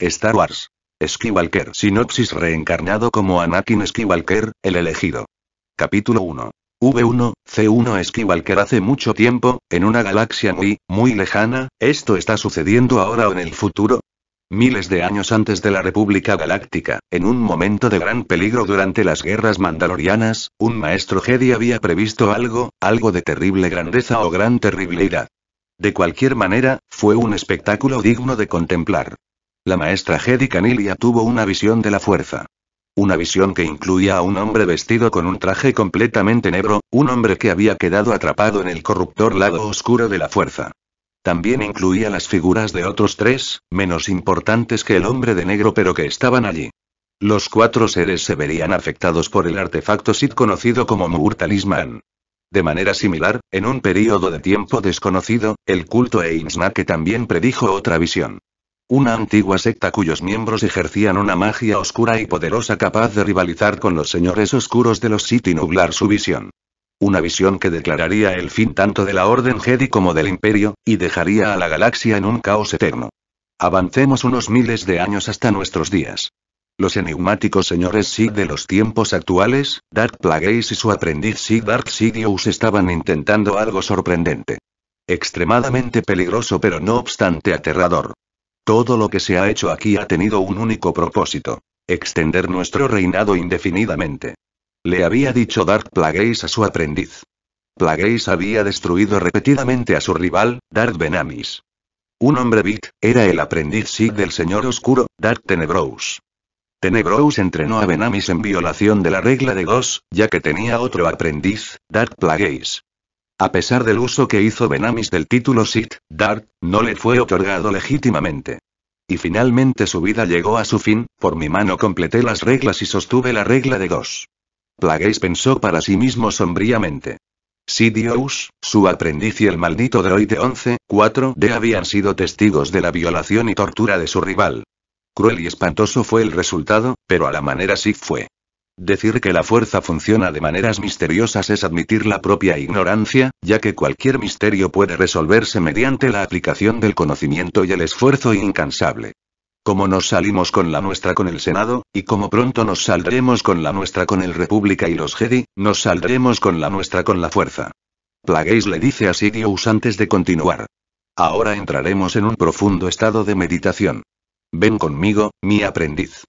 Star Wars. Skywalker. Sinopsis reencarnado como Anakin Skywalker, el elegido. Capítulo 1. V1, C1 Skywalker hace mucho tiempo, en una galaxia muy, muy lejana, ¿esto está sucediendo ahora o en el futuro? Miles de años antes de la República Galáctica, en un momento de gran peligro durante las guerras mandalorianas, un maestro Jedi había previsto algo, algo de terrible grandeza o gran terribilidad. De cualquier manera, fue un espectáculo digno de contemplar. La maestra Jedi Canilia tuvo una visión de la fuerza. Una visión que incluía a un hombre vestido con un traje completamente negro, un hombre que había quedado atrapado en el corruptor lado oscuro de la fuerza. También incluía las figuras de otros tres, menos importantes que el hombre de negro pero que estaban allí. Los cuatro seres se verían afectados por el artefacto Sith conocido como Murtalisman. Talisman. De manera similar, en un período de tiempo desconocido, el culto Einsna que también predijo otra visión. Una antigua secta cuyos miembros ejercían una magia oscura y poderosa capaz de rivalizar con los señores oscuros de los Sith y nublar su visión. Una visión que declararía el fin tanto de la Orden Jedi como del Imperio, y dejaría a la galaxia en un caos eterno. Avancemos unos miles de años hasta nuestros días. Los enigmáticos señores Sith de los tiempos actuales, Dark Plagueis y su aprendiz Sith Dark Sidious estaban intentando algo sorprendente. Extremadamente peligroso pero no obstante aterrador. Todo lo que se ha hecho aquí ha tenido un único propósito. Extender nuestro reinado indefinidamente. Le había dicho Dark Plagueis a su aprendiz. Plagueis había destruido repetidamente a su rival, Dark Benamis. Un hombre Bit, era el aprendiz Sig del Señor Oscuro, Dark Tenebrous. Tenebrous entrenó a Benamis en violación de la regla de Dos, ya que tenía otro aprendiz, Dark Plagueis. A pesar del uso que hizo Benamis del título Sith, Dart, no le fue otorgado legítimamente. Y finalmente su vida llegó a su fin, por mi mano completé las reglas y sostuve la regla de dos. Plagueis pensó para sí mismo sombríamente. Sidious, su aprendiz y el maldito droide 11, 4D habían sido testigos de la violación y tortura de su rival. Cruel y espantoso fue el resultado, pero a la manera sí fue. Decir que la fuerza funciona de maneras misteriosas es admitir la propia ignorancia, ya que cualquier misterio puede resolverse mediante la aplicación del conocimiento y el esfuerzo incansable. Como nos salimos con la nuestra con el Senado, y como pronto nos saldremos con la nuestra con el República y los Jedi, nos saldremos con la nuestra con la fuerza. Plagueis le dice a Sidious antes de continuar. Ahora entraremos en un profundo estado de meditación. Ven conmigo, mi aprendiz.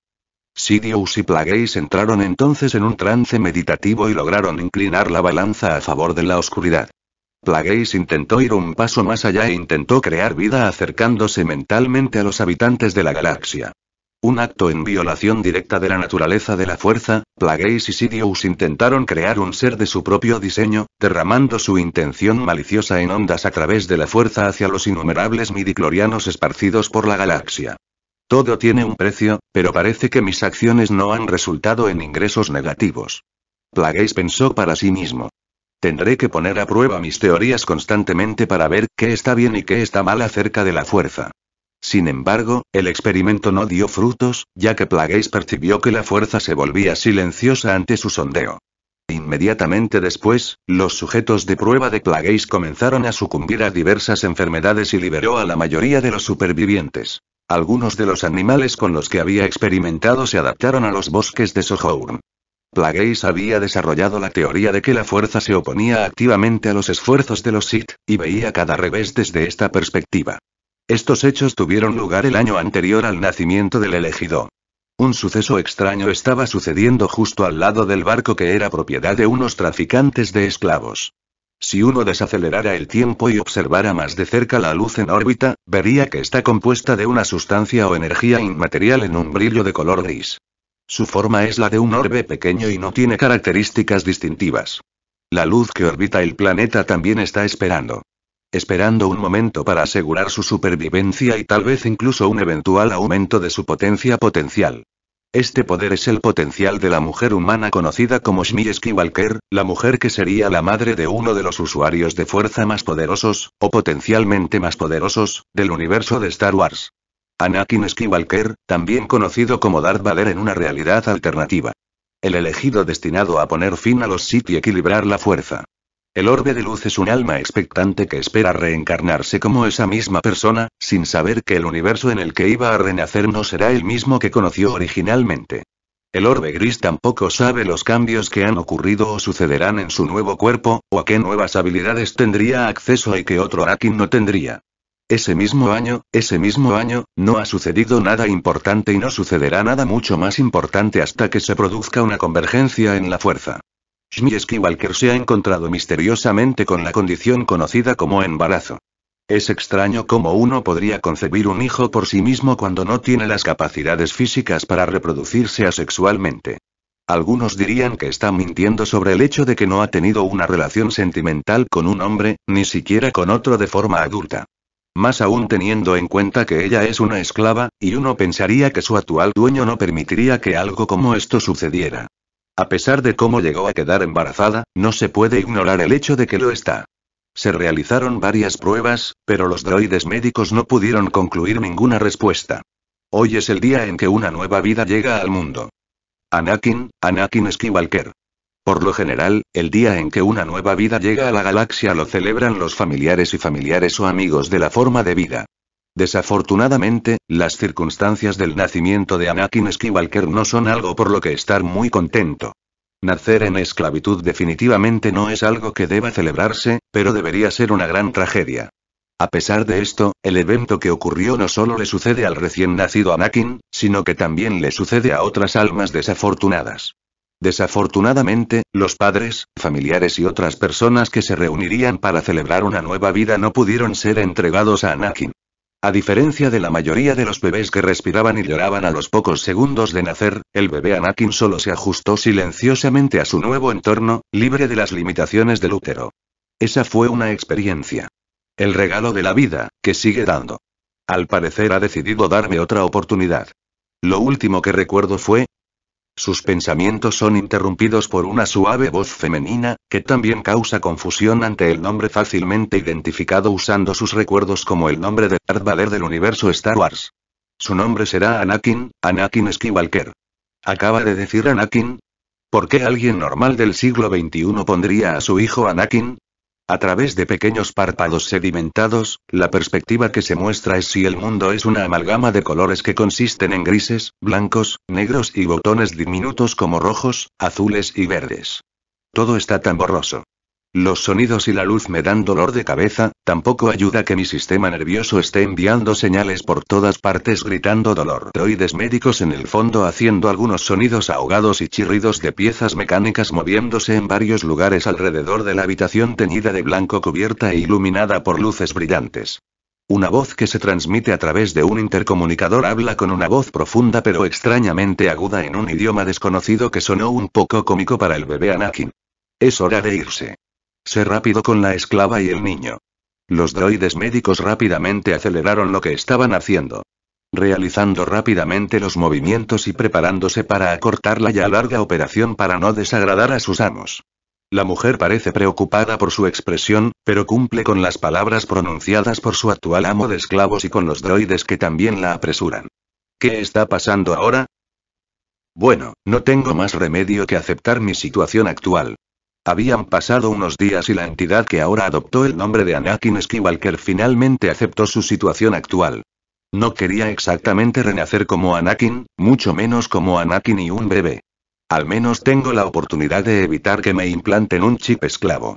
Sidious y Plagueis entraron entonces en un trance meditativo y lograron inclinar la balanza a favor de la oscuridad. Plagueis intentó ir un paso más allá e intentó crear vida acercándose mentalmente a los habitantes de la galaxia. Un acto en violación directa de la naturaleza de la fuerza, Plagueis y Sidious intentaron crear un ser de su propio diseño, derramando su intención maliciosa en ondas a través de la fuerza hacia los innumerables midiclorianos esparcidos por la galaxia. Todo tiene un precio, pero parece que mis acciones no han resultado en ingresos negativos. Plagueis pensó para sí mismo. Tendré que poner a prueba mis teorías constantemente para ver qué está bien y qué está mal acerca de la fuerza. Sin embargo, el experimento no dio frutos, ya que Plagueis percibió que la fuerza se volvía silenciosa ante su sondeo. Inmediatamente después, los sujetos de prueba de Plagueis comenzaron a sucumbir a diversas enfermedades y liberó a la mayoría de los supervivientes. Algunos de los animales con los que había experimentado se adaptaron a los bosques de Sojourn. Plagueis había desarrollado la teoría de que la fuerza se oponía activamente a los esfuerzos de los Sith, y veía cada revés desde esta perspectiva. Estos hechos tuvieron lugar el año anterior al nacimiento del elegido. Un suceso extraño estaba sucediendo justo al lado del barco que era propiedad de unos traficantes de esclavos. Si uno desacelerara el tiempo y observara más de cerca la luz en órbita, vería que está compuesta de una sustancia o energía inmaterial en un brillo de color gris. Su forma es la de un orbe pequeño y no tiene características distintivas. La luz que orbita el planeta también está esperando. Esperando un momento para asegurar su supervivencia y tal vez incluso un eventual aumento de su potencia potencial. Este poder es el potencial de la mujer humana conocida como Shmi Skywalker, la mujer que sería la madre de uno de los usuarios de fuerza más poderosos, o potencialmente más poderosos, del universo de Star Wars. Anakin Skywalker, también conocido como Darth Vader en una realidad alternativa. El elegido destinado a poner fin a los Sith y equilibrar la fuerza. El orbe de luz es un alma expectante que espera reencarnarse como esa misma persona, sin saber que el universo en el que iba a renacer no será el mismo que conoció originalmente. El orbe gris tampoco sabe los cambios que han ocurrido o sucederán en su nuevo cuerpo, o a qué nuevas habilidades tendría acceso y que otro Akin no tendría. Ese mismo año, ese mismo año, no ha sucedido nada importante y no sucederá nada mucho más importante hasta que se produzca una convergencia en la fuerza schmiesky Walker se ha encontrado misteriosamente con la condición conocida como embarazo. Es extraño cómo uno podría concebir un hijo por sí mismo cuando no tiene las capacidades físicas para reproducirse asexualmente. Algunos dirían que está mintiendo sobre el hecho de que no ha tenido una relación sentimental con un hombre, ni siquiera con otro de forma adulta. Más aún teniendo en cuenta que ella es una esclava, y uno pensaría que su actual dueño no permitiría que algo como esto sucediera. A pesar de cómo llegó a quedar embarazada, no se puede ignorar el hecho de que lo está. Se realizaron varias pruebas, pero los droides médicos no pudieron concluir ninguna respuesta. Hoy es el día en que una nueva vida llega al mundo. Anakin, Anakin Skywalker. Por lo general, el día en que una nueva vida llega a la galaxia lo celebran los familiares y familiares o amigos de la forma de vida. Desafortunadamente, las circunstancias del nacimiento de Anakin Skywalker no son algo por lo que estar muy contento. Nacer en esclavitud definitivamente no es algo que deba celebrarse, pero debería ser una gran tragedia. A pesar de esto, el evento que ocurrió no solo le sucede al recién nacido Anakin, sino que también le sucede a otras almas desafortunadas. Desafortunadamente, los padres, familiares y otras personas que se reunirían para celebrar una nueva vida no pudieron ser entregados a Anakin. A diferencia de la mayoría de los bebés que respiraban y lloraban a los pocos segundos de nacer, el bebé Anakin solo se ajustó silenciosamente a su nuevo entorno, libre de las limitaciones del útero. Esa fue una experiencia. El regalo de la vida, que sigue dando. Al parecer ha decidido darme otra oportunidad. Lo último que recuerdo fue, sus pensamientos son interrumpidos por una suave voz femenina, que también causa confusión ante el nombre fácilmente identificado usando sus recuerdos como el nombre de Darth Vader del universo Star Wars. Su nombre será Anakin, Anakin Skywalker. ¿Acaba de decir Anakin? ¿Por qué alguien normal del siglo XXI pondría a su hijo Anakin? A través de pequeños párpados sedimentados, la perspectiva que se muestra es si el mundo es una amalgama de colores que consisten en grises, blancos, negros y botones diminutos como rojos, azules y verdes. Todo está tan borroso. Los sonidos y la luz me dan dolor de cabeza, tampoco ayuda que mi sistema nervioso esté enviando señales por todas partes gritando dolor. Droides médicos en el fondo haciendo algunos sonidos ahogados y chirridos de piezas mecánicas moviéndose en varios lugares alrededor de la habitación teñida de blanco cubierta e iluminada por luces brillantes. Una voz que se transmite a través de un intercomunicador habla con una voz profunda pero extrañamente aguda en un idioma desconocido que sonó un poco cómico para el bebé Anakin. Es hora de irse. Sé rápido con la esclava y el niño. Los droides médicos rápidamente aceleraron lo que estaban haciendo. Realizando rápidamente los movimientos y preparándose para acortar la ya larga operación para no desagradar a sus amos. La mujer parece preocupada por su expresión, pero cumple con las palabras pronunciadas por su actual amo de esclavos y con los droides que también la apresuran. ¿Qué está pasando ahora? Bueno, no tengo más remedio que aceptar mi situación actual. Habían pasado unos días y la entidad que ahora adoptó el nombre de Anakin Skywalker finalmente aceptó su situación actual. No quería exactamente renacer como Anakin, mucho menos como Anakin y un bebé. Al menos tengo la oportunidad de evitar que me implanten un chip esclavo.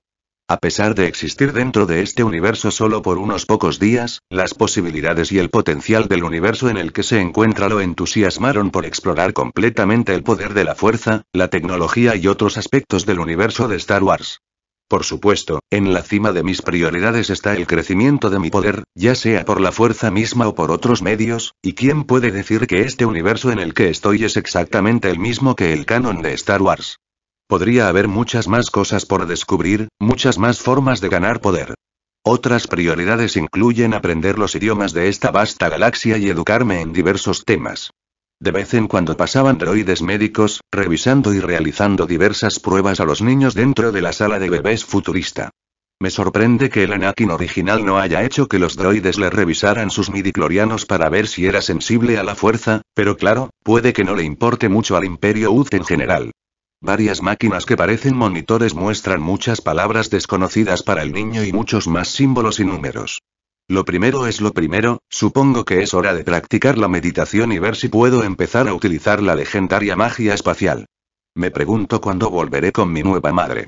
A pesar de existir dentro de este universo solo por unos pocos días, las posibilidades y el potencial del universo en el que se encuentra lo entusiasmaron por explorar completamente el poder de la fuerza, la tecnología y otros aspectos del universo de Star Wars. Por supuesto, en la cima de mis prioridades está el crecimiento de mi poder, ya sea por la fuerza misma o por otros medios, y quién puede decir que este universo en el que estoy es exactamente el mismo que el canon de Star Wars. Podría haber muchas más cosas por descubrir, muchas más formas de ganar poder. Otras prioridades incluyen aprender los idiomas de esta vasta galaxia y educarme en diversos temas. De vez en cuando pasaban droides médicos, revisando y realizando diversas pruebas a los niños dentro de la sala de bebés futurista. Me sorprende que el Anakin original no haya hecho que los droides le revisaran sus midiclorianos para ver si era sensible a la fuerza, pero claro, puede que no le importe mucho al Imperio Uz en general. Varias máquinas que parecen monitores muestran muchas palabras desconocidas para el niño y muchos más símbolos y números. Lo primero es lo primero, supongo que es hora de practicar la meditación y ver si puedo empezar a utilizar la legendaria magia espacial. Me pregunto cuándo volveré con mi nueva madre.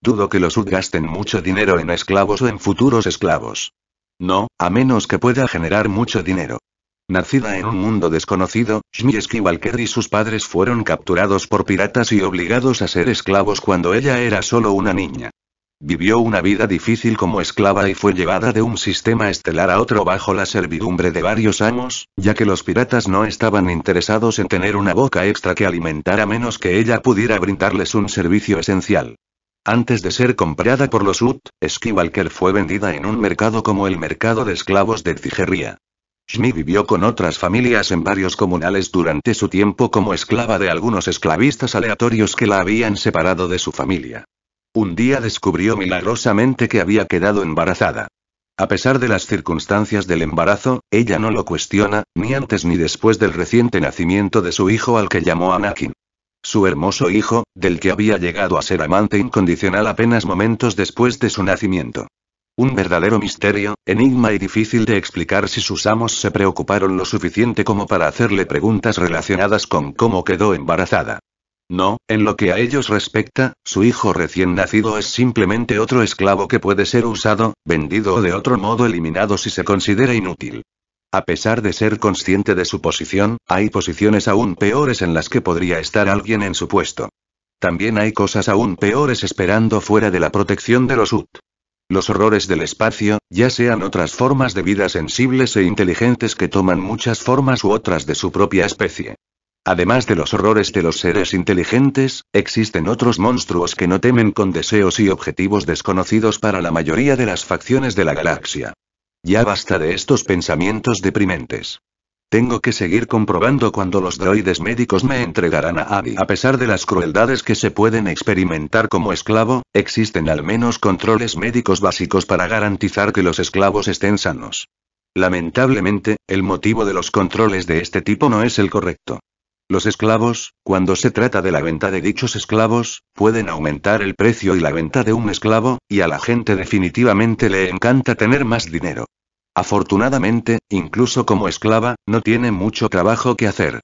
Dudo que los UD gasten mucho dinero en esclavos o en futuros esclavos. No, a menos que pueda generar mucho dinero. Nacida en un mundo desconocido, Shmi y sus padres fueron capturados por piratas y obligados a ser esclavos cuando ella era solo una niña. Vivió una vida difícil como esclava y fue llevada de un sistema estelar a otro bajo la servidumbre de varios amos, ya que los piratas no estaban interesados en tener una boca extra que alimentar a menos que ella pudiera brindarles un servicio esencial. Antes de ser comprada por los UT, Skywalker fue vendida en un mercado como el mercado de esclavos de Tijerría. Shmi vivió con otras familias en varios comunales durante su tiempo como esclava de algunos esclavistas aleatorios que la habían separado de su familia. Un día descubrió milagrosamente que había quedado embarazada. A pesar de las circunstancias del embarazo, ella no lo cuestiona, ni antes ni después del reciente nacimiento de su hijo al que llamó Anakin. Su hermoso hijo, del que había llegado a ser amante incondicional apenas momentos después de su nacimiento. Un verdadero misterio, enigma y difícil de explicar si sus amos se preocuparon lo suficiente como para hacerle preguntas relacionadas con cómo quedó embarazada. No, en lo que a ellos respecta, su hijo recién nacido es simplemente otro esclavo que puede ser usado, vendido o de otro modo eliminado si se considera inútil. A pesar de ser consciente de su posición, hay posiciones aún peores en las que podría estar alguien en su puesto. También hay cosas aún peores esperando fuera de la protección de los UT los horrores del espacio, ya sean otras formas de vida sensibles e inteligentes que toman muchas formas u otras de su propia especie. Además de los horrores de los seres inteligentes, existen otros monstruos que no temen con deseos y objetivos desconocidos para la mayoría de las facciones de la galaxia. Ya basta de estos pensamientos deprimentes. Tengo que seguir comprobando cuando los droides médicos me entregarán a Abby. A pesar de las crueldades que se pueden experimentar como esclavo, existen al menos controles médicos básicos para garantizar que los esclavos estén sanos. Lamentablemente, el motivo de los controles de este tipo no es el correcto. Los esclavos, cuando se trata de la venta de dichos esclavos, pueden aumentar el precio y la venta de un esclavo, y a la gente definitivamente le encanta tener más dinero. Afortunadamente, incluso como esclava, no tiene mucho trabajo que hacer.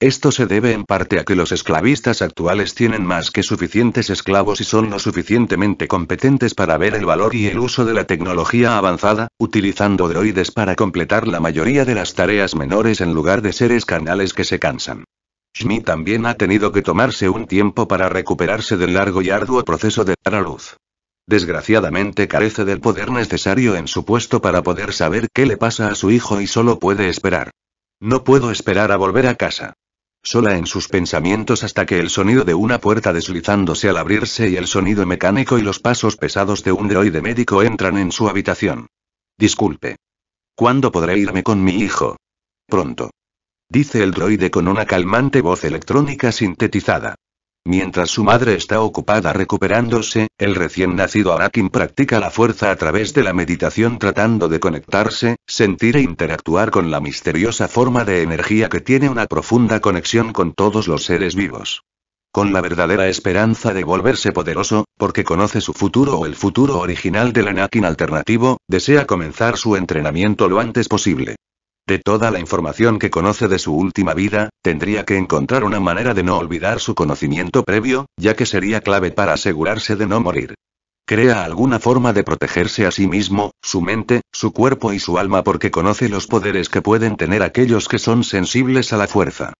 Esto se debe en parte a que los esclavistas actuales tienen más que suficientes esclavos y son lo suficientemente competentes para ver el valor y el uso de la tecnología avanzada, utilizando droides para completar la mayoría de las tareas menores en lugar de seres canales que se cansan. Schmidt también ha tenido que tomarse un tiempo para recuperarse del largo y arduo proceso de dar a luz. Desgraciadamente carece del poder necesario en su puesto para poder saber qué le pasa a su hijo y solo puede esperar. No puedo esperar a volver a casa. Sola en sus pensamientos hasta que el sonido de una puerta deslizándose al abrirse y el sonido mecánico y los pasos pesados de un droide médico entran en su habitación. Disculpe. ¿Cuándo podré irme con mi hijo? Pronto. Dice el droide con una calmante voz electrónica sintetizada. Mientras su madre está ocupada recuperándose, el recién nacido Anakin practica la fuerza a través de la meditación tratando de conectarse, sentir e interactuar con la misteriosa forma de energía que tiene una profunda conexión con todos los seres vivos. Con la verdadera esperanza de volverse poderoso, porque conoce su futuro o el futuro original del Anakin alternativo, desea comenzar su entrenamiento lo antes posible. De toda la información que conoce de su última vida, tendría que encontrar una manera de no olvidar su conocimiento previo, ya que sería clave para asegurarse de no morir. Crea alguna forma de protegerse a sí mismo, su mente, su cuerpo y su alma porque conoce los poderes que pueden tener aquellos que son sensibles a la fuerza.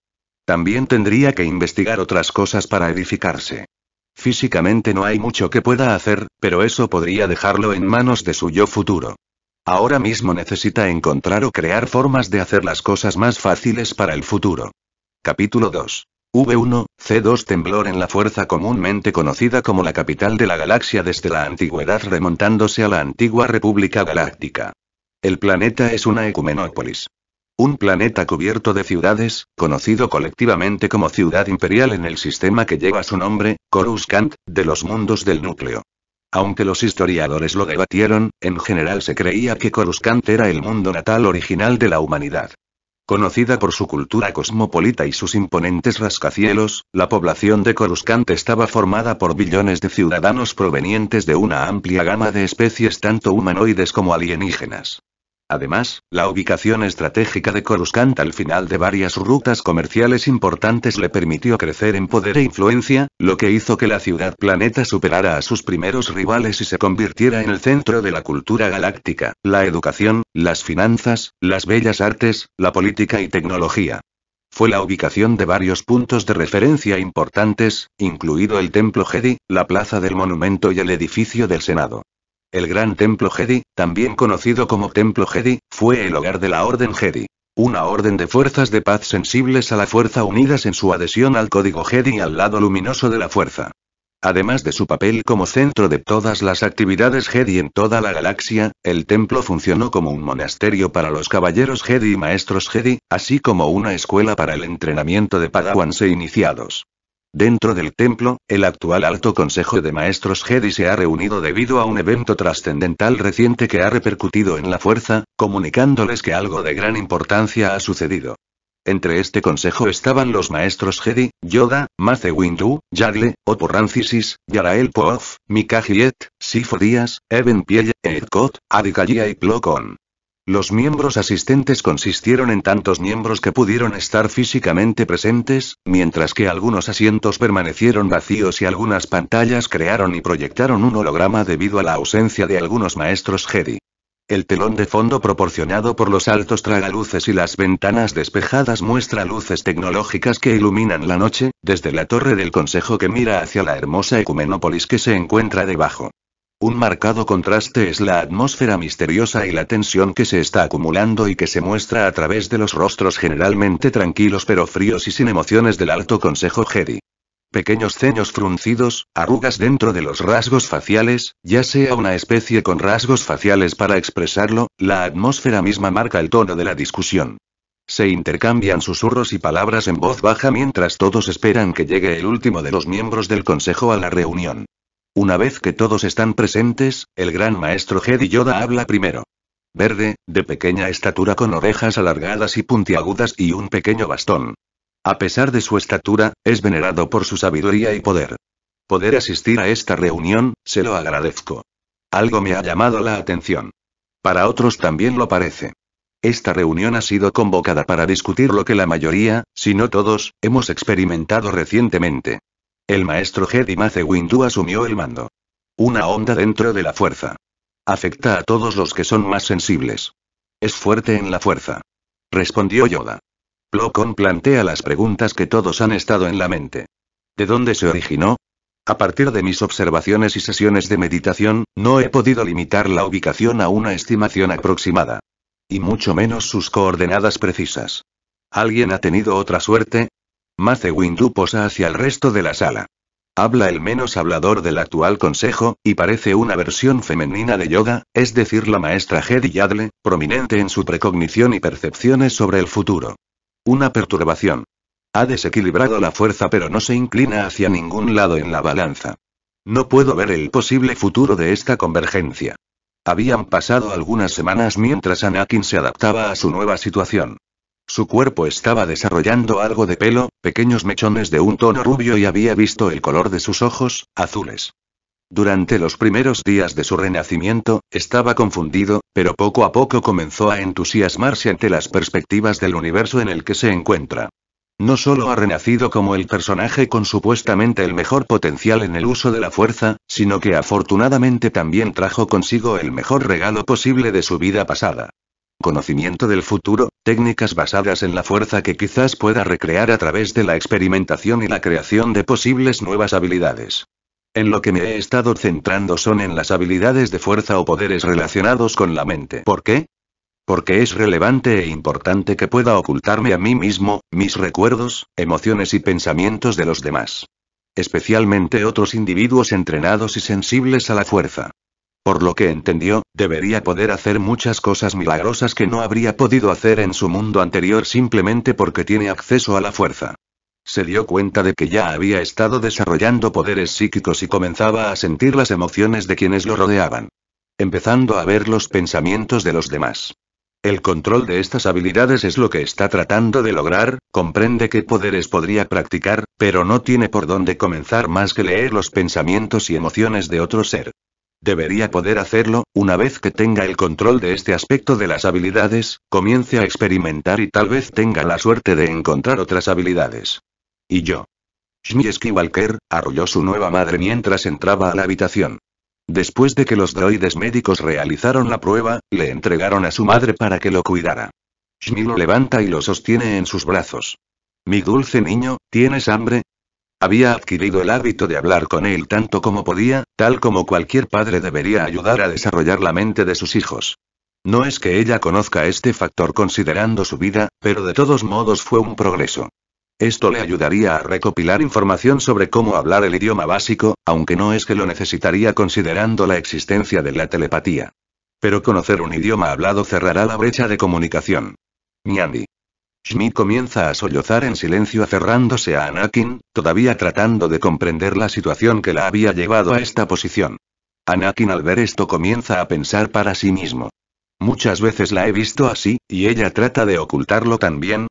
También tendría que investigar otras cosas para edificarse. Físicamente no hay mucho que pueda hacer, pero eso podría dejarlo en manos de su yo futuro. Ahora mismo necesita encontrar o crear formas de hacer las cosas más fáciles para el futuro. Capítulo 2. V1, C2 Temblor en la fuerza comúnmente conocida como la capital de la galaxia desde la antigüedad remontándose a la antigua República Galáctica. El planeta es una ecumenópolis. Un planeta cubierto de ciudades, conocido colectivamente como ciudad imperial en el sistema que lleva su nombre, Coruscant, de los mundos del núcleo. Aunque los historiadores lo debatieron, en general se creía que Coruscant era el mundo natal original de la humanidad. Conocida por su cultura cosmopolita y sus imponentes rascacielos, la población de Coruscant estaba formada por billones de ciudadanos provenientes de una amplia gama de especies tanto humanoides como alienígenas. Además, la ubicación estratégica de Coruscant al final de varias rutas comerciales importantes le permitió crecer en poder e influencia, lo que hizo que la ciudad planeta superara a sus primeros rivales y se convirtiera en el centro de la cultura galáctica, la educación, las finanzas, las bellas artes, la política y tecnología fue la ubicación de varios puntos de referencia importantes, incluido el Templo Jedi, la Plaza del Monumento y el edificio del Senado. El Gran Templo Jedi, también conocido como Templo Jedi, fue el hogar de la Orden Jedi. Una orden de fuerzas de paz sensibles a la fuerza unidas en su adhesión al código Jedi y al lado luminoso de la fuerza. Además de su papel como centro de todas las actividades Jedi en toda la galaxia, el templo funcionó como un monasterio para los caballeros Jedi y maestros Jedi, así como una escuela para el entrenamiento de padawans e iniciados. Dentro del templo, el actual Alto Consejo de Maestros Jedi se ha reunido debido a un evento trascendental reciente que ha repercutido en la fuerza, comunicándoles que algo de gran importancia ha sucedido. Entre este consejo estaban los maestros Jedi, Yoda, Mace Windu, Yadle, Opo Rancisis, Yarael Poof, Mikajiet, Sifo Díaz, Eben Ed Edcott, Adikalia y Plokon. Los miembros asistentes consistieron en tantos miembros que pudieron estar físicamente presentes, mientras que algunos asientos permanecieron vacíos y algunas pantallas crearon y proyectaron un holograma debido a la ausencia de algunos maestros Jedi. El telón de fondo proporcionado por los altos tragaluces y las ventanas despejadas muestra luces tecnológicas que iluminan la noche, desde la torre del consejo que mira hacia la hermosa ecumenópolis que se encuentra debajo. Un marcado contraste es la atmósfera misteriosa y la tensión que se está acumulando y que se muestra a través de los rostros generalmente tranquilos pero fríos y sin emociones del alto consejo Jedi. Pequeños ceños fruncidos, arrugas dentro de los rasgos faciales, ya sea una especie con rasgos faciales para expresarlo, la atmósfera misma marca el tono de la discusión. Se intercambian susurros y palabras en voz baja mientras todos esperan que llegue el último de los miembros del consejo a la reunión. Una vez que todos están presentes, el gran maestro Jedi Yoda habla primero. Verde, de pequeña estatura con orejas alargadas y puntiagudas y un pequeño bastón. A pesar de su estatura, es venerado por su sabiduría y poder. Poder asistir a esta reunión, se lo agradezco. Algo me ha llamado la atención. Para otros también lo parece. Esta reunión ha sido convocada para discutir lo que la mayoría, si no todos, hemos experimentado recientemente. El maestro Jedi Mace Windu asumió el mando. Una onda dentro de la fuerza. Afecta a todos los que son más sensibles. Es fuerte en la fuerza. Respondió Yoda. Plocon plantea las preguntas que todos han estado en la mente. ¿De dónde se originó? A partir de mis observaciones y sesiones de meditación, no he podido limitar la ubicación a una estimación aproximada. Y mucho menos sus coordenadas precisas. ¿Alguien ha tenido otra suerte? Mace Windu posa hacia el resto de la sala. Habla el menos hablador del actual consejo, y parece una versión femenina de yoga, es decir, la maestra Jedi Yadle, prominente en su precognición y percepciones sobre el futuro. Una perturbación. Ha desequilibrado la fuerza pero no se inclina hacia ningún lado en la balanza. No puedo ver el posible futuro de esta convergencia. Habían pasado algunas semanas mientras Anakin se adaptaba a su nueva situación. Su cuerpo estaba desarrollando algo de pelo, pequeños mechones de un tono rubio y había visto el color de sus ojos, azules. Durante los primeros días de su renacimiento, estaba confundido, pero poco a poco comenzó a entusiasmarse ante las perspectivas del universo en el que se encuentra. No solo ha renacido como el personaje con supuestamente el mejor potencial en el uso de la fuerza, sino que afortunadamente también trajo consigo el mejor regalo posible de su vida pasada conocimiento del futuro, técnicas basadas en la fuerza que quizás pueda recrear a través de la experimentación y la creación de posibles nuevas habilidades. En lo que me he estado centrando son en las habilidades de fuerza o poderes relacionados con la mente. ¿Por qué? Porque es relevante e importante que pueda ocultarme a mí mismo, mis recuerdos, emociones y pensamientos de los demás especialmente otros individuos entrenados y sensibles a la fuerza. Por lo que entendió, debería poder hacer muchas cosas milagrosas que no habría podido hacer en su mundo anterior simplemente porque tiene acceso a la fuerza. Se dio cuenta de que ya había estado desarrollando poderes psíquicos y comenzaba a sentir las emociones de quienes lo rodeaban. Empezando a ver los pensamientos de los demás. El control de estas habilidades es lo que está tratando de lograr, comprende qué poderes podría practicar, pero no tiene por dónde comenzar más que leer los pensamientos y emociones de otro ser. Debería poder hacerlo, una vez que tenga el control de este aspecto de las habilidades, comience a experimentar y tal vez tenga la suerte de encontrar otras habilidades. Y yo. Shmi Walker, arrolló su nueva madre mientras entraba a la habitación. Después de que los droides médicos realizaron la prueba, le entregaron a su madre para que lo cuidara. Shmi lo levanta y lo sostiene en sus brazos. Mi dulce niño, ¿tienes hambre? Había adquirido el hábito de hablar con él tanto como podía, tal como cualquier padre debería ayudar a desarrollar la mente de sus hijos. No es que ella conozca este factor considerando su vida, pero de todos modos fue un progreso. Esto le ayudaría a recopilar información sobre cómo hablar el idioma básico, aunque no es que lo necesitaría considerando la existencia de la telepatía. Pero conocer un idioma hablado cerrará la brecha de comunicación. Miandi. Shmi comienza a sollozar en silencio aferrándose a Anakin, todavía tratando de comprender la situación que la había llevado a esta posición. Anakin al ver esto comienza a pensar para sí mismo. Muchas veces la he visto así, y ella trata de ocultarlo también.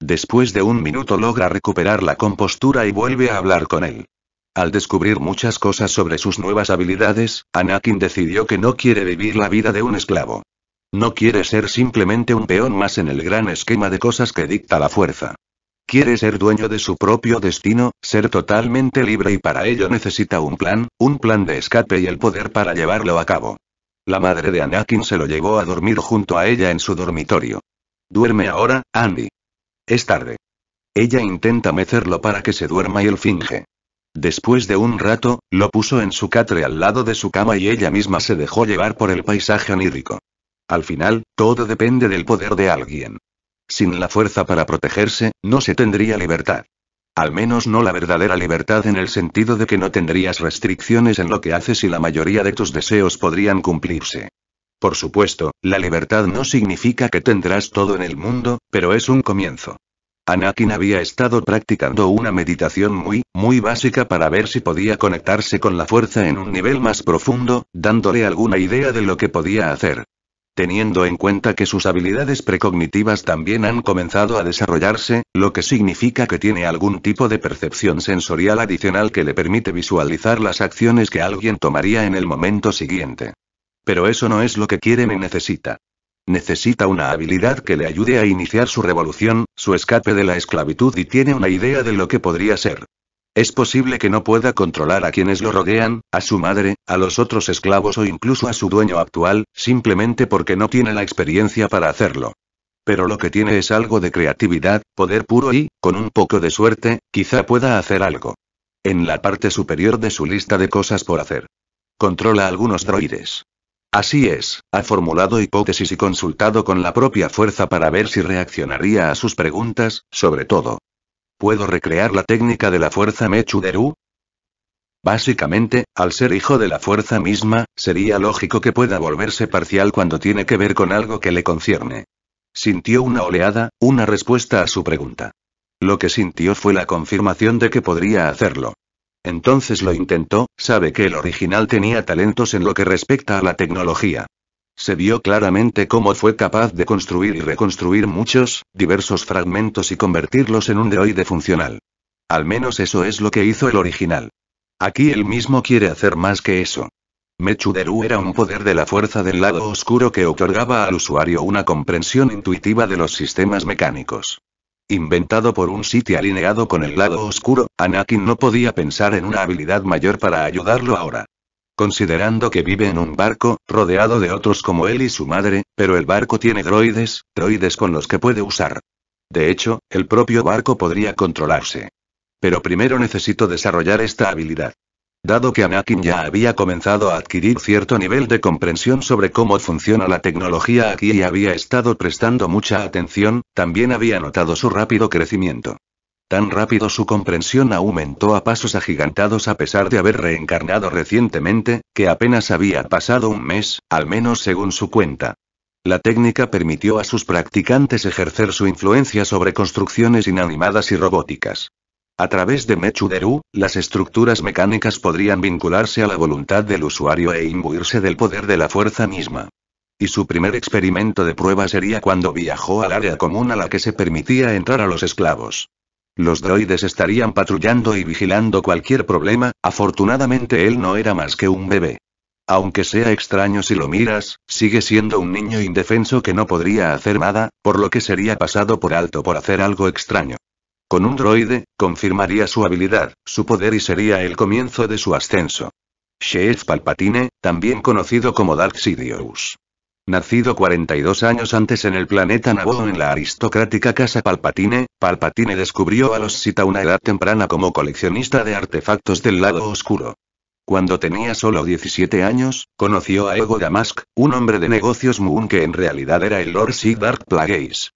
Después de un minuto logra recuperar la compostura y vuelve a hablar con él. Al descubrir muchas cosas sobre sus nuevas habilidades, Anakin decidió que no quiere vivir la vida de un esclavo. No quiere ser simplemente un peón más en el gran esquema de cosas que dicta la fuerza. Quiere ser dueño de su propio destino, ser totalmente libre y para ello necesita un plan, un plan de escape y el poder para llevarlo a cabo. La madre de Anakin se lo llevó a dormir junto a ella en su dormitorio. Duerme ahora, Andy. Es tarde. Ella intenta mecerlo para que se duerma y él finge. Después de un rato, lo puso en su catre al lado de su cama y ella misma se dejó llevar por el paisaje onírico. Al final, todo depende del poder de alguien. Sin la fuerza para protegerse, no se tendría libertad. Al menos no la verdadera libertad en el sentido de que no tendrías restricciones en lo que haces y la mayoría de tus deseos podrían cumplirse. Por supuesto, la libertad no significa que tendrás todo en el mundo, pero es un comienzo. Anakin había estado practicando una meditación muy, muy básica para ver si podía conectarse con la fuerza en un nivel más profundo, dándole alguna idea de lo que podía hacer teniendo en cuenta que sus habilidades precognitivas también han comenzado a desarrollarse, lo que significa que tiene algún tipo de percepción sensorial adicional que le permite visualizar las acciones que alguien tomaría en el momento siguiente. Pero eso no es lo que quiere ni necesita. Necesita una habilidad que le ayude a iniciar su revolución, su escape de la esclavitud y tiene una idea de lo que podría ser. Es posible que no pueda controlar a quienes lo rodean, a su madre, a los otros esclavos o incluso a su dueño actual, simplemente porque no tiene la experiencia para hacerlo. Pero lo que tiene es algo de creatividad, poder puro y, con un poco de suerte, quizá pueda hacer algo. En la parte superior de su lista de cosas por hacer. Controla algunos droides. Así es, ha formulado hipótesis y consultado con la propia fuerza para ver si reaccionaría a sus preguntas, sobre todo, ¿Puedo recrear la técnica de la fuerza Mechuderu? Básicamente, al ser hijo de la fuerza misma, sería lógico que pueda volverse parcial cuando tiene que ver con algo que le concierne. Sintió una oleada, una respuesta a su pregunta. Lo que sintió fue la confirmación de que podría hacerlo. Entonces lo intentó, sabe que el original tenía talentos en lo que respecta a la tecnología. Se vio claramente cómo fue capaz de construir y reconstruir muchos, diversos fragmentos y convertirlos en un droide funcional. Al menos eso es lo que hizo el original. Aquí él mismo quiere hacer más que eso. Mechuderu era un poder de la fuerza del lado oscuro que otorgaba al usuario una comprensión intuitiva de los sistemas mecánicos. Inventado por un sitio alineado con el lado oscuro, Anakin no podía pensar en una habilidad mayor para ayudarlo ahora. Considerando que vive en un barco, rodeado de otros como él y su madre, pero el barco tiene droides, droides con los que puede usar. De hecho, el propio barco podría controlarse. Pero primero necesito desarrollar esta habilidad. Dado que Anakin ya había comenzado a adquirir cierto nivel de comprensión sobre cómo funciona la tecnología aquí y había estado prestando mucha atención, también había notado su rápido crecimiento. Tan rápido su comprensión aumentó a pasos agigantados a pesar de haber reencarnado recientemente, que apenas había pasado un mes, al menos según su cuenta. La técnica permitió a sus practicantes ejercer su influencia sobre construcciones inanimadas y robóticas. A través de Mechuderu, las estructuras mecánicas podrían vincularse a la voluntad del usuario e imbuirse del poder de la fuerza misma. Y su primer experimento de prueba sería cuando viajó al área común a la que se permitía entrar a los esclavos. Los droides estarían patrullando y vigilando cualquier problema, afortunadamente él no era más que un bebé. Aunque sea extraño si lo miras, sigue siendo un niño indefenso que no podría hacer nada, por lo que sería pasado por alto por hacer algo extraño. Con un droide, confirmaría su habilidad, su poder y sería el comienzo de su ascenso. Sheev Palpatine, también conocido como Dark Sidious. Nacido 42 años antes en el planeta Naboo en la aristocrática Casa Palpatine, Palpatine descubrió a los Sith una edad temprana como coleccionista de artefactos del lado oscuro. Cuando tenía solo 17 años, conoció a Ego Damask, un hombre de negocios Moon que en realidad era el Lord sid Dark Plagueis.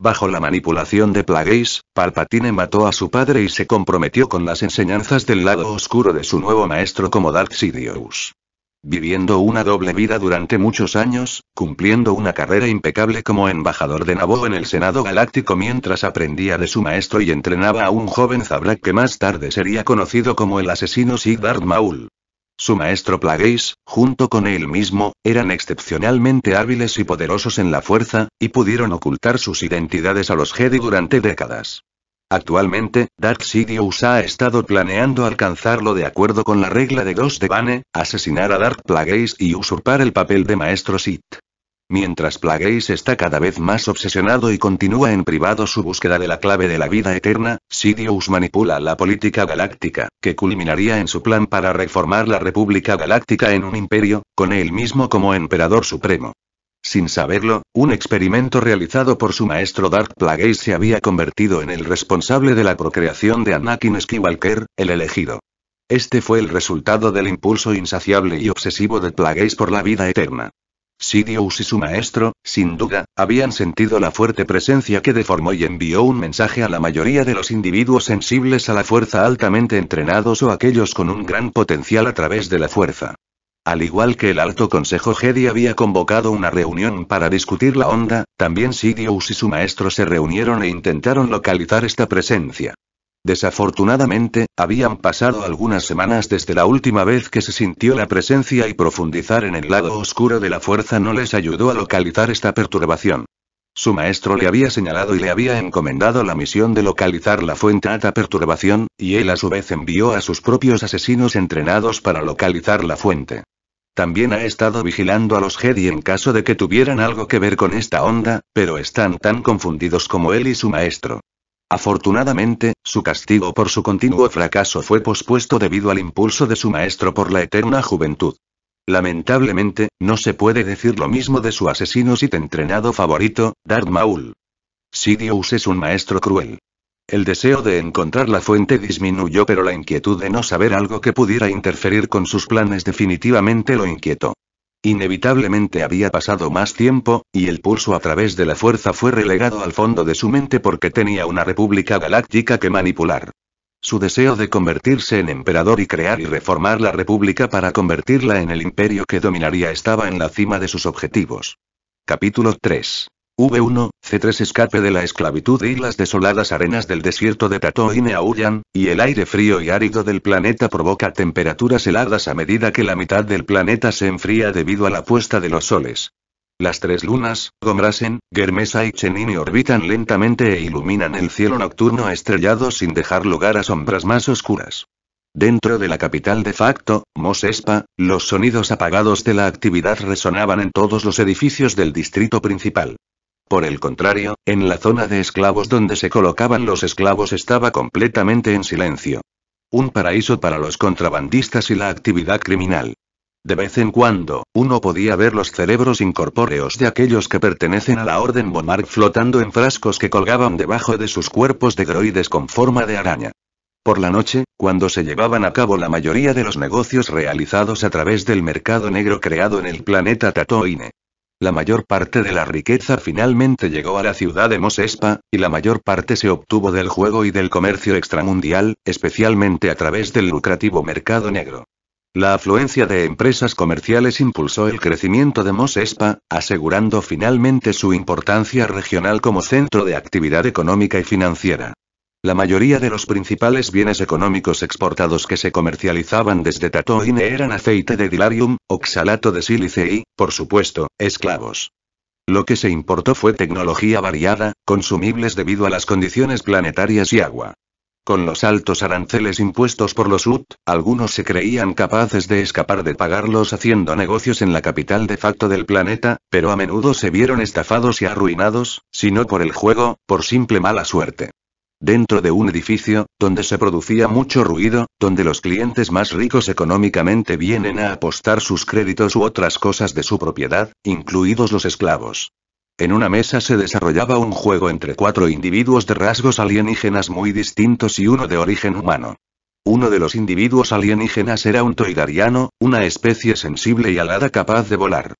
Bajo la manipulación de Plagueis, Palpatine mató a su padre y se comprometió con las enseñanzas del lado oscuro de su nuevo maestro como Dark Sidious viviendo una doble vida durante muchos años, cumpliendo una carrera impecable como embajador de Naboo en el Senado Galáctico mientras aprendía de su maestro y entrenaba a un joven Zabrak que más tarde sería conocido como el asesino Sigdard Maul. Su maestro Plagueis, junto con él mismo, eran excepcionalmente hábiles y poderosos en la fuerza, y pudieron ocultar sus identidades a los Jedi durante décadas. Actualmente, Dark Sidious ha estado planeando alcanzarlo de acuerdo con la regla de Ghost Bane, asesinar a Dark Plagueis y usurpar el papel de Maestro Sith. Mientras Plagueis está cada vez más obsesionado y continúa en privado su búsqueda de la clave de la vida eterna, Sidious manipula la política galáctica, que culminaría en su plan para reformar la República Galáctica en un imperio, con él mismo como emperador supremo. Sin saberlo, un experimento realizado por su maestro Dark Plagueis se había convertido en el responsable de la procreación de Anakin Skywalker, el elegido. Este fue el resultado del impulso insaciable y obsesivo de Plagueis por la vida eterna. Sidious y su maestro, sin duda, habían sentido la fuerte presencia que deformó y envió un mensaje a la mayoría de los individuos sensibles a la fuerza altamente entrenados o aquellos con un gran potencial a través de la fuerza. Al igual que el Alto Consejo Jedi había convocado una reunión para discutir la onda, también Sidious y su maestro se reunieron e intentaron localizar esta presencia. Desafortunadamente, habían pasado algunas semanas desde la última vez que se sintió la presencia y profundizar en el lado oscuro de la fuerza no les ayudó a localizar esta perturbación. Su maestro le había señalado y le había encomendado la misión de localizar la fuente ata perturbación, y él a su vez envió a sus propios asesinos entrenados para localizar la fuente. También ha estado vigilando a los Jedi en caso de que tuvieran algo que ver con esta onda, pero están tan confundidos como él y su maestro. Afortunadamente, su castigo por su continuo fracaso fue pospuesto debido al impulso de su maestro por la eterna juventud. Lamentablemente, no se puede decir lo mismo de su asesino sit entrenado favorito, Darth Maul. Sidious es un maestro cruel. El deseo de encontrar la fuente disminuyó pero la inquietud de no saber algo que pudiera interferir con sus planes definitivamente lo inquietó. Inevitablemente había pasado más tiempo, y el pulso a través de la fuerza fue relegado al fondo de su mente porque tenía una república galáctica que manipular. Su deseo de convertirse en emperador y crear y reformar la república para convertirla en el imperio que dominaría estaba en la cima de sus objetivos. Capítulo 3. V1, C3 escape de la esclavitud y e las desoladas arenas del desierto de Tatooine aullan, y el aire frío y árido del planeta provoca temperaturas heladas a medida que la mitad del planeta se enfría debido a la puesta de los soles. Las tres lunas, Gomrasen, Germesa y Chenini orbitan lentamente e iluminan el cielo nocturno estrellado sin dejar lugar a sombras más oscuras. Dentro de la capital de facto, Mos Espa, los sonidos apagados de la actividad resonaban en todos los edificios del distrito principal. Por el contrario, en la zona de esclavos donde se colocaban los esclavos estaba completamente en silencio. Un paraíso para los contrabandistas y la actividad criminal. De vez en cuando, uno podía ver los cerebros incorpóreos de aquellos que pertenecen a la Orden Bonmark flotando en frascos que colgaban debajo de sus cuerpos de groides con forma de araña. Por la noche, cuando se llevaban a cabo la mayoría de los negocios realizados a través del mercado negro creado en el planeta Tatoine. La mayor parte de la riqueza finalmente llegó a la ciudad de Mosespa, y la mayor parte se obtuvo del juego y del comercio extramundial, especialmente a través del lucrativo mercado negro. La afluencia de empresas comerciales impulsó el crecimiento de Mosespa, asegurando finalmente su importancia regional como centro de actividad económica y financiera. La mayoría de los principales bienes económicos exportados que se comercializaban desde Tatoine eran aceite de dilarium, oxalato de sílice y, por supuesto, esclavos. Lo que se importó fue tecnología variada, consumibles debido a las condiciones planetarias y agua. Con los altos aranceles impuestos por los UT, algunos se creían capaces de escapar de pagarlos haciendo negocios en la capital de facto del planeta, pero a menudo se vieron estafados y arruinados, si no por el juego, por simple mala suerte. Dentro de un edificio, donde se producía mucho ruido, donde los clientes más ricos económicamente vienen a apostar sus créditos u otras cosas de su propiedad, incluidos los esclavos. En una mesa se desarrollaba un juego entre cuatro individuos de rasgos alienígenas muy distintos y uno de origen humano. Uno de los individuos alienígenas era un toidariano, una especie sensible y alada capaz de volar.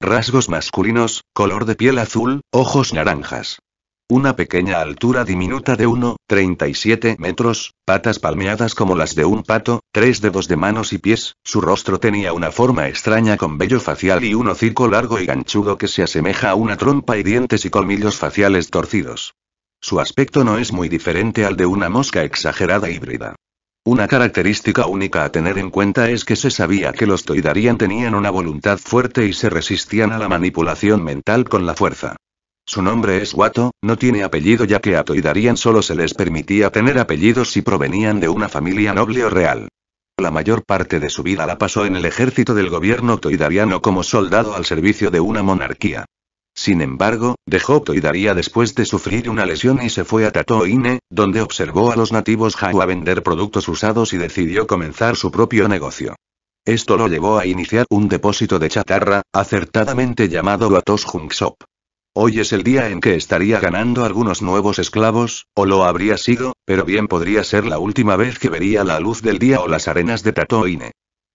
Rasgos masculinos, color de piel azul, ojos naranjas. Una pequeña altura diminuta de 1,37 metros, patas palmeadas como las de un pato, tres dedos de manos y pies, su rostro tenía una forma extraña con vello facial y un hocico largo y ganchudo que se asemeja a una trompa y dientes y colmillos faciales torcidos. Su aspecto no es muy diferente al de una mosca exagerada híbrida. Una característica única a tener en cuenta es que se sabía que los Toidarian tenían una voluntad fuerte y se resistían a la manipulación mental con la fuerza. Su nombre es Wato, no tiene apellido ya que a Toidarian solo se les permitía tener apellidos si provenían de una familia noble o real. La mayor parte de su vida la pasó en el ejército del gobierno toidariano como soldado al servicio de una monarquía. Sin embargo, dejó Toidaria después de sufrir una lesión y se fue a Tatoine, donde observó a los nativos Jawa a vender productos usados y decidió comenzar su propio negocio. Esto lo llevó a iniciar un depósito de chatarra, acertadamente llamado Watos Junk Shop. Hoy es el día en que estaría ganando algunos nuevos esclavos, o lo habría sido, pero bien podría ser la última vez que vería la luz del día o las arenas de Tatooine.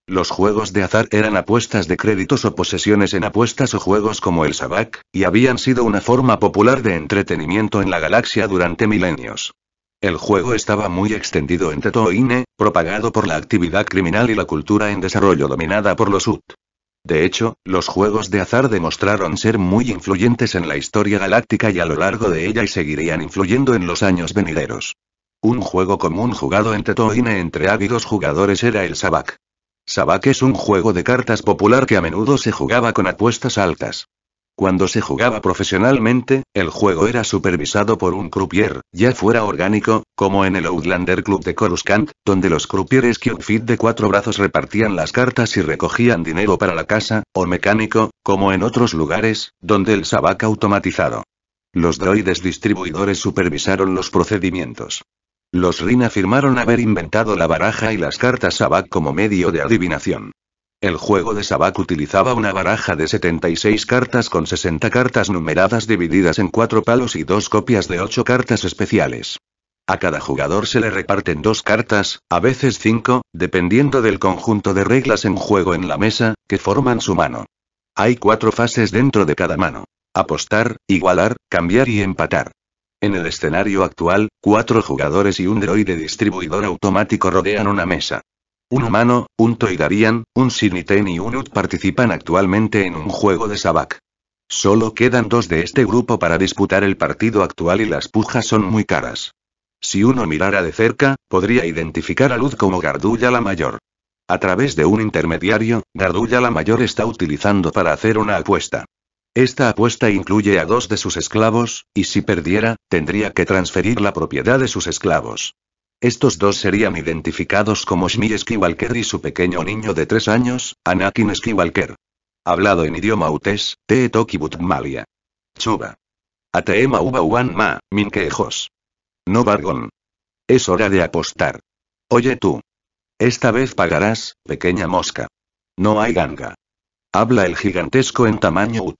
Los juegos de azar eran apuestas de créditos o posesiones en apuestas o juegos como el Sabac, y habían sido una forma popular de entretenimiento en la galaxia durante milenios. El juego estaba muy extendido en Tatooine, propagado por la actividad criminal y la cultura en desarrollo dominada por los UT. De hecho, los juegos de azar demostraron ser muy influyentes en la historia galáctica y a lo largo de ella y seguirían influyendo en los años venideros. Un juego común jugado en Tetoine entre ávidos jugadores era el Sabak. Sabak es un juego de cartas popular que a menudo se jugaba con apuestas altas. Cuando se jugaba profesionalmente, el juego era supervisado por un croupier, ya fuera orgánico, como en el Outlander Club de Coruscant, donde los croupieres fit de cuatro brazos repartían las cartas y recogían dinero para la casa, o mecánico, como en otros lugares, donde el sabac automatizado. Los droides distribuidores supervisaron los procedimientos. Los RIN afirmaron haber inventado la baraja y las cartas sabac como medio de adivinación. El juego de Sabak utilizaba una baraja de 76 cartas con 60 cartas numeradas divididas en cuatro palos y dos copias de ocho cartas especiales. A cada jugador se le reparten dos cartas, a veces cinco, dependiendo del conjunto de reglas en juego en la mesa, que forman su mano. Hay cuatro fases dentro de cada mano. Apostar, igualar, cambiar y empatar. En el escenario actual, cuatro jugadores y un droide distribuidor automático rodean una mesa. Un humano, un Toidarian, un Siniten y un Ut participan actualmente en un juego de Sabak. Solo quedan dos de este grupo para disputar el partido actual y las pujas son muy caras. Si uno mirara de cerca, podría identificar a Luz como Gardulla la Mayor. A través de un intermediario, Gardulla la Mayor está utilizando para hacer una apuesta. Esta apuesta incluye a dos de sus esclavos, y si perdiera, tendría que transferir la propiedad de sus esclavos. Estos dos serían identificados como Shmi Skywalker y su pequeño niño de tres años, Anakin Skywalker. Hablado en idioma utes, Te Toki Butmalia. Chuba. Ateema Uba Uan Ma, Minkejos. No vargon. Es hora de apostar. Oye tú. Esta vez pagarás, pequeña mosca. No hay ganga. Habla el gigantesco en tamaño ut.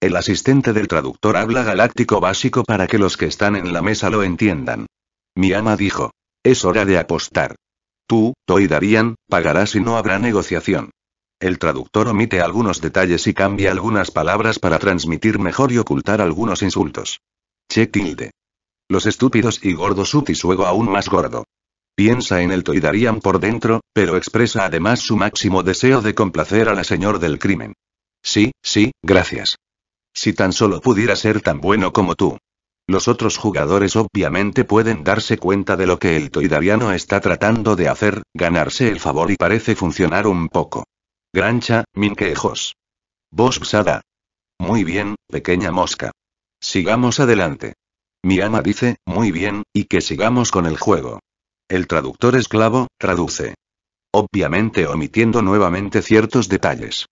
El asistente del traductor habla galáctico básico para que los que están en la mesa lo entiendan. Mi ama dijo. Es hora de apostar. Tú, Toy Darian, pagarás y no habrá negociación. El traductor omite algunos detalles y cambia algunas palabras para transmitir mejor y ocultar algunos insultos. Che tilde. Los estúpidos y gordos y suego aún más gordo. Piensa en el Toidarian por dentro, pero expresa además su máximo deseo de complacer a la señor del crimen. Sí, sí, gracias. Si tan solo pudiera ser tan bueno como tú. Los otros jugadores obviamente pueden darse cuenta de lo que el toidariano está tratando de hacer, ganarse el favor y parece funcionar un poco. Grancha, minquejos. Vos Sada. Muy bien, pequeña mosca. Sigamos adelante. Mi ama dice, muy bien, y que sigamos con el juego. El traductor esclavo, traduce. Obviamente omitiendo nuevamente ciertos detalles.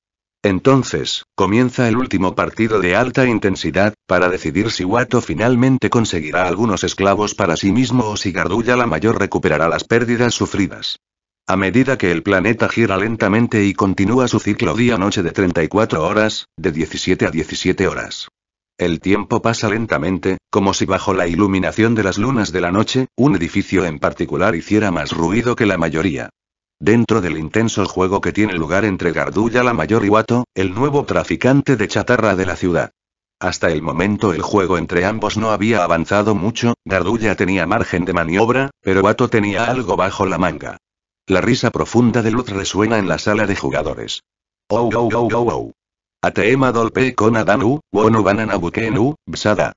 Entonces, comienza el último partido de alta intensidad, para decidir si Wato finalmente conseguirá algunos esclavos para sí mismo o si Gardulla la mayor recuperará las pérdidas sufridas. A medida que el planeta gira lentamente y continúa su ciclo día-noche de 34 horas, de 17 a 17 horas. El tiempo pasa lentamente, como si bajo la iluminación de las lunas de la noche, un edificio en particular hiciera más ruido que la mayoría. Dentro del intenso juego que tiene lugar entre Gardulla la mayor y Wato, el nuevo traficante de chatarra de la ciudad. Hasta el momento el juego entre ambos no había avanzado mucho, Gardulla tenía margen de maniobra, pero Wato tenía algo bajo la manga. La risa profunda de Luz resuena en la sala de jugadores. Oh, oh, oh, oh, oh. Ateema dolpe con Adanu, bsada.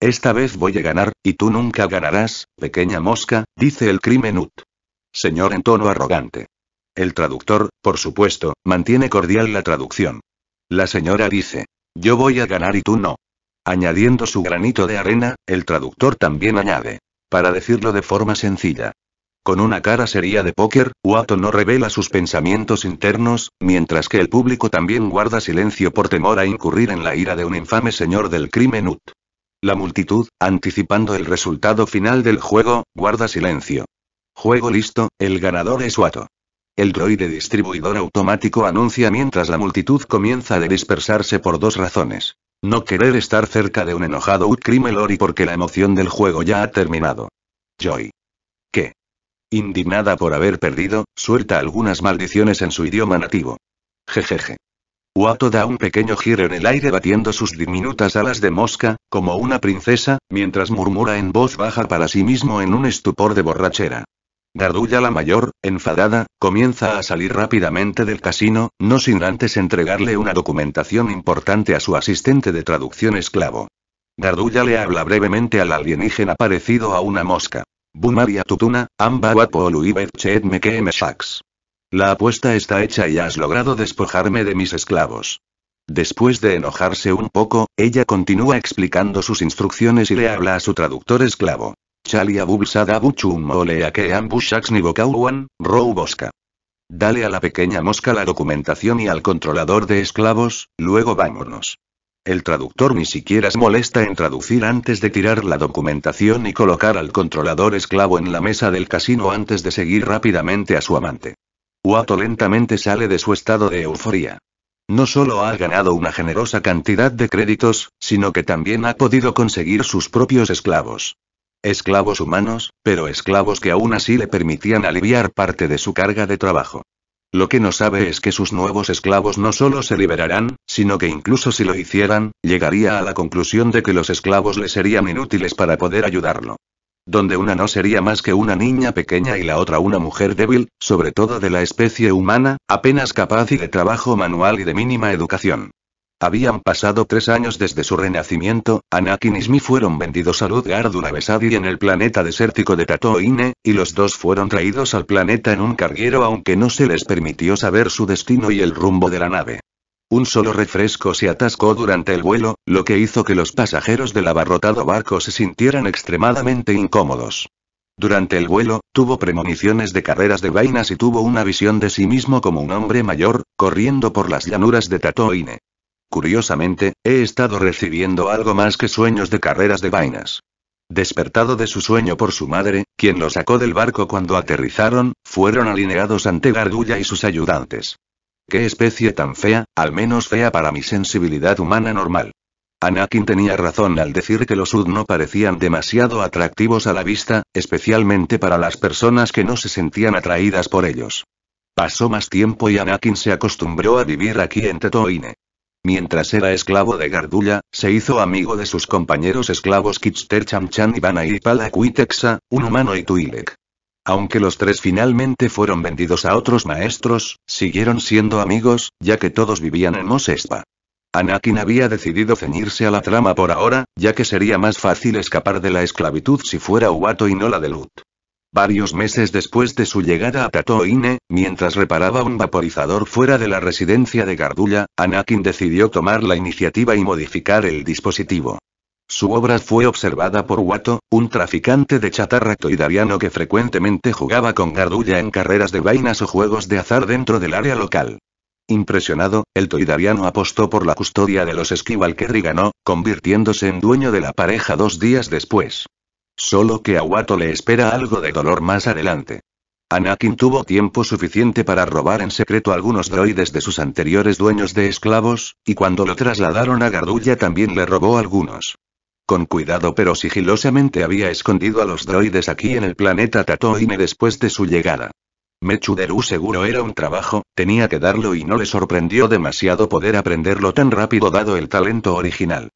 Esta vez voy a ganar, y tú nunca ganarás, pequeña mosca, dice el crimenut señor en tono arrogante. El traductor, por supuesto, mantiene cordial la traducción. La señora dice, yo voy a ganar y tú no. Añadiendo su granito de arena, el traductor también añade, para decirlo de forma sencilla. Con una cara seria de póker, Wato no revela sus pensamientos internos, mientras que el público también guarda silencio por temor a incurrir en la ira de un infame señor del crimen ut. La multitud, anticipando el resultado final del juego, guarda silencio. Juego listo, el ganador es Wato. El droide distribuidor automático anuncia mientras la multitud comienza a dispersarse por dos razones. No querer estar cerca de un enojado Utkrimelor y porque la emoción del juego ya ha terminado. Joy. ¿Qué? Indignada por haber perdido, suelta algunas maldiciones en su idioma nativo. Jejeje. Wato da un pequeño giro en el aire batiendo sus diminutas alas de mosca, como una princesa, mientras murmura en voz baja para sí mismo en un estupor de borrachera. Gardulla la mayor, enfadada, comienza a salir rápidamente del casino, no sin antes entregarle una documentación importante a su asistente de traducción esclavo. Gardulla le habla brevemente al alienígena parecido a una mosca. Bumaria tutuna, amba La apuesta está hecha y has logrado despojarme de mis esclavos. Después de enojarse un poco, ella continúa explicando sus instrucciones y le habla a su traductor esclavo. Chalia Buchum Ambushaks Dale a la pequeña mosca la documentación y al controlador de esclavos, luego vámonos. El traductor ni siquiera se molesta en traducir antes de tirar la documentación y colocar al controlador esclavo en la mesa del casino antes de seguir rápidamente a su amante. Wato lentamente sale de su estado de euforía. No solo ha ganado una generosa cantidad de créditos, sino que también ha podido conseguir sus propios esclavos esclavos humanos, pero esclavos que aún así le permitían aliviar parte de su carga de trabajo. Lo que no sabe es que sus nuevos esclavos no solo se liberarán, sino que incluso si lo hicieran, llegaría a la conclusión de que los esclavos le serían inútiles para poder ayudarlo. Donde una no sería más que una niña pequeña y la otra una mujer débil, sobre todo de la especie humana, apenas capaz y de trabajo manual y de mínima educación. Habían pasado tres años desde su renacimiento, Anakin y Smith fueron vendidos a Ludgard Unavesadi en el planeta desértico de Tatooine, y los dos fueron traídos al planeta en un carguero aunque no se les permitió saber su destino y el rumbo de la nave. Un solo refresco se atascó durante el vuelo, lo que hizo que los pasajeros del abarrotado barco se sintieran extremadamente incómodos. Durante el vuelo, tuvo premoniciones de carreras de vainas y tuvo una visión de sí mismo como un hombre mayor, corriendo por las llanuras de Tatooine. Curiosamente, he estado recibiendo algo más que sueños de carreras de vainas. Despertado de su sueño por su madre, quien lo sacó del barco cuando aterrizaron, fueron alineados ante Gargulla y sus ayudantes. Qué especie tan fea, al menos fea para mi sensibilidad humana normal. Anakin tenía razón al decir que los Ud no parecían demasiado atractivos a la vista, especialmente para las personas que no se sentían atraídas por ellos. Pasó más tiempo y Anakin se acostumbró a vivir aquí en Tatooine. Mientras era esclavo de Gardulla, se hizo amigo de sus compañeros esclavos Kitster Chamchan y Bana y Palacuitexa, un humano y Tuilek. Aunque los tres finalmente fueron vendidos a otros maestros, siguieron siendo amigos, ya que todos vivían en Mosespa. Anakin había decidido ceñirse a la trama por ahora, ya que sería más fácil escapar de la esclavitud si fuera Ubato y no la de Lut. Varios meses después de su llegada a Tatooine, mientras reparaba un vaporizador fuera de la residencia de Gardulla, Anakin decidió tomar la iniciativa y modificar el dispositivo. Su obra fue observada por Watto, un traficante de chatarra toidariano que frecuentemente jugaba con gardulla en carreras de vainas o juegos de azar dentro del área local. Impresionado, el toidariano apostó por la custodia de los Esquival que ganó, convirtiéndose en dueño de la pareja dos días después. Solo que a Wato le espera algo de dolor más adelante. Anakin tuvo tiempo suficiente para robar en secreto algunos droides de sus anteriores dueños de esclavos, y cuando lo trasladaron a Gardulla también le robó algunos. Con cuidado pero sigilosamente había escondido a los droides aquí en el planeta Tatooine después de su llegada. Mechuderu seguro era un trabajo, tenía que darlo y no le sorprendió demasiado poder aprenderlo tan rápido dado el talento original.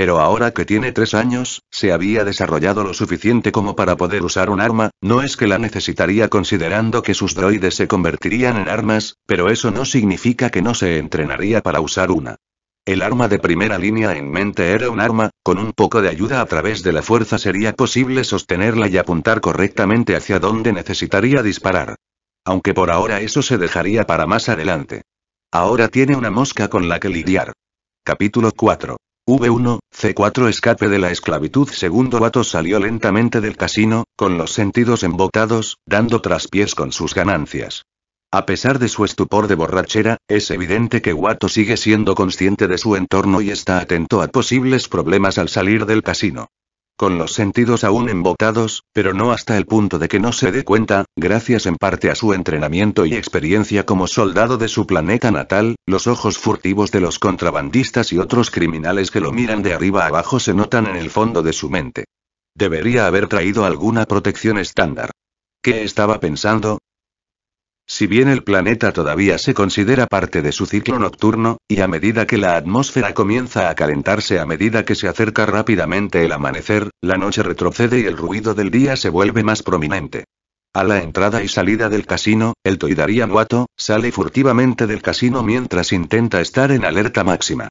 Pero ahora que tiene tres años, se había desarrollado lo suficiente como para poder usar un arma, no es que la necesitaría considerando que sus droides se convertirían en armas, pero eso no significa que no se entrenaría para usar una. El arma de primera línea en mente era un arma, con un poco de ayuda a través de la fuerza sería posible sostenerla y apuntar correctamente hacia donde necesitaría disparar. Aunque por ahora eso se dejaría para más adelante. Ahora tiene una mosca con la que lidiar. Capítulo 4. V1, C4 Escape de la esclavitud Segundo Wato salió lentamente del casino, con los sentidos embotados, dando traspiés con sus ganancias. A pesar de su estupor de borrachera, es evidente que Wato sigue siendo consciente de su entorno y está atento a posibles problemas al salir del casino con los sentidos aún embotados, pero no hasta el punto de que no se dé cuenta, gracias en parte a su entrenamiento y experiencia como soldado de su planeta natal, los ojos furtivos de los contrabandistas y otros criminales que lo miran de arriba abajo se notan en el fondo de su mente. Debería haber traído alguna protección estándar. ¿Qué estaba pensando? Si bien el planeta todavía se considera parte de su ciclo nocturno, y a medida que la atmósfera comienza a calentarse a medida que se acerca rápidamente el amanecer, la noche retrocede y el ruido del día se vuelve más prominente. A la entrada y salida del casino, el Toidarian Wato sale furtivamente del casino mientras intenta estar en alerta máxima.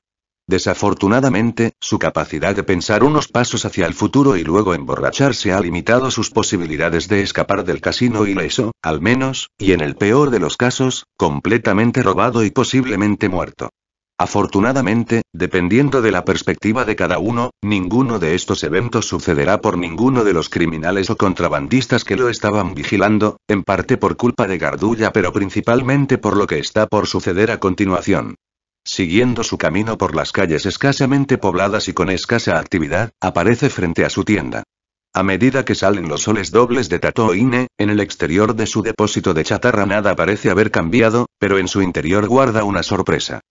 Desafortunadamente, su capacidad de pensar unos pasos hacia el futuro y luego emborracharse ha limitado sus posibilidades de escapar del casino ileso, al menos, y en el peor de los casos, completamente robado y posiblemente muerto. Afortunadamente, dependiendo de la perspectiva de cada uno, ninguno de estos eventos sucederá por ninguno de los criminales o contrabandistas que lo estaban vigilando, en parte por culpa de Gardulla pero principalmente por lo que está por suceder a continuación siguiendo su camino por las calles escasamente pobladas y con escasa actividad, aparece frente a su tienda. A medida que salen los soles dobles de Tatooine, en el exterior de su depósito de chatarra nada parece haber cambiado, pero en su interior guarda una sorpresa.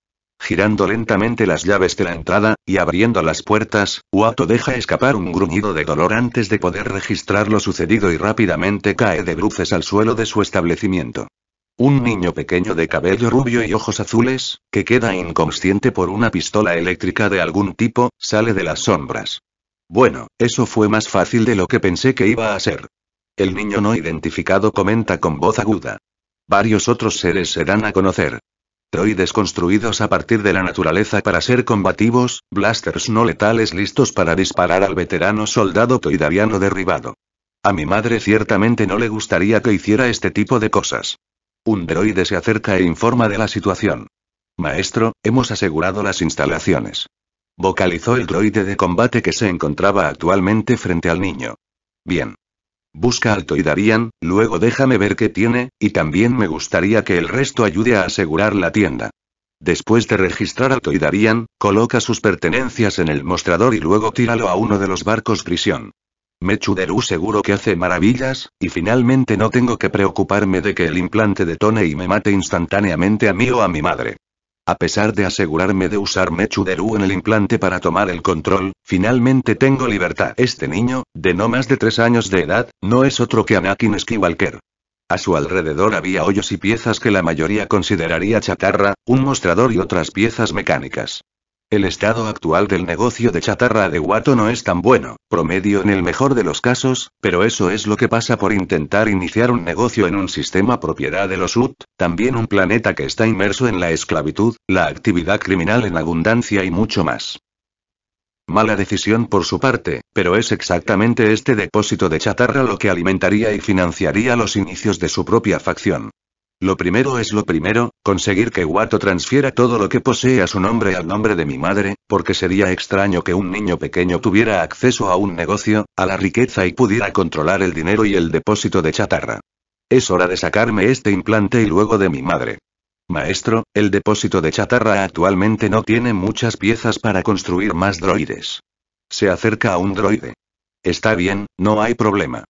Girando lentamente las llaves de la entrada, y abriendo las puertas, Wato deja escapar un gruñido de dolor antes de poder registrar lo sucedido y rápidamente cae de bruces al suelo de su establecimiento. Un niño pequeño de cabello rubio y ojos azules, que queda inconsciente por una pistola eléctrica de algún tipo, sale de las sombras. Bueno, eso fue más fácil de lo que pensé que iba a ser. El niño no identificado comenta con voz aguda. Varios otros seres se dan a conocer. Troides construidos a partir de la naturaleza para ser combativos, blasters no letales listos para disparar al veterano soldado toidariano derribado. A mi madre ciertamente no le gustaría que hiciera este tipo de cosas. Un droide se acerca e informa de la situación. Maestro, hemos asegurado las instalaciones. Vocalizó el droide de combate que se encontraba actualmente frente al niño. Bien. Busca al Toidarian, luego déjame ver qué tiene, y también me gustaría que el resto ayude a asegurar la tienda. Después de registrar al Toidarian, coloca sus pertenencias en el mostrador y luego tíralo a uno de los barcos prisión. Mechuderu seguro que hace maravillas, y finalmente no tengo que preocuparme de que el implante detone y me mate instantáneamente a mí o a mi madre. A pesar de asegurarme de usar Mechuderu en el implante para tomar el control, finalmente tengo libertad. Este niño, de no más de tres años de edad, no es otro que Anakin Skywalker. A su alrededor había hoyos y piezas que la mayoría consideraría chatarra, un mostrador y otras piezas mecánicas. El estado actual del negocio de chatarra de Guato no es tan bueno, promedio en el mejor de los casos, pero eso es lo que pasa por intentar iniciar un negocio en un sistema propiedad de los UT, también un planeta que está inmerso en la esclavitud, la actividad criminal en abundancia y mucho más. Mala decisión por su parte, pero es exactamente este depósito de chatarra lo que alimentaría y financiaría los inicios de su propia facción. Lo primero es lo primero, conseguir que Wato transfiera todo lo que posee a su nombre al nombre de mi madre, porque sería extraño que un niño pequeño tuviera acceso a un negocio, a la riqueza y pudiera controlar el dinero y el depósito de chatarra. Es hora de sacarme este implante y luego de mi madre. Maestro, el depósito de chatarra actualmente no tiene muchas piezas para construir más droides. Se acerca a un droide. Está bien, no hay problema.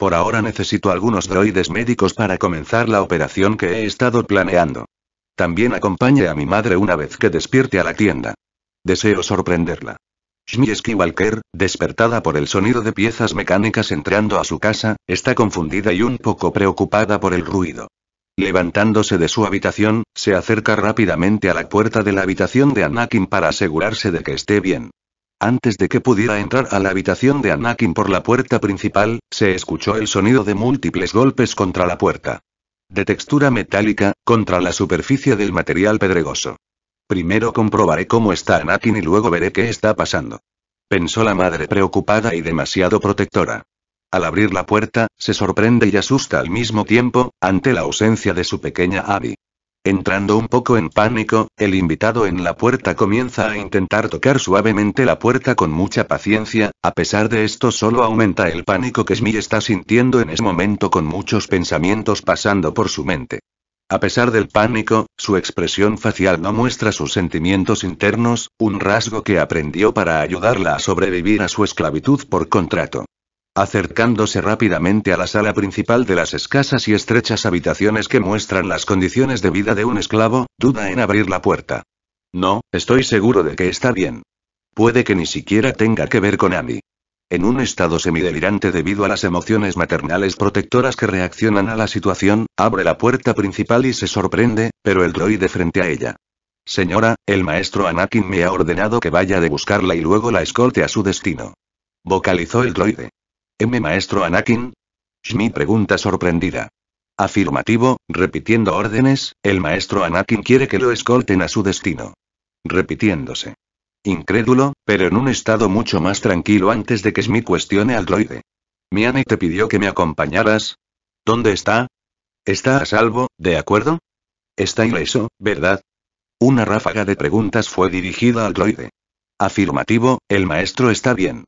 Por ahora necesito algunos droides médicos para comenzar la operación que he estado planeando. También acompañe a mi madre una vez que despierte a la tienda. Deseo sorprenderla. Shmi Walker, despertada por el sonido de piezas mecánicas entrando a su casa, está confundida y un poco preocupada por el ruido. Levantándose de su habitación, se acerca rápidamente a la puerta de la habitación de Anakin para asegurarse de que esté bien. Antes de que pudiera entrar a la habitación de Anakin por la puerta principal, se escuchó el sonido de múltiples golpes contra la puerta. De textura metálica, contra la superficie del material pedregoso. Primero comprobaré cómo está Anakin y luego veré qué está pasando. Pensó la madre preocupada y demasiado protectora. Al abrir la puerta, se sorprende y asusta al mismo tiempo, ante la ausencia de su pequeña Abby. Entrando un poco en pánico, el invitado en la puerta comienza a intentar tocar suavemente la puerta con mucha paciencia, a pesar de esto solo aumenta el pánico que Smith está sintiendo en ese momento con muchos pensamientos pasando por su mente. A pesar del pánico, su expresión facial no muestra sus sentimientos internos, un rasgo que aprendió para ayudarla a sobrevivir a su esclavitud por contrato acercándose rápidamente a la sala principal de las escasas y estrechas habitaciones que muestran las condiciones de vida de un esclavo, duda en abrir la puerta. No, estoy seguro de que está bien. Puede que ni siquiera tenga que ver con Amy. En un estado semidelirante debido a las emociones maternales protectoras que reaccionan a la situación, abre la puerta principal y se sorprende, pero el droide frente a ella. Señora, el maestro Anakin me ha ordenado que vaya de buscarla y luego la escolte a su destino. Vocalizó el droide. ¿M maestro Anakin? Shmi pregunta sorprendida. Afirmativo, repitiendo órdenes, el maestro Anakin quiere que lo escolten a su destino. Repitiéndose. Incrédulo, pero en un estado mucho más tranquilo antes de que Shmi cuestione al droide. Miane te pidió que me acompañaras. ¿Dónde está? Está a salvo, ¿de acuerdo? Está ileso, ¿verdad? Una ráfaga de preguntas fue dirigida al droide. Afirmativo, el maestro está bien.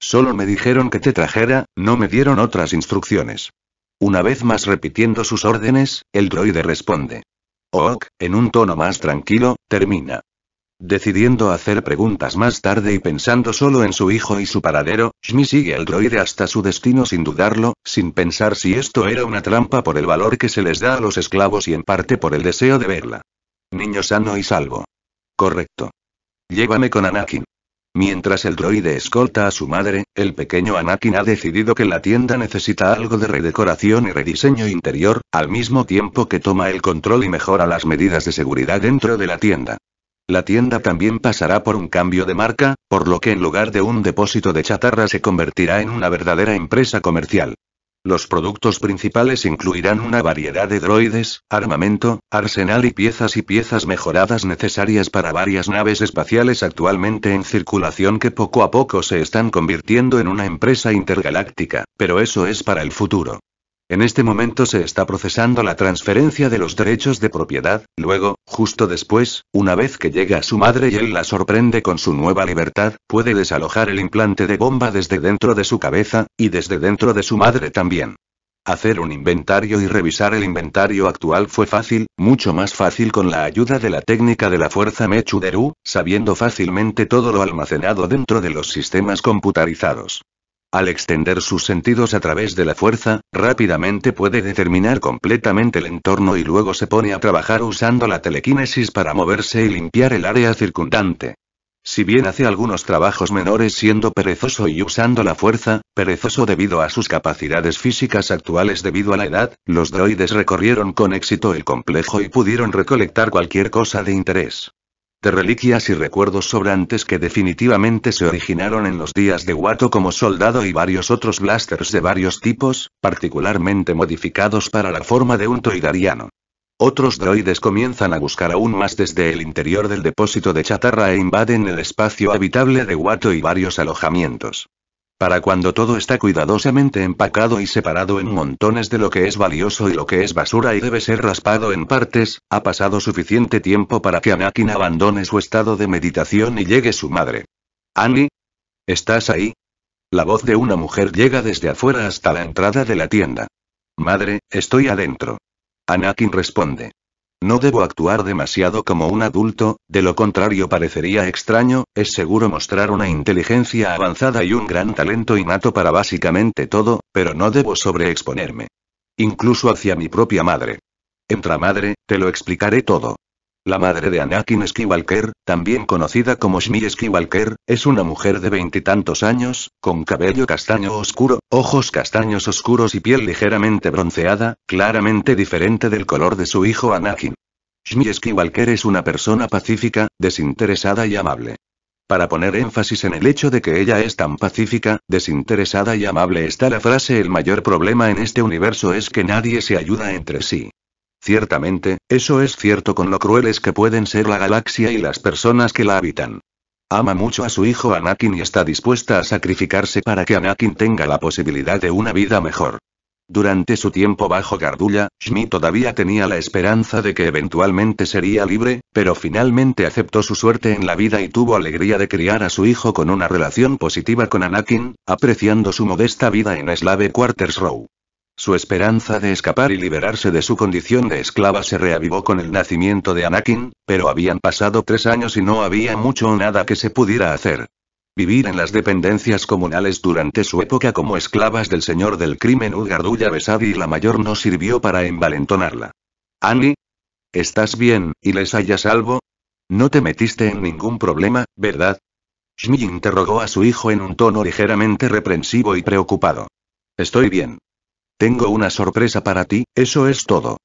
Solo me dijeron que te trajera, no me dieron otras instrucciones. Una vez más repitiendo sus órdenes, el droide responde. Ok, en un tono más tranquilo, termina. Decidiendo hacer preguntas más tarde y pensando solo en su hijo y su paradero, Shmi sigue al droide hasta su destino sin dudarlo, sin pensar si esto era una trampa por el valor que se les da a los esclavos y en parte por el deseo de verla. Niño sano y salvo. Correcto. Llévame con Anakin. Mientras el droide escolta a su madre, el pequeño Anakin ha decidido que la tienda necesita algo de redecoración y rediseño interior, al mismo tiempo que toma el control y mejora las medidas de seguridad dentro de la tienda. La tienda también pasará por un cambio de marca, por lo que en lugar de un depósito de chatarra se convertirá en una verdadera empresa comercial. Los productos principales incluirán una variedad de droides, armamento, arsenal y piezas y piezas mejoradas necesarias para varias naves espaciales actualmente en circulación que poco a poco se están convirtiendo en una empresa intergaláctica, pero eso es para el futuro. En este momento se está procesando la transferencia de los derechos de propiedad, luego, justo después, una vez que llega su madre y él la sorprende con su nueva libertad, puede desalojar el implante de bomba desde dentro de su cabeza, y desde dentro de su madre también. Hacer un inventario y revisar el inventario actual fue fácil, mucho más fácil con la ayuda de la técnica de la fuerza Mechuderu, sabiendo fácilmente todo lo almacenado dentro de los sistemas computarizados. Al extender sus sentidos a través de la fuerza, rápidamente puede determinar completamente el entorno y luego se pone a trabajar usando la telequinesis para moverse y limpiar el área circundante. Si bien hace algunos trabajos menores siendo perezoso y usando la fuerza, perezoso debido a sus capacidades físicas actuales debido a la edad, los droides recorrieron con éxito el complejo y pudieron recolectar cualquier cosa de interés de reliquias y recuerdos sobrantes que definitivamente se originaron en los días de Watto como soldado y varios otros blasters de varios tipos, particularmente modificados para la forma de un toidariano. Otros droides comienzan a buscar aún más desde el interior del depósito de chatarra e invaden el espacio habitable de Watto y varios alojamientos. Para cuando todo está cuidadosamente empacado y separado en montones de lo que es valioso y lo que es basura y debe ser raspado en partes, ha pasado suficiente tiempo para que Anakin abandone su estado de meditación y llegue su madre. Annie? ¿Estás ahí? La voz de una mujer llega desde afuera hasta la entrada de la tienda. Madre, estoy adentro. Anakin responde. No debo actuar demasiado como un adulto, de lo contrario parecería extraño, es seguro mostrar una inteligencia avanzada y un gran talento innato para básicamente todo, pero no debo sobreexponerme. Incluso hacia mi propia madre. Entra madre, te lo explicaré todo. La madre de Anakin Skywalker, también conocida como Shmi Skywalker, es una mujer de veintitantos años, con cabello castaño oscuro, ojos castaños oscuros y piel ligeramente bronceada, claramente diferente del color de su hijo Anakin. Shmi Skywalker es una persona pacífica, desinteresada y amable. Para poner énfasis en el hecho de que ella es tan pacífica, desinteresada y amable está la frase el mayor problema en este universo es que nadie se ayuda entre sí. Ciertamente, eso es cierto con lo crueles que pueden ser la galaxia y las personas que la habitan. Ama mucho a su hijo Anakin y está dispuesta a sacrificarse para que Anakin tenga la posibilidad de una vida mejor. Durante su tiempo bajo Gardulla, Shmi todavía tenía la esperanza de que eventualmente sería libre, pero finalmente aceptó su suerte en la vida y tuvo alegría de criar a su hijo con una relación positiva con Anakin, apreciando su modesta vida en Slave Quarters Row. Su esperanza de escapar y liberarse de su condición de esclava se reavivó con el nacimiento de Anakin, pero habían pasado tres años y no había mucho o nada que se pudiera hacer. Vivir en las dependencias comunales durante su época como esclavas del señor del crimen Udgardulla Besadi y la mayor no sirvió para envalentonarla. Annie, ¿estás bien, y les haya salvo? No te metiste en ningún problema, ¿verdad? Shmi interrogó a su hijo en un tono ligeramente reprensivo y preocupado. Estoy bien. Tengo una sorpresa para ti, eso es todo.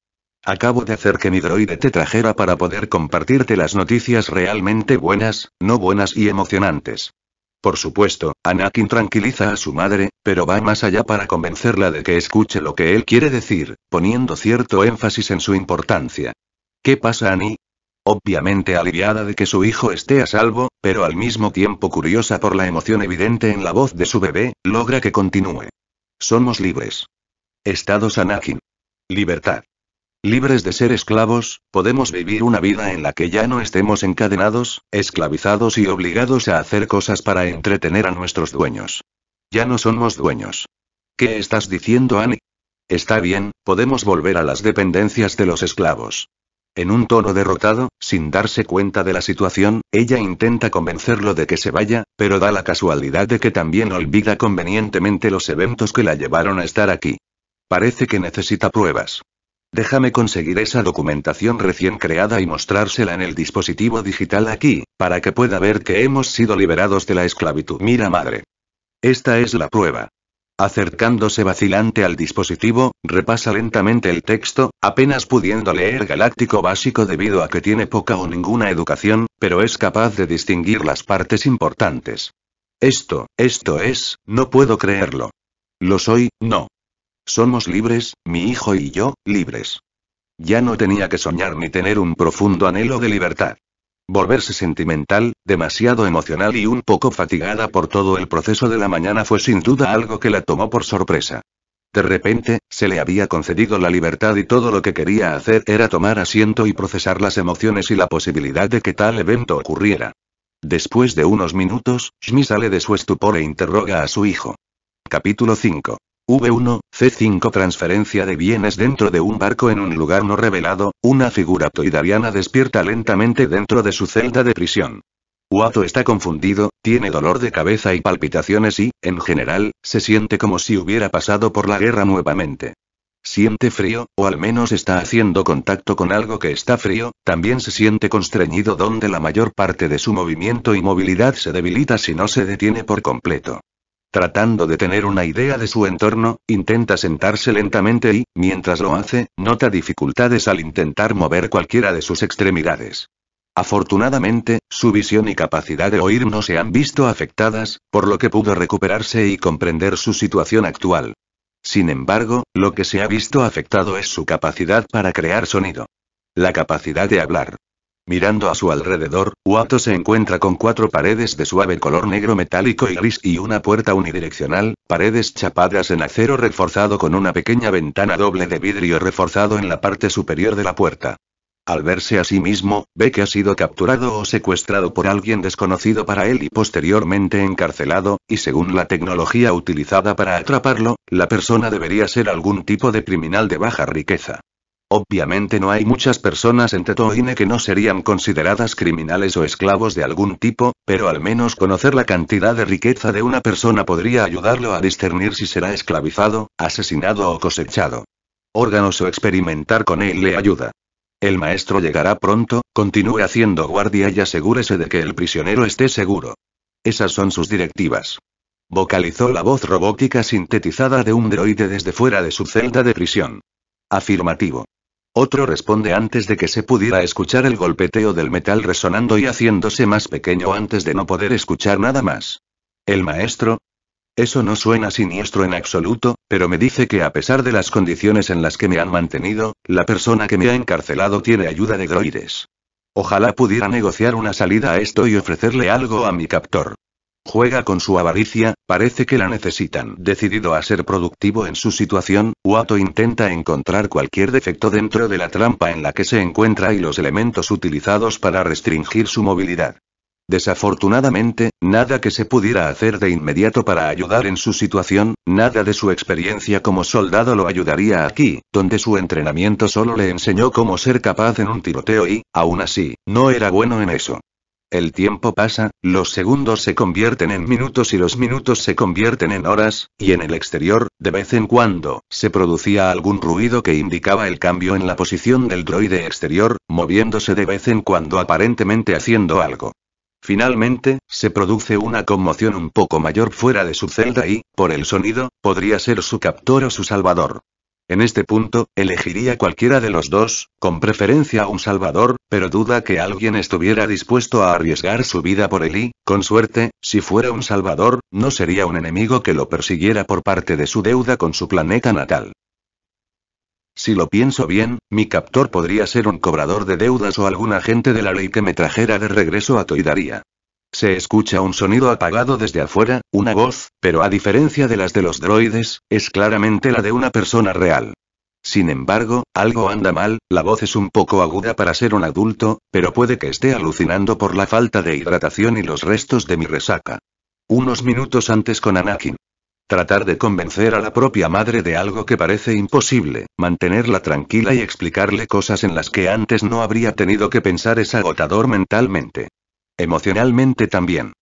Acabo de hacer que mi droide te trajera para poder compartirte las noticias realmente buenas, no buenas y emocionantes. Por supuesto, Anakin tranquiliza a su madre, pero va más allá para convencerla de que escuche lo que él quiere decir, poniendo cierto énfasis en su importancia. ¿Qué pasa, Annie? Obviamente aliviada de que su hijo esté a salvo, pero al mismo tiempo curiosa por la emoción evidente en la voz de su bebé, logra que continúe. Somos libres. Estados Anakin. Libertad. Libres de ser esclavos, podemos vivir una vida en la que ya no estemos encadenados, esclavizados y obligados a hacer cosas para entretener a nuestros dueños. Ya no somos dueños. ¿Qué estás diciendo, Annie? Está bien, podemos volver a las dependencias de los esclavos. En un tono derrotado, sin darse cuenta de la situación, ella intenta convencerlo de que se vaya, pero da la casualidad de que también olvida convenientemente los eventos que la llevaron a estar aquí. Parece que necesita pruebas. Déjame conseguir esa documentación recién creada y mostrársela en el dispositivo digital aquí, para que pueda ver que hemos sido liberados de la esclavitud. Mira madre. Esta es la prueba. Acercándose vacilante al dispositivo, repasa lentamente el texto, apenas pudiendo leer galáctico básico debido a que tiene poca o ninguna educación, pero es capaz de distinguir las partes importantes. Esto, esto es, no puedo creerlo. Lo soy, no. Somos libres, mi hijo y yo, libres. Ya no tenía que soñar ni tener un profundo anhelo de libertad. Volverse sentimental, demasiado emocional y un poco fatigada por todo el proceso de la mañana fue sin duda algo que la tomó por sorpresa. De repente, se le había concedido la libertad y todo lo que quería hacer era tomar asiento y procesar las emociones y la posibilidad de que tal evento ocurriera. Después de unos minutos, Shmi sale de su estupor e interroga a su hijo. Capítulo 5. V1, C5 Transferencia de bienes dentro de un barco en un lugar no revelado, una figura toidariana despierta lentamente dentro de su celda de prisión. Wato está confundido, tiene dolor de cabeza y palpitaciones y, en general, se siente como si hubiera pasado por la guerra nuevamente. Siente frío, o al menos está haciendo contacto con algo que está frío, también se siente constreñido donde la mayor parte de su movimiento y movilidad se debilita si no se detiene por completo. Tratando de tener una idea de su entorno, intenta sentarse lentamente y, mientras lo hace, nota dificultades al intentar mover cualquiera de sus extremidades. Afortunadamente, su visión y capacidad de oír no se han visto afectadas, por lo que pudo recuperarse y comprender su situación actual. Sin embargo, lo que se ha visto afectado es su capacidad para crear sonido. La capacidad de hablar. Mirando a su alrededor, Watto se encuentra con cuatro paredes de suave color negro metálico y gris y una puerta unidireccional, paredes chapadas en acero reforzado con una pequeña ventana doble de vidrio reforzado en la parte superior de la puerta. Al verse a sí mismo, ve que ha sido capturado o secuestrado por alguien desconocido para él y posteriormente encarcelado, y según la tecnología utilizada para atraparlo, la persona debería ser algún tipo de criminal de baja riqueza. Obviamente no hay muchas personas en Tetoine que no serían consideradas criminales o esclavos de algún tipo, pero al menos conocer la cantidad de riqueza de una persona podría ayudarlo a discernir si será esclavizado, asesinado o cosechado. Órganos o experimentar con él le ayuda. El maestro llegará pronto, continúe haciendo guardia y asegúrese de que el prisionero esté seguro. Esas son sus directivas. Vocalizó la voz robótica sintetizada de un droide desde fuera de su celda de prisión. Afirmativo. Otro responde antes de que se pudiera escuchar el golpeteo del metal resonando y haciéndose más pequeño antes de no poder escuchar nada más. El maestro, eso no suena siniestro en absoluto, pero me dice que a pesar de las condiciones en las que me han mantenido, la persona que me ha encarcelado tiene ayuda de droides. Ojalá pudiera negociar una salida a esto y ofrecerle algo a mi captor. Juega con su avaricia, parece que la necesitan. Decidido a ser productivo en su situación, Wato intenta encontrar cualquier defecto dentro de la trampa en la que se encuentra y los elementos utilizados para restringir su movilidad. Desafortunadamente, nada que se pudiera hacer de inmediato para ayudar en su situación, nada de su experiencia como soldado lo ayudaría aquí, donde su entrenamiento solo le enseñó cómo ser capaz en un tiroteo y, aún así, no era bueno en eso. El tiempo pasa, los segundos se convierten en minutos y los minutos se convierten en horas, y en el exterior, de vez en cuando, se producía algún ruido que indicaba el cambio en la posición del droide exterior, moviéndose de vez en cuando aparentemente haciendo algo. Finalmente, se produce una conmoción un poco mayor fuera de su celda y, por el sonido, podría ser su captor o su salvador. En este punto, elegiría cualquiera de los dos, con preferencia a un salvador, pero duda que alguien estuviera dispuesto a arriesgar su vida por él y, con suerte, si fuera un salvador, no sería un enemigo que lo persiguiera por parte de su deuda con su planeta natal. Si lo pienso bien, mi captor podría ser un cobrador de deudas o algún agente de la ley que me trajera de regreso a Toidaría. Se escucha un sonido apagado desde afuera, una voz, pero a diferencia de las de los droides, es claramente la de una persona real. Sin embargo, algo anda mal, la voz es un poco aguda para ser un adulto, pero puede que esté alucinando por la falta de hidratación y los restos de mi resaca. Unos minutos antes con Anakin. Tratar de convencer a la propia madre de algo que parece imposible, mantenerla tranquila y explicarle cosas en las que antes no habría tenido que pensar es agotador mentalmente. Emocionalmente también.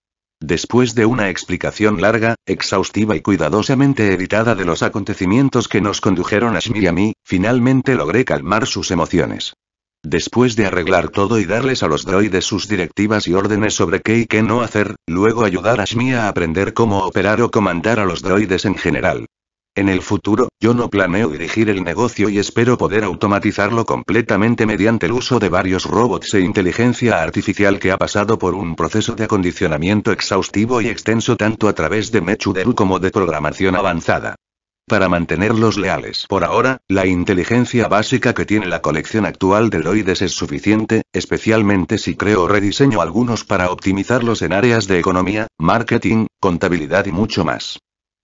Después de una explicación larga, exhaustiva y cuidadosamente editada de los acontecimientos que nos condujeron a Shmi y a mí, finalmente logré calmar sus emociones. Después de arreglar todo y darles a los droides sus directivas y órdenes sobre qué y qué no hacer, luego ayudar a Shmi a aprender cómo operar o comandar a los droides en general, en el futuro, yo no planeo dirigir el negocio y espero poder automatizarlo completamente mediante el uso de varios robots e inteligencia artificial que ha pasado por un proceso de acondicionamiento exhaustivo y extenso tanto a través de Mechuderu como de programación avanzada. Para mantenerlos leales por ahora, la inteligencia básica que tiene la colección actual de droides es suficiente, especialmente si creo rediseño algunos para optimizarlos en áreas de economía, marketing, contabilidad y mucho más.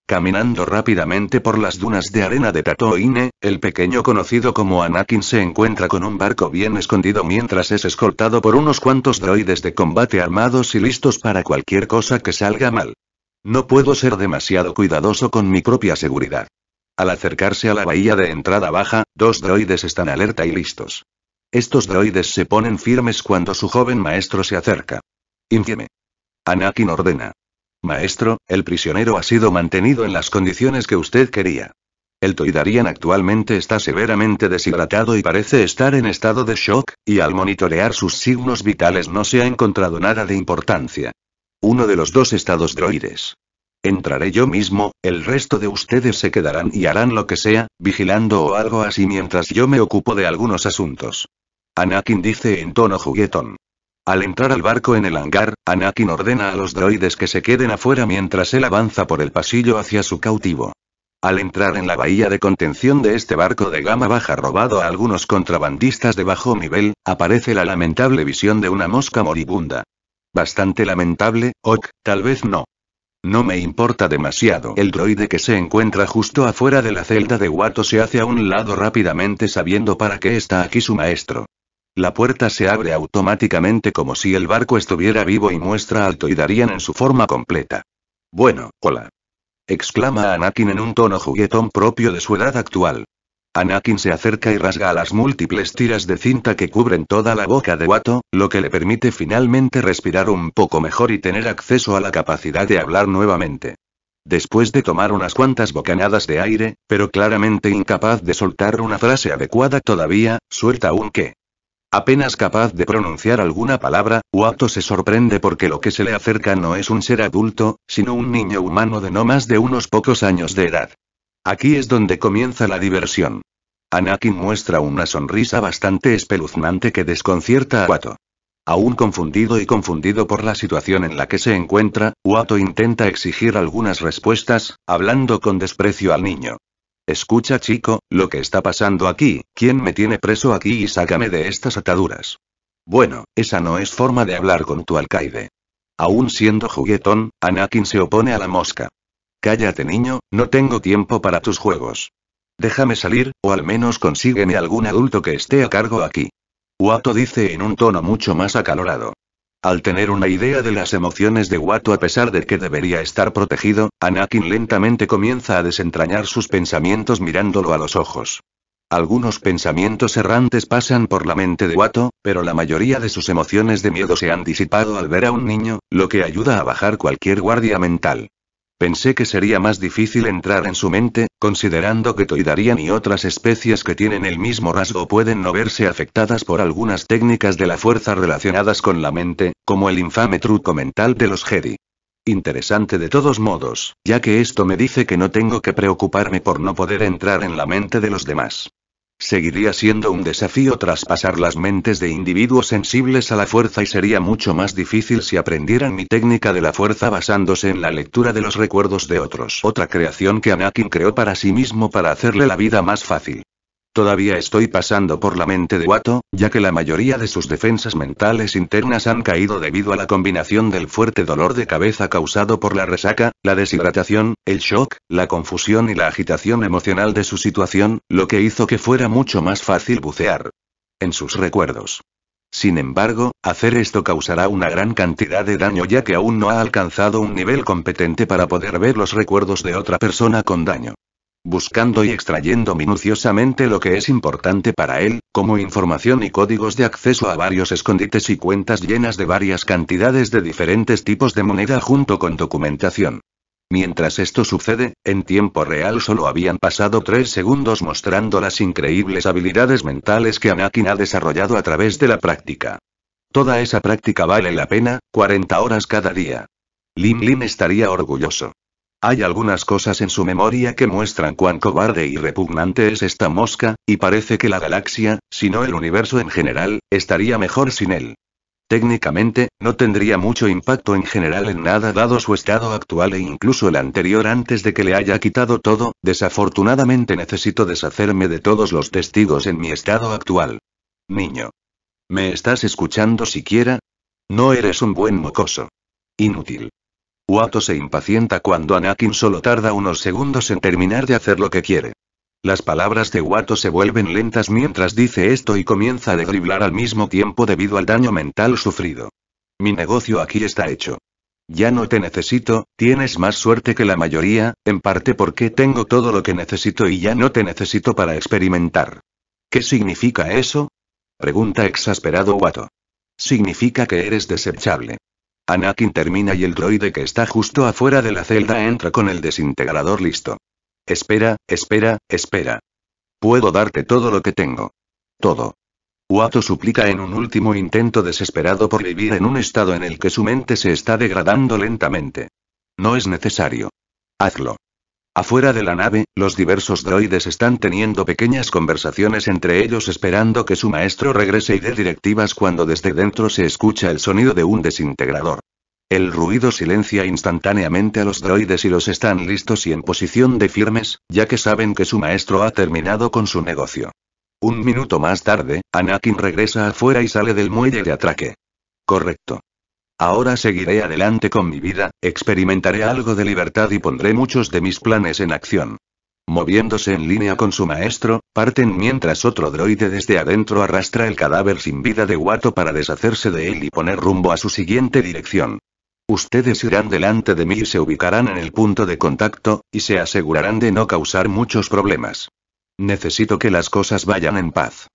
Caminando rápidamente por las dunas de arena de Tatooine, el pequeño conocido como Anakin se encuentra con un barco bien escondido mientras es escoltado por unos cuantos droides de combate armados y listos para cualquier cosa que salga mal. No puedo ser demasiado cuidadoso con mi propia seguridad. Al acercarse a la bahía de entrada baja, dos droides están alerta y listos. Estos droides se ponen firmes cuando su joven maestro se acerca. Infieme. Anakin ordena. Maestro, el prisionero ha sido mantenido en las condiciones que usted quería. El Toidarian actualmente está severamente deshidratado y parece estar en estado de shock, y al monitorear sus signos vitales no se ha encontrado nada de importancia. Uno de los dos estados droides. Entraré yo mismo, el resto de ustedes se quedarán y harán lo que sea, vigilando o algo así mientras yo me ocupo de algunos asuntos. Anakin dice en tono juguetón. Al entrar al barco en el hangar, Anakin ordena a los droides que se queden afuera mientras él avanza por el pasillo hacia su cautivo. Al entrar en la bahía de contención de este barco de gama baja robado a algunos contrabandistas de bajo nivel, aparece la lamentable visión de una mosca moribunda. Bastante lamentable, ok, tal vez no. No me importa demasiado. El droide que se encuentra justo afuera de la celda de Watto se hace a un lado rápidamente sabiendo para qué está aquí su maestro. La puerta se abre automáticamente como si el barco estuviera vivo y muestra alto y Darían en su forma completa. Bueno, hola. Exclama Anakin en un tono juguetón propio de su edad actual. Anakin se acerca y rasga las múltiples tiras de cinta que cubren toda la boca de Watto, lo que le permite finalmente respirar un poco mejor y tener acceso a la capacidad de hablar nuevamente. Después de tomar unas cuantas bocanadas de aire, pero claramente incapaz de soltar una frase adecuada todavía, suelta un qué. Apenas capaz de pronunciar alguna palabra, Uato se sorprende porque lo que se le acerca no es un ser adulto, sino un niño humano de no más de unos pocos años de edad. Aquí es donde comienza la diversión. Anakin muestra una sonrisa bastante espeluznante que desconcierta a Wato. Aún confundido y confundido por la situación en la que se encuentra, Wato intenta exigir algunas respuestas, hablando con desprecio al niño. Escucha chico, lo que está pasando aquí, ¿quién me tiene preso aquí y sácame de estas ataduras? Bueno, esa no es forma de hablar con tu alcaide. Aún siendo juguetón, Anakin se opone a la mosca. Cállate niño, no tengo tiempo para tus juegos. Déjame salir, o al menos consígueme algún adulto que esté a cargo aquí. Wato dice en un tono mucho más acalorado. Al tener una idea de las emociones de Watto a pesar de que debería estar protegido, Anakin lentamente comienza a desentrañar sus pensamientos mirándolo a los ojos. Algunos pensamientos errantes pasan por la mente de Watto, pero la mayoría de sus emociones de miedo se han disipado al ver a un niño, lo que ayuda a bajar cualquier guardia mental. Pensé que sería más difícil entrar en su mente, considerando que Toidarian y otras especies que tienen el mismo rasgo pueden no verse afectadas por algunas técnicas de la fuerza relacionadas con la mente, como el infame truco mental de los Jedi. Interesante de todos modos, ya que esto me dice que no tengo que preocuparme por no poder entrar en la mente de los demás. Seguiría siendo un desafío traspasar las mentes de individuos sensibles a la fuerza y sería mucho más difícil si aprendieran mi técnica de la fuerza basándose en la lectura de los recuerdos de otros. Otra creación que Anakin creó para sí mismo para hacerle la vida más fácil. Todavía estoy pasando por la mente de Wato, ya que la mayoría de sus defensas mentales internas han caído debido a la combinación del fuerte dolor de cabeza causado por la resaca, la deshidratación, el shock, la confusión y la agitación emocional de su situación, lo que hizo que fuera mucho más fácil bucear en sus recuerdos. Sin embargo, hacer esto causará una gran cantidad de daño ya que aún no ha alcanzado un nivel competente para poder ver los recuerdos de otra persona con daño buscando y extrayendo minuciosamente lo que es importante para él, como información y códigos de acceso a varios escondites y cuentas llenas de varias cantidades de diferentes tipos de moneda junto con documentación. Mientras esto sucede, en tiempo real solo habían pasado tres segundos mostrando las increíbles habilidades mentales que Anakin ha desarrollado a través de la práctica. Toda esa práctica vale la pena, 40 horas cada día. Lim Lim estaría orgulloso. Hay algunas cosas en su memoria que muestran cuán cobarde y repugnante es esta mosca, y parece que la galaxia, si no el universo en general, estaría mejor sin él. Técnicamente, no tendría mucho impacto en general en nada dado su estado actual e incluso el anterior antes de que le haya quitado todo, desafortunadamente necesito deshacerme de todos los testigos en mi estado actual. Niño. ¿Me estás escuchando siquiera? No eres un buen mocoso. Inútil. Watto se impacienta cuando Anakin solo tarda unos segundos en terminar de hacer lo que quiere. Las palabras de Watto se vuelven lentas mientras dice esto y comienza a driblar al mismo tiempo debido al daño mental sufrido. Mi negocio aquí está hecho. Ya no te necesito, tienes más suerte que la mayoría, en parte porque tengo todo lo que necesito y ya no te necesito para experimentar. ¿Qué significa eso? Pregunta exasperado Watto. Significa que eres desechable. Anakin termina y el droide que está justo afuera de la celda entra con el desintegrador listo. Espera, espera, espera. Puedo darte todo lo que tengo. Todo. Watto suplica en un último intento desesperado por vivir en un estado en el que su mente se está degradando lentamente. No es necesario. Hazlo. Afuera de la nave, los diversos droides están teniendo pequeñas conversaciones entre ellos esperando que su maestro regrese y dé directivas cuando desde dentro se escucha el sonido de un desintegrador. El ruido silencia instantáneamente a los droides y los están listos y en posición de firmes, ya que saben que su maestro ha terminado con su negocio. Un minuto más tarde, Anakin regresa afuera y sale del muelle de atraque. Correcto. Ahora seguiré adelante con mi vida, experimentaré algo de libertad y pondré muchos de mis planes en acción. Moviéndose en línea con su maestro, parten mientras otro droide desde adentro arrastra el cadáver sin vida de Wato para deshacerse de él y poner rumbo a su siguiente dirección. Ustedes irán delante de mí y se ubicarán en el punto de contacto, y se asegurarán de no causar muchos problemas. Necesito que las cosas vayan en paz.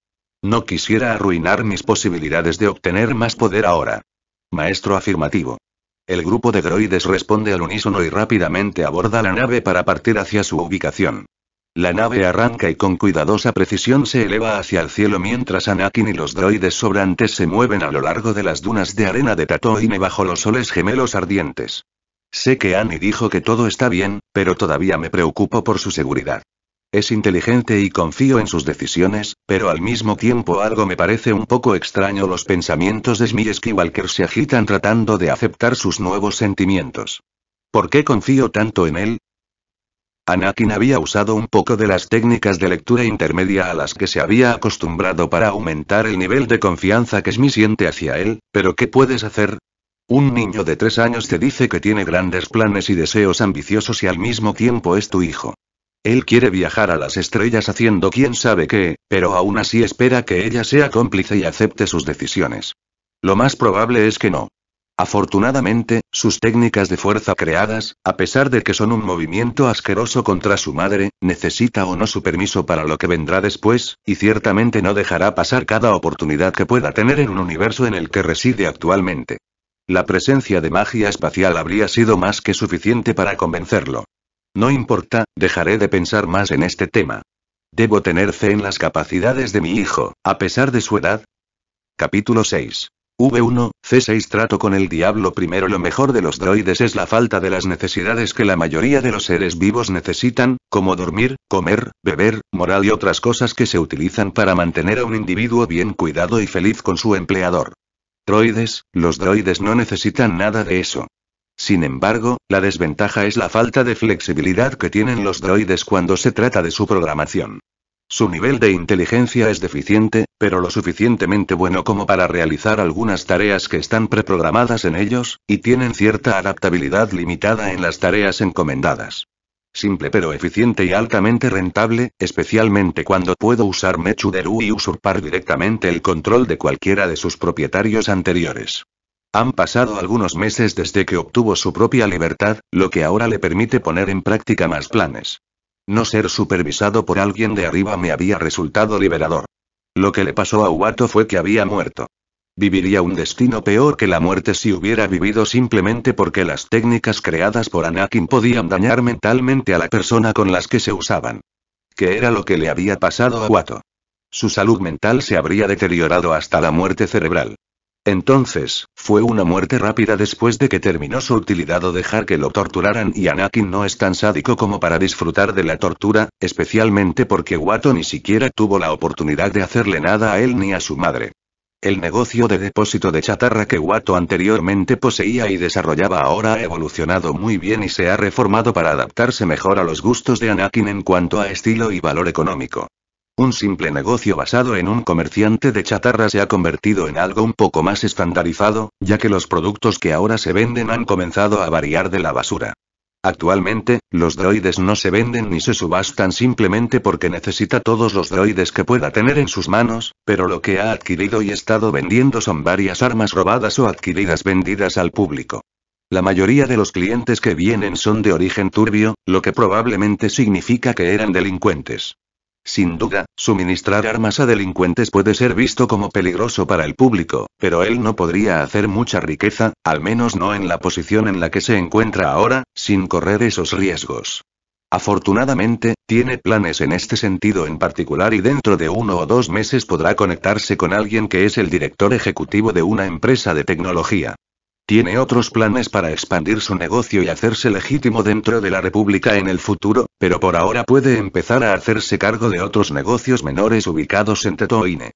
No quisiera arruinar mis posibilidades de obtener más poder ahora. Maestro afirmativo. El grupo de droides responde al unísono y rápidamente aborda la nave para partir hacia su ubicación. La nave arranca y con cuidadosa precisión se eleva hacia el cielo mientras Anakin y los droides sobrantes se mueven a lo largo de las dunas de arena de Tatooine bajo los soles gemelos ardientes. Sé que Annie dijo que todo está bien, pero todavía me preocupo por su seguridad. Es inteligente y confío en sus decisiones, pero al mismo tiempo algo me parece un poco extraño. Los pensamientos de y Walker se agitan tratando de aceptar sus nuevos sentimientos. ¿Por qué confío tanto en él? Anakin había usado un poco de las técnicas de lectura intermedia a las que se había acostumbrado para aumentar el nivel de confianza que Smith siente hacia él, pero ¿qué puedes hacer? Un niño de tres años te dice que tiene grandes planes y deseos ambiciosos y al mismo tiempo es tu hijo. Él quiere viajar a las estrellas haciendo quién sabe qué, pero aún así espera que ella sea cómplice y acepte sus decisiones. Lo más probable es que no. Afortunadamente, sus técnicas de fuerza creadas, a pesar de que son un movimiento asqueroso contra su madre, necesita o no su permiso para lo que vendrá después, y ciertamente no dejará pasar cada oportunidad que pueda tener en un universo en el que reside actualmente. La presencia de magia espacial habría sido más que suficiente para convencerlo. No importa, dejaré de pensar más en este tema. Debo tener fe en las capacidades de mi hijo, a pesar de su edad. Capítulo 6. V1, C6 Trato con el diablo primero Lo mejor de los droides es la falta de las necesidades que la mayoría de los seres vivos necesitan, como dormir, comer, beber, moral y otras cosas que se utilizan para mantener a un individuo bien cuidado y feliz con su empleador. Droides, los droides no necesitan nada de eso. Sin embargo, la desventaja es la falta de flexibilidad que tienen los droides cuando se trata de su programación. Su nivel de inteligencia es deficiente, pero lo suficientemente bueno como para realizar algunas tareas que están preprogramadas en ellos, y tienen cierta adaptabilidad limitada en las tareas encomendadas. Simple pero eficiente y altamente rentable, especialmente cuando puedo usar Mechuderu y usurpar directamente el control de cualquiera de sus propietarios anteriores. Han pasado algunos meses desde que obtuvo su propia libertad, lo que ahora le permite poner en práctica más planes. No ser supervisado por alguien de arriba me había resultado liberador. Lo que le pasó a Wato fue que había muerto. Viviría un destino peor que la muerte si hubiera vivido simplemente porque las técnicas creadas por Anakin podían dañar mentalmente a la persona con las que se usaban. ¿Qué era lo que le había pasado a Wato? Su salud mental se habría deteriorado hasta la muerte cerebral. Entonces, fue una muerte rápida después de que terminó su utilidad o dejar que lo torturaran y Anakin no es tan sádico como para disfrutar de la tortura, especialmente porque Watto ni siquiera tuvo la oportunidad de hacerle nada a él ni a su madre. El negocio de depósito de chatarra que Watto anteriormente poseía y desarrollaba ahora ha evolucionado muy bien y se ha reformado para adaptarse mejor a los gustos de Anakin en cuanto a estilo y valor económico. Un simple negocio basado en un comerciante de chatarra se ha convertido en algo un poco más estandarizado, ya que los productos que ahora se venden han comenzado a variar de la basura. Actualmente, los droides no se venden ni se subastan simplemente porque necesita todos los droides que pueda tener en sus manos, pero lo que ha adquirido y estado vendiendo son varias armas robadas o adquiridas vendidas al público. La mayoría de los clientes que vienen son de origen turbio, lo que probablemente significa que eran delincuentes. Sin duda, suministrar armas a delincuentes puede ser visto como peligroso para el público, pero él no podría hacer mucha riqueza, al menos no en la posición en la que se encuentra ahora, sin correr esos riesgos. Afortunadamente, tiene planes en este sentido en particular y dentro de uno o dos meses podrá conectarse con alguien que es el director ejecutivo de una empresa de tecnología. ¿Tiene otros planes para expandir su negocio y hacerse legítimo dentro de la República en el futuro? Pero por ahora puede empezar a hacerse cargo de otros negocios menores ubicados en Tetoine.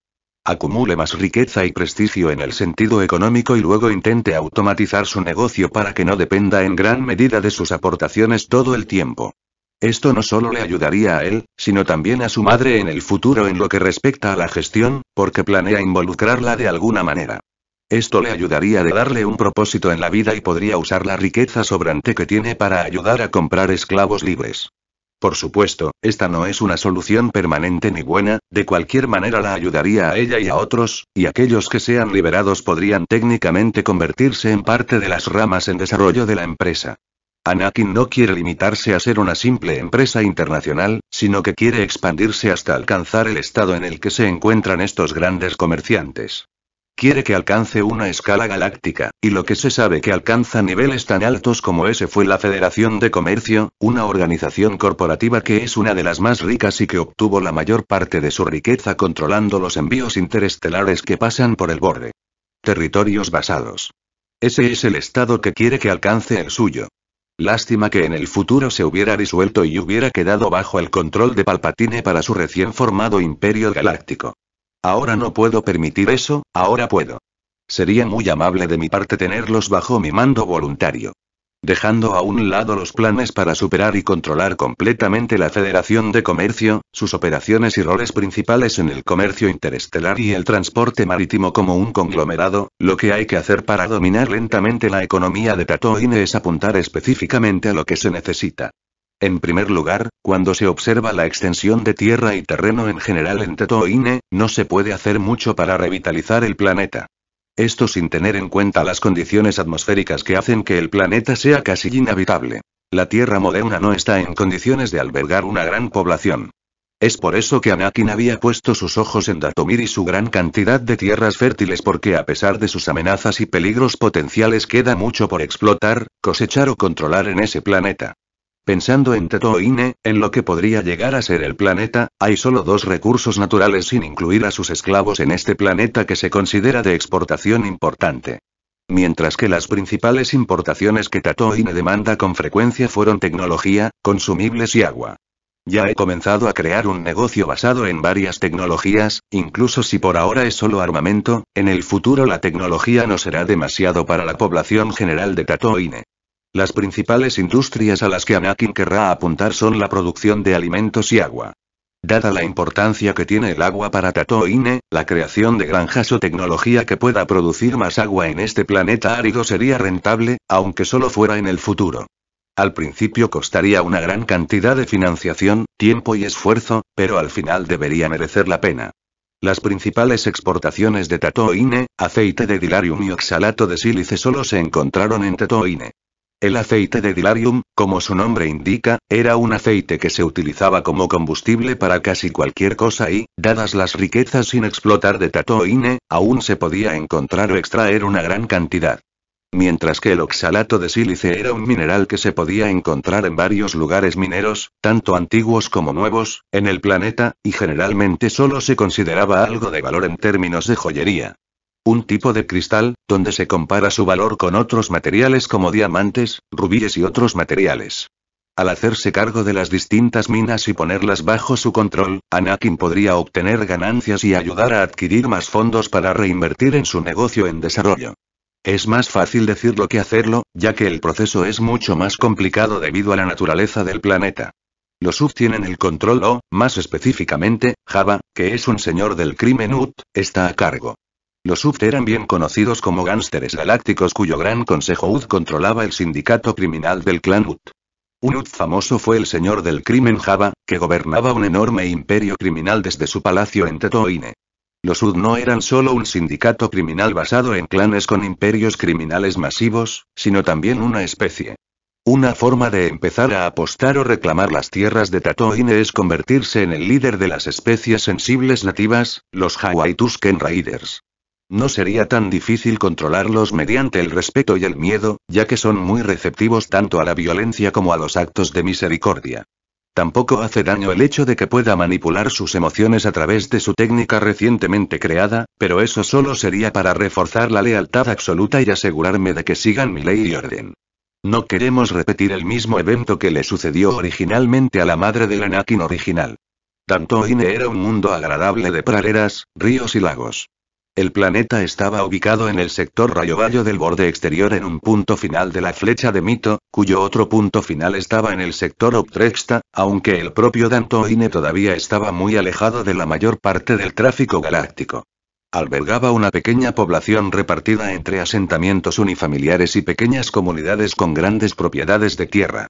Acumule más riqueza y prestigio en el sentido económico y luego intente automatizar su negocio para que no dependa en gran medida de sus aportaciones todo el tiempo. Esto no solo le ayudaría a él, sino también a su madre en el futuro en lo que respecta a la gestión, porque planea involucrarla de alguna manera. Esto le ayudaría a darle un propósito en la vida y podría usar la riqueza sobrante que tiene para ayudar a comprar esclavos libres. Por supuesto, esta no es una solución permanente ni buena, de cualquier manera la ayudaría a ella y a otros, y aquellos que sean liberados podrían técnicamente convertirse en parte de las ramas en desarrollo de la empresa. Anakin no quiere limitarse a ser una simple empresa internacional, sino que quiere expandirse hasta alcanzar el estado en el que se encuentran estos grandes comerciantes. Quiere que alcance una escala galáctica, y lo que se sabe que alcanza niveles tan altos como ese fue la Federación de Comercio, una organización corporativa que es una de las más ricas y que obtuvo la mayor parte de su riqueza controlando los envíos interestelares que pasan por el borde. Territorios basados. Ese es el estado que quiere que alcance el suyo. Lástima que en el futuro se hubiera disuelto y hubiera quedado bajo el control de Palpatine para su recién formado Imperio Galáctico. Ahora no puedo permitir eso, ahora puedo. Sería muy amable de mi parte tenerlos bajo mi mando voluntario. Dejando a un lado los planes para superar y controlar completamente la Federación de Comercio, sus operaciones y roles principales en el comercio interestelar y el transporte marítimo como un conglomerado, lo que hay que hacer para dominar lentamente la economía de Tatooine es apuntar específicamente a lo que se necesita. En primer lugar, cuando se observa la extensión de tierra y terreno en general en Tetoine, no se puede hacer mucho para revitalizar el planeta. Esto sin tener en cuenta las condiciones atmosféricas que hacen que el planeta sea casi inhabitable. La Tierra moderna no está en condiciones de albergar una gran población. Es por eso que Anakin había puesto sus ojos en Datomir y su gran cantidad de tierras fértiles porque a pesar de sus amenazas y peligros potenciales queda mucho por explotar, cosechar o controlar en ese planeta. Pensando en Tatooine, en lo que podría llegar a ser el planeta, hay solo dos recursos naturales sin incluir a sus esclavos en este planeta que se considera de exportación importante. Mientras que las principales importaciones que Tatooine demanda con frecuencia fueron tecnología, consumibles y agua. Ya he comenzado a crear un negocio basado en varias tecnologías, incluso si por ahora es solo armamento, en el futuro la tecnología no será demasiado para la población general de Tatooine. Las principales industrias a las que Anakin querrá apuntar son la producción de alimentos y agua. Dada la importancia que tiene el agua para Tatooine, la creación de granjas o tecnología que pueda producir más agua en este planeta árido sería rentable, aunque solo fuera en el futuro. Al principio costaría una gran cantidad de financiación, tiempo y esfuerzo, pero al final debería merecer la pena. Las principales exportaciones de Tatooine, aceite de dilarium y oxalato de sílice solo se encontraron en Tatooine. El aceite de Dilarium, como su nombre indica, era un aceite que se utilizaba como combustible para casi cualquier cosa y, dadas las riquezas sin explotar de Tatooine, aún se podía encontrar o extraer una gran cantidad. Mientras que el oxalato de sílice era un mineral que se podía encontrar en varios lugares mineros, tanto antiguos como nuevos, en el planeta, y generalmente solo se consideraba algo de valor en términos de joyería. Un tipo de cristal, donde se compara su valor con otros materiales como diamantes, rubíes y otros materiales. Al hacerse cargo de las distintas minas y ponerlas bajo su control, Anakin podría obtener ganancias y ayudar a adquirir más fondos para reinvertir en su negocio en desarrollo. Es más fácil decirlo que hacerlo, ya que el proceso es mucho más complicado debido a la naturaleza del planeta. Los UF tienen el control o, más específicamente, Java, que es un señor del crimen UT, está a cargo. Los UFT eran bien conocidos como gánsteres galácticos cuyo gran consejo UD controlaba el sindicato criminal del clan UD. Un UD famoso fue el señor del crimen Java, que gobernaba un enorme imperio criminal desde su palacio en Tatooine. Los UD no eran solo un sindicato criminal basado en clanes con imperios criminales masivos, sino también una especie. Una forma de empezar a apostar o reclamar las tierras de Tatooine es convertirse en el líder de las especies sensibles nativas, los Tusken Raiders. No sería tan difícil controlarlos mediante el respeto y el miedo, ya que son muy receptivos tanto a la violencia como a los actos de misericordia. Tampoco hace daño el hecho de que pueda manipular sus emociones a través de su técnica recientemente creada, pero eso solo sería para reforzar la lealtad absoluta y asegurarme de que sigan mi ley y orden. No queremos repetir el mismo evento que le sucedió originalmente a la madre del Anakin original. Tanto Ine era un mundo agradable de praderas, ríos y lagos. El planeta estaba ubicado en el sector rayovallo del borde exterior en un punto final de la flecha de Mito, cuyo otro punto final estaba en el sector Optrexta, aunque el propio Dantoine todavía estaba muy alejado de la mayor parte del tráfico galáctico. Albergaba una pequeña población repartida entre asentamientos unifamiliares y pequeñas comunidades con grandes propiedades de tierra.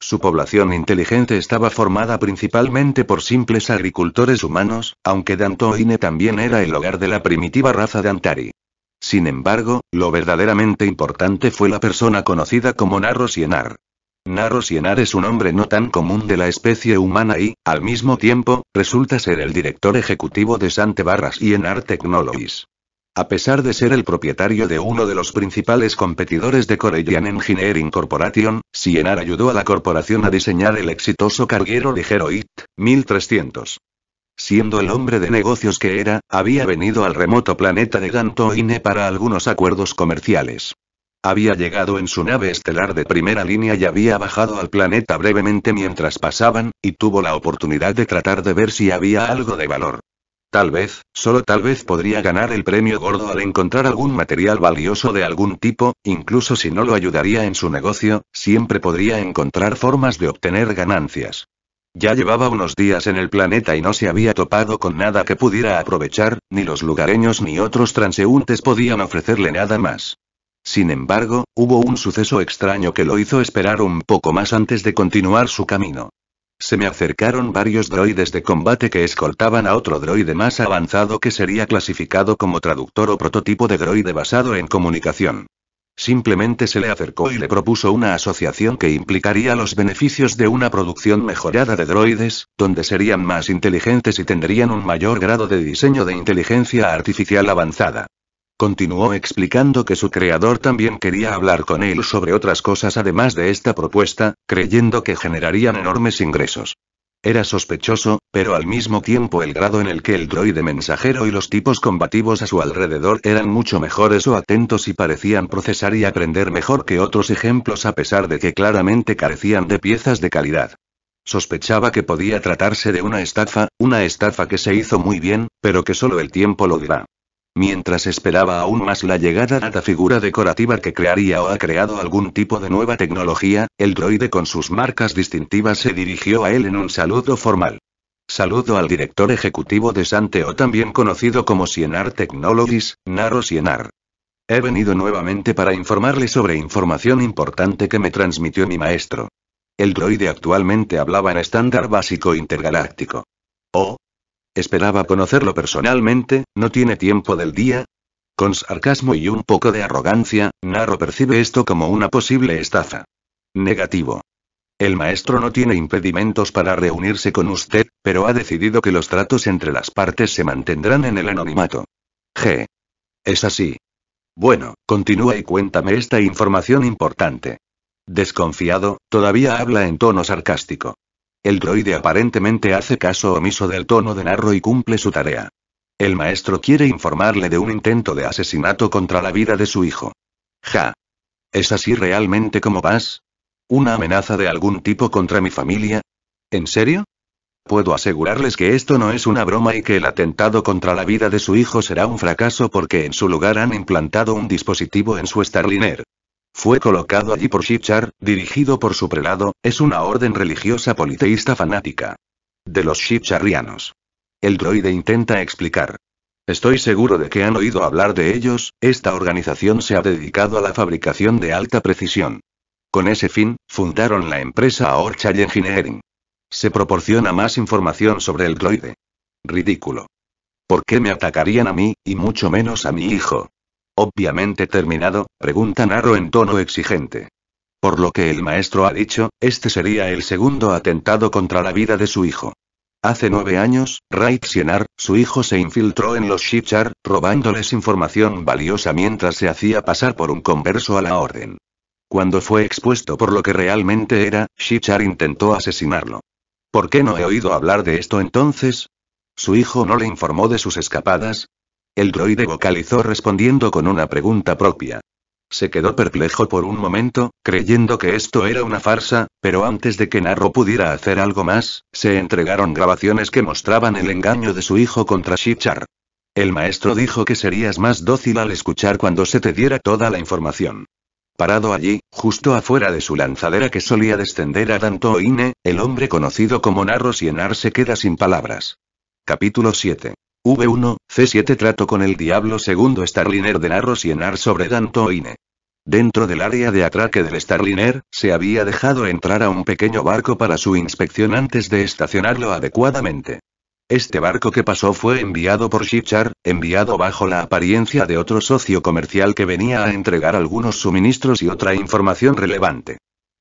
Su población inteligente estaba formada principalmente por simples agricultores humanos, aunque Dantoine también era el hogar de la primitiva raza de Antari. Sin embargo, lo verdaderamente importante fue la persona conocida como Narro Sienar. Narro Sienar es un hombre no tan común de la especie humana y, al mismo tiempo, resulta ser el director ejecutivo de Sante Barras y Enar Technologies. A pesar de ser el propietario de uno de los principales competidores de Corellian Engineering Corporation, Sienar ayudó a la corporación a diseñar el exitoso carguero ligero IT 1300. Siendo el hombre de negocios que era, había venido al remoto planeta de Gantoine para algunos acuerdos comerciales. Había llegado en su nave estelar de primera línea y había bajado al planeta brevemente mientras pasaban, y tuvo la oportunidad de tratar de ver si había algo de valor. Tal vez, solo tal vez podría ganar el premio gordo al encontrar algún material valioso de algún tipo, incluso si no lo ayudaría en su negocio, siempre podría encontrar formas de obtener ganancias. Ya llevaba unos días en el planeta y no se había topado con nada que pudiera aprovechar, ni los lugareños ni otros transeúntes podían ofrecerle nada más. Sin embargo, hubo un suceso extraño que lo hizo esperar un poco más antes de continuar su camino. Se me acercaron varios droides de combate que escoltaban a otro droide más avanzado que sería clasificado como traductor o prototipo de droide basado en comunicación. Simplemente se le acercó y le propuso una asociación que implicaría los beneficios de una producción mejorada de droides, donde serían más inteligentes y tendrían un mayor grado de diseño de inteligencia artificial avanzada. Continuó explicando que su creador también quería hablar con él sobre otras cosas además de esta propuesta, creyendo que generarían enormes ingresos. Era sospechoso, pero al mismo tiempo el grado en el que el droide mensajero y los tipos combativos a su alrededor eran mucho mejores o atentos y parecían procesar y aprender mejor que otros ejemplos a pesar de que claramente carecían de piezas de calidad. Sospechaba que podía tratarse de una estafa, una estafa que se hizo muy bien, pero que solo el tiempo lo dirá mientras esperaba aún más la llegada de la figura decorativa que crearía o ha creado algún tipo de nueva tecnología, el droide con sus marcas distintivas se dirigió a él en un saludo formal. Saludo al director ejecutivo de Santeo, también conocido como Sienar Technologies, Naro Sienar. He venido nuevamente para informarle sobre información importante que me transmitió mi maestro. El droide actualmente hablaba en estándar básico intergaláctico. Oh, Esperaba conocerlo personalmente, no tiene tiempo del día. Con sarcasmo y un poco de arrogancia, Naro percibe esto como una posible estafa. Negativo. El maestro no tiene impedimentos para reunirse con usted, pero ha decidido que los tratos entre las partes se mantendrán en el anonimato. G. Es así. Bueno, continúa y cuéntame esta información importante. Desconfiado, todavía habla en tono sarcástico. El droide aparentemente hace caso omiso del tono de Narro y cumple su tarea. El maestro quiere informarle de un intento de asesinato contra la vida de su hijo. Ja. ¿Es así realmente como vas? ¿Una amenaza de algún tipo contra mi familia? ¿En serio? Puedo asegurarles que esto no es una broma y que el atentado contra la vida de su hijo será un fracaso porque en su lugar han implantado un dispositivo en su Starliner. Fue colocado allí por Shichar, dirigido por su prelado, es una orden religiosa politeísta fanática. De los Shicharianos. El droide intenta explicar. Estoy seguro de que han oído hablar de ellos, esta organización se ha dedicado a la fabricación de alta precisión. Con ese fin, fundaron la empresa Orchard Engineering. Se proporciona más información sobre el droide. Ridículo. ¿Por qué me atacarían a mí, y mucho menos a mi hijo? Obviamente terminado, pregunta Narro en tono exigente. Por lo que el maestro ha dicho, este sería el segundo atentado contra la vida de su hijo. Hace nueve años, Raid Sienar, su hijo se infiltró en los Shichar, robándoles información valiosa mientras se hacía pasar por un converso a la orden. Cuando fue expuesto por lo que realmente era, Shichar intentó asesinarlo. ¿Por qué no he oído hablar de esto entonces? Su hijo no le informó de sus escapadas, el droide vocalizó respondiendo con una pregunta propia. Se quedó perplejo por un momento, creyendo que esto era una farsa, pero antes de que Narro pudiera hacer algo más, se entregaron grabaciones que mostraban el engaño de su hijo contra Shichar. El maestro dijo que serías más dócil al escuchar cuando se te diera toda la información. Parado allí, justo afuera de su lanzadera que solía descender a Danto el hombre conocido como Narro Sienar se queda sin palabras. Capítulo 7. V1, C7 Trato con el Diablo segundo Starliner de Narros y Enar sobre Dantoine. Dentro del área de atraque del Starliner, se había dejado entrar a un pequeño barco para su inspección antes de estacionarlo adecuadamente. Este barco que pasó fue enviado por Shipchar, enviado bajo la apariencia de otro socio comercial que venía a entregar algunos suministros y otra información relevante.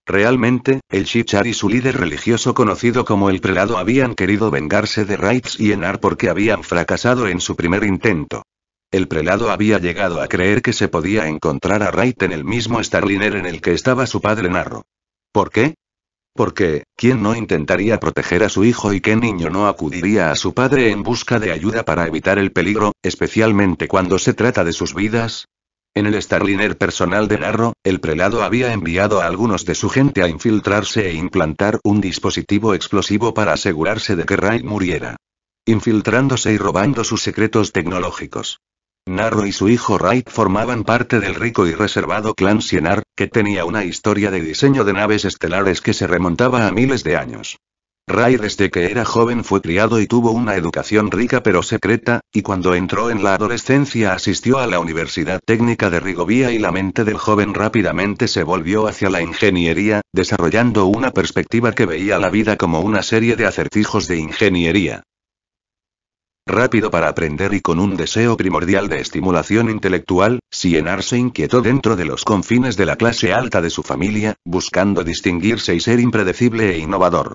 Realmente, el Shichar y su líder religioso conocido como el prelado habían querido vengarse de Raitz y Enar porque habían fracasado en su primer intento. El prelado había llegado a creer que se podía encontrar a Wright en el mismo Starliner en el que estaba su padre Narro. ¿Por qué? Porque, ¿quién no intentaría proteger a su hijo y qué niño no acudiría a su padre en busca de ayuda para evitar el peligro, especialmente cuando se trata de sus vidas? En el Starliner personal de Narro, el prelado había enviado a algunos de su gente a infiltrarse e implantar un dispositivo explosivo para asegurarse de que Ray muriera. Infiltrándose y robando sus secretos tecnológicos. Narro y su hijo Wright formaban parte del rico y reservado clan Sienar, que tenía una historia de diseño de naves estelares que se remontaba a miles de años. Ray desde que era joven fue criado y tuvo una educación rica pero secreta, y cuando entró en la adolescencia asistió a la Universidad Técnica de Rigovía y la mente del joven rápidamente se volvió hacia la ingeniería, desarrollando una perspectiva que veía la vida como una serie de acertijos de ingeniería. Rápido para aprender y con un deseo primordial de estimulación intelectual, Sienar se inquietó dentro de los confines de la clase alta de su familia, buscando distinguirse y ser impredecible e innovador.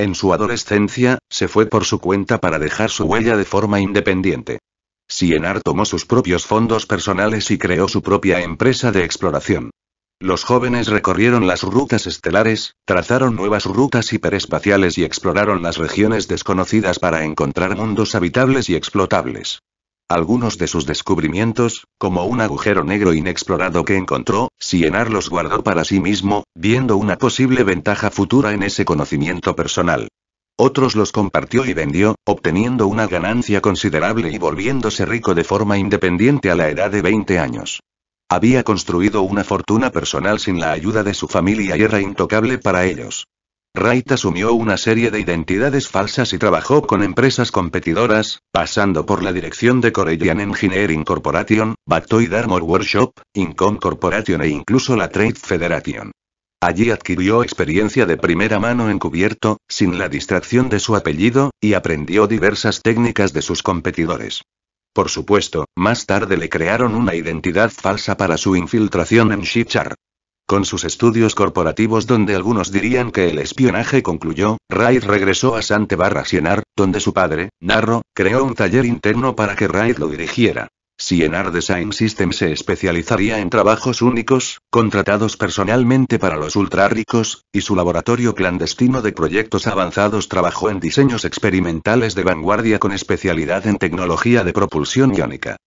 En su adolescencia, se fue por su cuenta para dejar su huella de forma independiente. Sienar tomó sus propios fondos personales y creó su propia empresa de exploración. Los jóvenes recorrieron las rutas estelares, trazaron nuevas rutas hiperespaciales y exploraron las regiones desconocidas para encontrar mundos habitables y explotables. Algunos de sus descubrimientos, como un agujero negro inexplorado que encontró, Sienar los guardó para sí mismo, viendo una posible ventaja futura en ese conocimiento personal. Otros los compartió y vendió, obteniendo una ganancia considerable y volviéndose rico de forma independiente a la edad de 20 años. Había construido una fortuna personal sin la ayuda de su familia y era intocable para ellos. Wright asumió una serie de identidades falsas y trabajó con empresas competidoras, pasando por la dirección de Corellian Engineering Corporation, Batoid Armor Workshop, Incom Corporation e incluso la Trade Federation. Allí adquirió experiencia de primera mano encubierto, sin la distracción de su apellido, y aprendió diversas técnicas de sus competidores. Por supuesto, más tarde le crearon una identidad falsa para su infiltración en Shichar. Con sus estudios corporativos donde algunos dirían que el espionaje concluyó, Wright regresó a Barra Sienar, donde su padre, Narro, creó un taller interno para que Wright lo dirigiera. Sienar Design System se especializaría en trabajos únicos, contratados personalmente para los ultrarricos, y su laboratorio clandestino de proyectos avanzados trabajó en diseños experimentales de vanguardia con especialidad en tecnología de propulsión iónica.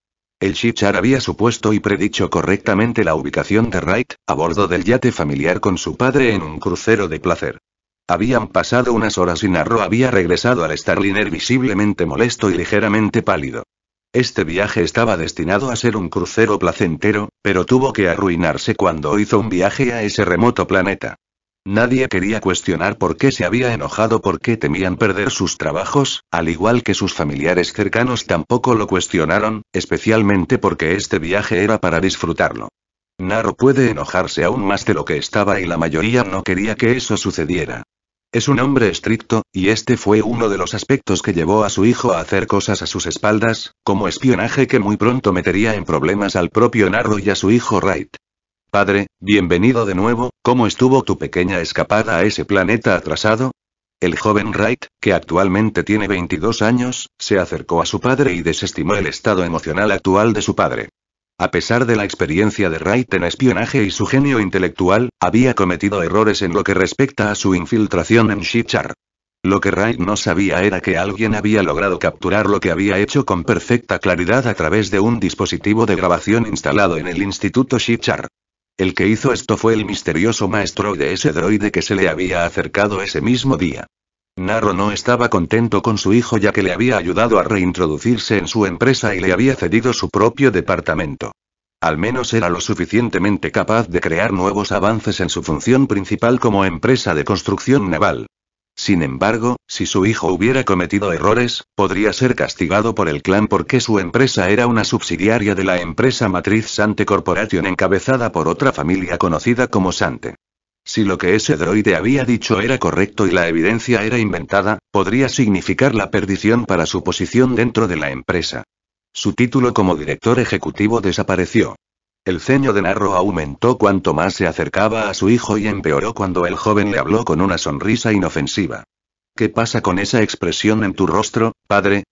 El chichar había supuesto y predicho correctamente la ubicación de Wright, a bordo del yate familiar con su padre en un crucero de placer. Habían pasado unas horas y Narro había regresado al Starliner visiblemente molesto y ligeramente pálido. Este viaje estaba destinado a ser un crucero placentero, pero tuvo que arruinarse cuando hizo un viaje a ese remoto planeta. Nadie quería cuestionar por qué se había enojado, por qué temían perder sus trabajos, al igual que sus familiares cercanos tampoco lo cuestionaron, especialmente porque este viaje era para disfrutarlo. Naro puede enojarse aún más de lo que estaba y la mayoría no quería que eso sucediera. Es un hombre estricto, y este fue uno de los aspectos que llevó a su hijo a hacer cosas a sus espaldas, como espionaje que muy pronto metería en problemas al propio Naro y a su hijo Wright. Padre, bienvenido de nuevo, ¿cómo estuvo tu pequeña escapada a ese planeta atrasado? El joven Wright, que actualmente tiene 22 años, se acercó a su padre y desestimó el estado emocional actual de su padre. A pesar de la experiencia de Wright en espionaje y su genio intelectual, había cometido errores en lo que respecta a su infiltración en Shichar. Lo que Wright no sabía era que alguien había logrado capturar lo que había hecho con perfecta claridad a través de un dispositivo de grabación instalado en el Instituto Shichar. El que hizo esto fue el misterioso maestro de ese droide que se le había acercado ese mismo día. Narro no estaba contento con su hijo ya que le había ayudado a reintroducirse en su empresa y le había cedido su propio departamento. Al menos era lo suficientemente capaz de crear nuevos avances en su función principal como empresa de construcción naval. Sin embargo, si su hijo hubiera cometido errores, podría ser castigado por el clan porque su empresa era una subsidiaria de la empresa matriz Sante Corporation encabezada por otra familia conocida como Sante. Si lo que ese droide había dicho era correcto y la evidencia era inventada, podría significar la perdición para su posición dentro de la empresa. Su título como director ejecutivo desapareció. El ceño de Narro aumentó cuanto más se acercaba a su hijo y empeoró cuando el joven le habló con una sonrisa inofensiva. ¿Qué pasa con esa expresión en tu rostro, padre?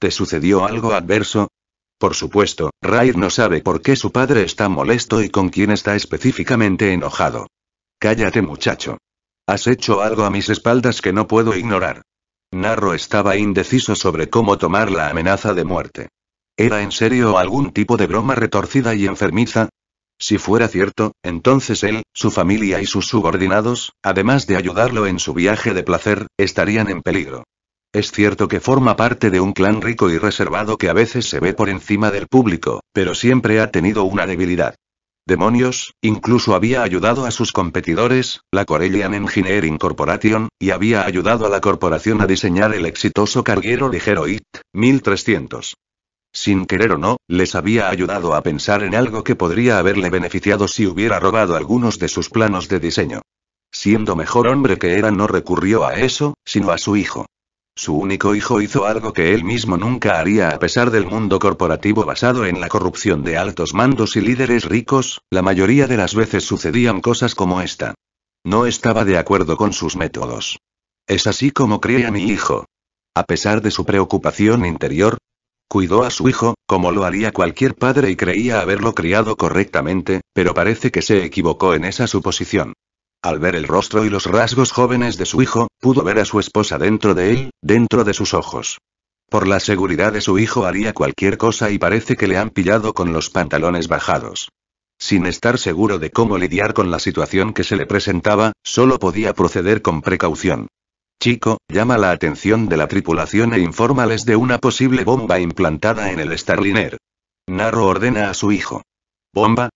¿Te sucedió algo adverso? Por supuesto, Rair no sabe por qué su padre está molesto y con quién está específicamente enojado. Cállate muchacho. Has hecho algo a mis espaldas que no puedo ignorar. Narro estaba indeciso sobre cómo tomar la amenaza de muerte. ¿Era en serio algún tipo de broma retorcida y enfermiza? Si fuera cierto, entonces él, su familia y sus subordinados, además de ayudarlo en su viaje de placer, estarían en peligro. Es cierto que forma parte de un clan rico y reservado que a veces se ve por encima del público, pero siempre ha tenido una debilidad. Demonios, incluso había ayudado a sus competidores, la Corellian Engineering Corporation, y había ayudado a la corporación a diseñar el exitoso carguero ligero IT 1300. Sin querer o no, les había ayudado a pensar en algo que podría haberle beneficiado si hubiera robado algunos de sus planos de diseño. Siendo mejor hombre que era, no recurrió a eso, sino a su hijo. Su único hijo hizo algo que él mismo nunca haría a pesar del mundo corporativo basado en la corrupción de altos mandos y líderes ricos, la mayoría de las veces sucedían cosas como esta. No estaba de acuerdo con sus métodos. Es así como crié a mi hijo. A pesar de su preocupación interior, Cuidó a su hijo, como lo haría cualquier padre y creía haberlo criado correctamente, pero parece que se equivocó en esa suposición. Al ver el rostro y los rasgos jóvenes de su hijo, pudo ver a su esposa dentro de él, dentro de sus ojos. Por la seguridad de su hijo haría cualquier cosa y parece que le han pillado con los pantalones bajados. Sin estar seguro de cómo lidiar con la situación que se le presentaba, solo podía proceder con precaución. Chico, llama la atención de la tripulación e infórmales de una posible bomba implantada en el Starliner. Narro ordena a su hijo. ¿Bomba?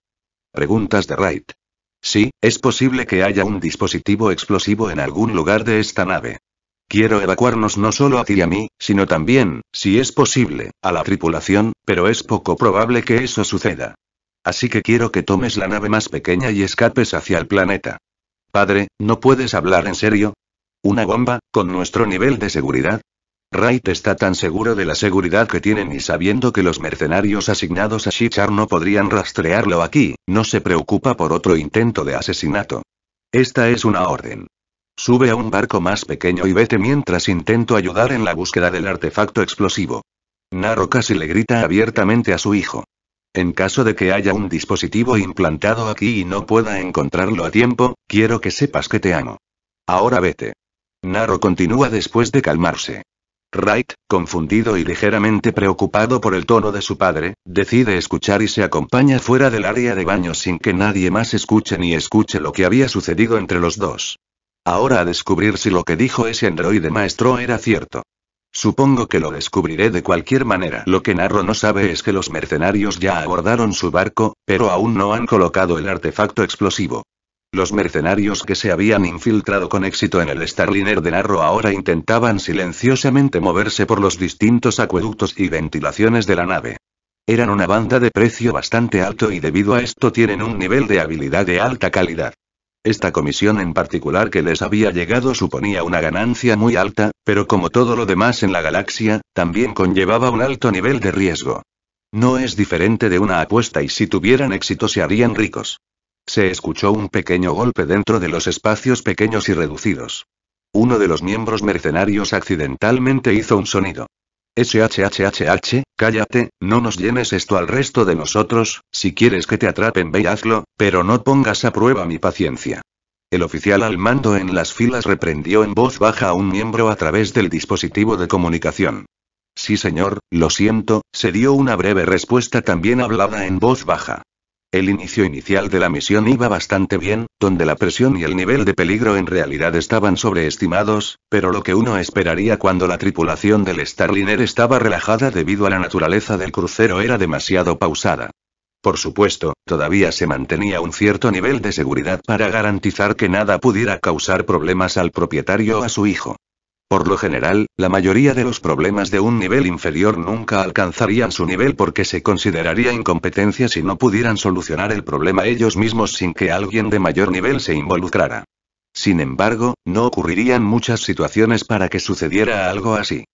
Preguntas de Wright. Sí, es posible que haya un dispositivo explosivo en algún lugar de esta nave. Quiero evacuarnos no solo a ti y a mí, sino también, si es posible, a la tripulación, pero es poco probable que eso suceda. Así que quiero que tomes la nave más pequeña y escapes hacia el planeta. Padre, ¿no puedes hablar en serio? ¿Una bomba, con nuestro nivel de seguridad? Wright está tan seguro de la seguridad que tienen y sabiendo que los mercenarios asignados a Shichar no podrían rastrearlo aquí, no se preocupa por otro intento de asesinato. Esta es una orden. Sube a un barco más pequeño y vete mientras intento ayudar en la búsqueda del artefacto explosivo. Narro casi le grita abiertamente a su hijo. En caso de que haya un dispositivo implantado aquí y no pueda encontrarlo a tiempo, quiero que sepas que te amo. Ahora vete. Narro continúa después de calmarse. Wright, confundido y ligeramente preocupado por el tono de su padre, decide escuchar y se acompaña fuera del área de baño sin que nadie más escuche ni escuche lo que había sucedido entre los dos. Ahora a descubrir si lo que dijo ese androide maestro era cierto. Supongo que lo descubriré de cualquier manera. Lo que Narro no sabe es que los mercenarios ya abordaron su barco, pero aún no han colocado el artefacto explosivo. Los mercenarios que se habían infiltrado con éxito en el Starliner de Narro ahora intentaban silenciosamente moverse por los distintos acueductos y ventilaciones de la nave. Eran una banda de precio bastante alto y debido a esto tienen un nivel de habilidad de alta calidad. Esta comisión en particular que les había llegado suponía una ganancia muy alta, pero como todo lo demás en la galaxia, también conllevaba un alto nivel de riesgo. No es diferente de una apuesta y si tuvieran éxito se harían ricos. Se escuchó un pequeño golpe dentro de los espacios pequeños y reducidos. Uno de los miembros mercenarios accidentalmente hizo un sonido. SHHHH, cállate, no nos llenes esto al resto de nosotros, si quieres que te atrapen ve hazlo, pero no pongas a prueba mi paciencia. El oficial al mando en las filas reprendió en voz baja a un miembro a través del dispositivo de comunicación. Sí señor, lo siento, se dio una breve respuesta también hablada en voz baja. El inicio inicial de la misión iba bastante bien, donde la presión y el nivel de peligro en realidad estaban sobreestimados, pero lo que uno esperaría cuando la tripulación del Starliner estaba relajada debido a la naturaleza del crucero era demasiado pausada. Por supuesto, todavía se mantenía un cierto nivel de seguridad para garantizar que nada pudiera causar problemas al propietario o a su hijo. Por lo general, la mayoría de los problemas de un nivel inferior nunca alcanzarían su nivel porque se consideraría incompetencia si no pudieran solucionar el problema ellos mismos sin que alguien de mayor nivel se involucrara. Sin embargo, no ocurrirían muchas situaciones para que sucediera algo así.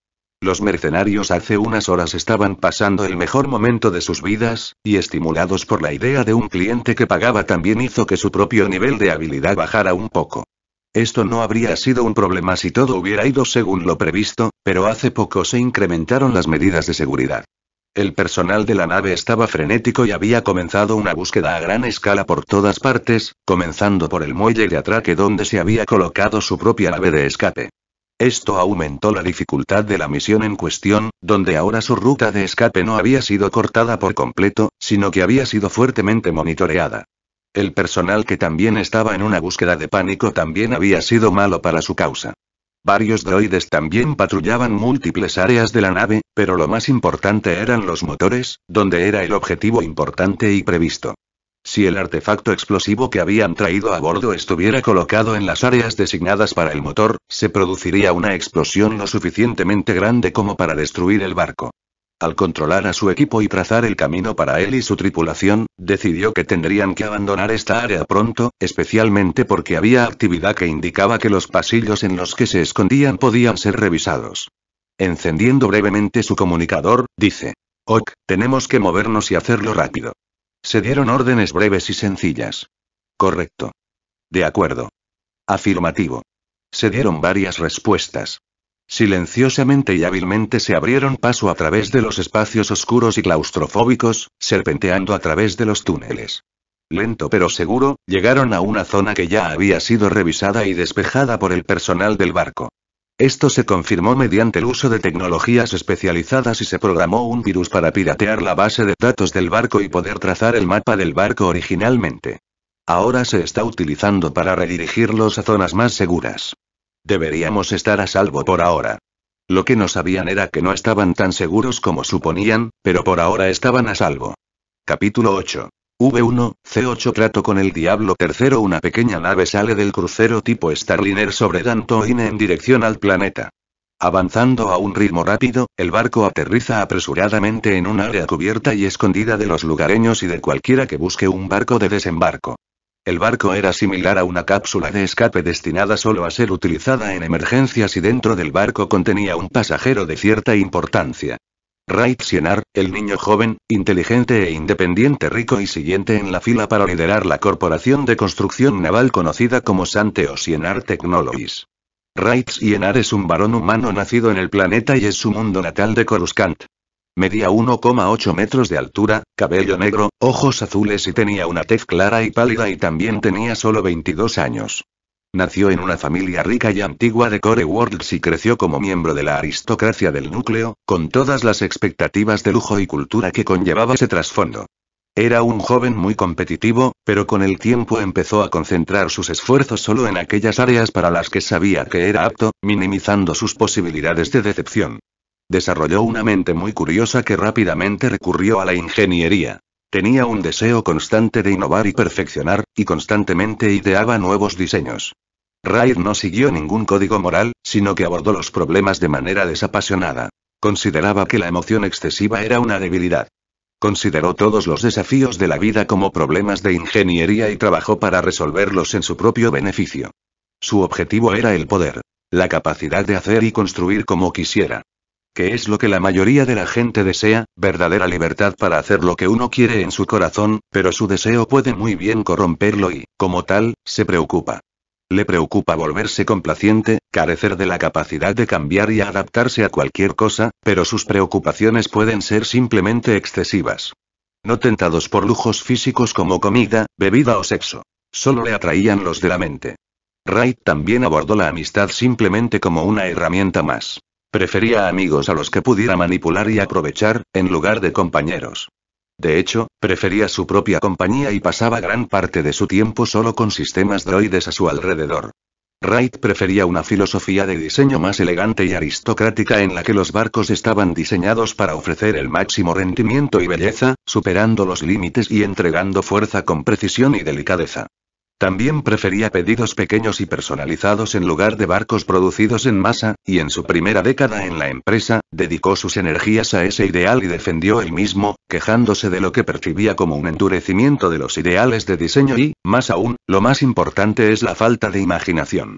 Los mercenarios hace unas horas estaban pasando el mejor momento de sus vidas, y estimulados por la idea de un cliente que pagaba también hizo que su propio nivel de habilidad bajara un poco. Esto no habría sido un problema si todo hubiera ido según lo previsto, pero hace poco se incrementaron las medidas de seguridad. El personal de la nave estaba frenético y había comenzado una búsqueda a gran escala por todas partes, comenzando por el muelle de atraque donde se había colocado su propia nave de escape. Esto aumentó la dificultad de la misión en cuestión, donde ahora su ruta de escape no había sido cortada por completo, sino que había sido fuertemente monitoreada. El personal que también estaba en una búsqueda de pánico también había sido malo para su causa. Varios droides también patrullaban múltiples áreas de la nave, pero lo más importante eran los motores, donde era el objetivo importante y previsto. Si el artefacto explosivo que habían traído a bordo estuviera colocado en las áreas designadas para el motor, se produciría una explosión lo suficientemente grande como para destruir el barco. Al controlar a su equipo y trazar el camino para él y su tripulación, decidió que tendrían que abandonar esta área pronto, especialmente porque había actividad que indicaba que los pasillos en los que se escondían podían ser revisados. Encendiendo brevemente su comunicador, dice. Ok, tenemos que movernos y hacerlo rápido. Se dieron órdenes breves y sencillas. Correcto. De acuerdo. Afirmativo. Se dieron varias respuestas. Silenciosamente y hábilmente se abrieron paso a través de los espacios oscuros y claustrofóbicos, serpenteando a través de los túneles. Lento pero seguro, llegaron a una zona que ya había sido revisada y despejada por el personal del barco. Esto se confirmó mediante el uso de tecnologías especializadas y se programó un virus para piratear la base de datos del barco y poder trazar el mapa del barco originalmente. Ahora se está utilizando para redirigirlos a zonas más seguras. Deberíamos estar a salvo por ahora. Lo que no sabían era que no estaban tan seguros como suponían, pero por ahora estaban a salvo. Capítulo 8. V1, C8 Trato con el Diablo III Una pequeña nave sale del crucero tipo Starliner sobre Dantoine en dirección al planeta. Avanzando a un ritmo rápido, el barco aterriza apresuradamente en un área cubierta y escondida de los lugareños y de cualquiera que busque un barco de desembarco. El barco era similar a una cápsula de escape destinada solo a ser utilizada en emergencias y dentro del barco contenía un pasajero de cierta importancia. Wright Sienar, el niño joven, inteligente e independiente rico y siguiente en la fila para liderar la corporación de construcción naval conocida como Santeo Sienar Technologies. Wright Sienar es un varón humano nacido en el planeta y es su mundo natal de Coruscant. Medía 1,8 metros de altura, cabello negro, ojos azules y tenía una tez clara y pálida y también tenía solo 22 años. Nació en una familia rica y antigua de Core Worlds y creció como miembro de la aristocracia del núcleo, con todas las expectativas de lujo y cultura que conllevaba ese trasfondo. Era un joven muy competitivo, pero con el tiempo empezó a concentrar sus esfuerzos solo en aquellas áreas para las que sabía que era apto, minimizando sus posibilidades de decepción. Desarrolló una mente muy curiosa que rápidamente recurrió a la ingeniería. Tenía un deseo constante de innovar y perfeccionar, y constantemente ideaba nuevos diseños. Raid no siguió ningún código moral, sino que abordó los problemas de manera desapasionada. Consideraba que la emoción excesiva era una debilidad. Consideró todos los desafíos de la vida como problemas de ingeniería y trabajó para resolverlos en su propio beneficio. Su objetivo era el poder, la capacidad de hacer y construir como quisiera que es lo que la mayoría de la gente desea, verdadera libertad para hacer lo que uno quiere en su corazón, pero su deseo puede muy bien corromperlo y, como tal, se preocupa. Le preocupa volverse complaciente, carecer de la capacidad de cambiar y adaptarse a cualquier cosa, pero sus preocupaciones pueden ser simplemente excesivas. No tentados por lujos físicos como comida, bebida o sexo. Solo le atraían los de la mente. Wright también abordó la amistad simplemente como una herramienta más. Prefería amigos a los que pudiera manipular y aprovechar, en lugar de compañeros. De hecho, prefería su propia compañía y pasaba gran parte de su tiempo solo con sistemas droides a su alrededor. Wright prefería una filosofía de diseño más elegante y aristocrática en la que los barcos estaban diseñados para ofrecer el máximo rendimiento y belleza, superando los límites y entregando fuerza con precisión y delicadeza. También prefería pedidos pequeños y personalizados en lugar de barcos producidos en masa, y en su primera década en la empresa, dedicó sus energías a ese ideal y defendió el mismo, quejándose de lo que percibía como un endurecimiento de los ideales de diseño y, más aún, lo más importante es la falta de imaginación.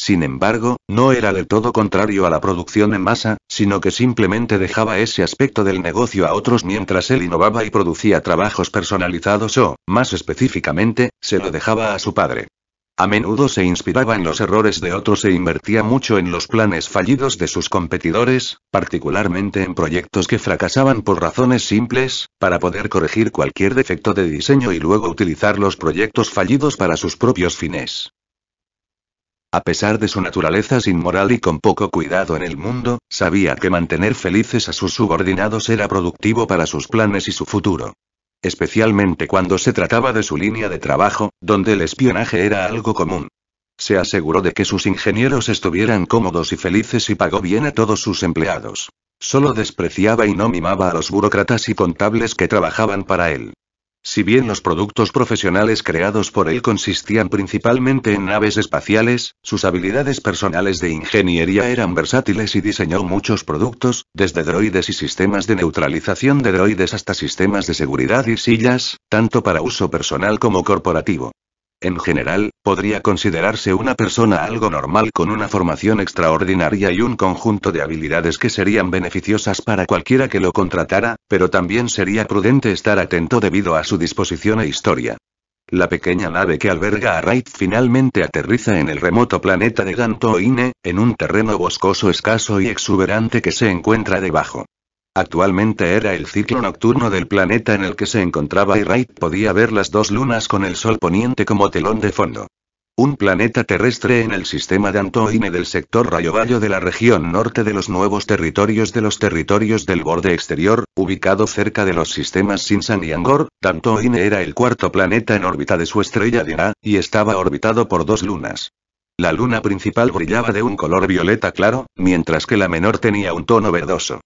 Sin embargo, no era del todo contrario a la producción en masa, sino que simplemente dejaba ese aspecto del negocio a otros mientras él innovaba y producía trabajos personalizados o, más específicamente, se lo dejaba a su padre. A menudo se inspiraba en los errores de otros e invertía mucho en los planes fallidos de sus competidores, particularmente en proyectos que fracasaban por razones simples, para poder corregir cualquier defecto de diseño y luego utilizar los proyectos fallidos para sus propios fines. A pesar de su naturaleza sin moral y con poco cuidado en el mundo, sabía que mantener felices a sus subordinados era productivo para sus planes y su futuro. Especialmente cuando se trataba de su línea de trabajo, donde el espionaje era algo común. Se aseguró de que sus ingenieros estuvieran cómodos y felices y pagó bien a todos sus empleados. Solo despreciaba y no mimaba a los burócratas y contables que trabajaban para él. Si bien los productos profesionales creados por él consistían principalmente en naves espaciales, sus habilidades personales de ingeniería eran versátiles y diseñó muchos productos, desde droides y sistemas de neutralización de droides hasta sistemas de seguridad y sillas, tanto para uso personal como corporativo. En general, podría considerarse una persona algo normal con una formación extraordinaria y un conjunto de habilidades que serían beneficiosas para cualquiera que lo contratara, pero también sería prudente estar atento debido a su disposición e historia. La pequeña nave que alberga a Raid finalmente aterriza en el remoto planeta de Gantoine, en un terreno boscoso escaso y exuberante que se encuentra debajo. Actualmente era el ciclo nocturno del planeta en el que se encontraba y Wright podía ver las dos lunas con el sol poniente como telón de fondo. Un planeta terrestre en el sistema de del sector Rayovallo de la región norte de los nuevos territorios de los territorios del borde exterior, ubicado cerca de los sistemas Sinsan y Angor, Dantoine era el cuarto planeta en órbita de su estrella Dina, y estaba orbitado por dos lunas. La luna principal brillaba de un color violeta claro, mientras que la menor tenía un tono verdoso.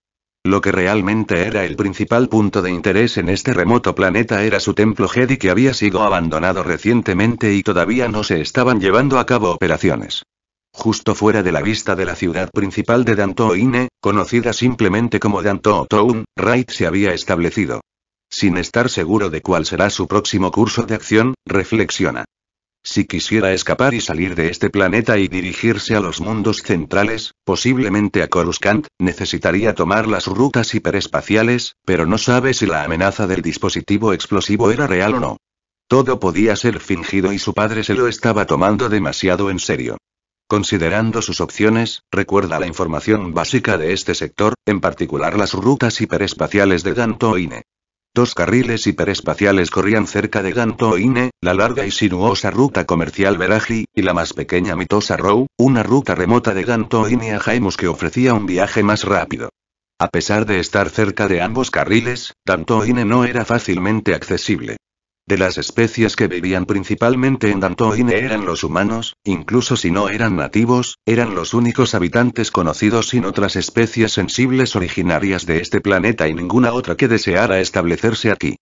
Lo que realmente era el principal punto de interés en este remoto planeta era su templo Jedi que había sido abandonado recientemente y todavía no se estaban llevando a cabo operaciones. Justo fuera de la vista de la ciudad principal de Dantooine, conocida simplemente como Danto Town, Wright se había establecido. Sin estar seguro de cuál será su próximo curso de acción, reflexiona. Si quisiera escapar y salir de este planeta y dirigirse a los mundos centrales, posiblemente a Coruscant, necesitaría tomar las rutas hiperespaciales, pero no sabe si la amenaza del dispositivo explosivo era real o no. Todo podía ser fingido y su padre se lo estaba tomando demasiado en serio. Considerando sus opciones, recuerda la información básica de este sector, en particular las rutas hiperespaciales de gantoine Dos carriles hiperespaciales corrían cerca de Gantoine, la larga y sinuosa ruta comercial Veraji, y la más pequeña Mitosa Row, una ruta remota de Gantoine a Jaimus que ofrecía un viaje más rápido. A pesar de estar cerca de ambos carriles, Gantoine no era fácilmente accesible. De las especies que vivían principalmente en Dantoine eran los humanos, incluso si no eran nativos, eran los únicos habitantes conocidos sin otras especies sensibles originarias de este planeta y ninguna otra que deseara establecerse aquí.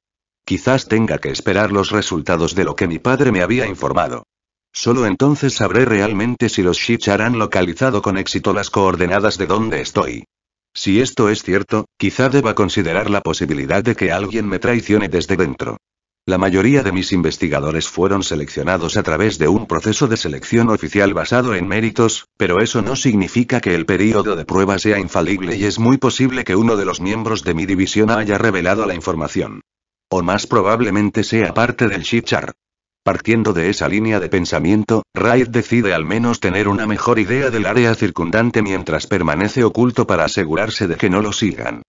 Quizás tenga que esperar los resultados de lo que mi padre me había informado. Solo entonces sabré realmente si los Shichar han localizado con éxito las coordenadas de donde estoy. Si esto es cierto, quizá deba considerar la posibilidad de que alguien me traicione desde dentro. La mayoría de mis investigadores fueron seleccionados a través de un proceso de selección oficial basado en méritos, pero eso no significa que el periodo de prueba sea infalible y es muy posible que uno de los miembros de mi división haya revelado la información. O más probablemente sea parte del char. Partiendo de esa línea de pensamiento, Raid decide al menos tener una mejor idea del área circundante mientras permanece oculto para asegurarse de que no lo sigan.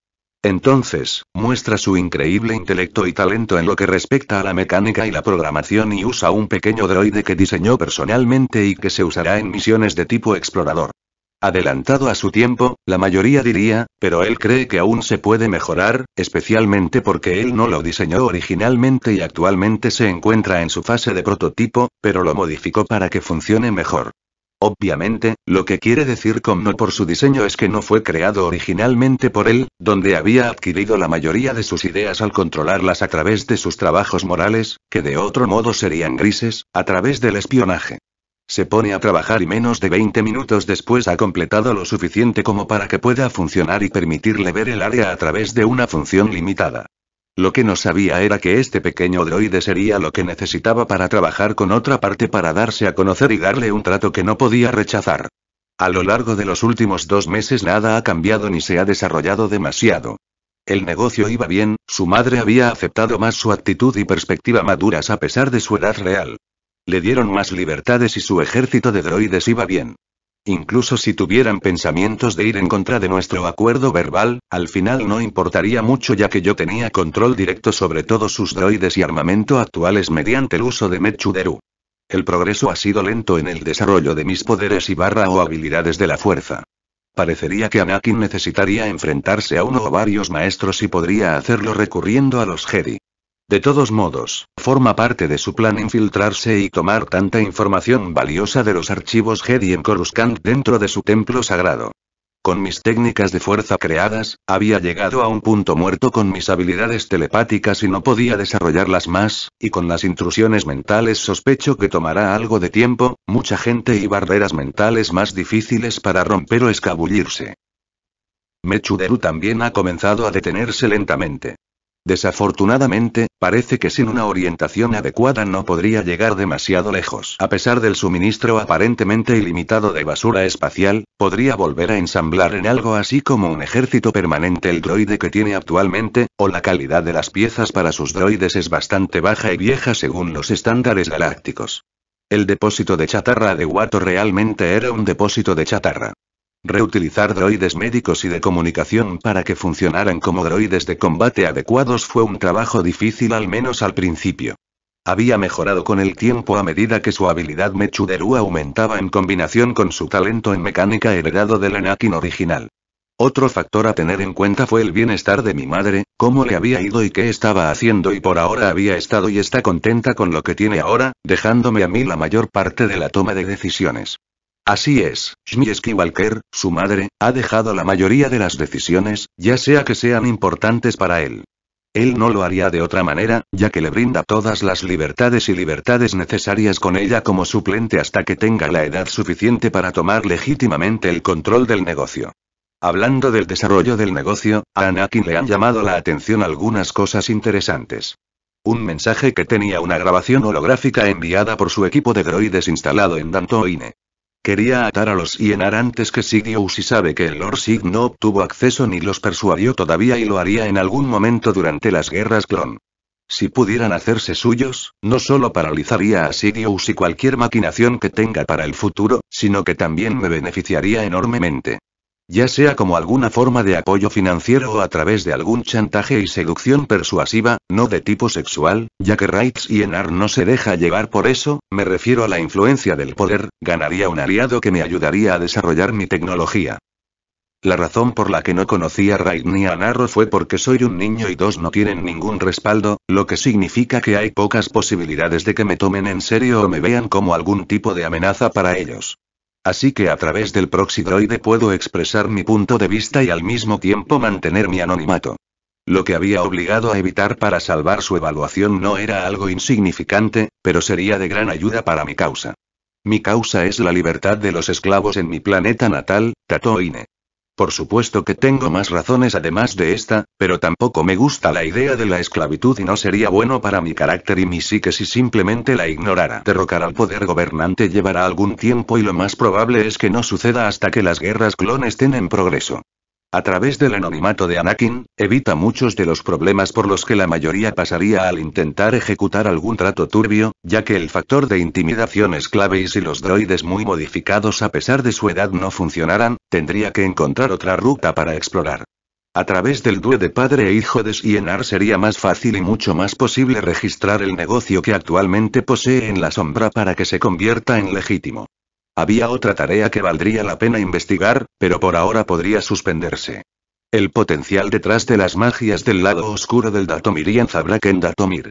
Entonces, muestra su increíble intelecto y talento en lo que respecta a la mecánica y la programación y usa un pequeño droide que diseñó personalmente y que se usará en misiones de tipo explorador. Adelantado a su tiempo, la mayoría diría, pero él cree que aún se puede mejorar, especialmente porque él no lo diseñó originalmente y actualmente se encuentra en su fase de prototipo, pero lo modificó para que funcione mejor. Obviamente, lo que quiere decir con no por su diseño es que no fue creado originalmente por él, donde había adquirido la mayoría de sus ideas al controlarlas a través de sus trabajos morales, que de otro modo serían grises, a través del espionaje. Se pone a trabajar y menos de 20 minutos después ha completado lo suficiente como para que pueda funcionar y permitirle ver el área a través de una función limitada. Lo que no sabía era que este pequeño droide sería lo que necesitaba para trabajar con otra parte para darse a conocer y darle un trato que no podía rechazar. A lo largo de los últimos dos meses nada ha cambiado ni se ha desarrollado demasiado. El negocio iba bien, su madre había aceptado más su actitud y perspectiva maduras a pesar de su edad real. Le dieron más libertades y su ejército de droides iba bien. Incluso si tuvieran pensamientos de ir en contra de nuestro acuerdo verbal, al final no importaría mucho ya que yo tenía control directo sobre todos sus droides y armamento actuales mediante el uso de Mechuderu. El progreso ha sido lento en el desarrollo de mis poderes y barra o habilidades de la fuerza. Parecería que Anakin necesitaría enfrentarse a uno o varios maestros y podría hacerlo recurriendo a los Jedi. De todos modos, forma parte de su plan infiltrarse y tomar tanta información valiosa de los archivos Jedi en Coruscant dentro de su templo sagrado. Con mis técnicas de fuerza creadas, había llegado a un punto muerto con mis habilidades telepáticas y no podía desarrollarlas más, y con las intrusiones mentales sospecho que tomará algo de tiempo, mucha gente y barreras mentales más difíciles para romper o escabullirse. Mechuderu también ha comenzado a detenerse lentamente. Desafortunadamente, parece que sin una orientación adecuada no podría llegar demasiado lejos. A pesar del suministro aparentemente ilimitado de basura espacial, podría volver a ensamblar en algo así como un ejército permanente el droide que tiene actualmente, o la calidad de las piezas para sus droides es bastante baja y vieja según los estándares galácticos. El depósito de chatarra de Watto realmente era un depósito de chatarra. Reutilizar droides médicos y de comunicación para que funcionaran como droides de combate adecuados fue un trabajo difícil al menos al principio. Había mejorado con el tiempo a medida que su habilidad Mechuderu aumentaba en combinación con su talento en mecánica heredado del Anakin original. Otro factor a tener en cuenta fue el bienestar de mi madre, cómo le había ido y qué estaba haciendo y por ahora había estado y está contenta con lo que tiene ahora, dejándome a mí la mayor parte de la toma de decisiones. Así es, Shmi Walker, su madre, ha dejado la mayoría de las decisiones, ya sea que sean importantes para él. Él no lo haría de otra manera, ya que le brinda todas las libertades y libertades necesarias con ella como suplente hasta que tenga la edad suficiente para tomar legítimamente el control del negocio. Hablando del desarrollo del negocio, a Anakin le han llamado la atención algunas cosas interesantes. Un mensaje que tenía una grabación holográfica enviada por su equipo de droides instalado en Dantoine. Quería atar a los Yenar antes que Sidious y sabe que el Lord Sig no obtuvo acceso ni los persuadió todavía y lo haría en algún momento durante las guerras clon. Si pudieran hacerse suyos, no solo paralizaría a Sidious y cualquier maquinación que tenga para el futuro, sino que también me beneficiaría enormemente ya sea como alguna forma de apoyo financiero o a través de algún chantaje y seducción persuasiva, no de tipo sexual, ya que Reitz y Enar no se deja llevar por eso, me refiero a la influencia del poder, ganaría un aliado que me ayudaría a desarrollar mi tecnología. La razón por la que no conocía a Raid ni a Narro fue porque soy un niño y dos no tienen ningún respaldo, lo que significa que hay pocas posibilidades de que me tomen en serio o me vean como algún tipo de amenaza para ellos. Así que a través del proxidroide puedo expresar mi punto de vista y al mismo tiempo mantener mi anonimato. Lo que había obligado a evitar para salvar su evaluación no era algo insignificante, pero sería de gran ayuda para mi causa. Mi causa es la libertad de los esclavos en mi planeta natal, Tatoine. Por supuesto que tengo más razones además de esta, pero tampoco me gusta la idea de la esclavitud y no sería bueno para mi carácter y mi psique si simplemente la ignorara. Derrocar al poder gobernante llevará algún tiempo y lo más probable es que no suceda hasta que las guerras clon estén en progreso. A través del anonimato de Anakin, evita muchos de los problemas por los que la mayoría pasaría al intentar ejecutar algún trato turbio, ya que el factor de intimidación es clave y si los droides muy modificados a pesar de su edad no funcionaran, tendría que encontrar otra ruta para explorar. A través del dúo de padre e hijo de Sienar sería más fácil y mucho más posible registrar el negocio que actualmente posee en la sombra para que se convierta en legítimo. Había otra tarea que valdría la pena investigar, pero por ahora podría suspenderse. El potencial detrás de las magias del lado oscuro del Datomir y en Datomir.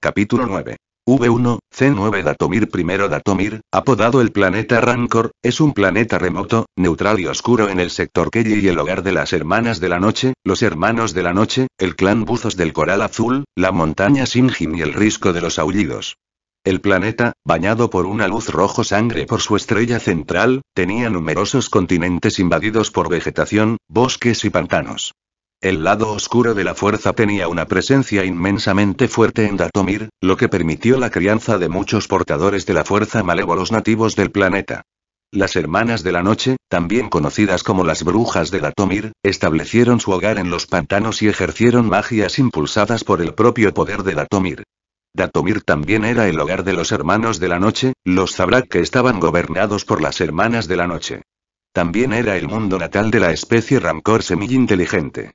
Capítulo 9. V1, C9 Datomir I Datomir, apodado el planeta Rancor, es un planeta remoto, neutral y oscuro en el sector Kelly y el hogar de las Hermanas de la Noche, los Hermanos de la Noche, el clan Buzos del Coral Azul, la montaña Sinjin y el risco de los Aullidos. El planeta, bañado por una luz rojo sangre por su estrella central, tenía numerosos continentes invadidos por vegetación, bosques y pantanos. El lado oscuro de la fuerza tenía una presencia inmensamente fuerte en Datomir, lo que permitió la crianza de muchos portadores de la fuerza malévolos nativos del planeta. Las Hermanas de la Noche, también conocidas como las Brujas de Datomir, establecieron su hogar en los pantanos y ejercieron magias impulsadas por el propio poder de Datomir. Datomir también era el hogar de los hermanos de la noche, los Zabrak que estaban gobernados por las hermanas de la noche. También era el mundo natal de la especie Rancor semilla inteligente.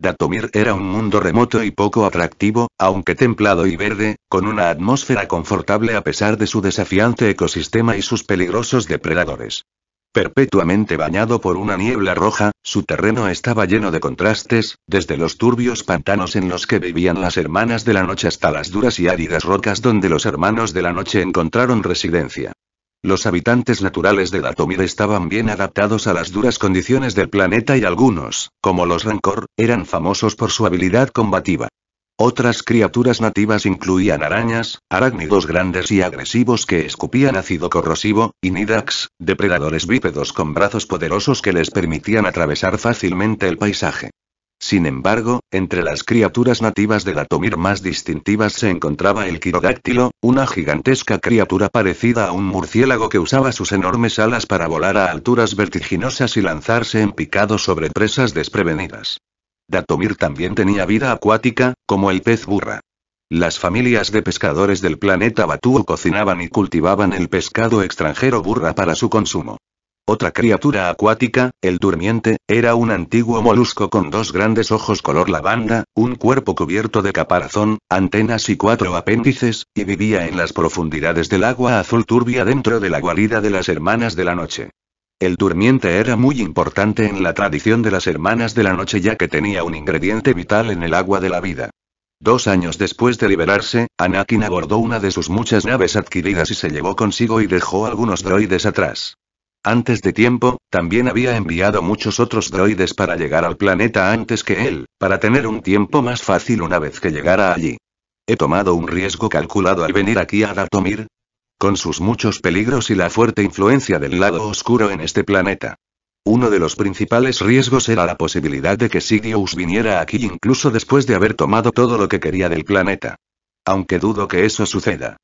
Datomir era un mundo remoto y poco atractivo, aunque templado y verde, con una atmósfera confortable a pesar de su desafiante ecosistema y sus peligrosos depredadores. Perpetuamente bañado por una niebla roja, su terreno estaba lleno de contrastes, desde los turbios pantanos en los que vivían las hermanas de la noche hasta las duras y áridas rocas donde los hermanos de la noche encontraron residencia. Los habitantes naturales de Datomir estaban bien adaptados a las duras condiciones del planeta y algunos, como los Rancor, eran famosos por su habilidad combativa. Otras criaturas nativas incluían arañas, arácnidos grandes y agresivos que escupían ácido corrosivo, y nidax, depredadores bípedos con brazos poderosos que les permitían atravesar fácilmente el paisaje. Sin embargo, entre las criaturas nativas de Datomir más distintivas se encontraba el quirodáctilo, una gigantesca criatura parecida a un murciélago que usaba sus enormes alas para volar a alturas vertiginosas y lanzarse en picado sobre presas desprevenidas. Datomir también tenía vida acuática, como el pez burra. Las familias de pescadores del planeta Batuo cocinaban y cultivaban el pescado extranjero burra para su consumo. Otra criatura acuática, el durmiente, era un antiguo molusco con dos grandes ojos color lavanda, un cuerpo cubierto de caparazón, antenas y cuatro apéndices, y vivía en las profundidades del agua azul turbia dentro de la guarida de las hermanas de la noche. El durmiente era muy importante en la tradición de las hermanas de la noche ya que tenía un ingrediente vital en el agua de la vida. Dos años después de liberarse, Anakin abordó una de sus muchas naves adquiridas y se llevó consigo y dejó algunos droides atrás. Antes de tiempo, también había enviado muchos otros droides para llegar al planeta antes que él, para tener un tiempo más fácil una vez que llegara allí. He tomado un riesgo calculado al venir aquí a Datomir, con sus muchos peligros y la fuerte influencia del lado oscuro en este planeta. Uno de los principales riesgos era la posibilidad de que Sidious viniera aquí incluso después de haber tomado todo lo que quería del planeta. Aunque dudo que eso suceda.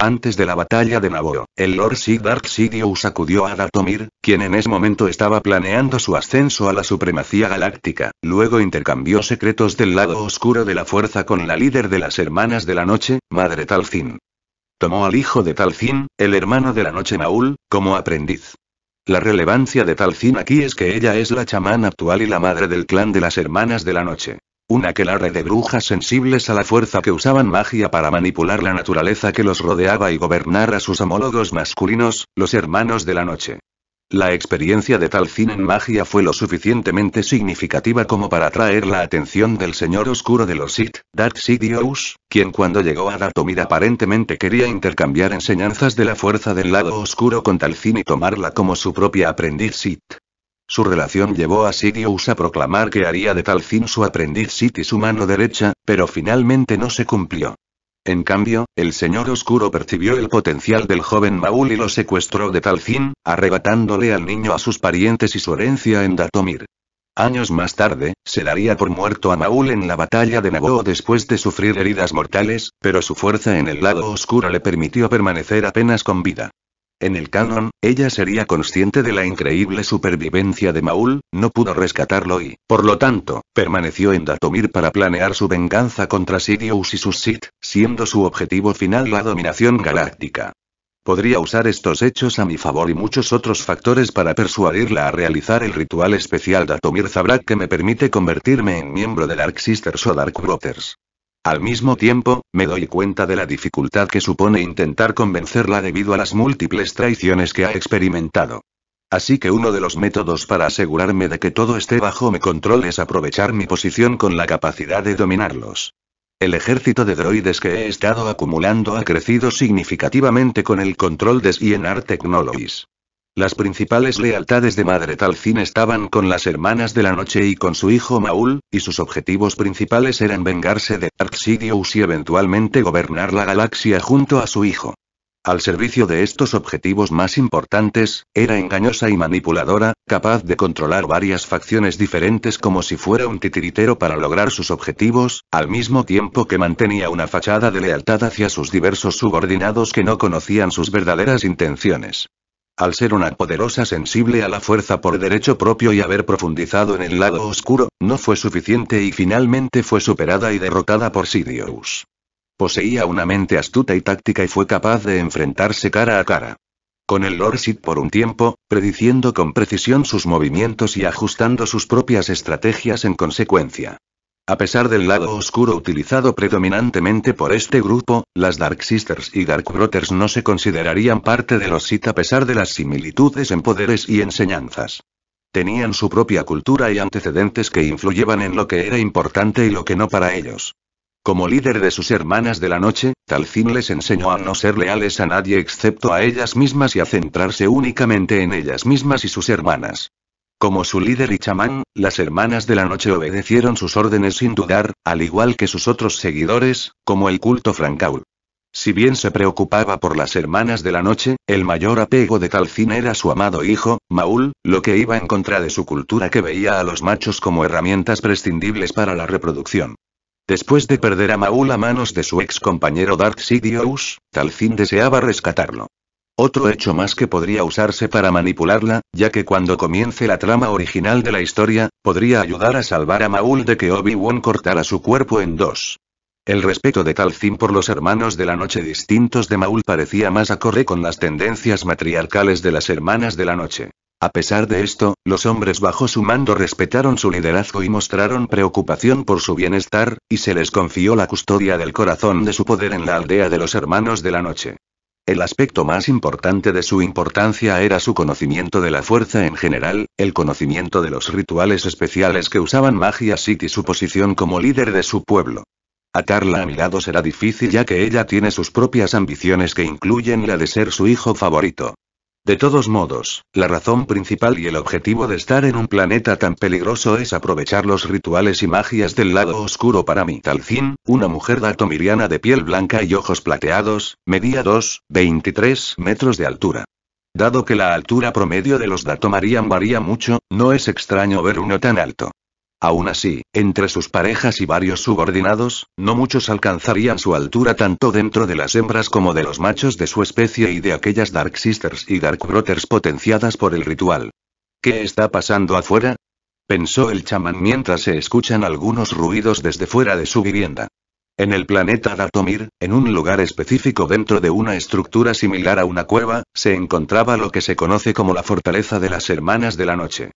Antes de la batalla de Naboo, el Lord Siddharth Sidious acudió a Datomir, quien en ese momento estaba planeando su ascenso a la supremacía galáctica, luego intercambió secretos del lado oscuro de la fuerza con la líder de las Hermanas de la Noche, Madre Talzin. Tomó al hijo de Talcín, el hermano de la noche Maul, como aprendiz. La relevancia de Talcín aquí es que ella es la chamán actual y la madre del clan de las hermanas de la noche. Una que aquelarre de brujas sensibles a la fuerza que usaban magia para manipular la naturaleza que los rodeaba y gobernar a sus homólogos masculinos, los hermanos de la noche. La experiencia de tal en magia fue lo suficientemente significativa como para atraer la atención del señor oscuro de los Sith, Darth Sidious, quien cuando llegó a Datomir aparentemente quería intercambiar enseñanzas de la fuerza del lado oscuro con Talcin y tomarla como su propia aprendiz Sith. Su relación llevó a Sidious a proclamar que haría de Talcin su aprendiz Sith y su mano derecha, pero finalmente no se cumplió. En cambio, el señor oscuro percibió el potencial del joven Maul y lo secuestró de tal arrebatándole al niño a sus parientes y su herencia en Datomir. Años más tarde, se daría por muerto a Maul en la batalla de Naboo después de sufrir heridas mortales, pero su fuerza en el lado oscuro le permitió permanecer apenas con vida. En el canon, ella sería consciente de la increíble supervivencia de Maul, no pudo rescatarlo y, por lo tanto, permaneció en Datomir para planear su venganza contra Sirius y sus Sith, siendo su objetivo final la dominación galáctica. Podría usar estos hechos a mi favor y muchos otros factores para persuadirla a realizar el ritual especial Datomir Zabrak que me permite convertirme en miembro de Dark Sisters o Dark Brothers. Al mismo tiempo, me doy cuenta de la dificultad que supone intentar convencerla debido a las múltiples traiciones que ha experimentado. Así que uno de los métodos para asegurarme de que todo esté bajo mi control es aprovechar mi posición con la capacidad de dominarlos. El ejército de droides que he estado acumulando ha crecido significativamente con el control de Sienar Technologies. Las principales lealtades de Madre Talcín estaban con las Hermanas de la Noche y con su hijo Maul, y sus objetivos principales eran vengarse de Sidious y eventualmente gobernar la galaxia junto a su hijo. Al servicio de estos objetivos más importantes, era engañosa y manipuladora, capaz de controlar varias facciones diferentes como si fuera un titiritero para lograr sus objetivos, al mismo tiempo que mantenía una fachada de lealtad hacia sus diversos subordinados que no conocían sus verdaderas intenciones. Al ser una poderosa sensible a la fuerza por derecho propio y haber profundizado en el lado oscuro, no fue suficiente y finalmente fue superada y derrotada por Sidious. Poseía una mente astuta y táctica y fue capaz de enfrentarse cara a cara. Con el Lord Sid por un tiempo, prediciendo con precisión sus movimientos y ajustando sus propias estrategias en consecuencia. A pesar del lado oscuro utilizado predominantemente por este grupo, las Dark Sisters y Dark Brothers no se considerarían parte de los Sith a pesar de las similitudes en poderes y enseñanzas. Tenían su propia cultura y antecedentes que influyeban en lo que era importante y lo que no para ellos. Como líder de sus hermanas de la noche, Talzin les enseñó a no ser leales a nadie excepto a ellas mismas y a centrarse únicamente en ellas mismas y sus hermanas. Como su líder y chamán, las hermanas de la noche obedecieron sus órdenes sin dudar, al igual que sus otros seguidores, como el culto Francaul. Si bien se preocupaba por las hermanas de la noche, el mayor apego de Talcín era su amado hijo, Maul, lo que iba en contra de su cultura que veía a los machos como herramientas prescindibles para la reproducción. Después de perder a Maul a manos de su ex compañero Darth Sidious, Talcín deseaba rescatarlo. Otro hecho más que podría usarse para manipularla, ya que cuando comience la trama original de la historia, podría ayudar a salvar a Maul de que Obi-Wan cortara su cuerpo en dos. El respeto de Talzin por los hermanos de la noche distintos de Maul parecía más acorde con las tendencias matriarcales de las hermanas de la noche. A pesar de esto, los hombres bajo su mando respetaron su liderazgo y mostraron preocupación por su bienestar, y se les confió la custodia del corazón de su poder en la aldea de los hermanos de la noche. El aspecto más importante de su importancia era su conocimiento de la fuerza en general, el conocimiento de los rituales especiales que usaban magia City y su posición como líder de su pueblo. Atarla a mi lado será difícil ya que ella tiene sus propias ambiciones que incluyen la de ser su hijo favorito. De todos modos, la razón principal y el objetivo de estar en un planeta tan peligroso es aprovechar los rituales y magias del lado oscuro para mí. fin, una mujer datomiriana de piel blanca y ojos plateados, medía 2,23 metros de altura. Dado que la altura promedio de los datomarian varía mucho, no es extraño ver uno tan alto. Aún así, entre sus parejas y varios subordinados, no muchos alcanzarían su altura tanto dentro de las hembras como de los machos de su especie y de aquellas Dark Sisters y Dark Brothers potenciadas por el ritual. ¿Qué está pasando afuera? pensó el chamán mientras se escuchan algunos ruidos desde fuera de su vivienda. En el planeta Datomir, en un lugar específico dentro de una estructura similar a una cueva, se encontraba lo que se conoce como la Fortaleza de las Hermanas de la Noche.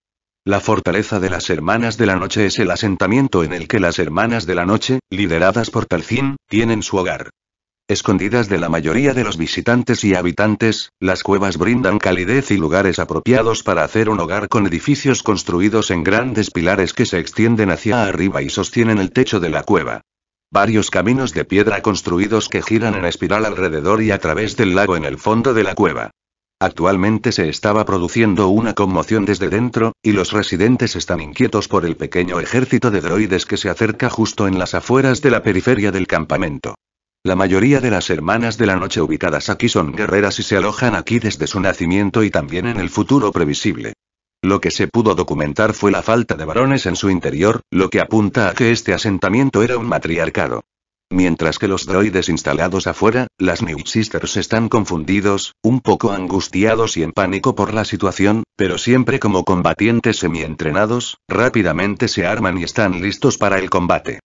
La fortaleza de las Hermanas de la Noche es el asentamiento en el que las Hermanas de la Noche, lideradas por Talcín, tienen su hogar. Escondidas de la mayoría de los visitantes y habitantes, las cuevas brindan calidez y lugares apropiados para hacer un hogar con edificios construidos en grandes pilares que se extienden hacia arriba y sostienen el techo de la cueva. Varios caminos de piedra construidos que giran en espiral alrededor y a través del lago en el fondo de la cueva. Actualmente se estaba produciendo una conmoción desde dentro, y los residentes están inquietos por el pequeño ejército de droides que se acerca justo en las afueras de la periferia del campamento. La mayoría de las hermanas de la noche ubicadas aquí son guerreras y se alojan aquí desde su nacimiento y también en el futuro previsible. Lo que se pudo documentar fue la falta de varones en su interior, lo que apunta a que este asentamiento era un matriarcado. Mientras que los droides instalados afuera, las New Sisters están confundidos, un poco angustiados y en pánico por la situación, pero siempre como combatientes semi-entrenados, rápidamente se arman y están listos para el combate.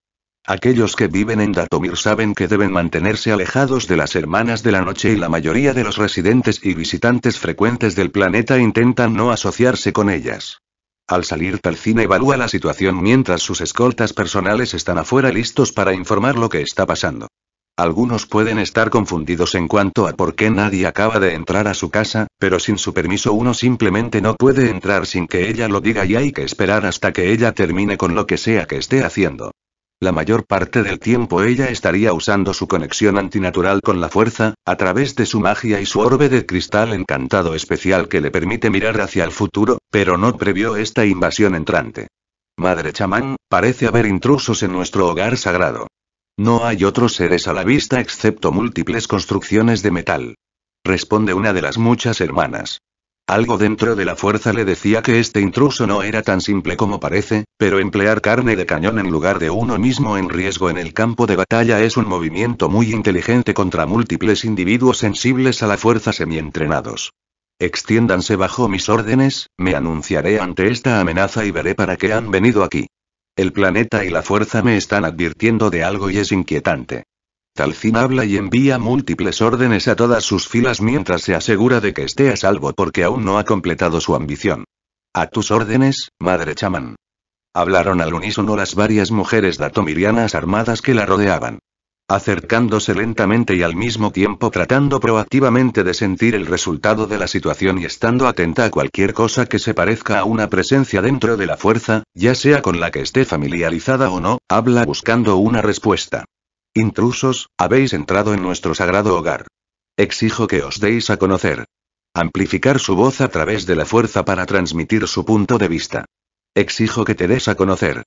Aquellos que viven en Datomir saben que deben mantenerse alejados de las hermanas de la noche y la mayoría de los residentes y visitantes frecuentes del planeta intentan no asociarse con ellas. Al salir cine evalúa la situación mientras sus escoltas personales están afuera listos para informar lo que está pasando. Algunos pueden estar confundidos en cuanto a por qué nadie acaba de entrar a su casa, pero sin su permiso uno simplemente no puede entrar sin que ella lo diga y hay que esperar hasta que ella termine con lo que sea que esté haciendo. La mayor parte del tiempo ella estaría usando su conexión antinatural con la fuerza, a través de su magia y su orbe de cristal encantado especial que le permite mirar hacia el futuro, pero no previó esta invasión entrante. Madre chamán, parece haber intrusos en nuestro hogar sagrado. No hay otros seres a la vista excepto múltiples construcciones de metal. Responde una de las muchas hermanas. Algo dentro de la fuerza le decía que este intruso no era tan simple como parece, pero emplear carne de cañón en lugar de uno mismo en riesgo en el campo de batalla es un movimiento muy inteligente contra múltiples individuos sensibles a la fuerza semientrenados. Extiéndanse bajo mis órdenes, me anunciaré ante esta amenaza y veré para qué han venido aquí. El planeta y la fuerza me están advirtiendo de algo y es inquietante. Talzin habla y envía múltiples órdenes a todas sus filas mientras se asegura de que esté a salvo porque aún no ha completado su ambición. A tus órdenes, madre chamán. Hablaron al unísono las varias mujeres datomirianas armadas que la rodeaban. Acercándose lentamente y al mismo tiempo tratando proactivamente de sentir el resultado de la situación y estando atenta a cualquier cosa que se parezca a una presencia dentro de la fuerza, ya sea con la que esté familiarizada o no, habla buscando una respuesta. Intrusos, habéis entrado en nuestro sagrado hogar. Exijo que os deis a conocer. Amplificar su voz a través de la fuerza para transmitir su punto de vista. Exijo que te des a conocer.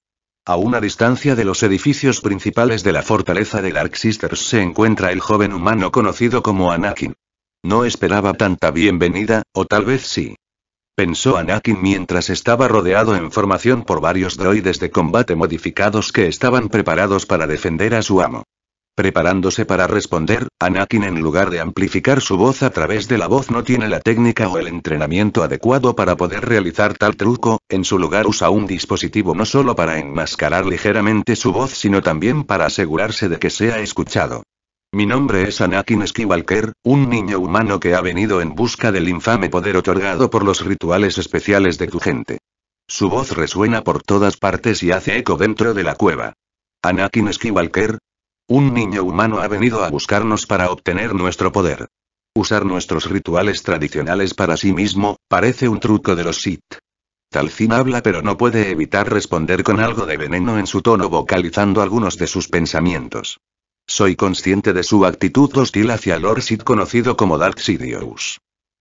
A una distancia de los edificios principales de la fortaleza de Dark Sisters se encuentra el joven humano conocido como Anakin. No esperaba tanta bienvenida, o tal vez sí pensó Anakin mientras estaba rodeado en formación por varios droides de combate modificados que estaban preparados para defender a su amo. Preparándose para responder, Anakin en lugar de amplificar su voz a través de la voz no tiene la técnica o el entrenamiento adecuado para poder realizar tal truco, en su lugar usa un dispositivo no solo para enmascarar ligeramente su voz sino también para asegurarse de que sea escuchado. Mi nombre es Anakin Skywalker, un niño humano que ha venido en busca del infame poder otorgado por los rituales especiales de tu gente. Su voz resuena por todas partes y hace eco dentro de la cueva. Anakin Skywalker. Un niño humano ha venido a buscarnos para obtener nuestro poder. Usar nuestros rituales tradicionales para sí mismo, parece un truco de los Sith. Talzin habla pero no puede evitar responder con algo de veneno en su tono vocalizando algunos de sus pensamientos. Soy consciente de su actitud hostil hacia Lord Sid conocido como Dark Sidious.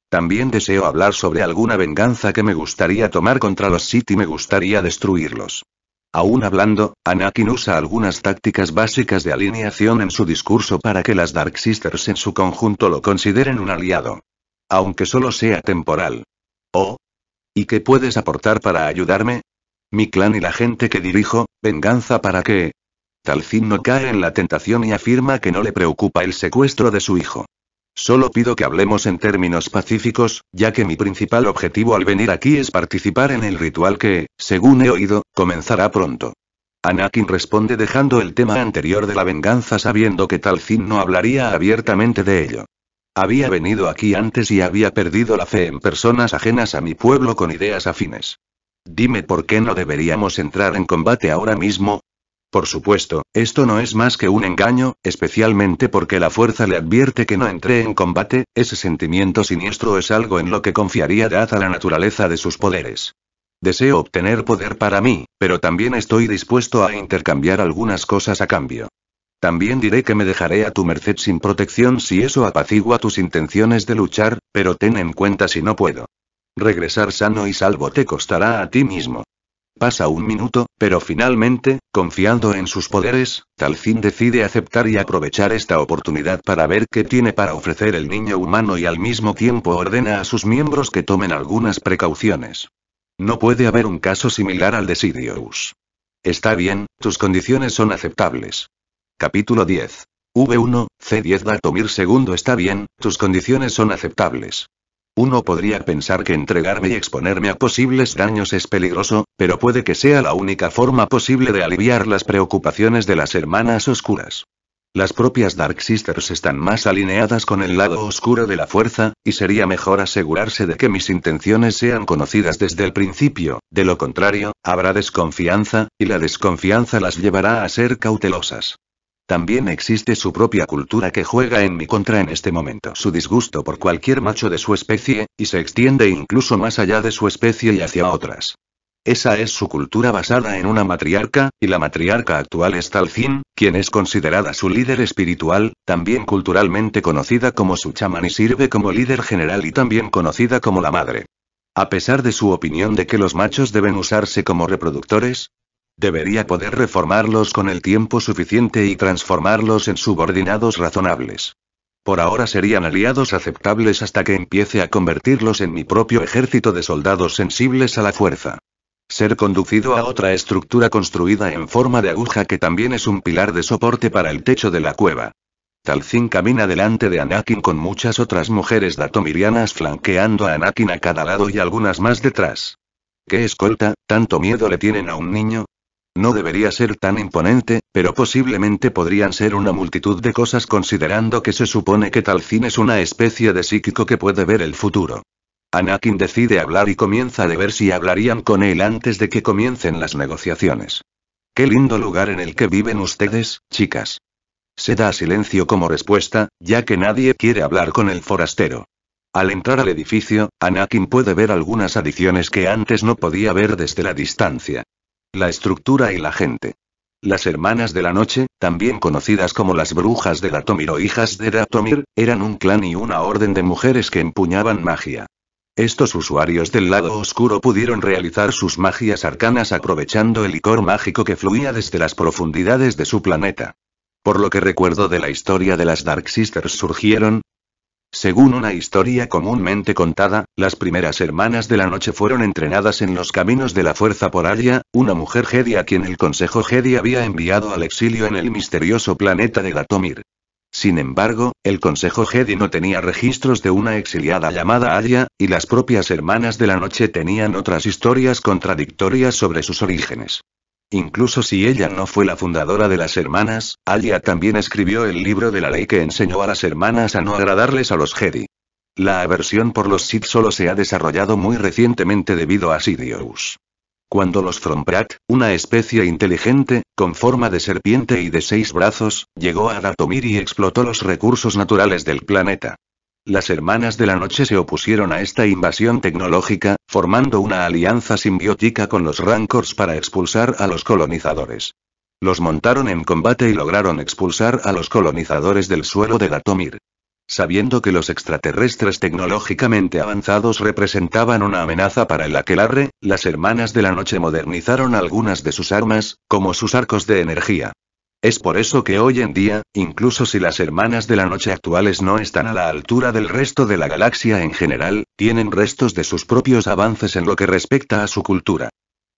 También deseo hablar sobre alguna venganza que me gustaría tomar contra los Sith y me gustaría destruirlos. Aún hablando, Anakin usa algunas tácticas básicas de alineación en su discurso para que las Dark Sisters en su conjunto lo consideren un aliado. Aunque solo sea temporal. Oh. ¿Y qué puedes aportar para ayudarme? Mi clan y la gente que dirijo, venganza para que, Talzin no cae en la tentación y afirma que no le preocupa el secuestro de su hijo. Solo pido que hablemos en términos pacíficos, ya que mi principal objetivo al venir aquí es participar en el ritual que, según he oído, comenzará pronto. Anakin responde dejando el tema anterior de la venganza sabiendo que Talzin no hablaría abiertamente de ello. Había venido aquí antes y había perdido la fe en personas ajenas a mi pueblo con ideas afines. Dime por qué no deberíamos entrar en combate ahora mismo, por supuesto, esto no es más que un engaño, especialmente porque la fuerza le advierte que no entre en combate, ese sentimiento siniestro es algo en lo que confiaría dada a la naturaleza de sus poderes. Deseo obtener poder para mí, pero también estoy dispuesto a intercambiar algunas cosas a cambio. También diré que me dejaré a tu merced sin protección si eso apacigua tus intenciones de luchar, pero ten en cuenta si no puedo. Regresar sano y salvo te costará a ti mismo. Pasa un minuto, pero finalmente, confiando en sus poderes, Talzin decide aceptar y aprovechar esta oportunidad para ver qué tiene para ofrecer el niño humano y al mismo tiempo ordena a sus miembros que tomen algunas precauciones. No puede haber un caso similar al de Sidious. Está bien, tus condiciones son aceptables. Capítulo 10. V1, C10 Datomir segundo. Está bien, tus condiciones son aceptables. Uno podría pensar que entregarme y exponerme a posibles daños es peligroso, pero puede que sea la única forma posible de aliviar las preocupaciones de las hermanas oscuras. Las propias Dark Sisters están más alineadas con el lado oscuro de la fuerza, y sería mejor asegurarse de que mis intenciones sean conocidas desde el principio, de lo contrario, habrá desconfianza, y la desconfianza las llevará a ser cautelosas. También existe su propia cultura que juega en mi contra en este momento. Su disgusto por cualquier macho de su especie, y se extiende incluso más allá de su especie y hacia otras. Esa es su cultura basada en una matriarca, y la matriarca actual es Talzin, quien es considerada su líder espiritual, también culturalmente conocida como su chamán y sirve como líder general y también conocida como la madre. A pesar de su opinión de que los machos deben usarse como reproductores, Debería poder reformarlos con el tiempo suficiente y transformarlos en subordinados razonables. Por ahora serían aliados aceptables hasta que empiece a convertirlos en mi propio ejército de soldados sensibles a la fuerza. Ser conducido a otra estructura construida en forma de aguja que también es un pilar de soporte para el techo de la cueva. Talzin camina delante de Anakin con muchas otras mujeres datomirianas flanqueando a Anakin a cada lado y algunas más detrás. ¿Qué escolta? ¿Tanto miedo le tienen a un niño? No debería ser tan imponente, pero posiblemente podrían ser una multitud de cosas considerando que se supone que Talcin es una especie de psíquico que puede ver el futuro. Anakin decide hablar y comienza a ver si hablarían con él antes de que comiencen las negociaciones. Qué lindo lugar en el que viven ustedes, chicas. Se da silencio como respuesta, ya que nadie quiere hablar con el forastero. Al entrar al edificio, Anakin puede ver algunas adiciones que antes no podía ver desde la distancia la estructura y la gente. Las hermanas de la noche, también conocidas como las brujas de Datomir o hijas de Datomir, eran un clan y una orden de mujeres que empuñaban magia. Estos usuarios del lado oscuro pudieron realizar sus magias arcanas aprovechando el licor mágico que fluía desde las profundidades de su planeta. Por lo que recuerdo de la historia de las Dark Sisters surgieron, según una historia comúnmente contada, las primeras hermanas de la noche fueron entrenadas en los caminos de la fuerza por Aya, una mujer Jedi a quien el Consejo Jedi había enviado al exilio en el misterioso planeta de Gatomir. Sin embargo, el Consejo Jedi no tenía registros de una exiliada llamada Aya y las propias hermanas de la noche tenían otras historias contradictorias sobre sus orígenes. Incluso si ella no fue la fundadora de las hermanas, Alia también escribió el libro de la ley que enseñó a las hermanas a no agradarles a los Jedi. La aversión por los Sith solo se ha desarrollado muy recientemente debido a Sidious. Cuando los Thromprat, una especie inteligente, con forma de serpiente y de seis brazos, llegó a Datomir y explotó los recursos naturales del planeta. Las Hermanas de la Noche se opusieron a esta invasión tecnológica, formando una alianza simbiótica con los Rancors para expulsar a los colonizadores. Los montaron en combate y lograron expulsar a los colonizadores del suelo de Gatomir. Sabiendo que los extraterrestres tecnológicamente avanzados representaban una amenaza para el aquelarre, las Hermanas de la Noche modernizaron algunas de sus armas, como sus arcos de energía. Es por eso que hoy en día, incluso si las hermanas de la noche actuales no están a la altura del resto de la galaxia en general, tienen restos de sus propios avances en lo que respecta a su cultura.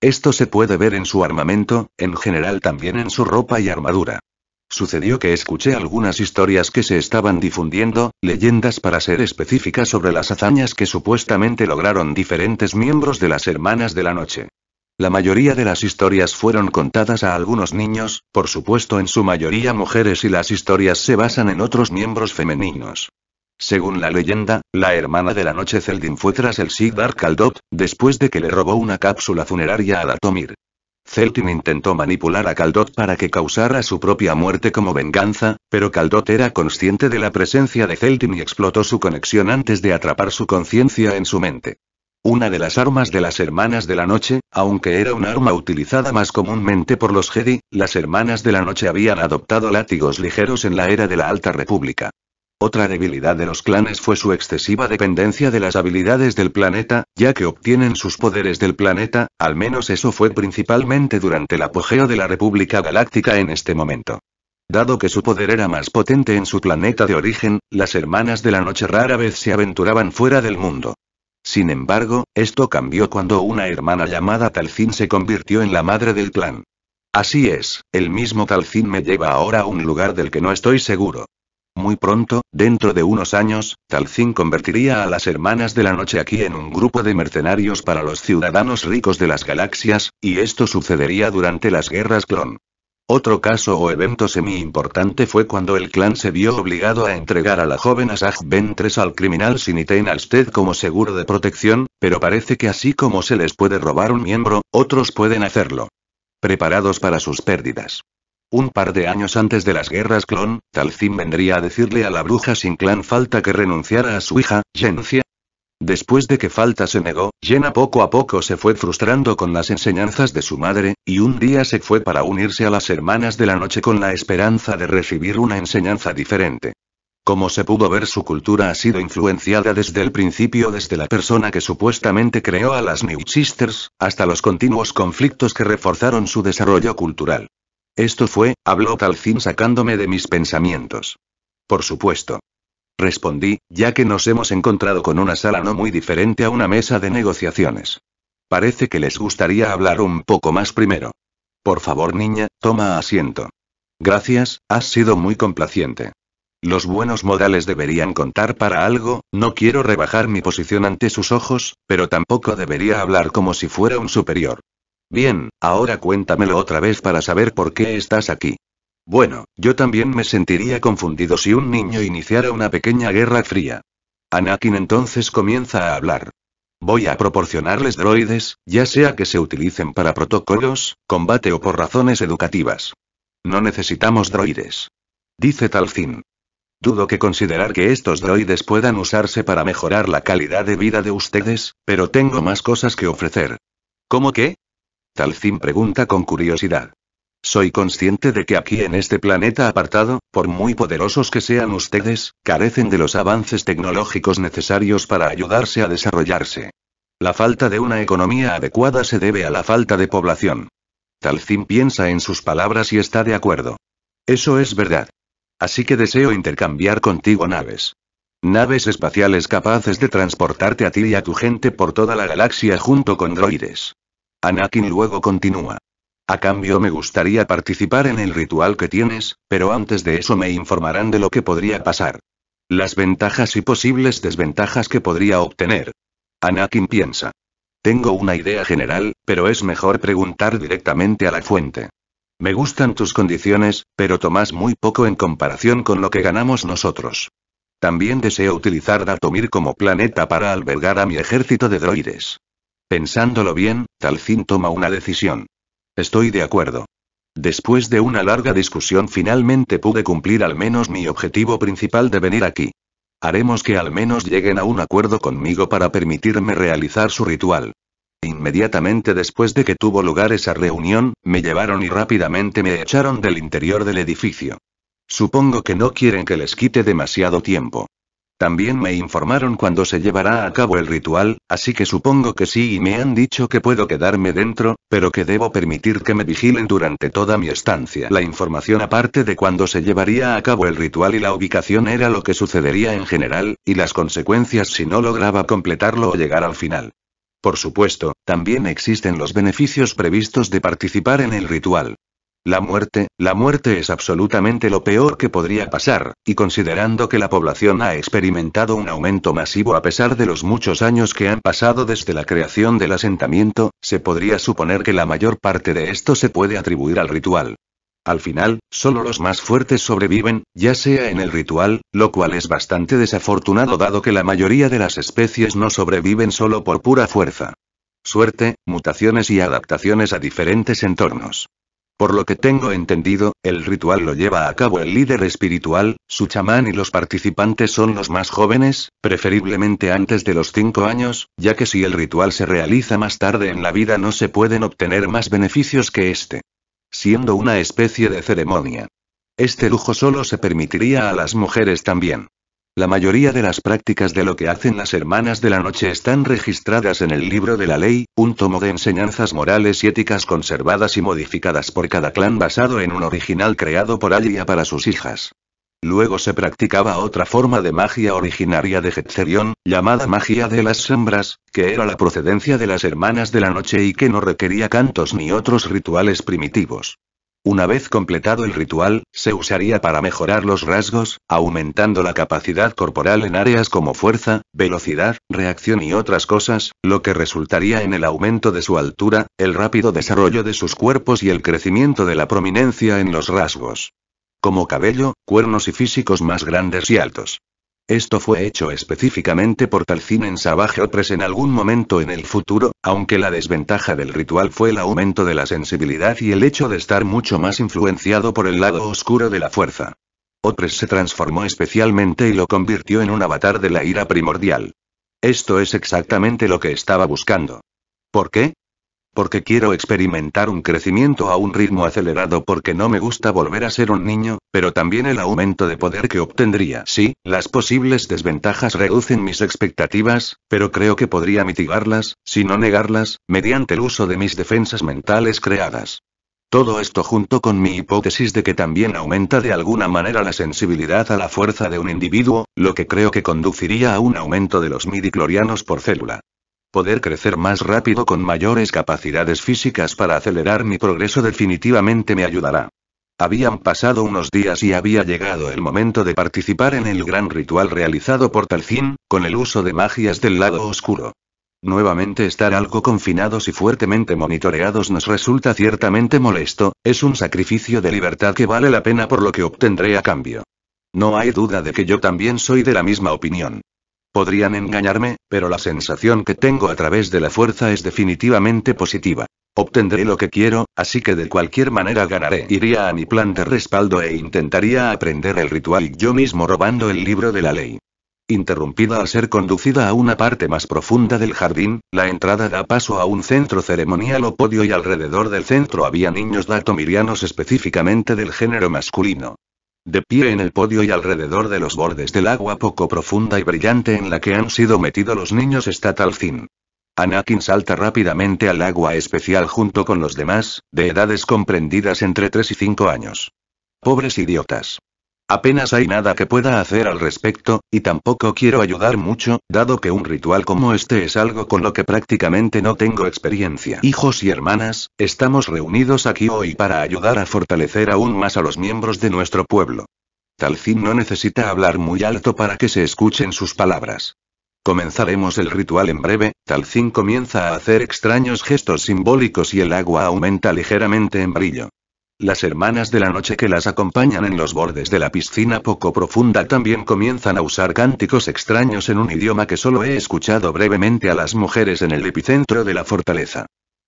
Esto se puede ver en su armamento, en general también en su ropa y armadura. Sucedió que escuché algunas historias que se estaban difundiendo, leyendas para ser específicas sobre las hazañas que supuestamente lograron diferentes miembros de las Hermanas de la Noche. La mayoría de las historias fueron contadas a algunos niños, por supuesto en su mayoría mujeres y las historias se basan en otros miembros femeninos. Según la leyenda, la hermana de la noche Zeldin fue tras el Sigdar Kaldot, después de que le robó una cápsula funeraria a Datomir. Zeldin intentó manipular a Kaldot para que causara su propia muerte como venganza, pero Kaldot era consciente de la presencia de Zeldin y explotó su conexión antes de atrapar su conciencia en su mente. Una de las armas de las Hermanas de la Noche, aunque era un arma utilizada más comúnmente por los Jedi, las Hermanas de la Noche habían adoptado látigos ligeros en la era de la Alta República. Otra debilidad de los clanes fue su excesiva dependencia de las habilidades del planeta, ya que obtienen sus poderes del planeta, al menos eso fue principalmente durante el apogeo de la República Galáctica en este momento. Dado que su poder era más potente en su planeta de origen, las hermanas de la noche rara vez se aventuraban fuera del mundo. Sin embargo, esto cambió cuando una hermana llamada Talzin se convirtió en la madre del clan. Así es, el mismo Talzin me lleva ahora a un lugar del que no estoy seguro. Muy pronto, dentro de unos años, Talzin convertiría a las Hermanas de la Noche aquí en un grupo de mercenarios para los ciudadanos ricos de las galaxias, y esto sucedería durante las guerras clon. Otro caso o evento semi-importante fue cuando el clan se vio obligado a entregar a la joven Asaj Ventres al criminal Sinitein Alsted como seguro de protección, pero parece que así como se les puede robar un miembro, otros pueden hacerlo. Preparados para sus pérdidas. Un par de años antes de las guerras clon, Talzin vendría a decirle a la bruja sin clan falta que renunciara a su hija, Gencia, Después de que Falta se negó, Jenna poco a poco se fue frustrando con las enseñanzas de su madre, y un día se fue para unirse a las hermanas de la noche con la esperanza de recibir una enseñanza diferente. Como se pudo ver, su cultura ha sido influenciada desde el principio desde la persona que supuestamente creó a las New Sisters, hasta los continuos conflictos que reforzaron su desarrollo cultural. Esto fue, habló Talcin sacándome de mis pensamientos. Por supuesto respondí, ya que nos hemos encontrado con una sala no muy diferente a una mesa de negociaciones. Parece que les gustaría hablar un poco más primero. Por favor, niña, toma asiento. Gracias, has sido muy complaciente. Los buenos modales deberían contar para algo, no quiero rebajar mi posición ante sus ojos, pero tampoco debería hablar como si fuera un superior. Bien, ahora cuéntamelo otra vez para saber por qué estás aquí. Bueno, yo también me sentiría confundido si un niño iniciara una pequeña guerra fría. Anakin entonces comienza a hablar. Voy a proporcionarles droides, ya sea que se utilicen para protocolos, combate o por razones educativas. No necesitamos droides. Dice Talzin. Dudo que considerar que estos droides puedan usarse para mejorar la calidad de vida de ustedes, pero tengo más cosas que ofrecer. ¿Cómo qué? Talzin pregunta con curiosidad. Soy consciente de que aquí en este planeta apartado, por muy poderosos que sean ustedes, carecen de los avances tecnológicos necesarios para ayudarse a desarrollarse. La falta de una economía adecuada se debe a la falta de población. Talzin piensa en sus palabras y está de acuerdo. Eso es verdad. Así que deseo intercambiar contigo naves. Naves espaciales capaces de transportarte a ti y a tu gente por toda la galaxia junto con droides. Anakin luego continúa. A cambio me gustaría participar en el ritual que tienes, pero antes de eso me informarán de lo que podría pasar. Las ventajas y posibles desventajas que podría obtener. Anakin piensa. Tengo una idea general, pero es mejor preguntar directamente a la fuente. Me gustan tus condiciones, pero tomas muy poco en comparación con lo que ganamos nosotros. También deseo utilizar Datomir como planeta para albergar a mi ejército de droides. Pensándolo bien, Talcin toma una decisión. Estoy de acuerdo. Después de una larga discusión finalmente pude cumplir al menos mi objetivo principal de venir aquí. Haremos que al menos lleguen a un acuerdo conmigo para permitirme realizar su ritual. Inmediatamente después de que tuvo lugar esa reunión, me llevaron y rápidamente me echaron del interior del edificio. Supongo que no quieren que les quite demasiado tiempo. También me informaron cuándo se llevará a cabo el ritual, así que supongo que sí y me han dicho que puedo quedarme dentro, pero que debo permitir que me vigilen durante toda mi estancia. La información aparte de cuándo se llevaría a cabo el ritual y la ubicación era lo que sucedería en general, y las consecuencias si no lograba completarlo o llegar al final. Por supuesto, también existen los beneficios previstos de participar en el ritual. La muerte, la muerte es absolutamente lo peor que podría pasar, y considerando que la población ha experimentado un aumento masivo a pesar de los muchos años que han pasado desde la creación del asentamiento, se podría suponer que la mayor parte de esto se puede atribuir al ritual. Al final, solo los más fuertes sobreviven, ya sea en el ritual, lo cual es bastante desafortunado dado que la mayoría de las especies no sobreviven solo por pura fuerza. Suerte, mutaciones y adaptaciones a diferentes entornos. Por lo que tengo entendido, el ritual lo lleva a cabo el líder espiritual, su chamán y los participantes son los más jóvenes, preferiblemente antes de los 5 años, ya que si el ritual se realiza más tarde en la vida no se pueden obtener más beneficios que este. Siendo una especie de ceremonia. Este lujo solo se permitiría a las mujeres también. La mayoría de las prácticas de lo que hacen las hermanas de la noche están registradas en el libro de la ley, un tomo de enseñanzas morales y éticas conservadas y modificadas por cada clan basado en un original creado por Alia para sus hijas. Luego se practicaba otra forma de magia originaria de Getzerion, llamada magia de las sombras, que era la procedencia de las hermanas de la noche y que no requería cantos ni otros rituales primitivos. Una vez completado el ritual, se usaría para mejorar los rasgos, aumentando la capacidad corporal en áreas como fuerza, velocidad, reacción y otras cosas, lo que resultaría en el aumento de su altura, el rápido desarrollo de sus cuerpos y el crecimiento de la prominencia en los rasgos como cabello, cuernos y físicos más grandes y altos. Esto fue hecho específicamente por en Savage Opress en algún momento en el futuro, aunque la desventaja del ritual fue el aumento de la sensibilidad y el hecho de estar mucho más influenciado por el lado oscuro de la fuerza. Opress se transformó especialmente y lo convirtió en un avatar de la ira primordial. Esto es exactamente lo que estaba buscando. ¿Por qué? Porque quiero experimentar un crecimiento a un ritmo acelerado porque no me gusta volver a ser un niño, pero también el aumento de poder que obtendría. Sí, las posibles desventajas reducen mis expectativas, pero creo que podría mitigarlas, si no negarlas, mediante el uso de mis defensas mentales creadas. Todo esto junto con mi hipótesis de que también aumenta de alguna manera la sensibilidad a la fuerza de un individuo, lo que creo que conduciría a un aumento de los midiclorianos por célula poder crecer más rápido con mayores capacidades físicas para acelerar mi progreso definitivamente me ayudará. Habían pasado unos días y había llegado el momento de participar en el gran ritual realizado por Talcín, con el uso de magias del lado oscuro. Nuevamente estar algo confinados y fuertemente monitoreados nos resulta ciertamente molesto, es un sacrificio de libertad que vale la pena por lo que obtendré a cambio. No hay duda de que yo también soy de la misma opinión. Podrían engañarme, pero la sensación que tengo a través de la fuerza es definitivamente positiva. Obtendré lo que quiero, así que de cualquier manera ganaré. Iría a mi plan de respaldo e intentaría aprender el ritual yo mismo robando el libro de la ley. Interrumpida al ser conducida a una parte más profunda del jardín, la entrada da paso a un centro ceremonial o podio y alrededor del centro había niños datomirianos específicamente del género masculino. De pie en el podio y alrededor de los bordes del agua poco profunda y brillante en la que han sido metidos los niños está Talzin. Anakin salta rápidamente al agua especial junto con los demás, de edades comprendidas entre 3 y 5 años. Pobres idiotas. Apenas hay nada que pueda hacer al respecto, y tampoco quiero ayudar mucho, dado que un ritual como este es algo con lo que prácticamente no tengo experiencia. Hijos y hermanas, estamos reunidos aquí hoy para ayudar a fortalecer aún más a los miembros de nuestro pueblo. Talzin no necesita hablar muy alto para que se escuchen sus palabras. Comenzaremos el ritual en breve, Talzin comienza a hacer extraños gestos simbólicos y el agua aumenta ligeramente en brillo. Las hermanas de la noche que las acompañan en los bordes de la piscina poco profunda también comienzan a usar cánticos extraños en un idioma que solo he escuchado brevemente a las mujeres en el epicentro de la fortaleza.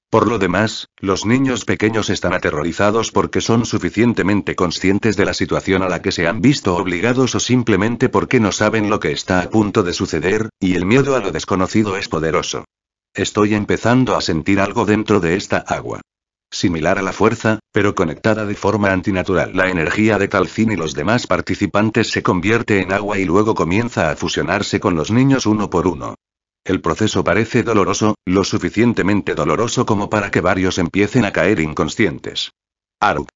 Por lo demás, los niños pequeños están aterrorizados porque son suficientemente conscientes de la situación a la que se han visto obligados o simplemente porque no saben lo que está a punto de suceder, y el miedo a lo desconocido es poderoso. Estoy empezando a sentir algo dentro de esta agua similar a la fuerza, pero conectada de forma antinatural. La energía de Talzin y los demás participantes se convierte en agua y luego comienza a fusionarse con los niños uno por uno. El proceso parece doloroso, lo suficientemente doloroso como para que varios empiecen a caer inconscientes. Aruk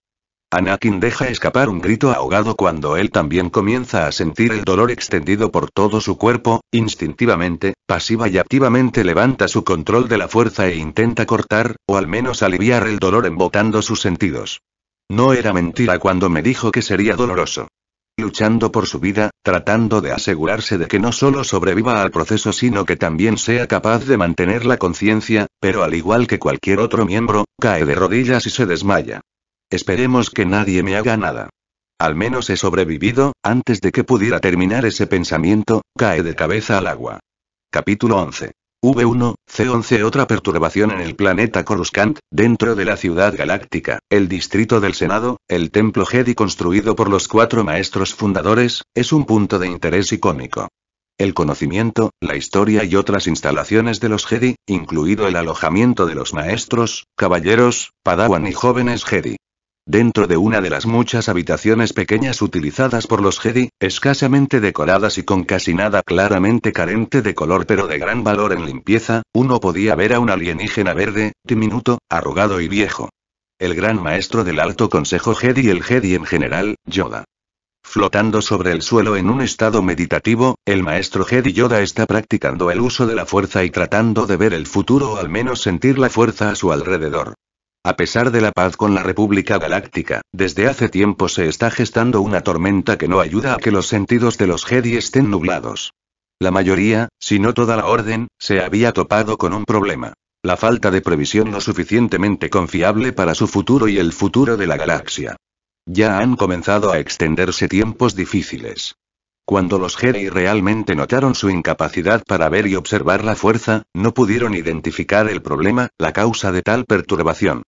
Anakin deja escapar un grito ahogado cuando él también comienza a sentir el dolor extendido por todo su cuerpo, instintivamente, pasiva y activamente levanta su control de la fuerza e intenta cortar, o al menos aliviar el dolor embotando sus sentidos. No era mentira cuando me dijo que sería doloroso. Luchando por su vida, tratando de asegurarse de que no solo sobreviva al proceso sino que también sea capaz de mantener la conciencia, pero al igual que cualquier otro miembro, cae de rodillas y se desmaya. Esperemos que nadie me haga nada. Al menos he sobrevivido, antes de que pudiera terminar ese pensamiento, cae de cabeza al agua. Capítulo 11. V1, C11 Otra perturbación en el planeta Coruscant, dentro de la ciudad galáctica, el distrito del Senado, el templo Jedi construido por los cuatro maestros fundadores, es un punto de interés icónico. El conocimiento, la historia y otras instalaciones de los Jedi, incluido el alojamiento de los maestros, caballeros, padawan y jóvenes Jedi, dentro de una de las muchas habitaciones pequeñas utilizadas por los Jedi, escasamente decoradas y con casi nada claramente carente de color pero de gran valor en limpieza, uno podía ver a un alienígena verde, diminuto, arrugado y viejo. El gran maestro del Alto Consejo Jedi y el Jedi en general, Yoda. Flotando sobre el suelo en un estado meditativo, el maestro Jedi Yoda está practicando el uso de la fuerza y tratando de ver el futuro o al menos sentir la fuerza a su alrededor. A pesar de la paz con la República Galáctica, desde hace tiempo se está gestando una tormenta que no ayuda a que los sentidos de los Jedi estén nublados. La mayoría, si no toda la orden, se había topado con un problema. La falta de previsión lo suficientemente confiable para su futuro y el futuro de la galaxia. Ya han comenzado a extenderse tiempos difíciles. Cuando los Jedi realmente notaron su incapacidad para ver y observar la fuerza, no pudieron identificar el problema, la causa de tal perturbación.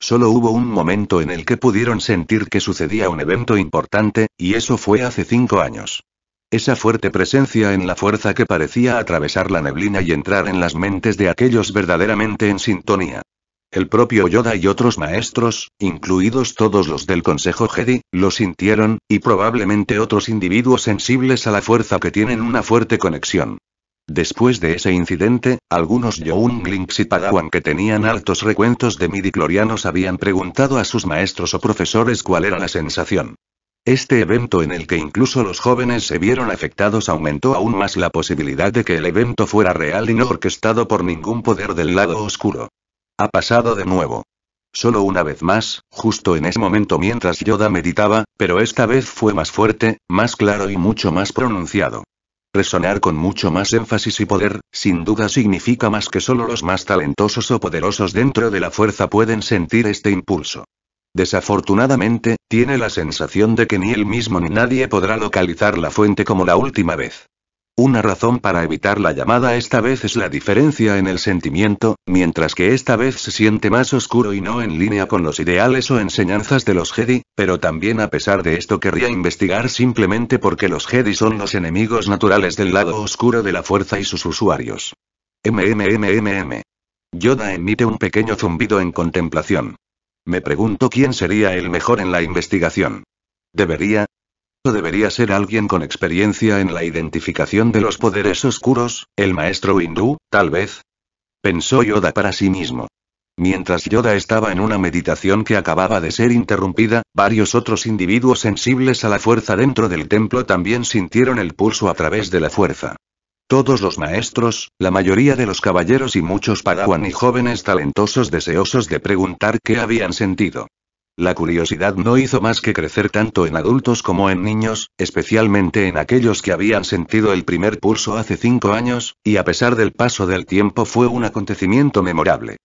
Solo hubo un momento en el que pudieron sentir que sucedía un evento importante, y eso fue hace cinco años. Esa fuerte presencia en la fuerza que parecía atravesar la neblina y entrar en las mentes de aquellos verdaderamente en sintonía. El propio Yoda y otros maestros, incluidos todos los del Consejo Jedi, lo sintieron, y probablemente otros individuos sensibles a la fuerza que tienen una fuerte conexión. Después de ese incidente, algunos Younglings y Padawan que tenían altos recuentos de midiclorianos habían preguntado a sus maestros o profesores cuál era la sensación. Este evento en el que incluso los jóvenes se vieron afectados aumentó aún más la posibilidad de que el evento fuera real y no orquestado por ningún poder del lado oscuro. Ha pasado de nuevo. Solo una vez más, justo en ese momento mientras Yoda meditaba, pero esta vez fue más fuerte, más claro y mucho más pronunciado. Resonar con mucho más énfasis y poder, sin duda significa más que solo los más talentosos o poderosos dentro de la fuerza pueden sentir este impulso. Desafortunadamente, tiene la sensación de que ni él mismo ni nadie podrá localizar la fuente como la última vez. Una razón para evitar la llamada esta vez es la diferencia en el sentimiento, mientras que esta vez se siente más oscuro y no en línea con los ideales o enseñanzas de los Jedi, pero también a pesar de esto querría investigar simplemente porque los Jedi son los enemigos naturales del lado oscuro de la fuerza y sus usuarios. MMMMM. Yoda emite un pequeño zumbido en contemplación. Me pregunto quién sería el mejor en la investigación. Debería, debería ser alguien con experiencia en la identificación de los poderes oscuros, el maestro hindú, tal vez. Pensó Yoda para sí mismo. Mientras Yoda estaba en una meditación que acababa de ser interrumpida, varios otros individuos sensibles a la fuerza dentro del templo también sintieron el pulso a través de la fuerza. Todos los maestros, la mayoría de los caballeros y muchos padawan y jóvenes talentosos deseosos de preguntar qué habían sentido. La curiosidad no hizo más que crecer tanto en adultos como en niños, especialmente en aquellos que habían sentido el primer pulso hace cinco años, y a pesar del paso del tiempo fue un acontecimiento memorable.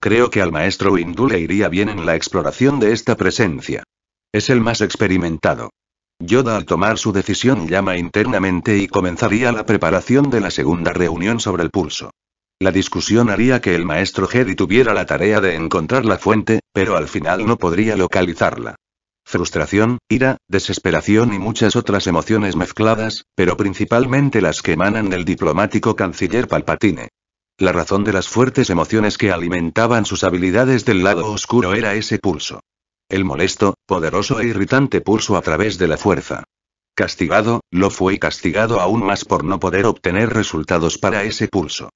Creo que al maestro Windu le iría bien en la exploración de esta presencia. Es el más experimentado. Yoda al tomar su decisión llama internamente y comenzaría la preparación de la segunda reunión sobre el pulso. La discusión haría que el maestro Jedi tuviera la tarea de encontrar la fuente, pero al final no podría localizarla. Frustración, ira, desesperación y muchas otras emociones mezcladas, pero principalmente las que emanan del diplomático canciller Palpatine. La razón de las fuertes emociones que alimentaban sus habilidades del lado oscuro era ese pulso. El molesto, poderoso e irritante pulso a través de la fuerza castigado, lo fue y castigado aún más por no poder obtener resultados para ese pulso.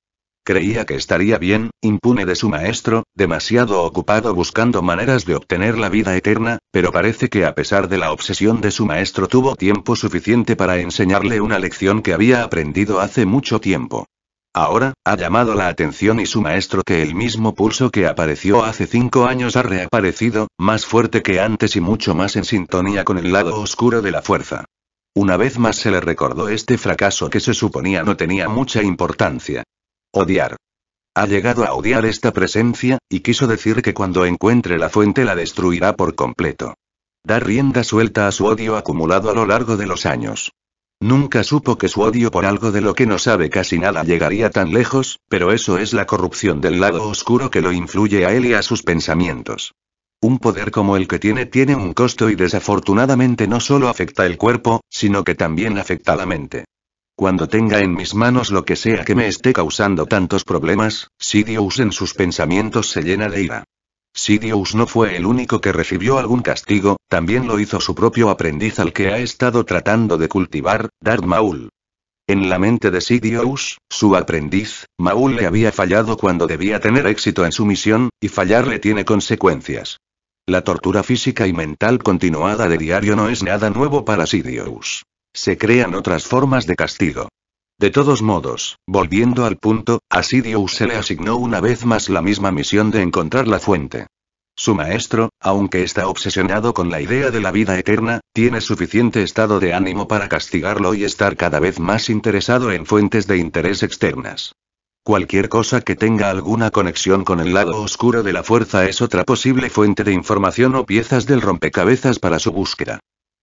Creía que estaría bien, impune de su maestro, demasiado ocupado buscando maneras de obtener la vida eterna, pero parece que a pesar de la obsesión de su maestro tuvo tiempo suficiente para enseñarle una lección que había aprendido hace mucho tiempo. Ahora, ha llamado la atención y su maestro que el mismo pulso que apareció hace cinco años ha reaparecido, más fuerte que antes y mucho más en sintonía con el lado oscuro de la fuerza. Una vez más se le recordó este fracaso que se suponía no tenía mucha importancia, Odiar. Ha llegado a odiar esta presencia, y quiso decir que cuando encuentre la fuente la destruirá por completo. Da rienda suelta a su odio acumulado a lo largo de los años. Nunca supo que su odio por algo de lo que no sabe casi nada llegaría tan lejos, pero eso es la corrupción del lado oscuro que lo influye a él y a sus pensamientos. Un poder como el que tiene tiene un costo y desafortunadamente no solo afecta el cuerpo, sino que también afecta la mente. Cuando tenga en mis manos lo que sea que me esté causando tantos problemas, Sidious en sus pensamientos se llena de ira. Sidious no fue el único que recibió algún castigo, también lo hizo su propio aprendiz al que ha estado tratando de cultivar, Darth Maul. En la mente de Sidious, su aprendiz, Maul le había fallado cuando debía tener éxito en su misión, y fallarle tiene consecuencias. La tortura física y mental continuada de diario no es nada nuevo para Sidious. Se crean otras formas de castigo. De todos modos, volviendo al punto, a Sidious se le asignó una vez más la misma misión de encontrar la fuente. Su maestro, aunque está obsesionado con la idea de la vida eterna, tiene suficiente estado de ánimo para castigarlo y estar cada vez más interesado en fuentes de interés externas. Cualquier cosa que tenga alguna conexión con el lado oscuro de la fuerza es otra posible fuente de información o piezas del rompecabezas para su búsqueda.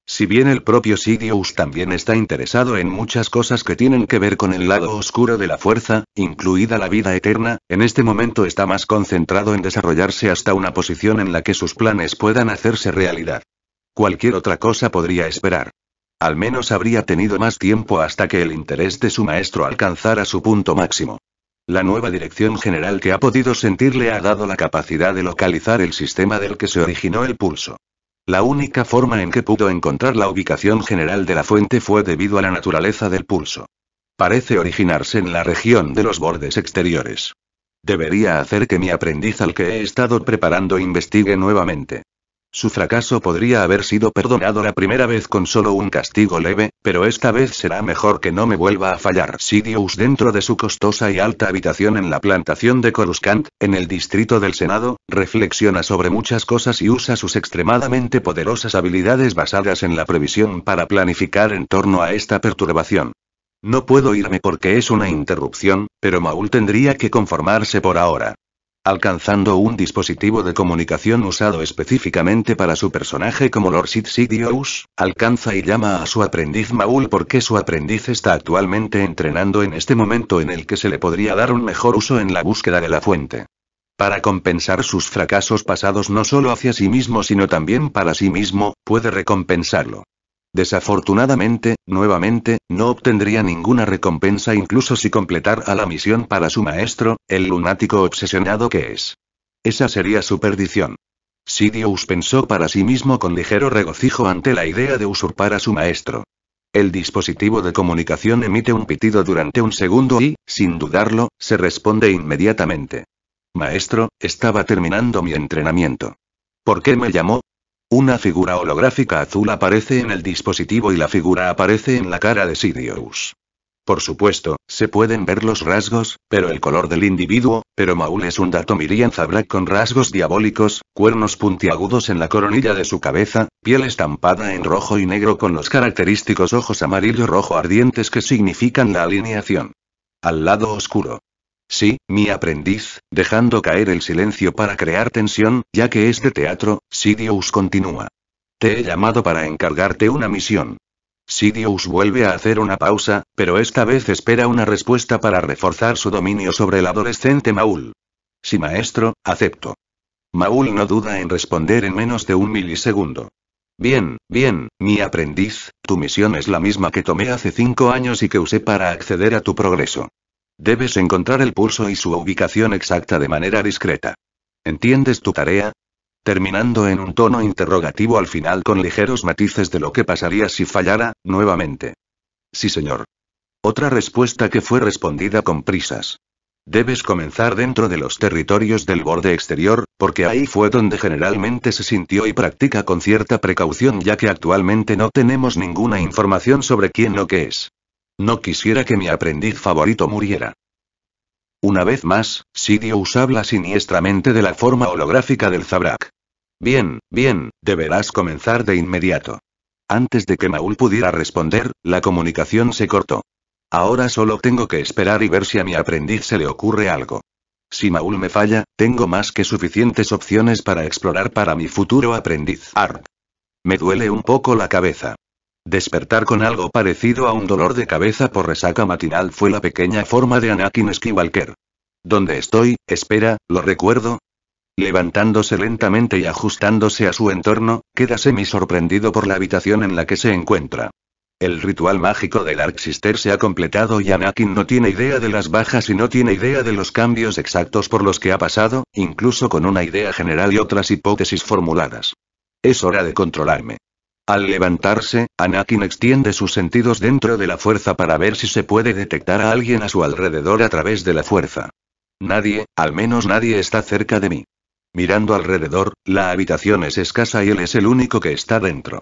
Si bien el propio Sidious también está interesado en muchas cosas que tienen que ver con el lado oscuro de la fuerza, incluida la vida eterna, en este momento está más concentrado en desarrollarse hasta una posición en la que sus planes puedan hacerse realidad. Cualquier otra cosa podría esperar. Al menos habría tenido más tiempo hasta que el interés de su maestro alcanzara su punto máximo. La nueva dirección general que ha podido sentir le ha dado la capacidad de localizar el sistema del que se originó el pulso. La única forma en que pudo encontrar la ubicación general de la fuente fue debido a la naturaleza del pulso. Parece originarse en la región de los bordes exteriores. Debería hacer que mi aprendiz al que he estado preparando investigue nuevamente. Su fracaso podría haber sido perdonado la primera vez con solo un castigo leve, pero esta vez será mejor que no me vuelva a fallar. Sidious dentro de su costosa y alta habitación en la plantación de Coruscant, en el distrito del Senado, reflexiona sobre muchas cosas y usa sus extremadamente poderosas habilidades basadas en la previsión para planificar en torno a esta perturbación. No puedo irme porque es una interrupción, pero Maul tendría que conformarse por ahora alcanzando un dispositivo de comunicación usado específicamente para su personaje como Lord Sidious, alcanza y llama a su aprendiz Maul porque su aprendiz está actualmente entrenando en este momento en el que se le podría dar un mejor uso en la búsqueda de la fuente. Para compensar sus fracasos pasados no solo hacia sí mismo sino también para sí mismo, puede recompensarlo. Desafortunadamente, nuevamente, no obtendría ninguna recompensa incluso si completara la misión para su maestro, el lunático obsesionado que es. Esa sería su perdición. Sidious pensó para sí mismo con ligero regocijo ante la idea de usurpar a su maestro. El dispositivo de comunicación emite un pitido durante un segundo y, sin dudarlo, se responde inmediatamente. Maestro, estaba terminando mi entrenamiento. ¿Por qué me llamó? Una figura holográfica azul aparece en el dispositivo y la figura aparece en la cara de Sidious. Por supuesto, se pueden ver los rasgos, pero el color del individuo, pero Maul es un dato Zabrak con rasgos diabólicos, cuernos puntiagudos en la coronilla de su cabeza, piel estampada en rojo y negro con los característicos ojos amarillo-rojo ardientes que significan la alineación. Al lado oscuro. Sí, mi aprendiz, dejando caer el silencio para crear tensión, ya que es de teatro, Sidious continúa. Te he llamado para encargarte una misión. Sidious vuelve a hacer una pausa, pero esta vez espera una respuesta para reforzar su dominio sobre el adolescente Maul. Sí maestro, acepto. Maul no duda en responder en menos de un milisegundo. Bien, bien, mi aprendiz, tu misión es la misma que tomé hace cinco años y que usé para acceder a tu progreso. Debes encontrar el pulso y su ubicación exacta de manera discreta. ¿Entiendes tu tarea? Terminando en un tono interrogativo al final con ligeros matices de lo que pasaría si fallara, nuevamente. Sí, señor. Otra respuesta que fue respondida con prisas. Debes comenzar dentro de los territorios del borde exterior, porque ahí fue donde generalmente se sintió y practica con cierta precaución ya que actualmente no tenemos ninguna información sobre quién o qué es. No quisiera que mi aprendiz favorito muriera. Una vez más, Sidious habla siniestramente de la forma holográfica del Zabrak. Bien, bien, deberás comenzar de inmediato. Antes de que Maul pudiera responder, la comunicación se cortó. Ahora solo tengo que esperar y ver si a mi aprendiz se le ocurre algo. Si Maul me falla, tengo más que suficientes opciones para explorar para mi futuro aprendiz. Ark. Me duele un poco la cabeza. Despertar con algo parecido a un dolor de cabeza por resaca matinal fue la pequeña forma de Anakin Skywalker. ¿Dónde estoy? Espera, lo recuerdo. Levantándose lentamente y ajustándose a su entorno, queda semi sorprendido por la habitación en la que se encuentra. El ritual mágico del Arxister se ha completado y Anakin no tiene idea de las bajas y no tiene idea de los cambios exactos por los que ha pasado, incluso con una idea general y otras hipótesis formuladas. Es hora de controlarme. Al levantarse, Anakin extiende sus sentidos dentro de la fuerza para ver si se puede detectar a alguien a su alrededor a través de la fuerza. Nadie, al menos nadie está cerca de mí. Mirando alrededor, la habitación es escasa y él es el único que está dentro.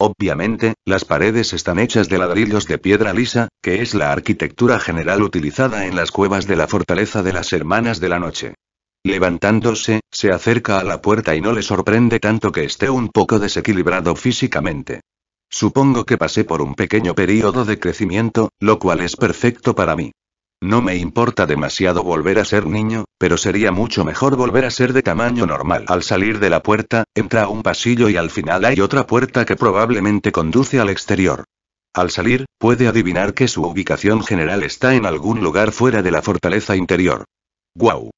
Obviamente, las paredes están hechas de ladrillos de piedra lisa, que es la arquitectura general utilizada en las cuevas de la fortaleza de las Hermanas de la Noche. Levantándose, se acerca a la puerta y no le sorprende tanto que esté un poco desequilibrado físicamente. Supongo que pasé por un pequeño periodo de crecimiento, lo cual es perfecto para mí. No me importa demasiado volver a ser niño, pero sería mucho mejor volver a ser de tamaño normal. Al salir de la puerta, entra a un pasillo y al final hay otra puerta que probablemente conduce al exterior. Al salir, puede adivinar que su ubicación general está en algún lugar fuera de la fortaleza interior. ¡Guau!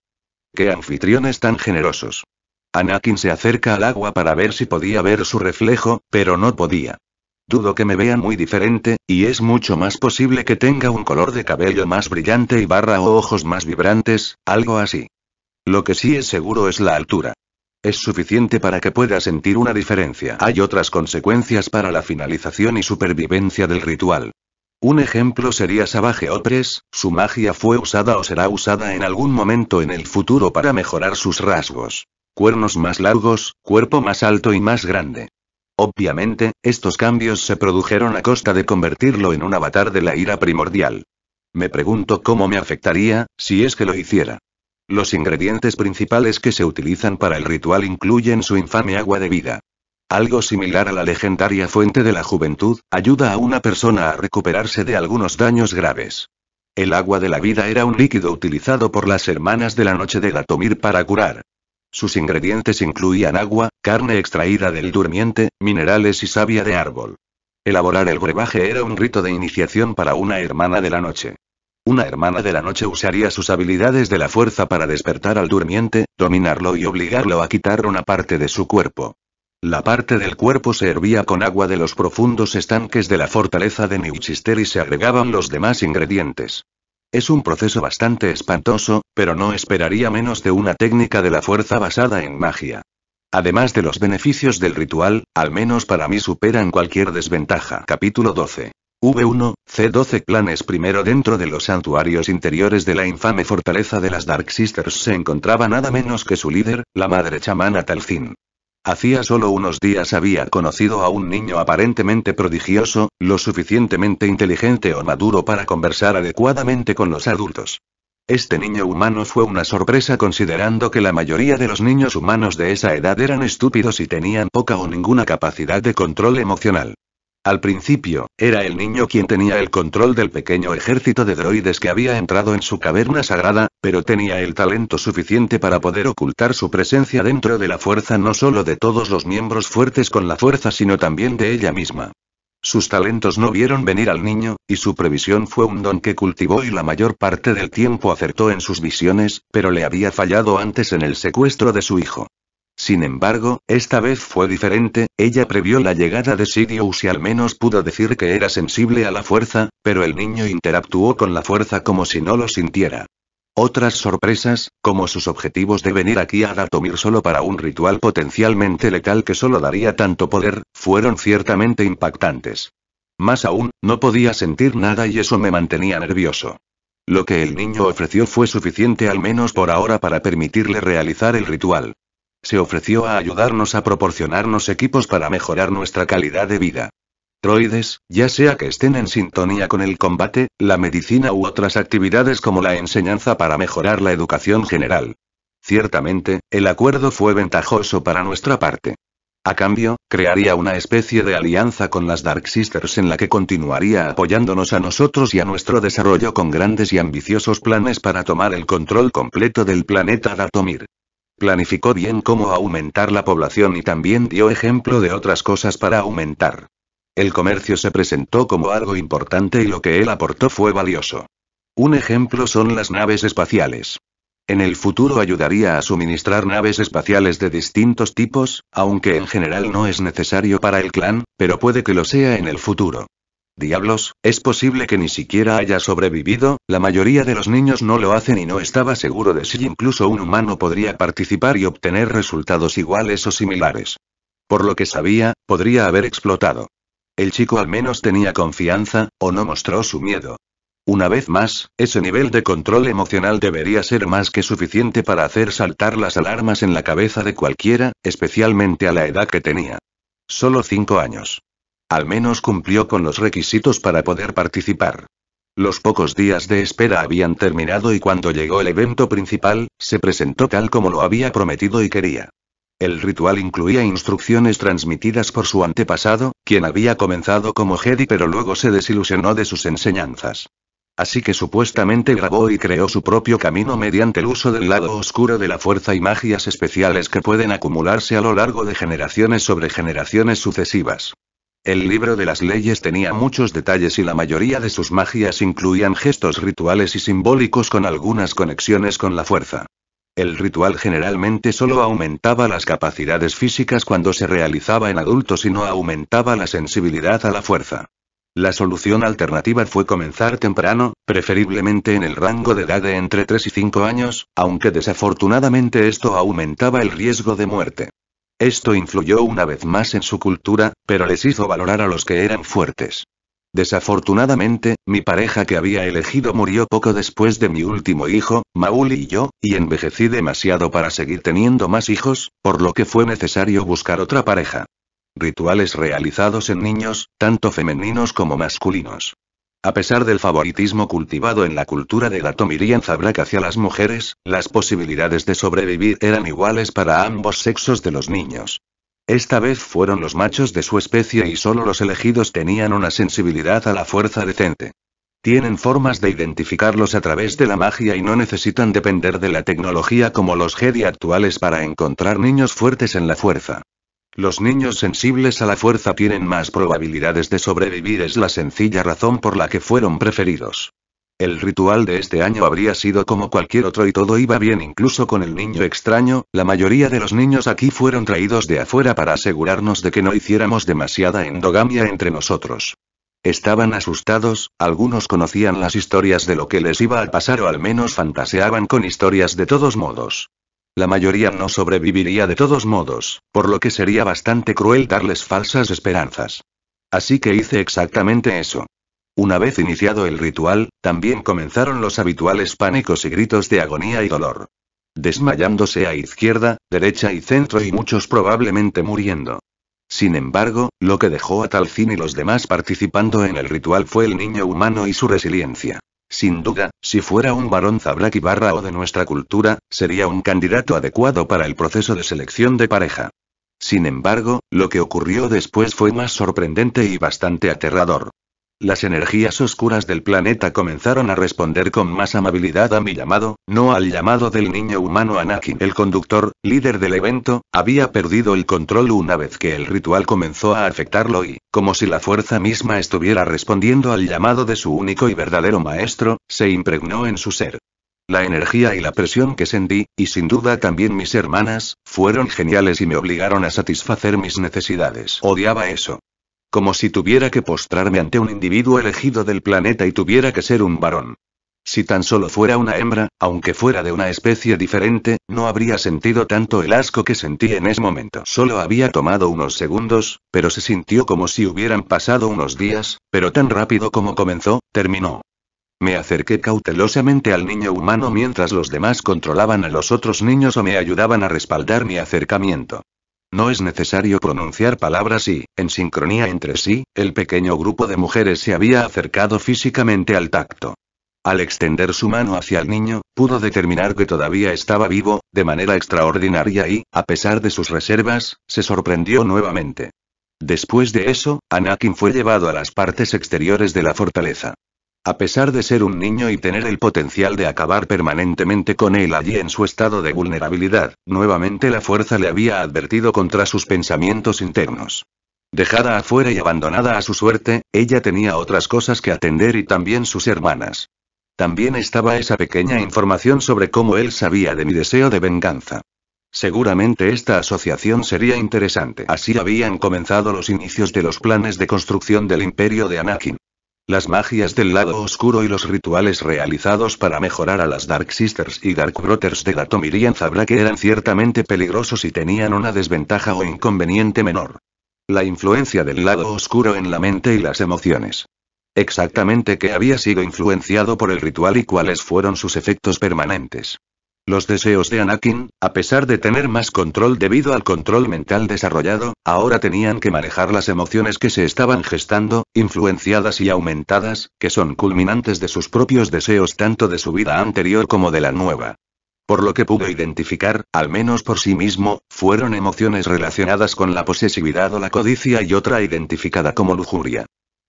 ¡Qué anfitriones tan generosos! Anakin se acerca al agua para ver si podía ver su reflejo, pero no podía. Dudo que me vea muy diferente, y es mucho más posible que tenga un color de cabello más brillante y barra o ojos más vibrantes, algo así. Lo que sí es seguro es la altura. Es suficiente para que pueda sentir una diferencia. Hay otras consecuencias para la finalización y supervivencia del ritual. Un ejemplo sería Savage Opress, su magia fue usada o será usada en algún momento en el futuro para mejorar sus rasgos. Cuernos más largos, cuerpo más alto y más grande. Obviamente, estos cambios se produjeron a costa de convertirlo en un avatar de la ira primordial. Me pregunto cómo me afectaría, si es que lo hiciera. Los ingredientes principales que se utilizan para el ritual incluyen su infame agua de vida. Algo similar a la legendaria fuente de la juventud, ayuda a una persona a recuperarse de algunos daños graves. El agua de la vida era un líquido utilizado por las hermanas de la noche de Gatomir para curar. Sus ingredientes incluían agua, carne extraída del durmiente, minerales y savia de árbol. Elaborar el brebaje era un rito de iniciación para una hermana de la noche. Una hermana de la noche usaría sus habilidades de la fuerza para despertar al durmiente, dominarlo y obligarlo a quitar una parte de su cuerpo. La parte del cuerpo se hervía con agua de los profundos estanques de la fortaleza de Newchester y se agregaban los demás ingredientes. Es un proceso bastante espantoso, pero no esperaría menos de una técnica de la fuerza basada en magia. Además de los beneficios del ritual, al menos para mí superan cualquier desventaja. Capítulo 12. V1, C12 clanes primero dentro de los santuarios interiores de la infame fortaleza de las Dark Sisters se encontraba nada menos que su líder, la madre chamana Talzin. Hacía solo unos días había conocido a un niño aparentemente prodigioso, lo suficientemente inteligente o maduro para conversar adecuadamente con los adultos. Este niño humano fue una sorpresa considerando que la mayoría de los niños humanos de esa edad eran estúpidos y tenían poca o ninguna capacidad de control emocional. Al principio, era el niño quien tenía el control del pequeño ejército de droides que había entrado en su caverna sagrada, pero tenía el talento suficiente para poder ocultar su presencia dentro de la fuerza no solo de todos los miembros fuertes con la fuerza, sino también de ella misma. Sus talentos no vieron venir al niño, y su previsión fue un don que cultivó y la mayor parte del tiempo acertó en sus visiones, pero le había fallado antes en el secuestro de su hijo. Sin embargo, esta vez fue diferente, ella previó la llegada de Sirius y al menos pudo decir que era sensible a la fuerza, pero el niño interactuó con la fuerza como si no lo sintiera. Otras sorpresas, como sus objetivos de venir aquí a Datomir solo para un ritual potencialmente letal que solo daría tanto poder, fueron ciertamente impactantes. Más aún, no podía sentir nada y eso me mantenía nervioso. Lo que el niño ofreció fue suficiente al menos por ahora para permitirle realizar el ritual. Se ofreció a ayudarnos a proporcionarnos equipos para mejorar nuestra calidad de vida. Troides, ya sea que estén en sintonía con el combate, la medicina u otras actividades como la enseñanza para mejorar la educación general. Ciertamente, el acuerdo fue ventajoso para nuestra parte. A cambio, crearía una especie de alianza con las Dark Sisters en la que continuaría apoyándonos a nosotros y a nuestro desarrollo con grandes y ambiciosos planes para tomar el control completo del planeta Datomir. Planificó bien cómo aumentar la población y también dio ejemplo de otras cosas para aumentar. El comercio se presentó como algo importante y lo que él aportó fue valioso. Un ejemplo son las naves espaciales. En el futuro ayudaría a suministrar naves espaciales de distintos tipos, aunque en general no es necesario para el clan, pero puede que lo sea en el futuro. Diablos, es posible que ni siquiera haya sobrevivido, la mayoría de los niños no lo hacen y no estaba seguro de si incluso un humano podría participar y obtener resultados iguales o similares. Por lo que sabía, podría haber explotado. El chico al menos tenía confianza, o no mostró su miedo. Una vez más, ese nivel de control emocional debería ser más que suficiente para hacer saltar las alarmas en la cabeza de cualquiera, especialmente a la edad que tenía. Solo cinco años. Al menos cumplió con los requisitos para poder participar. Los pocos días de espera habían terminado y cuando llegó el evento principal, se presentó tal como lo había prometido y quería. El ritual incluía instrucciones transmitidas por su antepasado, quien había comenzado como Jedi pero luego se desilusionó de sus enseñanzas. Así que supuestamente grabó y creó su propio camino mediante el uso del lado oscuro de la fuerza y magias especiales que pueden acumularse a lo largo de generaciones sobre generaciones sucesivas. El libro de las leyes tenía muchos detalles y la mayoría de sus magias incluían gestos rituales y simbólicos con algunas conexiones con la fuerza. El ritual generalmente solo aumentaba las capacidades físicas cuando se realizaba en adultos y no aumentaba la sensibilidad a la fuerza. La solución alternativa fue comenzar temprano, preferiblemente en el rango de edad de entre 3 y 5 años, aunque desafortunadamente esto aumentaba el riesgo de muerte. Esto influyó una vez más en su cultura, pero les hizo valorar a los que eran fuertes. Desafortunadamente, mi pareja que había elegido murió poco después de mi último hijo, Maul y yo, y envejecí demasiado para seguir teniendo más hijos, por lo que fue necesario buscar otra pareja. Rituales realizados en niños, tanto femeninos como masculinos. A pesar del favoritismo cultivado en la cultura de Tomirian Zabrak hacia las mujeres, las posibilidades de sobrevivir eran iguales para ambos sexos de los niños. Esta vez fueron los machos de su especie y solo los elegidos tenían una sensibilidad a la fuerza decente. Tienen formas de identificarlos a través de la magia y no necesitan depender de la tecnología como los Jedi actuales para encontrar niños fuertes en la fuerza. Los niños sensibles a la fuerza tienen más probabilidades de sobrevivir es la sencilla razón por la que fueron preferidos. El ritual de este año habría sido como cualquier otro y todo iba bien incluso con el niño extraño, la mayoría de los niños aquí fueron traídos de afuera para asegurarnos de que no hiciéramos demasiada endogamia entre nosotros. Estaban asustados, algunos conocían las historias de lo que les iba a pasar o al menos fantaseaban con historias de todos modos. La mayoría no sobreviviría de todos modos, por lo que sería bastante cruel darles falsas esperanzas. Así que hice exactamente eso. Una vez iniciado el ritual, también comenzaron los habituales pánicos y gritos de agonía y dolor. Desmayándose a izquierda, derecha y centro y muchos probablemente muriendo. Sin embargo, lo que dejó a Talcin y los demás participando en el ritual fue el niño humano y su resiliencia. Sin duda, si fuera un varón Zablaquibarra barra o de nuestra cultura, sería un candidato adecuado para el proceso de selección de pareja. Sin embargo, lo que ocurrió después fue más sorprendente y bastante aterrador. Las energías oscuras del planeta comenzaron a responder con más amabilidad a mi llamado, no al llamado del niño humano Anakin. El conductor, líder del evento, había perdido el control una vez que el ritual comenzó a afectarlo y, como si la fuerza misma estuviera respondiendo al llamado de su único y verdadero maestro, se impregnó en su ser. La energía y la presión que sentí, y sin duda también mis hermanas, fueron geniales y me obligaron a satisfacer mis necesidades. Odiaba eso. Como si tuviera que postrarme ante un individuo elegido del planeta y tuviera que ser un varón. Si tan solo fuera una hembra, aunque fuera de una especie diferente, no habría sentido tanto el asco que sentí en ese momento. Solo había tomado unos segundos, pero se sintió como si hubieran pasado unos días, pero tan rápido como comenzó, terminó. Me acerqué cautelosamente al niño humano mientras los demás controlaban a los otros niños o me ayudaban a respaldar mi acercamiento. No es necesario pronunciar palabras y, en sincronía entre sí, el pequeño grupo de mujeres se había acercado físicamente al tacto. Al extender su mano hacia el niño, pudo determinar que todavía estaba vivo, de manera extraordinaria y, a pesar de sus reservas, se sorprendió nuevamente. Después de eso, Anakin fue llevado a las partes exteriores de la fortaleza. A pesar de ser un niño y tener el potencial de acabar permanentemente con él allí en su estado de vulnerabilidad, nuevamente la fuerza le había advertido contra sus pensamientos internos. Dejada afuera y abandonada a su suerte, ella tenía otras cosas que atender y también sus hermanas. También estaba esa pequeña información sobre cómo él sabía de mi deseo de venganza. Seguramente esta asociación sería interesante. Así habían comenzado los inicios de los planes de construcción del imperio de Anakin. Las magias del lado oscuro y los rituales realizados para mejorar a las Dark Sisters y Dark Brothers de Datomir sabrá que eran ciertamente peligrosos y tenían una desventaja o inconveniente menor. La influencia del lado oscuro en la mente y las emociones. Exactamente qué había sido influenciado por el ritual y cuáles fueron sus efectos permanentes. Los deseos de Anakin, a pesar de tener más control debido al control mental desarrollado, ahora tenían que manejar las emociones que se estaban gestando, influenciadas y aumentadas, que son culminantes de sus propios deseos tanto de su vida anterior como de la nueva. Por lo que pudo identificar, al menos por sí mismo, fueron emociones relacionadas con la posesividad o la codicia y otra identificada como lujuria.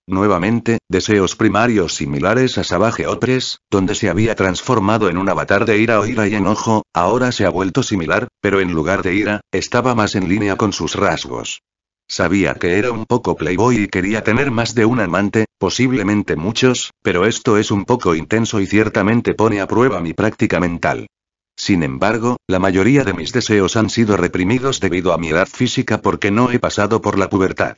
Nuevamente, deseos primarios similares a Savage 3, donde se había transformado en un avatar de ira o ira y enojo, ahora se ha vuelto similar, pero en lugar de ira, estaba más en línea con sus rasgos. Sabía que era un poco playboy y quería tener más de un amante, posiblemente muchos, pero esto es un poco intenso y ciertamente pone a prueba mi práctica mental. Sin embargo, la mayoría de mis deseos han sido reprimidos debido a mi edad física porque no he pasado por la pubertad.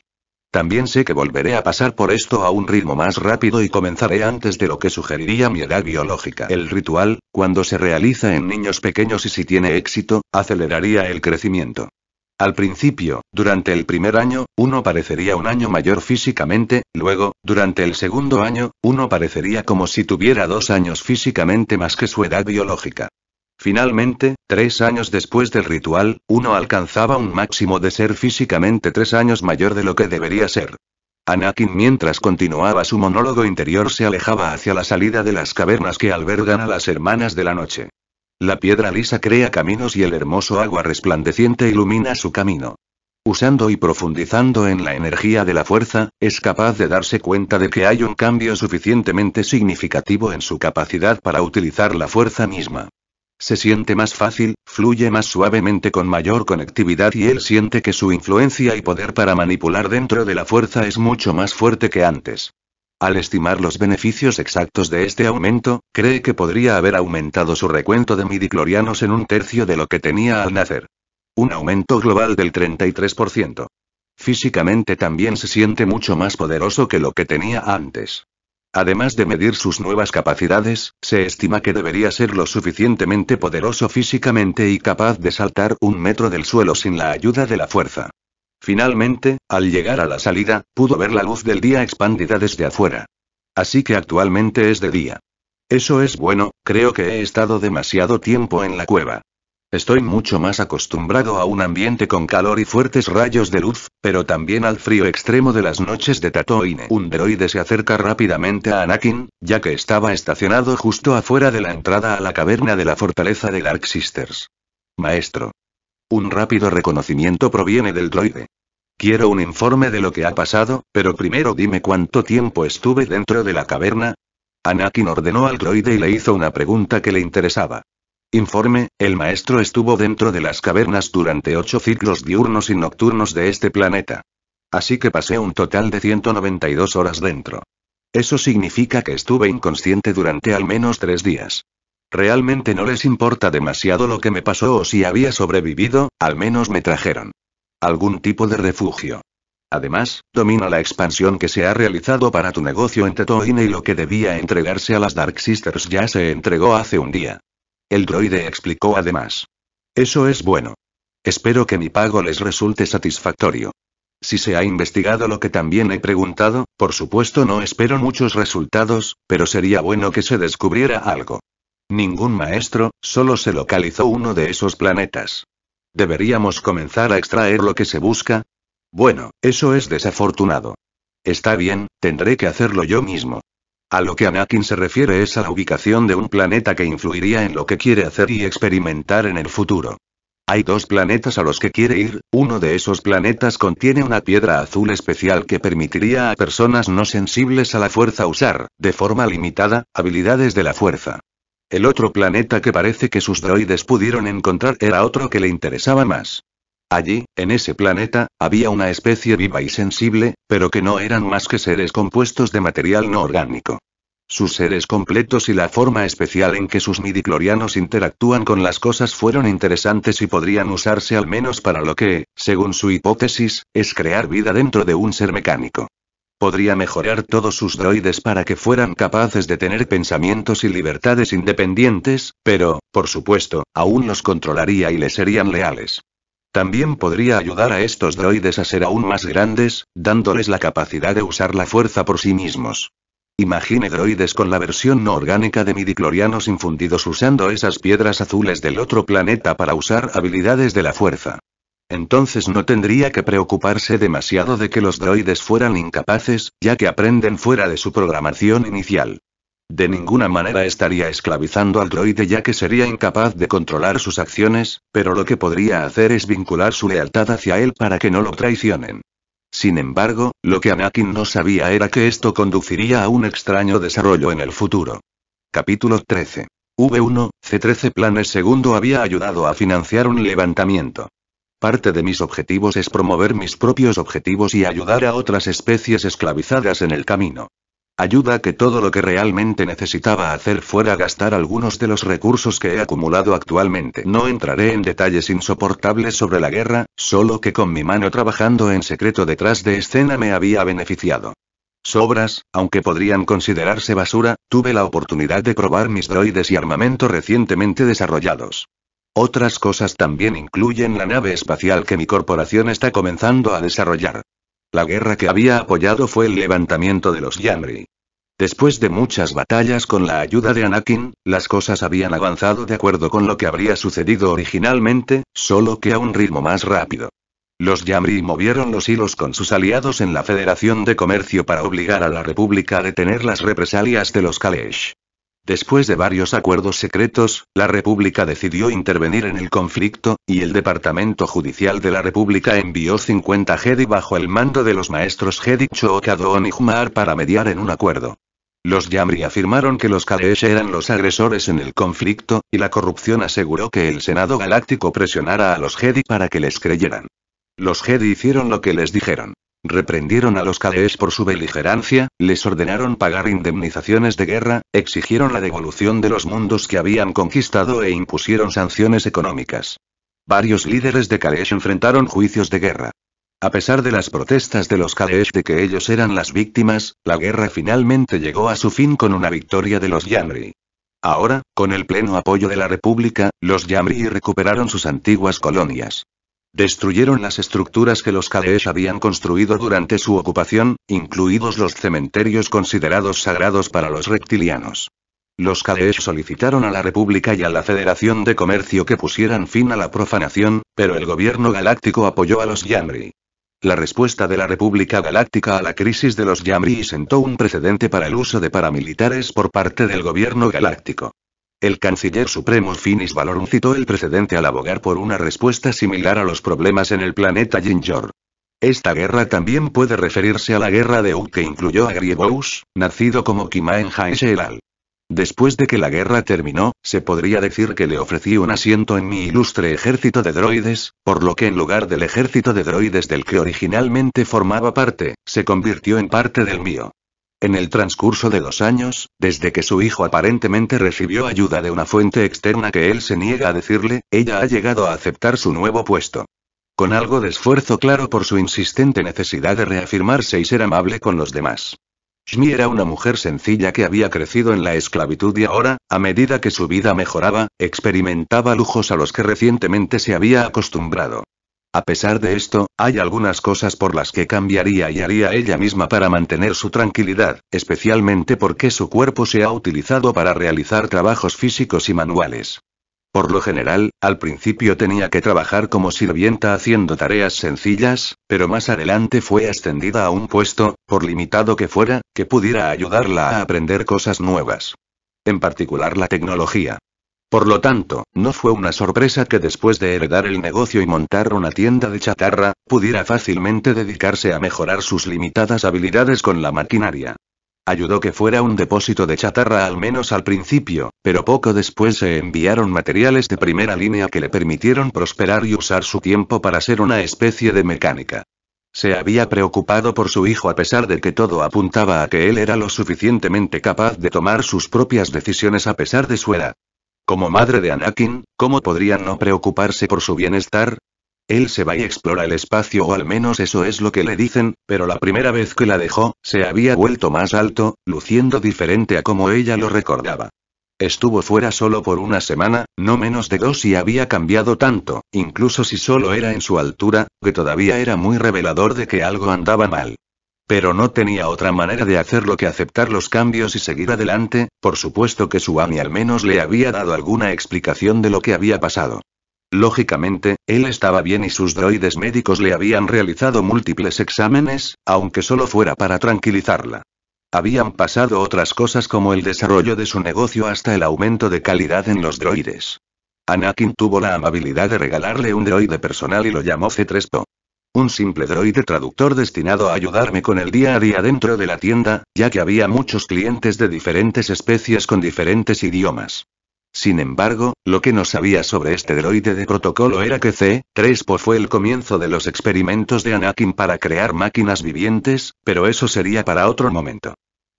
También sé que volveré a pasar por esto a un ritmo más rápido y comenzaré antes de lo que sugeriría mi edad biológica. El ritual, cuando se realiza en niños pequeños y si tiene éxito, aceleraría el crecimiento. Al principio, durante el primer año, uno parecería un año mayor físicamente, luego, durante el segundo año, uno parecería como si tuviera dos años físicamente más que su edad biológica. Finalmente, tres años después del ritual, uno alcanzaba un máximo de ser físicamente tres años mayor de lo que debería ser. Anakin mientras continuaba su monólogo interior se alejaba hacia la salida de las cavernas que albergan a las hermanas de la noche. La piedra lisa crea caminos y el hermoso agua resplandeciente ilumina su camino. Usando y profundizando en la energía de la fuerza, es capaz de darse cuenta de que hay un cambio suficientemente significativo en su capacidad para utilizar la fuerza misma. Se siente más fácil, fluye más suavemente con mayor conectividad y él siente que su influencia y poder para manipular dentro de la fuerza es mucho más fuerte que antes. Al estimar los beneficios exactos de este aumento, cree que podría haber aumentado su recuento de midiclorianos en un tercio de lo que tenía al nacer. Un aumento global del 33%. Físicamente también se siente mucho más poderoso que lo que tenía antes. Además de medir sus nuevas capacidades, se estima que debería ser lo suficientemente poderoso físicamente y capaz de saltar un metro del suelo sin la ayuda de la fuerza. Finalmente, al llegar a la salida, pudo ver la luz del día expandida desde afuera. Así que actualmente es de día. Eso es bueno, creo que he estado demasiado tiempo en la cueva. Estoy mucho más acostumbrado a un ambiente con calor y fuertes rayos de luz, pero también al frío extremo de las noches de Tatooine. Un droide se acerca rápidamente a Anakin, ya que estaba estacionado justo afuera de la entrada a la caverna de la fortaleza de Dark Sisters. Maestro. Un rápido reconocimiento proviene del droide. Quiero un informe de lo que ha pasado, pero primero dime cuánto tiempo estuve dentro de la caverna. Anakin ordenó al droide y le hizo una pregunta que le interesaba. Informe, el maestro estuvo dentro de las cavernas durante ocho ciclos diurnos y nocturnos de este planeta. Así que pasé un total de 192 horas dentro. Eso significa que estuve inconsciente durante al menos tres días. Realmente no les importa demasiado lo que me pasó o si había sobrevivido, al menos me trajeron. Algún tipo de refugio. Además, domina la expansión que se ha realizado para tu negocio en Tetoine y lo que debía entregarse a las Dark Sisters ya se entregó hace un día. El droide explicó además. Eso es bueno. Espero que mi pago les resulte satisfactorio. Si se ha investigado lo que también he preguntado, por supuesto no espero muchos resultados, pero sería bueno que se descubriera algo. Ningún maestro, solo se localizó uno de esos planetas. ¿Deberíamos comenzar a extraer lo que se busca? Bueno, eso es desafortunado. Está bien, tendré que hacerlo yo mismo. A lo que Anakin se refiere es a la ubicación de un planeta que influiría en lo que quiere hacer y experimentar en el futuro. Hay dos planetas a los que quiere ir, uno de esos planetas contiene una piedra azul especial que permitiría a personas no sensibles a la fuerza usar, de forma limitada, habilidades de la fuerza. El otro planeta que parece que sus droides pudieron encontrar era otro que le interesaba más. Allí, en ese planeta, había una especie viva y sensible, pero que no eran más que seres compuestos de material no orgánico. Sus seres completos y la forma especial en que sus midiclorianos interactúan con las cosas fueron interesantes y podrían usarse al menos para lo que, según su hipótesis, es crear vida dentro de un ser mecánico. Podría mejorar todos sus droides para que fueran capaces de tener pensamientos y libertades independientes, pero, por supuesto, aún los controlaría y le serían leales. También podría ayudar a estos droides a ser aún más grandes, dándoles la capacidad de usar la fuerza por sí mismos. Imagine droides con la versión no orgánica de midiclorianos infundidos usando esas piedras azules del otro planeta para usar habilidades de la fuerza. Entonces no tendría que preocuparse demasiado de que los droides fueran incapaces, ya que aprenden fuera de su programación inicial. De ninguna manera estaría esclavizando al droide ya que sería incapaz de controlar sus acciones, pero lo que podría hacer es vincular su lealtad hacia él para que no lo traicionen. Sin embargo, lo que Anakin no sabía era que esto conduciría a un extraño desarrollo en el futuro. Capítulo 13. V1, C13 Planes Segundo había ayudado a financiar un levantamiento. Parte de mis objetivos es promover mis propios objetivos y ayudar a otras especies esclavizadas en el camino. Ayuda que todo lo que realmente necesitaba hacer fuera gastar algunos de los recursos que he acumulado actualmente. No entraré en detalles insoportables sobre la guerra, solo que con mi mano trabajando en secreto detrás de escena me había beneficiado. Sobras, aunque podrían considerarse basura, tuve la oportunidad de probar mis droides y armamento recientemente desarrollados. Otras cosas también incluyen la nave espacial que mi corporación está comenzando a desarrollar. La guerra que había apoyado fue el levantamiento de los Yamri. Después de muchas batallas con la ayuda de Anakin, las cosas habían avanzado de acuerdo con lo que habría sucedido originalmente, solo que a un ritmo más rápido. Los Yamri movieron los hilos con sus aliados en la Federación de Comercio para obligar a la República a detener las represalias de los Kalesh. Después de varios acuerdos secretos, la República decidió intervenir en el conflicto, y el Departamento Judicial de la República envió 50 Jedi bajo el mando de los maestros Jedi Kado y Jumar para mediar en un acuerdo. Los Yamri afirmaron que los Kadesh eran los agresores en el conflicto, y la corrupción aseguró que el Senado Galáctico presionara a los Jedi para que les creyeran. Los Jedi hicieron lo que les dijeron. Reprendieron a los Kaleesh por su beligerancia, les ordenaron pagar indemnizaciones de guerra, exigieron la devolución de los mundos que habían conquistado e impusieron sanciones económicas. Varios líderes de Kaleesh enfrentaron juicios de guerra. A pesar de las protestas de los Kaleesh de que ellos eran las víctimas, la guerra finalmente llegó a su fin con una victoria de los Yamri. Ahora, con el pleno apoyo de la República, los Yamri recuperaron sus antiguas colonias. Destruyeron las estructuras que los Kaleesh habían construido durante su ocupación, incluidos los cementerios considerados sagrados para los reptilianos. Los Kaleesh solicitaron a la República y a la Federación de Comercio que pusieran fin a la profanación, pero el gobierno galáctico apoyó a los Yamri. La respuesta de la República Galáctica a la crisis de los Yamri sentó un precedente para el uso de paramilitares por parte del gobierno galáctico. El canciller supremo Finis Valorum citó el precedente al abogar por una respuesta similar a los problemas en el planeta Jinjor. Esta guerra también puede referirse a la guerra de U que incluyó a Grievous, nacido como Kimaen Haeshelal. Después de que la guerra terminó, se podría decir que le ofrecí un asiento en mi ilustre ejército de droides, por lo que en lugar del ejército de droides del que originalmente formaba parte, se convirtió en parte del mío. En el transcurso de dos años, desde que su hijo aparentemente recibió ayuda de una fuente externa que él se niega a decirle, ella ha llegado a aceptar su nuevo puesto. Con algo de esfuerzo claro por su insistente necesidad de reafirmarse y ser amable con los demás. Shmi era una mujer sencilla que había crecido en la esclavitud y ahora, a medida que su vida mejoraba, experimentaba lujos a los que recientemente se había acostumbrado. A pesar de esto, hay algunas cosas por las que cambiaría y haría ella misma para mantener su tranquilidad, especialmente porque su cuerpo se ha utilizado para realizar trabajos físicos y manuales. Por lo general, al principio tenía que trabajar como sirvienta haciendo tareas sencillas, pero más adelante fue ascendida a un puesto, por limitado que fuera, que pudiera ayudarla a aprender cosas nuevas. En particular la tecnología. Por lo tanto, no fue una sorpresa que después de heredar el negocio y montar una tienda de chatarra, pudiera fácilmente dedicarse a mejorar sus limitadas habilidades con la maquinaria. Ayudó que fuera un depósito de chatarra al menos al principio, pero poco después se enviaron materiales de primera línea que le permitieron prosperar y usar su tiempo para ser una especie de mecánica. Se había preocupado por su hijo a pesar de que todo apuntaba a que él era lo suficientemente capaz de tomar sus propias decisiones a pesar de su edad. Como madre de Anakin, ¿cómo podría no preocuparse por su bienestar? Él se va y explora el espacio o al menos eso es lo que le dicen, pero la primera vez que la dejó, se había vuelto más alto, luciendo diferente a como ella lo recordaba. Estuvo fuera solo por una semana, no menos de dos y había cambiado tanto, incluso si solo era en su altura, que todavía era muy revelador de que algo andaba mal. Pero no tenía otra manera de hacerlo que aceptar los cambios y seguir adelante, por supuesto que su ami al menos le había dado alguna explicación de lo que había pasado. Lógicamente, él estaba bien y sus droides médicos le habían realizado múltiples exámenes, aunque solo fuera para tranquilizarla. Habían pasado otras cosas como el desarrollo de su negocio hasta el aumento de calidad en los droides. Anakin tuvo la amabilidad de regalarle un droide personal y lo llamó C3PO. Un simple droide traductor destinado a ayudarme con el día a día dentro de la tienda, ya que había muchos clientes de diferentes especies con diferentes idiomas. Sin embargo, lo que no sabía sobre este droide de protocolo era que C-3PO fue el comienzo de los experimentos de Anakin para crear máquinas vivientes, pero eso sería para otro momento.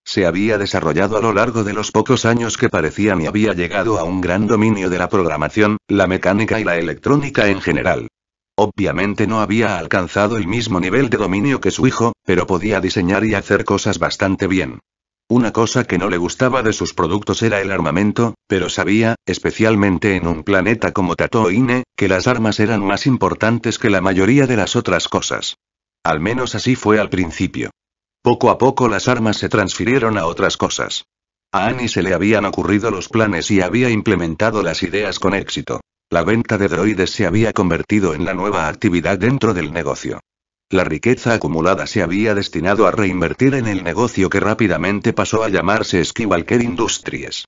Se había desarrollado a lo largo de los pocos años que parecían y había llegado a un gran dominio de la programación, la mecánica y la electrónica en general. Obviamente no había alcanzado el mismo nivel de dominio que su hijo, pero podía diseñar y hacer cosas bastante bien. Una cosa que no le gustaba de sus productos era el armamento, pero sabía, especialmente en un planeta como Tatooine, que las armas eran más importantes que la mayoría de las otras cosas. Al menos así fue al principio. Poco a poco las armas se transfirieron a otras cosas. A Annie se le habían ocurrido los planes y había implementado las ideas con éxito. La venta de droides se había convertido en la nueva actividad dentro del negocio. La riqueza acumulada se había destinado a reinvertir en el negocio que rápidamente pasó a llamarse Skywalker Industries.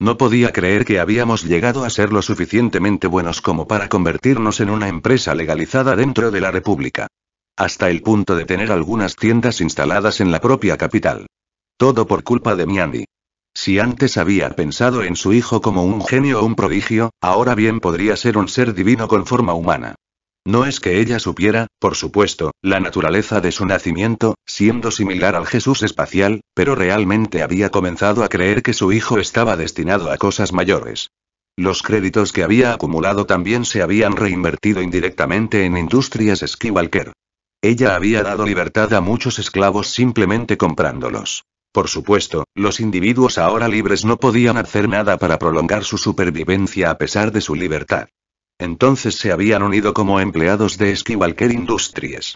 No podía creer que habíamos llegado a ser lo suficientemente buenos como para convertirnos en una empresa legalizada dentro de la República. Hasta el punto de tener algunas tiendas instaladas en la propia capital. Todo por culpa de Miandi. Si antes había pensado en su hijo como un genio o un prodigio, ahora bien podría ser un ser divino con forma humana. No es que ella supiera, por supuesto, la naturaleza de su nacimiento, siendo similar al Jesús espacial, pero realmente había comenzado a creer que su hijo estaba destinado a cosas mayores. Los créditos que había acumulado también se habían reinvertido indirectamente en Industrias Skywalker. Ella había dado libertad a muchos esclavos simplemente comprándolos. Por supuesto, los individuos ahora libres no podían hacer nada para prolongar su supervivencia a pesar de su libertad. Entonces se habían unido como empleados de Skywalker Industries.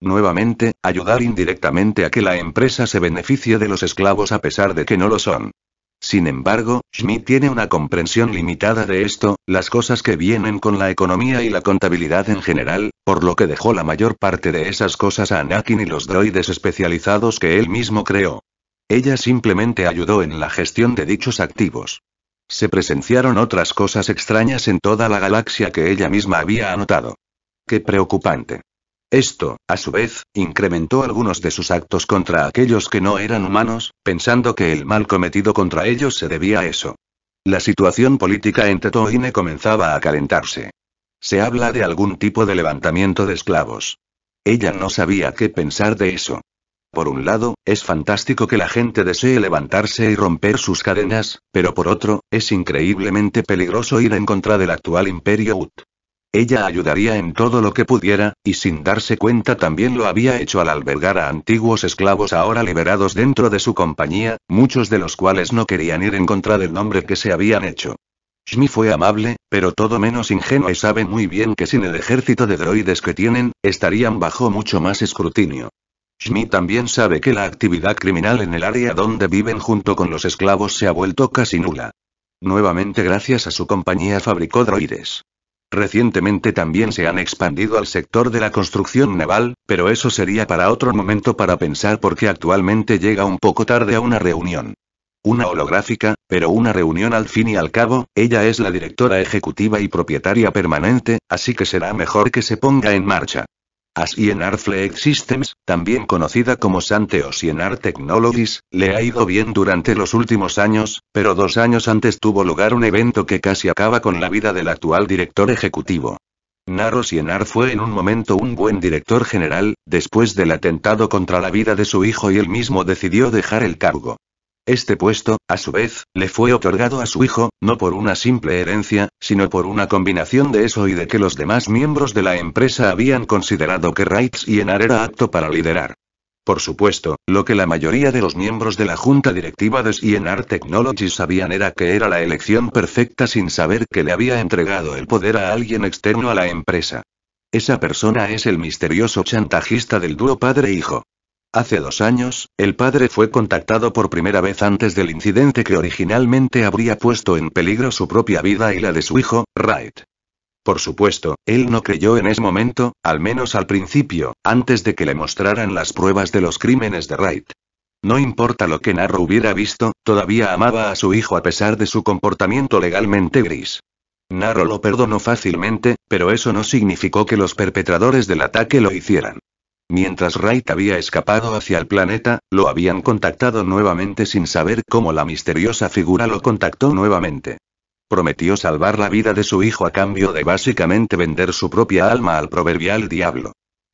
Nuevamente, ayudar indirectamente a que la empresa se beneficie de los esclavos a pesar de que no lo son. Sin embargo, Schmidt tiene una comprensión limitada de esto, las cosas que vienen con la economía y la contabilidad en general, por lo que dejó la mayor parte de esas cosas a Anakin y los droides especializados que él mismo creó. Ella simplemente ayudó en la gestión de dichos activos. Se presenciaron otras cosas extrañas en toda la galaxia que ella misma había anotado. Qué preocupante. Esto, a su vez, incrementó algunos de sus actos contra aquellos que no eran humanos, pensando que el mal cometido contra ellos se debía a eso. La situación política en Tetoine comenzaba a calentarse. Se habla de algún tipo de levantamiento de esclavos. Ella no sabía qué pensar de eso. Por un lado, es fantástico que la gente desee levantarse y romper sus cadenas, pero por otro, es increíblemente peligroso ir en contra del actual imperio Ut. Ella ayudaría en todo lo que pudiera, y sin darse cuenta también lo había hecho al albergar a antiguos esclavos ahora liberados dentro de su compañía, muchos de los cuales no querían ir en contra del nombre que se habían hecho. Shmi fue amable, pero todo menos ingenuo, y sabe muy bien que sin el ejército de droides que tienen, estarían bajo mucho más escrutinio. Schmidt también sabe que la actividad criminal en el área donde viven junto con los esclavos se ha vuelto casi nula. Nuevamente gracias a su compañía fabricó droides. Recientemente también se han expandido al sector de la construcción naval, pero eso sería para otro momento para pensar porque actualmente llega un poco tarde a una reunión. Una holográfica, pero una reunión al fin y al cabo, ella es la directora ejecutiva y propietaria permanente, así que será mejor que se ponga en marcha. Asienar Flex Systems, también conocida como Santeo Sienar Technologies, le ha ido bien durante los últimos años, pero dos años antes tuvo lugar un evento que casi acaba con la vida del actual director ejecutivo. Naro Sienar fue en un momento un buen director general, después del atentado contra la vida de su hijo y él mismo decidió dejar el cargo. Este puesto, a su vez, le fue otorgado a su hijo, no por una simple herencia, sino por una combinación de eso y de que los demás miembros de la empresa habían considerado que Reitz y Enar era apto para liderar. Por supuesto, lo que la mayoría de los miembros de la junta directiva de CNR Technologies sabían era que era la elección perfecta sin saber que le había entregado el poder a alguien externo a la empresa. Esa persona es el misterioso chantajista del dúo padre-hijo. Hace dos años, el padre fue contactado por primera vez antes del incidente que originalmente habría puesto en peligro su propia vida y la de su hijo, Wright. Por supuesto, él no creyó en ese momento, al menos al principio, antes de que le mostraran las pruebas de los crímenes de Wright. No importa lo que Narro hubiera visto, todavía amaba a su hijo a pesar de su comportamiento legalmente gris. Narro lo perdonó fácilmente, pero eso no significó que los perpetradores del ataque lo hicieran. Mientras Wright había escapado hacia el planeta, lo habían contactado nuevamente sin saber cómo la misteriosa figura lo contactó nuevamente. Prometió salvar la vida de su hijo a cambio de básicamente vender su propia alma al proverbial diablo.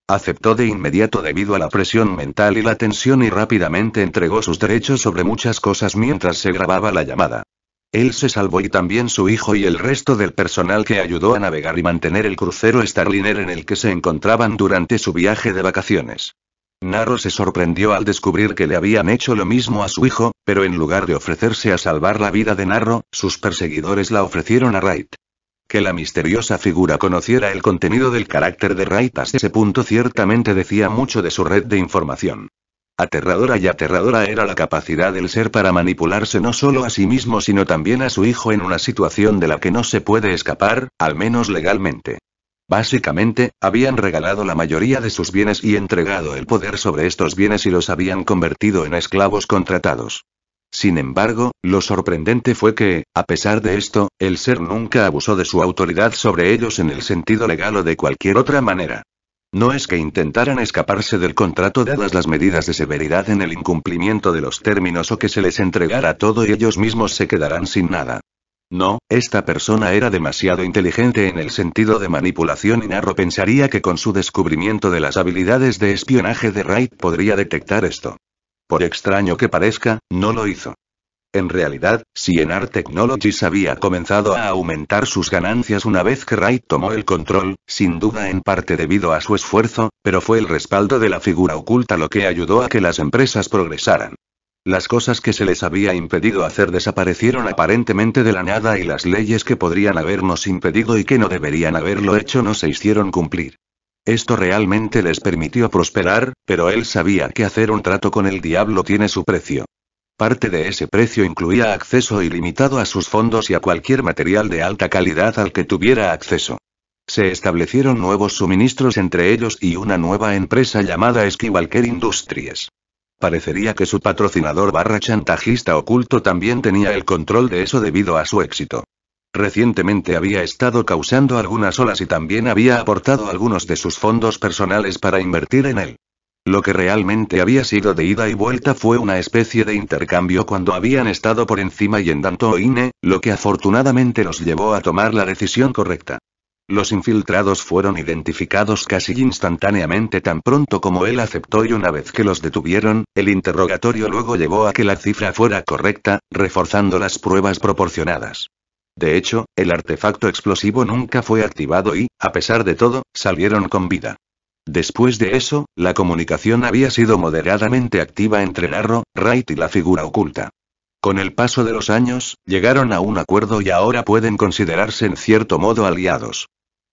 Aceptó de inmediato debido a la presión mental y la tensión y rápidamente entregó sus derechos sobre muchas cosas mientras se grababa la llamada. Él se salvó y también su hijo y el resto del personal que ayudó a navegar y mantener el crucero Starliner en el que se encontraban durante su viaje de vacaciones. Narro se sorprendió al descubrir que le habían hecho lo mismo a su hijo, pero en lugar de ofrecerse a salvar la vida de Narro, sus perseguidores la ofrecieron a Wright. Que la misteriosa figura conociera el contenido del carácter de Wright hasta ese punto ciertamente decía mucho de su red de información. Aterradora y aterradora era la capacidad del ser para manipularse no solo a sí mismo sino también a su hijo en una situación de la que no se puede escapar, al menos legalmente. Básicamente, habían regalado la mayoría de sus bienes y entregado el poder sobre estos bienes y los habían convertido en esclavos contratados. Sin embargo, lo sorprendente fue que, a pesar de esto, el ser nunca abusó de su autoridad sobre ellos en el sentido legal o de cualquier otra manera. No es que intentaran escaparse del contrato dadas las medidas de severidad en el incumplimiento de los términos o que se les entregara todo y ellos mismos se quedarán sin nada. No, esta persona era demasiado inteligente en el sentido de manipulación y Narro pensaría que con su descubrimiento de las habilidades de espionaje de Wright podría detectar esto. Por extraño que parezca, no lo hizo. En realidad, CNR Technologies había comenzado a aumentar sus ganancias una vez que Wright tomó el control, sin duda en parte debido a su esfuerzo, pero fue el respaldo de la figura oculta lo que ayudó a que las empresas progresaran. Las cosas que se les había impedido hacer desaparecieron aparentemente de la nada y las leyes que podrían habernos impedido y que no deberían haberlo hecho no se hicieron cumplir. Esto realmente les permitió prosperar, pero él sabía que hacer un trato con el diablo tiene su precio. Parte de ese precio incluía acceso ilimitado a sus fondos y a cualquier material de alta calidad al que tuviera acceso. Se establecieron nuevos suministros entre ellos y una nueva empresa llamada Esquivalker Industries. Parecería que su patrocinador barra chantajista oculto también tenía el control de eso debido a su éxito. Recientemente había estado causando algunas olas y también había aportado algunos de sus fondos personales para invertir en él. Lo que realmente había sido de ida y vuelta fue una especie de intercambio cuando habían estado por encima y en tanto ine, lo que afortunadamente los llevó a tomar la decisión correcta. Los infiltrados fueron identificados casi instantáneamente tan pronto como él aceptó y una vez que los detuvieron, el interrogatorio luego llevó a que la cifra fuera correcta, reforzando las pruebas proporcionadas. De hecho, el artefacto explosivo nunca fue activado y, a pesar de todo, salieron con vida. Después de eso, la comunicación había sido moderadamente activa entre Larro, Wright y la figura oculta. Con el paso de los años, llegaron a un acuerdo y ahora pueden considerarse en cierto modo aliados.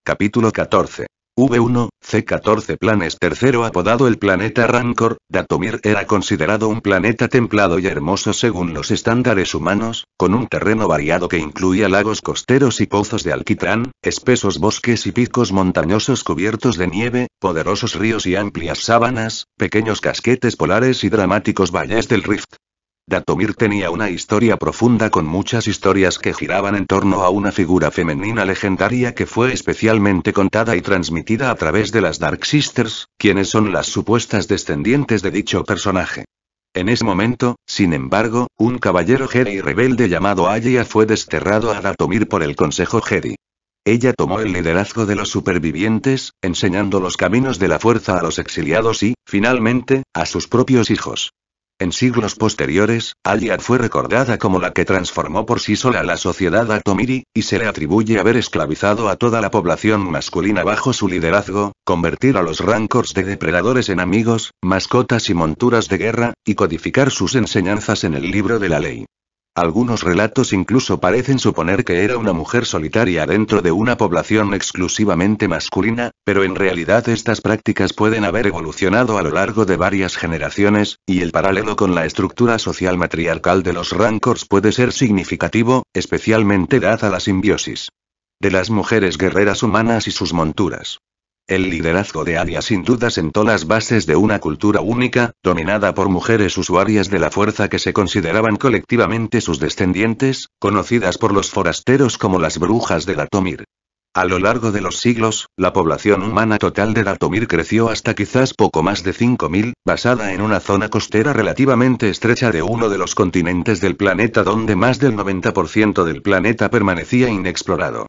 Capítulo 14. V1, C14 Planes tercero apodado el planeta Rancor, Datomir era considerado un planeta templado y hermoso según los estándares humanos, con un terreno variado que incluía lagos costeros y pozos de alquitrán, espesos bosques y picos montañosos cubiertos de nieve, poderosos ríos y amplias sabanas, pequeños casquetes polares y dramáticos valles del Rift. Datomir tenía una historia profunda con muchas historias que giraban en torno a una figura femenina legendaria que fue especialmente contada y transmitida a través de las Dark Sisters, quienes son las supuestas descendientes de dicho personaje. En ese momento, sin embargo, un caballero Jedi rebelde llamado Aya fue desterrado a Datomir por el Consejo Jedi. Ella tomó el liderazgo de los supervivientes, enseñando los caminos de la fuerza a los exiliados y, finalmente, a sus propios hijos. En siglos posteriores, Aliad fue recordada como la que transformó por sí sola la sociedad Atomiri, y se le atribuye haber esclavizado a toda la población masculina bajo su liderazgo, convertir a los rancors de depredadores en amigos, mascotas y monturas de guerra, y codificar sus enseñanzas en el libro de la ley. Algunos relatos incluso parecen suponer que era una mujer solitaria dentro de una población exclusivamente masculina, pero en realidad estas prácticas pueden haber evolucionado a lo largo de varias generaciones, y el paralelo con la estructura social matriarcal de los rancors puede ser significativo, especialmente dada la simbiosis de las mujeres guerreras humanas y sus monturas. El liderazgo de Aria sin duda sentó las bases de una cultura única, dominada por mujeres usuarias de la fuerza que se consideraban colectivamente sus descendientes, conocidas por los forasteros como las brujas de Datomir. A lo largo de los siglos, la población humana total de Datomir creció hasta quizás poco más de 5.000, basada en una zona costera relativamente estrecha de uno de los continentes del planeta donde más del 90% del planeta permanecía inexplorado.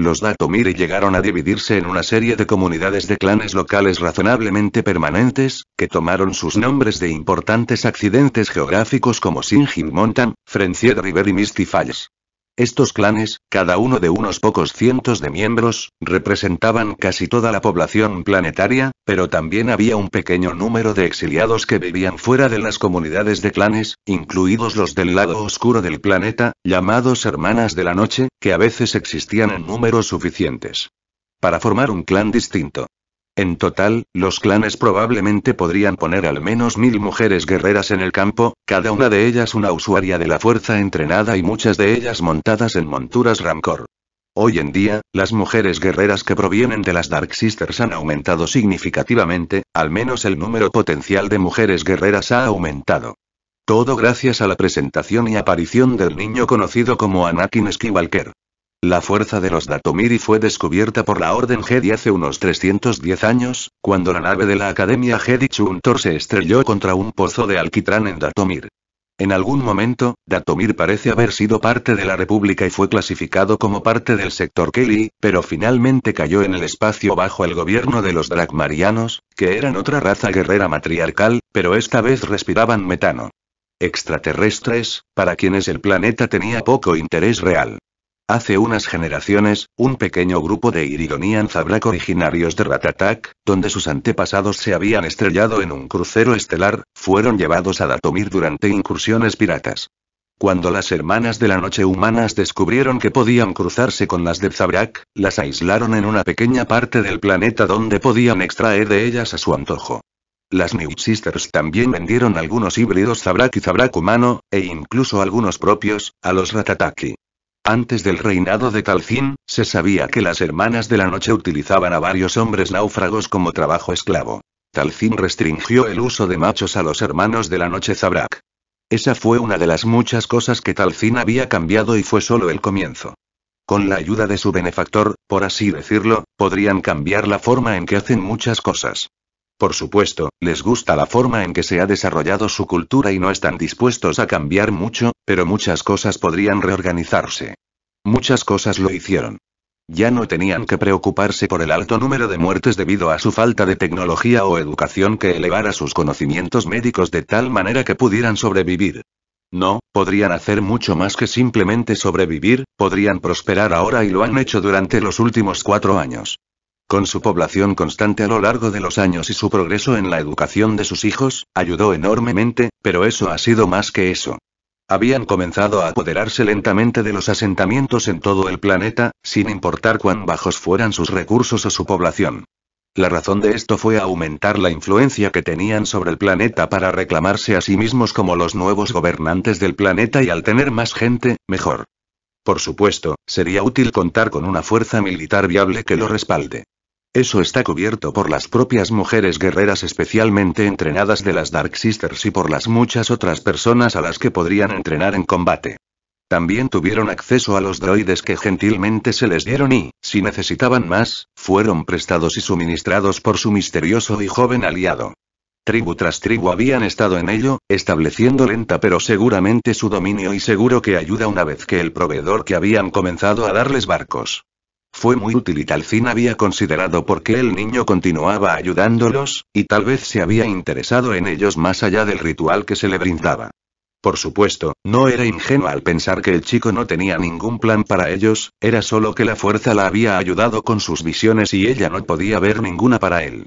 Los Datomiri llegaron a dividirse en una serie de comunidades de clanes locales razonablemente permanentes, que tomaron sus nombres de importantes accidentes geográficos como Singing Mountain, Frenzied River y Misty Falls. Estos clanes, cada uno de unos pocos cientos de miembros, representaban casi toda la población planetaria, pero también había un pequeño número de exiliados que vivían fuera de las comunidades de clanes, incluidos los del lado oscuro del planeta, llamados Hermanas de la Noche, que a veces existían en números suficientes para formar un clan distinto. En total, los clanes probablemente podrían poner al menos mil mujeres guerreras en el campo, cada una de ellas una usuaria de la fuerza entrenada y muchas de ellas montadas en monturas Rancor. Hoy en día, las mujeres guerreras que provienen de las Dark Sisters han aumentado significativamente, al menos el número potencial de mujeres guerreras ha aumentado. Todo gracias a la presentación y aparición del niño conocido como Anakin Skywalker. La fuerza de los Datomiri fue descubierta por la Orden Jedi hace unos 310 años, cuando la nave de la Academia Jedi Chuntor se estrelló contra un pozo de alquitrán en Datomir. En algún momento, Datomir parece haber sido parte de la República y fue clasificado como parte del sector Kelly, pero finalmente cayó en el espacio bajo el gobierno de los Dracmarianos, que eran otra raza guerrera matriarcal, pero esta vez respiraban metano. Extraterrestres, para quienes el planeta tenía poco interés real. Hace unas generaciones, un pequeño grupo de Iridonian Zabrak originarios de Ratatak, donde sus antepasados se habían estrellado en un crucero estelar, fueron llevados a Datomir durante incursiones piratas. Cuando las hermanas de la noche humanas descubrieron que podían cruzarse con las de Zabrak, las aislaron en una pequeña parte del planeta donde podían extraer de ellas a su antojo. Las New Sisters también vendieron algunos híbridos Zabrak y Zabrak humano, e incluso algunos propios, a los Ratataki. Antes del reinado de Talcín, se sabía que las hermanas de la noche utilizaban a varios hombres náufragos como trabajo esclavo. Talcín restringió el uso de machos a los hermanos de la noche Zabrak. Esa fue una de las muchas cosas que Talcín había cambiado y fue solo el comienzo. Con la ayuda de su benefactor, por así decirlo, podrían cambiar la forma en que hacen muchas cosas. Por supuesto, les gusta la forma en que se ha desarrollado su cultura y no están dispuestos a cambiar mucho, pero muchas cosas podrían reorganizarse. Muchas cosas lo hicieron. Ya no tenían que preocuparse por el alto número de muertes debido a su falta de tecnología o educación que elevara sus conocimientos médicos de tal manera que pudieran sobrevivir. No, podrían hacer mucho más que simplemente sobrevivir, podrían prosperar ahora y lo han hecho durante los últimos cuatro años. Con su población constante a lo largo de los años y su progreso en la educación de sus hijos, ayudó enormemente, pero eso ha sido más que eso. Habían comenzado a apoderarse lentamente de los asentamientos en todo el planeta, sin importar cuán bajos fueran sus recursos o su población. La razón de esto fue aumentar la influencia que tenían sobre el planeta para reclamarse a sí mismos como los nuevos gobernantes del planeta y al tener más gente, mejor. Por supuesto, sería útil contar con una fuerza militar viable que lo respalde. Eso está cubierto por las propias mujeres guerreras especialmente entrenadas de las Dark Sisters y por las muchas otras personas a las que podrían entrenar en combate. También tuvieron acceso a los droides que gentilmente se les dieron y, si necesitaban más, fueron prestados y suministrados por su misterioso y joven aliado. Tribu tras tribu habían estado en ello, estableciendo lenta pero seguramente su dominio y seguro que ayuda una vez que el proveedor que habían comenzado a darles barcos. Fue muy útil y Talcín había considerado por qué el niño continuaba ayudándolos, y tal vez se había interesado en ellos más allá del ritual que se le brindaba. Por supuesto, no era ingenua al pensar que el chico no tenía ningún plan para ellos, era solo que la fuerza la había ayudado con sus visiones y ella no podía ver ninguna para él.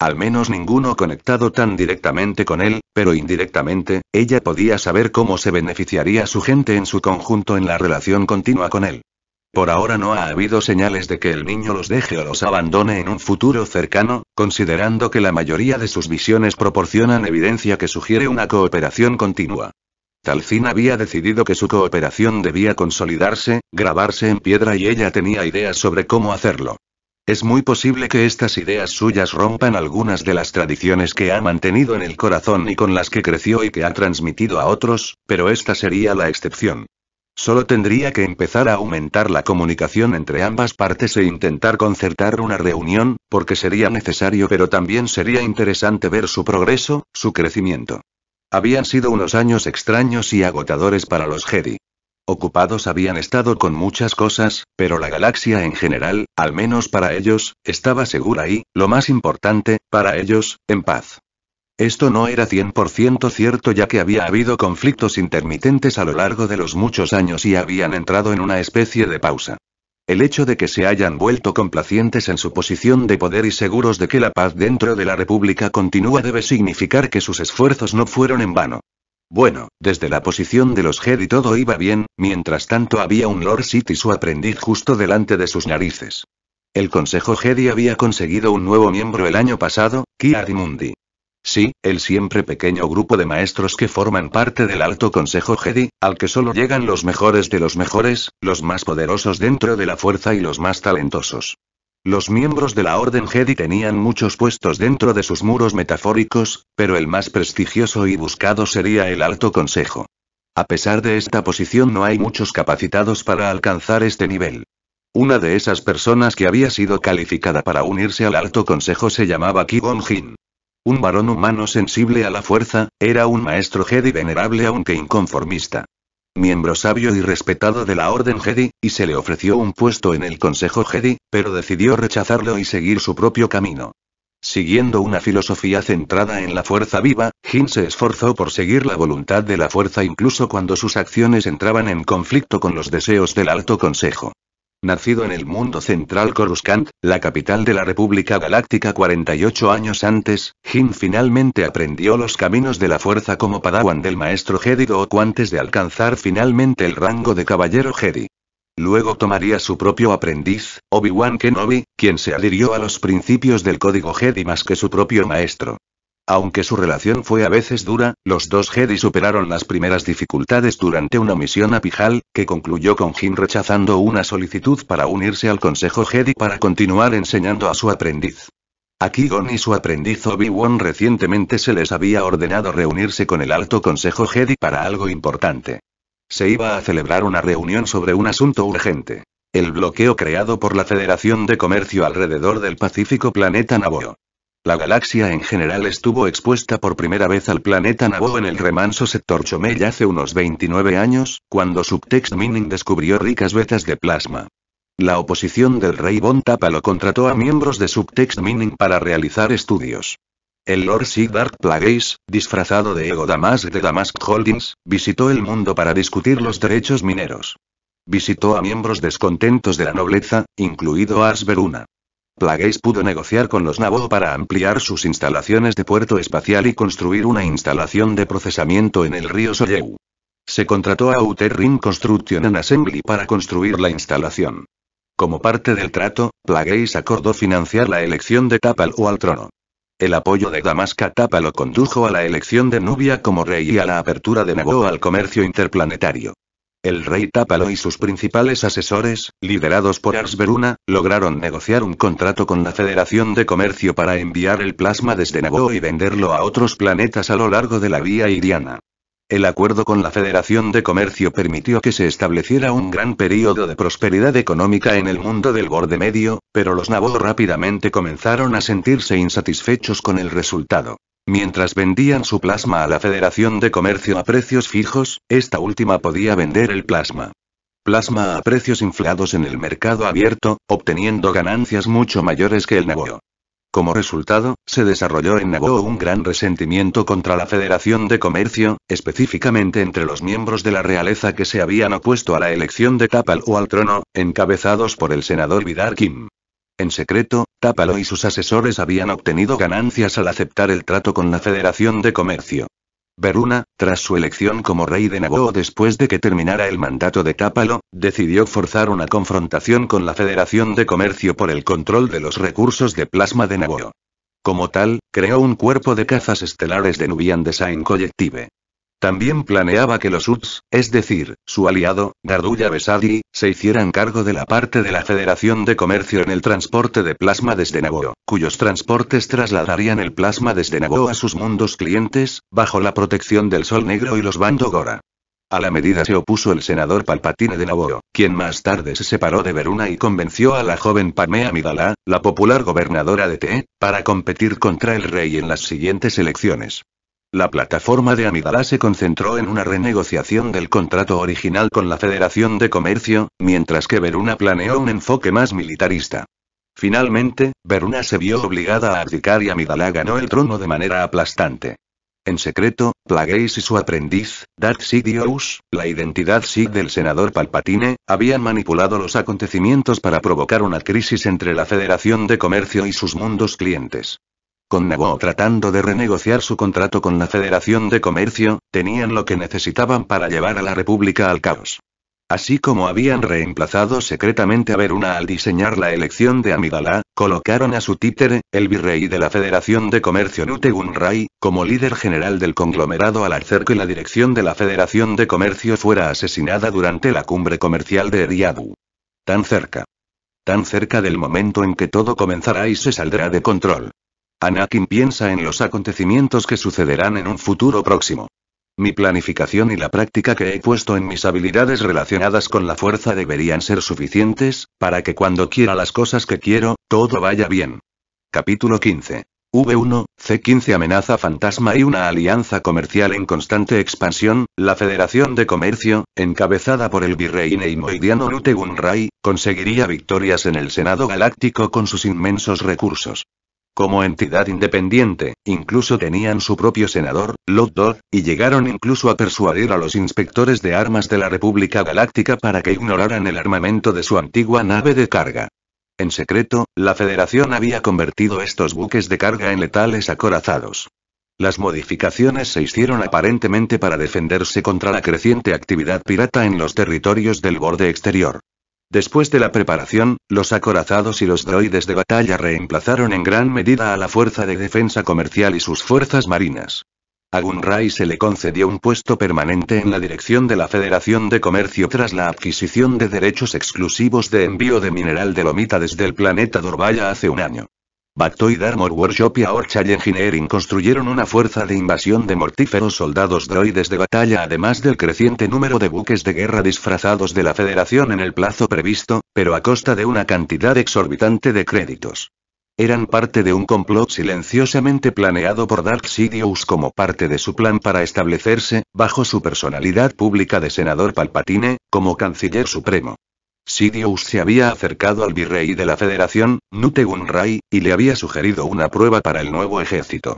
Al menos ninguno conectado tan directamente con él, pero indirectamente, ella podía saber cómo se beneficiaría su gente en su conjunto en la relación continua con él. Por ahora no ha habido señales de que el niño los deje o los abandone en un futuro cercano, considerando que la mayoría de sus visiones proporcionan evidencia que sugiere una cooperación continua. Talcin había decidido que su cooperación debía consolidarse, grabarse en piedra y ella tenía ideas sobre cómo hacerlo. Es muy posible que estas ideas suyas rompan algunas de las tradiciones que ha mantenido en el corazón y con las que creció y que ha transmitido a otros, pero esta sería la excepción. Solo tendría que empezar a aumentar la comunicación entre ambas partes e intentar concertar una reunión, porque sería necesario pero también sería interesante ver su progreso, su crecimiento. Habían sido unos años extraños y agotadores para los Jedi. Ocupados habían estado con muchas cosas, pero la galaxia en general, al menos para ellos, estaba segura y, lo más importante, para ellos, en paz. Esto no era 100% cierto ya que había habido conflictos intermitentes a lo largo de los muchos años y habían entrado en una especie de pausa. El hecho de que se hayan vuelto complacientes en su posición de poder y seguros de que la paz dentro de la República continúa debe significar que sus esfuerzos no fueron en vano. Bueno, desde la posición de los Jedi todo iba bien, mientras tanto había un Lord City y su aprendiz justo delante de sus narices. El Consejo Jedi había conseguido un nuevo miembro el año pasado, Ki Sí, el siempre pequeño grupo de maestros que forman parte del Alto Consejo Jedi, al que solo llegan los mejores de los mejores, los más poderosos dentro de la fuerza y los más talentosos. Los miembros de la Orden Jedi tenían muchos puestos dentro de sus muros metafóricos, pero el más prestigioso y buscado sería el Alto Consejo. A pesar de esta posición no hay muchos capacitados para alcanzar este nivel. Una de esas personas que había sido calificada para unirse al Alto Consejo se llamaba Qui Gon un varón humano sensible a la fuerza, era un maestro Jedi venerable aunque inconformista. Miembro sabio y respetado de la Orden Jedi, y se le ofreció un puesto en el Consejo Jedi, pero decidió rechazarlo y seguir su propio camino. Siguiendo una filosofía centrada en la fuerza viva, Jin se esforzó por seguir la voluntad de la fuerza incluso cuando sus acciones entraban en conflicto con los deseos del Alto Consejo. Nacido en el mundo central Coruscant, la capital de la República Galáctica 48 años antes, Jin finalmente aprendió los caminos de la fuerza como padawan del maestro Jedi Dooku antes de alcanzar finalmente el rango de caballero Jedi. Luego tomaría su propio aprendiz, Obi-Wan Kenobi, quien se adhirió a los principios del código Jedi más que su propio maestro. Aunque su relación fue a veces dura, los dos Jedi superaron las primeras dificultades durante una misión a Pijal, que concluyó con Jin rechazando una solicitud para unirse al Consejo Jedi para continuar enseñando a su aprendiz. A y su aprendiz Obi-Wan recientemente se les había ordenado reunirse con el Alto Consejo Jedi para algo importante. Se iba a celebrar una reunión sobre un asunto urgente. El bloqueo creado por la Federación de Comercio alrededor del Pacífico Planeta Naboo. La galaxia en general estuvo expuesta por primera vez al planeta Naboo en el remanso sector Chomel hace unos 29 años, cuando Subtext Mining descubrió ricas vetas de plasma. La oposición del rey Bon lo contrató a miembros de Subtext Mining para realizar estudios. El Lord Siddharth Plagueis, disfrazado de Ego Damask de Damask Holdings, visitó el mundo para discutir los derechos mineros. Visitó a miembros descontentos de la nobleza, incluido Asberuna. Plagueis pudo negociar con los Naboo para ampliar sus instalaciones de puerto espacial y construir una instalación de procesamiento en el río Soyeu. Se contrató a Outer Construction and Assembly para construir la instalación. Como parte del trato, Plagueis acordó financiar la elección de o al trono. El apoyo de Damasca Tapalo condujo a la elección de Nubia como rey y a la apertura de Naboo al comercio interplanetario. El rey Tápalo y sus principales asesores, liderados por Arsberuna, lograron negociar un contrato con la Federación de Comercio para enviar el plasma desde Naboo y venderlo a otros planetas a lo largo de la vía iriana. El acuerdo con la Federación de Comercio permitió que se estableciera un gran período de prosperidad económica en el mundo del borde medio, pero los Naboo rápidamente comenzaron a sentirse insatisfechos con el resultado. Mientras vendían su plasma a la Federación de Comercio a precios fijos, esta última podía vender el plasma. Plasma a precios inflados en el mercado abierto, obteniendo ganancias mucho mayores que el Naboo. Como resultado, se desarrolló en Naboo un gran resentimiento contra la Federación de Comercio, específicamente entre los miembros de la realeza que se habían opuesto a la elección de Tapal o al trono, encabezados por el senador Vidar Kim. En secreto, Tápalo y sus asesores habían obtenido ganancias al aceptar el trato con la Federación de Comercio. Veruna, tras su elección como rey de Naboo después de que terminara el mandato de Tápalo, decidió forzar una confrontación con la Federación de Comercio por el control de los recursos de plasma de Naboo. Como tal, creó un cuerpo de cazas estelares de Nubian Design Collective. También planeaba que los UTS, es decir, su aliado, Gardulla Besadi, se hicieran cargo de la parte de la Federación de Comercio en el transporte de plasma desde Naboo, cuyos transportes trasladarían el plasma desde Naboo a sus mundos clientes, bajo la protección del Sol Negro y los Bando Gora. A la medida se opuso el senador Palpatine de Naboo, quien más tarde se separó de Veruna y convenció a la joven Pamea Midala, la popular gobernadora de T, para competir contra el rey en las siguientes elecciones. La plataforma de Amidala se concentró en una renegociación del contrato original con la Federación de Comercio, mientras que Veruna planeó un enfoque más militarista. Finalmente, Veruna se vio obligada a abdicar y Amidala ganó el trono de manera aplastante. En secreto, Plagueis y su aprendiz, Darth Sidious, la identidad SIG del senador Palpatine, habían manipulado los acontecimientos para provocar una crisis entre la Federación de Comercio y sus mundos clientes. Con tratando de renegociar su contrato con la Federación de Comercio, tenían lo que necesitaban para llevar a la República al caos. Así como habían reemplazado secretamente a Veruna al diseñar la elección de Amidala, colocaron a su títere, el virrey de la Federación de Comercio Nutegun Rai, como líder general del conglomerado al hacer que la dirección de la Federación de Comercio fuera asesinada durante la cumbre comercial de Eriadu. Tan cerca. Tan cerca del momento en que todo comenzará y se saldrá de control. Anakin piensa en los acontecimientos que sucederán en un futuro próximo. Mi planificación y la práctica que he puesto en mis habilidades relacionadas con la fuerza deberían ser suficientes, para que cuando quiera las cosas que quiero, todo vaya bien. Capítulo 15. V1, C15 amenaza fantasma y una alianza comercial en constante expansión, la Federación de Comercio, encabezada por el virrey neimoidiano Lute Gunray, conseguiría victorias en el Senado Galáctico con sus inmensos recursos. Como entidad independiente, incluso tenían su propio senador, Lord Dodd, y llegaron incluso a persuadir a los inspectores de armas de la República Galáctica para que ignoraran el armamento de su antigua nave de carga. En secreto, la Federación había convertido estos buques de carga en letales acorazados. Las modificaciones se hicieron aparentemente para defenderse contra la creciente actividad pirata en los territorios del borde exterior. Después de la preparación, los acorazados y los droides de batalla reemplazaron en gran medida a la Fuerza de Defensa Comercial y sus fuerzas marinas. A Gunray se le concedió un puesto permanente en la dirección de la Federación de Comercio tras la adquisición de derechos exclusivos de envío de mineral de lomita desde el planeta Dorvalla hace un año. Bactoid Armor Workshop y Orchard Engineering construyeron una fuerza de invasión de mortíferos soldados droides de batalla además del creciente número de buques de guerra disfrazados de la Federación en el plazo previsto, pero a costa de una cantidad exorbitante de créditos. Eran parte de un complot silenciosamente planeado por Dark Sidious como parte de su plan para establecerse, bajo su personalidad pública de senador Palpatine, como canciller supremo. Sidious se había acercado al virrey de la Federación, Nute Gunray, y le había sugerido una prueba para el nuevo ejército.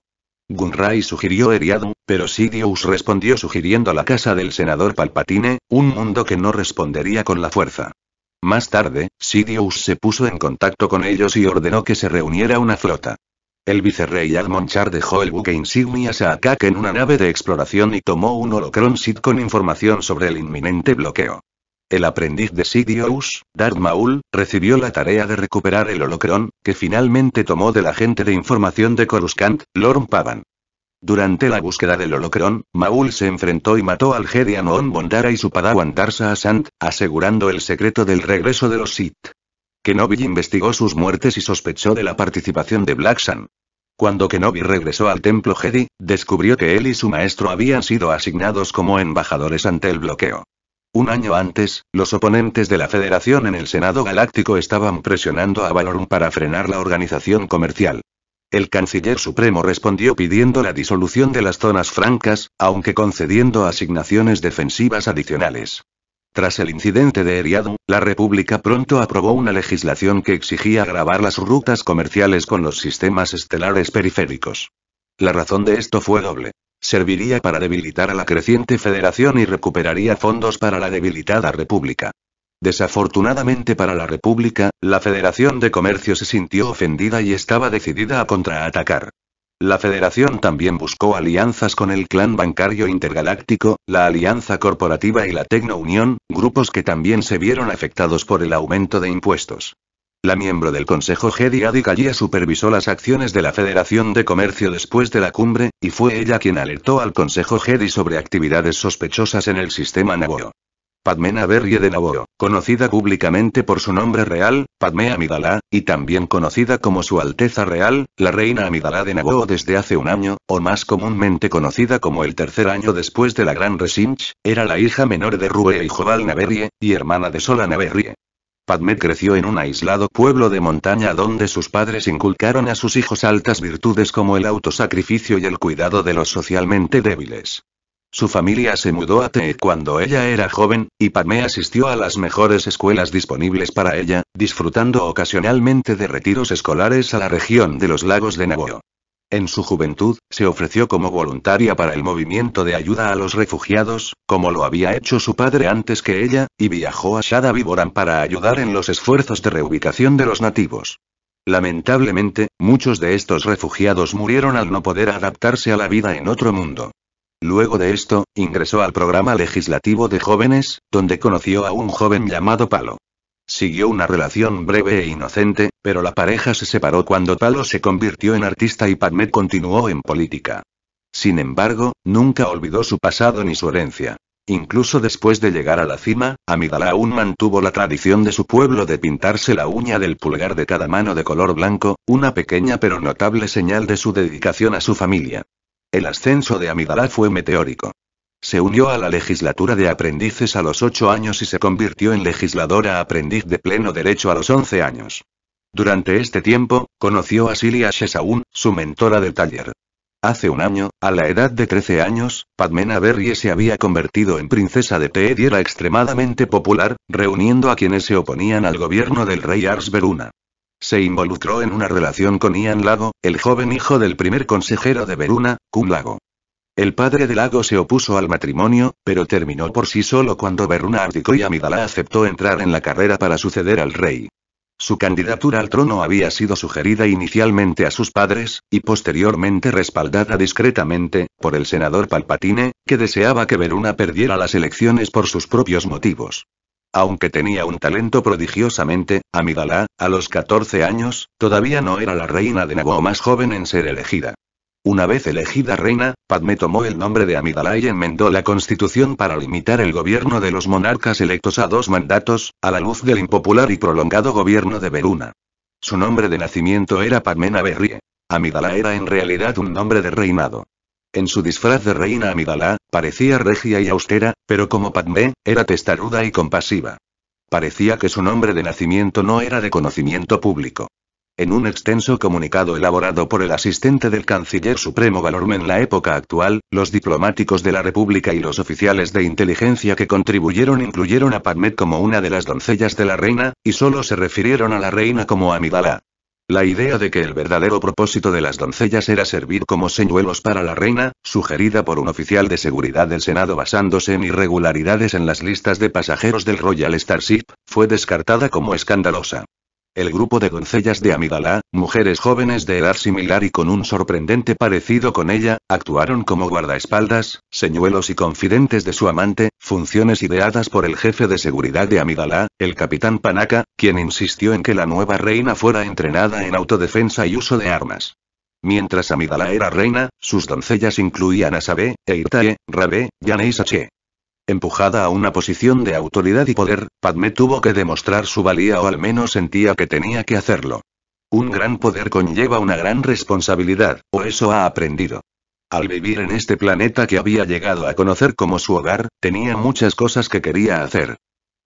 Gunray sugirió Eriadu, pero Sidious respondió sugiriendo la casa del senador Palpatine, un mundo que no respondería con la fuerza. Más tarde, Sidious se puso en contacto con ellos y ordenó que se reuniera una flota. El vicerrey Almonchar dejó el buque insignia Saakak en una nave de exploración y tomó un holocron SID con información sobre el inminente bloqueo. El aprendiz de Sidious, Darth Maul, recibió la tarea de recuperar el Holocron, que finalmente tomó del agente de información de Coruscant, Lorm Pavan. Durante la búsqueda del Holocron, Maul se enfrentó y mató al Jedi Anon Bondara y su padawan Darsa Asant, asegurando el secreto del regreso de los Sith. Kenobi investigó sus muertes y sospechó de la participación de Black Sun. Cuando Kenobi regresó al templo Jedi, descubrió que él y su maestro habían sido asignados como embajadores ante el bloqueo. Un año antes, los oponentes de la Federación en el Senado Galáctico estaban presionando a Valorum para frenar la organización comercial. El canciller supremo respondió pidiendo la disolución de las zonas francas, aunque concediendo asignaciones defensivas adicionales. Tras el incidente de Eriadu, la República pronto aprobó una legislación que exigía grabar las rutas comerciales con los sistemas estelares periféricos. La razón de esto fue doble serviría para debilitar a la creciente federación y recuperaría fondos para la debilitada república. Desafortunadamente para la República, la Federación de Comercio se sintió ofendida y estaba decidida a contraatacar. La Federación también buscó alianzas con el Clan Bancario Intergaláctico, la Alianza Corporativa y la Tecno Unión, grupos que también se vieron afectados por el aumento de impuestos. La miembro del Consejo Adik allí supervisó las acciones de la Federación de Comercio después de la cumbre, y fue ella quien alertó al Consejo Jedi sobre actividades sospechosas en el sistema Naboo. Padme Berrie de Naboo, conocida públicamente por su nombre real, Padme Amidala, y también conocida como Su Alteza Real, la Reina Amidala de Naboo desde hace un año, o más comúnmente conocida como el tercer año después de la Gran Resinch, era la hija menor de Rue y Joval Naberrie, y hermana de Sola Naverrie. Padme creció en un aislado pueblo de montaña donde sus padres inculcaron a sus hijos altas virtudes como el autosacrificio y el cuidado de los socialmente débiles. Su familia se mudó a Tehe cuando ella era joven, y Padme asistió a las mejores escuelas disponibles para ella, disfrutando ocasionalmente de retiros escolares a la región de los lagos de Naboo. En su juventud, se ofreció como voluntaria para el movimiento de ayuda a los refugiados, como lo había hecho su padre antes que ella, y viajó a Shada para ayudar en los esfuerzos de reubicación de los nativos. Lamentablemente, muchos de estos refugiados murieron al no poder adaptarse a la vida en otro mundo. Luego de esto, ingresó al programa legislativo de jóvenes, donde conoció a un joven llamado Palo. Siguió una relación breve e inocente, pero la pareja se separó cuando Palo se convirtió en artista y Padmet continuó en política. Sin embargo, nunca olvidó su pasado ni su herencia. Incluso después de llegar a la cima, Amidala aún mantuvo la tradición de su pueblo de pintarse la uña del pulgar de cada mano de color blanco, una pequeña pero notable señal de su dedicación a su familia. El ascenso de Amidala fue meteórico. Se unió a la legislatura de aprendices a los 8 años y se convirtió en legisladora aprendiz de pleno derecho a los 11 años. Durante este tiempo, conoció a Silia Shesaun, su mentora del taller. Hace un año, a la edad de 13 años, Padmena Berrie se había convertido en princesa de Teed y era extremadamente popular, reuniendo a quienes se oponían al gobierno del rey Ars Veruna. Se involucró en una relación con Ian Lago, el joven hijo del primer consejero de Veruna, Cum Lago. El padre de Lago se opuso al matrimonio, pero terminó por sí solo cuando Beruna abdicó y Amidala aceptó entrar en la carrera para suceder al rey. Su candidatura al trono había sido sugerida inicialmente a sus padres, y posteriormente respaldada discretamente, por el senador Palpatine, que deseaba que Veruna perdiera las elecciones por sus propios motivos. Aunque tenía un talento prodigiosamente, Amidala, a los 14 años, todavía no era la reina de Naboo más joven en ser elegida. Una vez elegida reina, Padme tomó el nombre de Amidala y enmendó la constitución para limitar el gobierno de los monarcas electos a dos mandatos, a la luz del impopular y prolongado gobierno de Beruna. Su nombre de nacimiento era Padme Berrie. Amidala era en realidad un nombre de reinado. En su disfraz de reina Amidala, parecía regia y austera, pero como Padme, era testaruda y compasiva. Parecía que su nombre de nacimiento no era de conocimiento público. En un extenso comunicado elaborado por el asistente del canciller supremo Valorum en la época actual, los diplomáticos de la República y los oficiales de inteligencia que contribuyeron incluyeron a Padmé como una de las doncellas de la reina, y solo se refirieron a la reina como Amidala. La idea de que el verdadero propósito de las doncellas era servir como señuelos para la reina, sugerida por un oficial de seguridad del Senado basándose en irregularidades en las listas de pasajeros del Royal Starship, fue descartada como escandalosa. El grupo de doncellas de Amidala, mujeres jóvenes de edad similar y con un sorprendente parecido con ella, actuaron como guardaespaldas, señuelos y confidentes de su amante, funciones ideadas por el jefe de seguridad de Amidala, el capitán Panaka, quien insistió en que la nueva reina fuera entrenada en autodefensa y uso de armas. Mientras Amidala era reina, sus doncellas incluían a Sabé, Eirtae, Rabé, Yane y Empujada a una posición de autoridad y poder, Padme tuvo que demostrar su valía o al menos sentía que tenía que hacerlo. Un gran poder conlleva una gran responsabilidad, o eso ha aprendido. Al vivir en este planeta que había llegado a conocer como su hogar, tenía muchas cosas que quería hacer.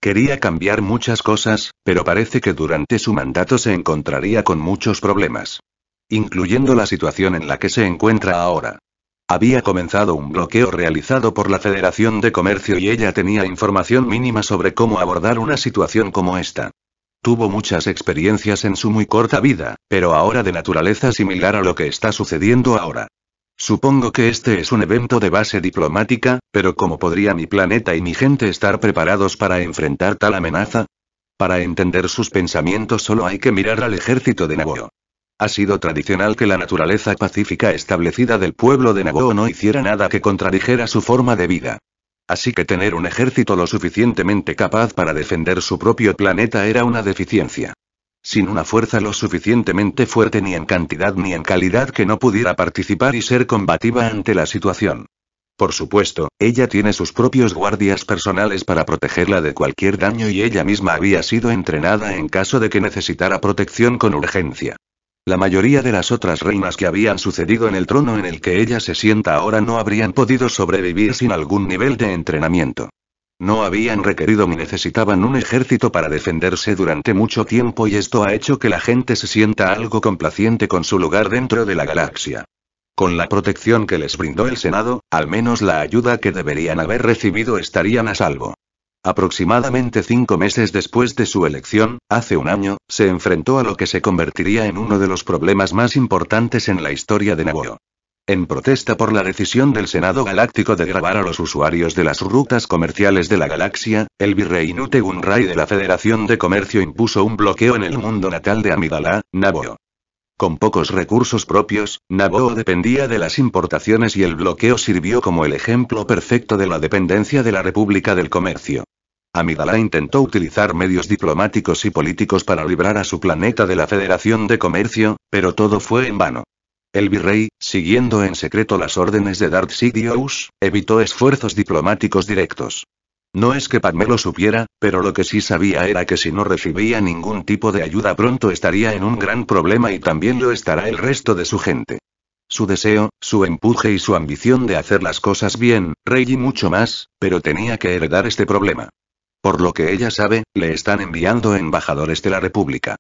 Quería cambiar muchas cosas, pero parece que durante su mandato se encontraría con muchos problemas. Incluyendo la situación en la que se encuentra ahora. Había comenzado un bloqueo realizado por la Federación de Comercio y ella tenía información mínima sobre cómo abordar una situación como esta. Tuvo muchas experiencias en su muy corta vida, pero ahora de naturaleza similar a lo que está sucediendo ahora. Supongo que este es un evento de base diplomática, pero ¿cómo podría mi planeta y mi gente estar preparados para enfrentar tal amenaza? Para entender sus pensamientos solo hay que mirar al ejército de Naboo. Ha sido tradicional que la naturaleza pacífica establecida del pueblo de Naguo no hiciera nada que contradijera su forma de vida. Así que tener un ejército lo suficientemente capaz para defender su propio planeta era una deficiencia. Sin una fuerza lo suficientemente fuerte ni en cantidad ni en calidad que no pudiera participar y ser combativa ante la situación. Por supuesto, ella tiene sus propios guardias personales para protegerla de cualquier daño y ella misma había sido entrenada en caso de que necesitara protección con urgencia. La mayoría de las otras reinas que habían sucedido en el trono en el que ella se sienta ahora no habrían podido sobrevivir sin algún nivel de entrenamiento. No habían requerido ni necesitaban un ejército para defenderse durante mucho tiempo y esto ha hecho que la gente se sienta algo complaciente con su lugar dentro de la galaxia. Con la protección que les brindó el Senado, al menos la ayuda que deberían haber recibido estarían a salvo. Aproximadamente cinco meses después de su elección, hace un año, se enfrentó a lo que se convertiría en uno de los problemas más importantes en la historia de Naboo. En protesta por la decisión del Senado Galáctico de grabar a los usuarios de las rutas comerciales de la galaxia, el virrey Nute Gunray de la Federación de Comercio impuso un bloqueo en el mundo natal de Amidala, Naboo. Con pocos recursos propios, Naboo dependía de las importaciones y el bloqueo sirvió como el ejemplo perfecto de la dependencia de la República del Comercio. Amidala intentó utilizar medios diplomáticos y políticos para librar a su planeta de la Federación de Comercio, pero todo fue en vano. El virrey, siguiendo en secreto las órdenes de Darth Sidious, evitó esfuerzos diplomáticos directos. No es que Padmé lo supiera, pero lo que sí sabía era que si no recibía ningún tipo de ayuda pronto estaría en un gran problema y también lo estará el resto de su gente. Su deseo, su empuje y su ambición de hacer las cosas bien, rey y mucho más, pero tenía que heredar este problema. Por lo que ella sabe, le están enviando embajadores de la República.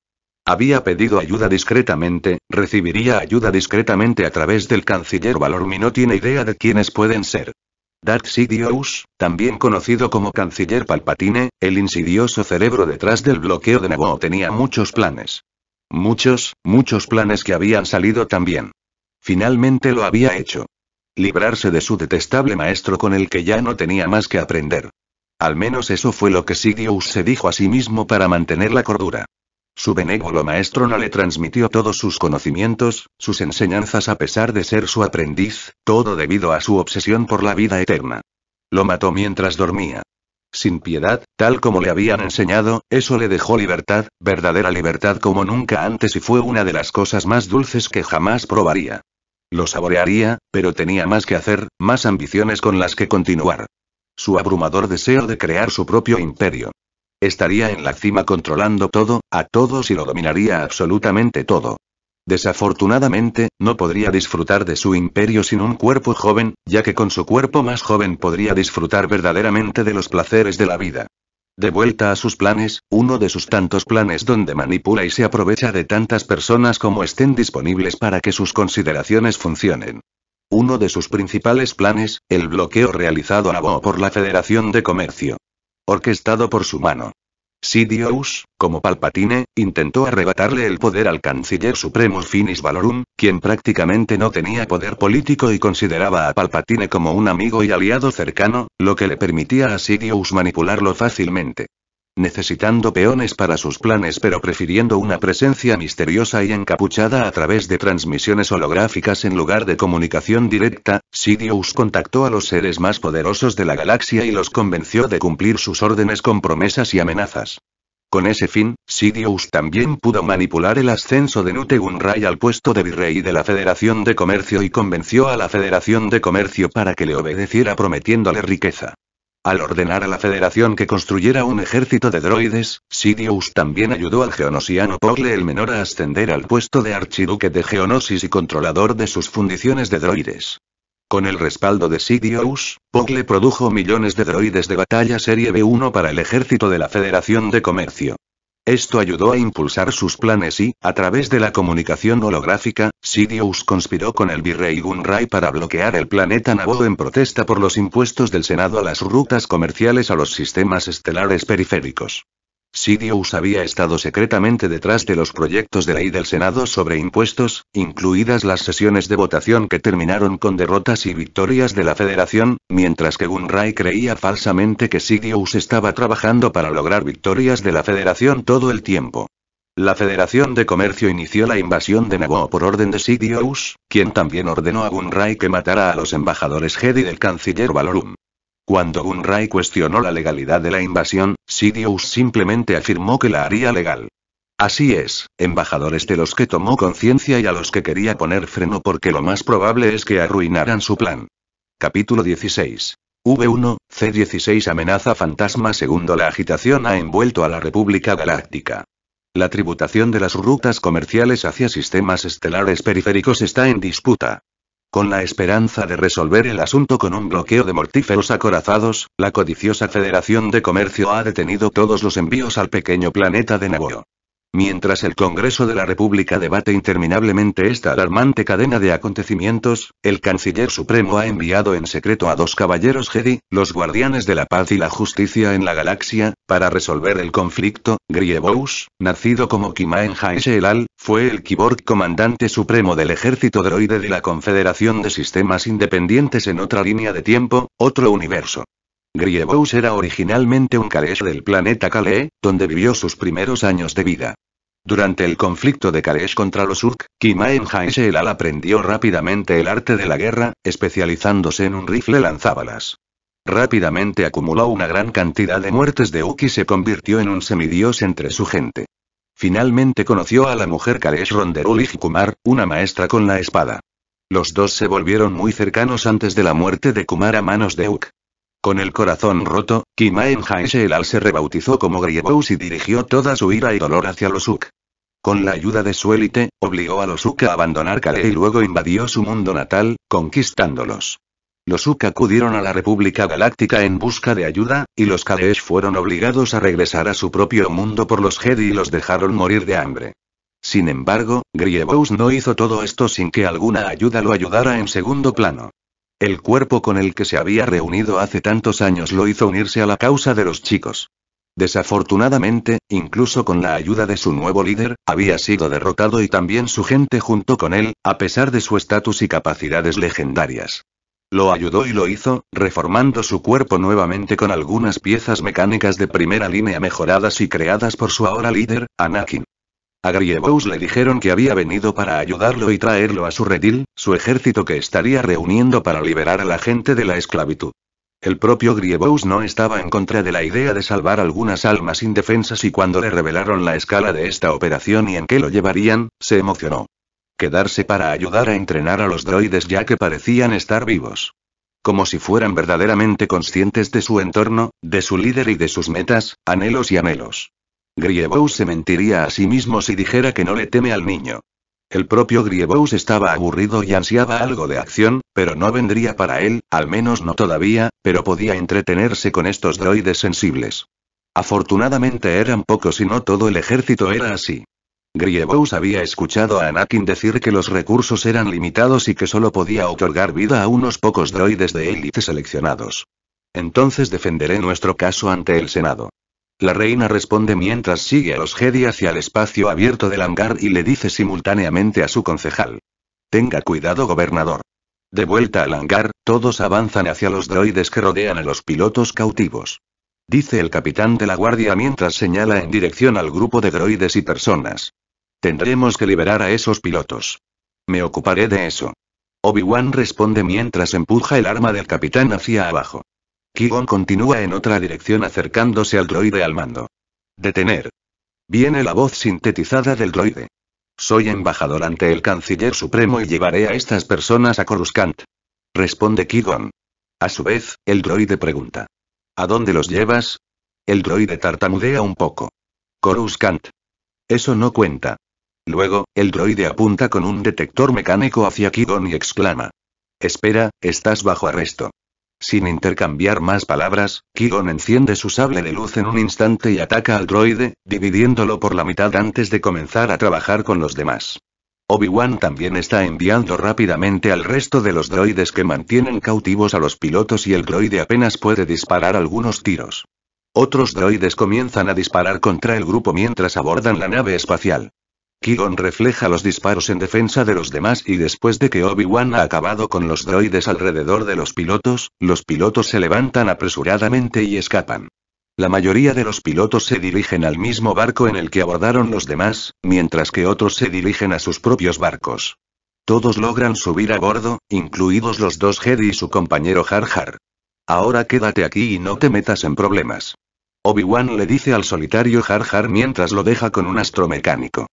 Había pedido ayuda discretamente, recibiría ayuda discretamente a través del canciller Valormi. No tiene idea de quiénes pueden ser. Darth Sidious, también conocido como Canciller Palpatine, el insidioso cerebro detrás del bloqueo de Naboo tenía muchos planes. Muchos, muchos planes que habían salido también. Finalmente lo había hecho. Librarse de su detestable maestro con el que ya no tenía más que aprender. Al menos eso fue lo que Sidious se dijo a sí mismo para mantener la cordura. Su benévolo maestro no le transmitió todos sus conocimientos, sus enseñanzas a pesar de ser su aprendiz, todo debido a su obsesión por la vida eterna. Lo mató mientras dormía. Sin piedad, tal como le habían enseñado, eso le dejó libertad, verdadera libertad como nunca antes y fue una de las cosas más dulces que jamás probaría. Lo saborearía, pero tenía más que hacer, más ambiciones con las que continuar su abrumador deseo de crear su propio imperio. Estaría en la cima controlando todo, a todos y lo dominaría absolutamente todo. Desafortunadamente, no podría disfrutar de su imperio sin un cuerpo joven, ya que con su cuerpo más joven podría disfrutar verdaderamente de los placeres de la vida. De vuelta a sus planes, uno de sus tantos planes donde manipula y se aprovecha de tantas personas como estén disponibles para que sus consideraciones funcionen. Uno de sus principales planes, el bloqueo realizado a Bo por la Federación de Comercio. Orquestado por su mano. Sidious, como Palpatine, intentó arrebatarle el poder al canciller supremo Finis Valorum, quien prácticamente no tenía poder político y consideraba a Palpatine como un amigo y aliado cercano, lo que le permitía a Sidious manipularlo fácilmente necesitando peones para sus planes pero prefiriendo una presencia misteriosa y encapuchada a través de transmisiones holográficas en lugar de comunicación directa, Sidious contactó a los seres más poderosos de la galaxia y los convenció de cumplir sus órdenes con promesas y amenazas. Con ese fin, Sidious también pudo manipular el ascenso de Nute Gunray al puesto de virrey de la Federación de Comercio y convenció a la Federación de Comercio para que le obedeciera prometiéndole riqueza. Al ordenar a la Federación que construyera un ejército de droides, Sidious también ayudó al geonosiano Pogle el Menor a ascender al puesto de archiduque de Geonosis y controlador de sus fundiciones de droides. Con el respaldo de Sidious, Pogle produjo millones de droides de batalla serie B1 para el ejército de la Federación de Comercio. Esto ayudó a impulsar sus planes y, a través de la comunicación holográfica, Sidious conspiró con el virrey Gunray para bloquear el planeta Naboo en protesta por los impuestos del Senado a las rutas comerciales a los sistemas estelares periféricos. Sidious había estado secretamente detrás de los proyectos de ley del Senado sobre impuestos, incluidas las sesiones de votación que terminaron con derrotas y victorias de la Federación, mientras que Gunray creía falsamente que Sidious estaba trabajando para lograr victorias de la Federación todo el tiempo. La Federación de Comercio inició la invasión de Naboo por orden de Sidious, quien también ordenó a Gunray que matara a los embajadores Jedi del canciller Valorum. Cuando Gunray cuestionó la legalidad de la invasión, Sidious simplemente afirmó que la haría legal. Así es, embajadores de los que tomó conciencia y a los que quería poner freno porque lo más probable es que arruinaran su plan. Capítulo 16. V1, C16 Amenaza Fantasma Segundo La agitación ha envuelto a la República Galáctica. La tributación de las rutas comerciales hacia sistemas estelares periféricos está en disputa. Con la esperanza de resolver el asunto con un bloqueo de mortíferos acorazados, la codiciosa Federación de Comercio ha detenido todos los envíos al pequeño planeta de Nagoyo. Mientras el Congreso de la República debate interminablemente esta alarmante cadena de acontecimientos, el Canciller Supremo ha enviado en secreto a dos caballeros Jedi, los guardianes de la paz y la justicia en la galaxia, para resolver el conflicto. Grievous, nacido como Kimaen Haishelal, fue el Kiborg comandante supremo del ejército droide de la Confederación de Sistemas Independientes en otra línea de tiempo, otro universo. Grievous era originalmente un Kalesh del planeta Kale, donde vivió sus primeros años de vida. Durante el conflicto de Kalesh contra los Urk, el al aprendió rápidamente el arte de la guerra, especializándose en un rifle lanzábalas. Rápidamente acumuló una gran cantidad de muertes de Uki y se convirtió en un semidios entre su gente. Finalmente conoció a la mujer Kalesh y Kumar, una maestra con la espada. Los dos se volvieron muy cercanos antes de la muerte de Kumar a manos de Uk. Con el corazón roto, Kimaen Haeshelal se rebautizó como Grievous y dirigió toda su ira y dolor hacia los Uk. Con la ayuda de su élite, obligó a los Uk a abandonar Kale y luego invadió su mundo natal, conquistándolos. Los Uk acudieron a la República Galáctica en busca de ayuda, y los Kalees fueron obligados a regresar a su propio mundo por los Jedi y los dejaron morir de hambre. Sin embargo, Grievous no hizo todo esto sin que alguna ayuda lo ayudara en segundo plano. El cuerpo con el que se había reunido hace tantos años lo hizo unirse a la causa de los chicos. Desafortunadamente, incluso con la ayuda de su nuevo líder, había sido derrotado y también su gente junto con él, a pesar de su estatus y capacidades legendarias. Lo ayudó y lo hizo, reformando su cuerpo nuevamente con algunas piezas mecánicas de primera línea mejoradas y creadas por su ahora líder, Anakin. A Grievous le dijeron que había venido para ayudarlo y traerlo a su redil, su ejército que estaría reuniendo para liberar a la gente de la esclavitud. El propio Grievous no estaba en contra de la idea de salvar algunas almas indefensas y cuando le revelaron la escala de esta operación y en qué lo llevarían, se emocionó. Quedarse para ayudar a entrenar a los droides ya que parecían estar vivos. Como si fueran verdaderamente conscientes de su entorno, de su líder y de sus metas, anhelos y anhelos. Grievous se mentiría a sí mismo si dijera que no le teme al niño. El propio Grievous estaba aburrido y ansiaba algo de acción, pero no vendría para él, al menos no todavía, pero podía entretenerse con estos droides sensibles. Afortunadamente eran pocos y no todo el ejército era así. Grievous había escuchado a Anakin decir que los recursos eran limitados y que solo podía otorgar vida a unos pocos droides de élite seleccionados. Entonces defenderé nuestro caso ante el Senado. La reina responde mientras sigue a los Jedi hacia el espacio abierto del hangar y le dice simultáneamente a su concejal. Tenga cuidado, gobernador. De vuelta al hangar, todos avanzan hacia los droides que rodean a los pilotos cautivos. Dice el capitán de la guardia mientras señala en dirección al grupo de droides y personas. Tendremos que liberar a esos pilotos. Me ocuparé de eso. Obi-Wan responde mientras empuja el arma del capitán hacia abajo. Kigon continúa en otra dirección acercándose al droide al mando. Detener. Viene la voz sintetizada del droide. Soy embajador ante el canciller supremo y llevaré a estas personas a Coruscant. Responde Kigon. A su vez, el droide pregunta. ¿A dónde los llevas? El droide tartamudea un poco. Coruscant. Eso no cuenta. Luego, el droide apunta con un detector mecánico hacia Kigon y exclama. Espera, estás bajo arresto. Sin intercambiar más palabras, Kiron enciende su sable de luz en un instante y ataca al droide, dividiéndolo por la mitad antes de comenzar a trabajar con los demás. Obi-Wan también está enviando rápidamente al resto de los droides que mantienen cautivos a los pilotos y el droide apenas puede disparar algunos tiros. Otros droides comienzan a disparar contra el grupo mientras abordan la nave espacial. Kigon refleja los disparos en defensa de los demás y después de que Obi-Wan ha acabado con los droides alrededor de los pilotos, los pilotos se levantan apresuradamente y escapan. La mayoría de los pilotos se dirigen al mismo barco en el que abordaron los demás, mientras que otros se dirigen a sus propios barcos. Todos logran subir a bordo, incluidos los dos Jedi y su compañero Jar Jar. Ahora quédate aquí y no te metas en problemas. Obi-Wan le dice al solitario Jar Jar mientras lo deja con un astromecánico.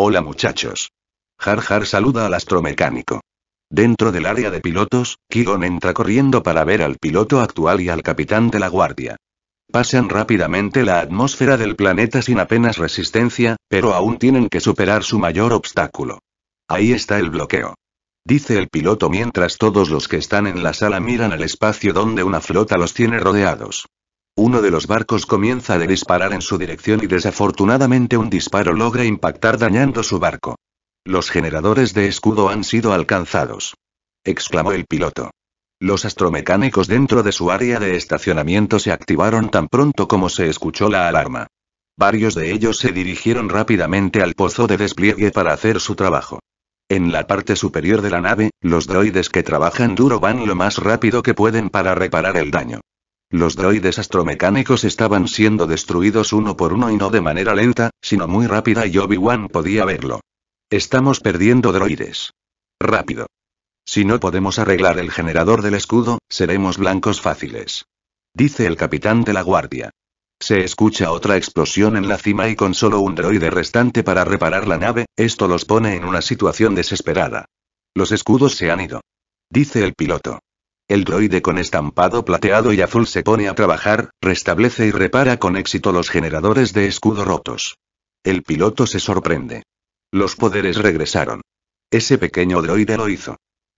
Hola muchachos. Jar Jar saluda al astromecánico. Dentro del área de pilotos, Kigon entra corriendo para ver al piloto actual y al capitán de la guardia. Pasan rápidamente la atmósfera del planeta sin apenas resistencia, pero aún tienen que superar su mayor obstáculo. Ahí está el bloqueo. Dice el piloto mientras todos los que están en la sala miran al espacio donde una flota los tiene rodeados. Uno de los barcos comienza a disparar en su dirección y desafortunadamente un disparo logra impactar dañando su barco. Los generadores de escudo han sido alcanzados. Exclamó el piloto. Los astromecánicos dentro de su área de estacionamiento se activaron tan pronto como se escuchó la alarma. Varios de ellos se dirigieron rápidamente al pozo de despliegue para hacer su trabajo. En la parte superior de la nave, los droides que trabajan duro van lo más rápido que pueden para reparar el daño. Los droides astromecánicos estaban siendo destruidos uno por uno y no de manera lenta, sino muy rápida y Obi-Wan podía verlo. Estamos perdiendo droides. Rápido. Si no podemos arreglar el generador del escudo, seremos blancos fáciles. Dice el capitán de la guardia. Se escucha otra explosión en la cima y con solo un droide restante para reparar la nave, esto los pone en una situación desesperada. Los escudos se han ido. Dice el piloto. El droide con estampado plateado y azul se pone a trabajar, restablece y repara con éxito los generadores de escudo rotos. El piloto se sorprende. Los poderes regresaron. Ese pequeño droide lo hizo.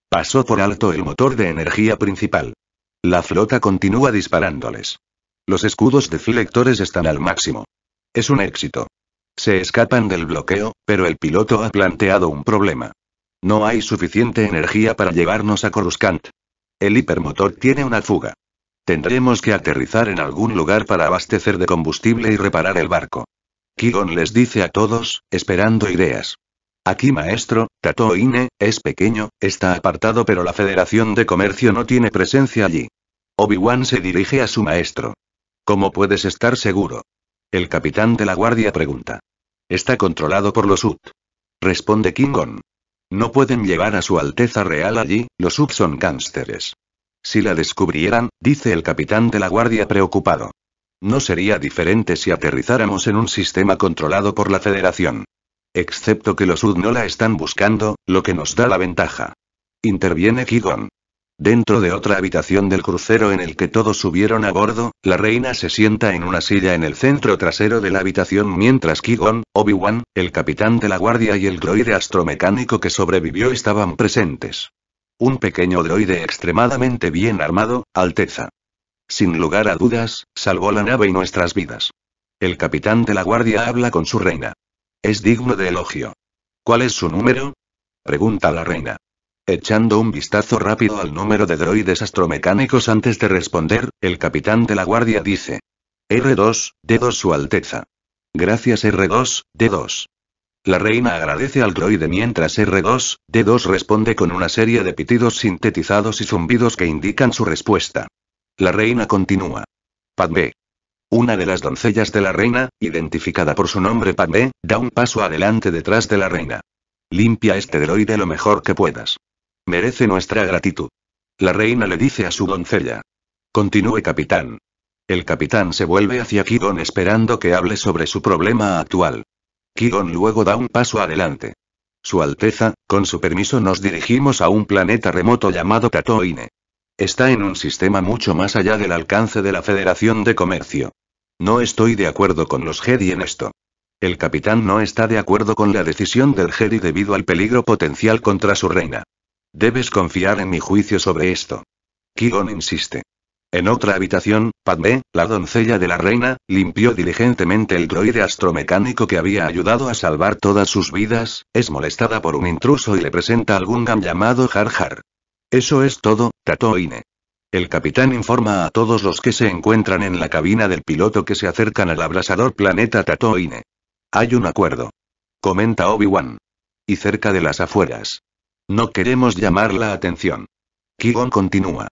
Pasó por alto el motor de energía principal. La flota continúa disparándoles. Los escudos deflectores están al máximo. Es un éxito. Se escapan del bloqueo, pero el piloto ha planteado un problema. No hay suficiente energía para llevarnos a Coruscant. El hipermotor tiene una fuga. Tendremos que aterrizar en algún lugar para abastecer de combustible y reparar el barco. kigon les dice a todos, esperando ideas. Aquí maestro, Tatooine, es pequeño, está apartado pero la Federación de Comercio no tiene presencia allí. Obi-Wan se dirige a su maestro. ¿Cómo puedes estar seguro? El capitán de la guardia pregunta. Está controlado por los UT. Responde Kingon. No pueden llevar a su Alteza Real allí, los UD son cánceres. Si la descubrieran, dice el capitán de la guardia preocupado. No sería diferente si aterrizáramos en un sistema controlado por la Federación. Excepto que los UD no la están buscando, lo que nos da la ventaja. Interviene Kigon. Dentro de otra habitación del crucero en el que todos subieron a bordo, la reina se sienta en una silla en el centro trasero de la habitación mientras Kigon, Obi-Wan, el capitán de la guardia y el droide astromecánico que sobrevivió estaban presentes. Un pequeño droide extremadamente bien armado, Alteza. Sin lugar a dudas, salvó la nave y nuestras vidas. El capitán de la guardia habla con su reina. Es digno de elogio. ¿Cuál es su número? Pregunta la reina. Echando un vistazo rápido al número de droides astromecánicos antes de responder, el capitán de la guardia dice. R2, D2 Su Alteza. Gracias R2, D2. La reina agradece al droide mientras R2, D2 responde con una serie de pitidos sintetizados y zumbidos que indican su respuesta. La reina continúa. Padmé. Una de las doncellas de la reina, identificada por su nombre Padmé, da un paso adelante detrás de la reina. Limpia este droide lo mejor que puedas. Merece nuestra gratitud. La reina le dice a su doncella. Continúe, capitán. El capitán se vuelve hacia Kigon esperando que hable sobre su problema actual. Kigon luego da un paso adelante. Su Alteza, con su permiso nos dirigimos a un planeta remoto llamado Katoine. Está en un sistema mucho más allá del alcance de la Federación de Comercio. No estoy de acuerdo con los Jedi en esto. El capitán no está de acuerdo con la decisión del Jedi debido al peligro potencial contra su reina. Debes confiar en mi juicio sobre esto. Kigon insiste. En otra habitación, Padme, la doncella de la reina, limpió diligentemente el droide astromecánico que había ayudado a salvar todas sus vidas, es molestada por un intruso y le presenta algún gam llamado Jar. Eso es todo, Tatooine. El capitán informa a todos los que se encuentran en la cabina del piloto que se acercan al abrasador planeta Tatooine. Hay un acuerdo. Comenta Obi-Wan. Y cerca de las afueras. No queremos llamar la atención. Kigon continúa.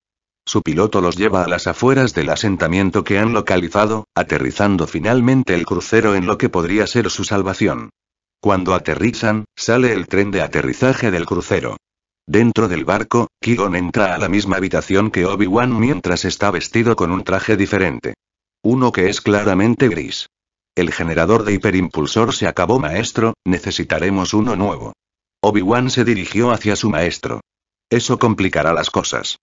Su piloto los lleva a las afueras del asentamiento que han localizado, aterrizando finalmente el crucero en lo que podría ser su salvación. Cuando aterrizan, sale el tren de aterrizaje del crucero. Dentro del barco, Kigon entra a la misma habitación que Obi-Wan mientras está vestido con un traje diferente. Uno que es claramente gris. El generador de hiperimpulsor se acabó, maestro, necesitaremos uno nuevo. Obi-Wan se dirigió hacia su maestro. Eso complicará las cosas.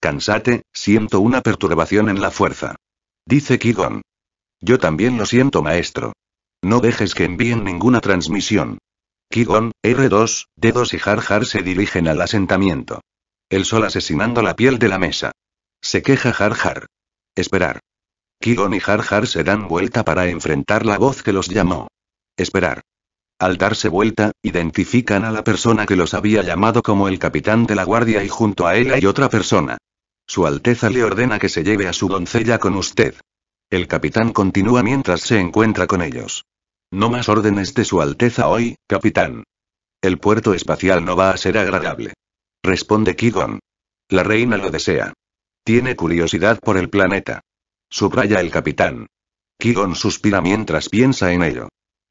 Cansate, siento una perturbación en la fuerza. Dice Kigon. Yo también lo siento, maestro. No dejes que envíen ninguna transmisión. Kigon, R2, D2 y Jar Jar se dirigen al asentamiento. El sol asesinando la piel de la mesa. Se queja Jar Jar. Esperar. Kigon y Jar Jar se dan vuelta para enfrentar la voz que los llamó. Esperar. Al darse vuelta, identifican a la persona que los había llamado como el capitán de la guardia y junto a él hay otra persona. Su Alteza le ordena que se lleve a su doncella con usted. El capitán continúa mientras se encuentra con ellos. No más órdenes de Su Alteza hoy, capitán. El puerto espacial no va a ser agradable. Responde Kigon. La reina lo desea. Tiene curiosidad por el planeta. Subraya el capitán. Kigon suspira mientras piensa en ello.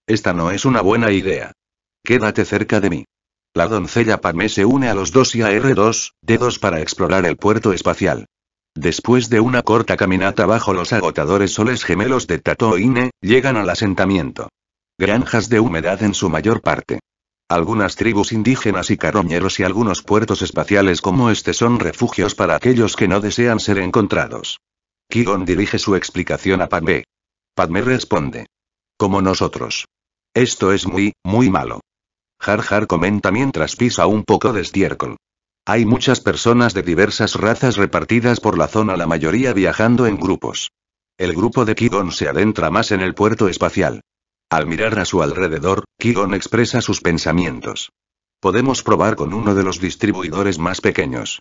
Esta no es una buena idea. Quédate cerca de mí. La doncella Padme se une a los dos y a R2, dedos para explorar el puerto espacial. Después de una corta caminata bajo los agotadores soles gemelos de Tatooine, e llegan al asentamiento. Granjas de humedad en su mayor parte. Algunas tribus indígenas y carroñeros y algunos puertos espaciales como este son refugios para aquellos que no desean ser encontrados. Kigon dirige su explicación a Padme. Padme responde. Como nosotros. Esto es muy, muy malo. Jar Jar comenta mientras pisa un poco de estiércol. Hay muchas personas de diversas razas repartidas por la zona, la mayoría viajando en grupos. El grupo de Kigon se adentra más en el puerto espacial. Al mirar a su alrededor, Kigon expresa sus pensamientos. Podemos probar con uno de los distribuidores más pequeños.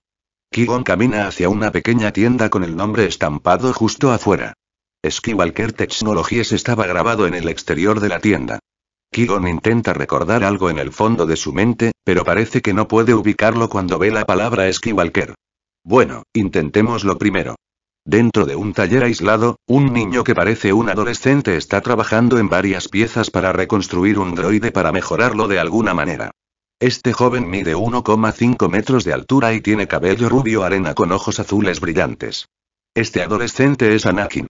Kigon camina hacia una pequeña tienda con el nombre estampado justo afuera. Skywalker Technologies estaba grabado en el exterior de la tienda. Kigon intenta recordar algo en el fondo de su mente, pero parece que no puede ubicarlo cuando ve la palabra esquivalker. Bueno, lo primero. Dentro de un taller aislado, un niño que parece un adolescente está trabajando en varias piezas para reconstruir un droide para mejorarlo de alguna manera. Este joven mide 1,5 metros de altura y tiene cabello rubio arena con ojos azules brillantes. Este adolescente es Anakin.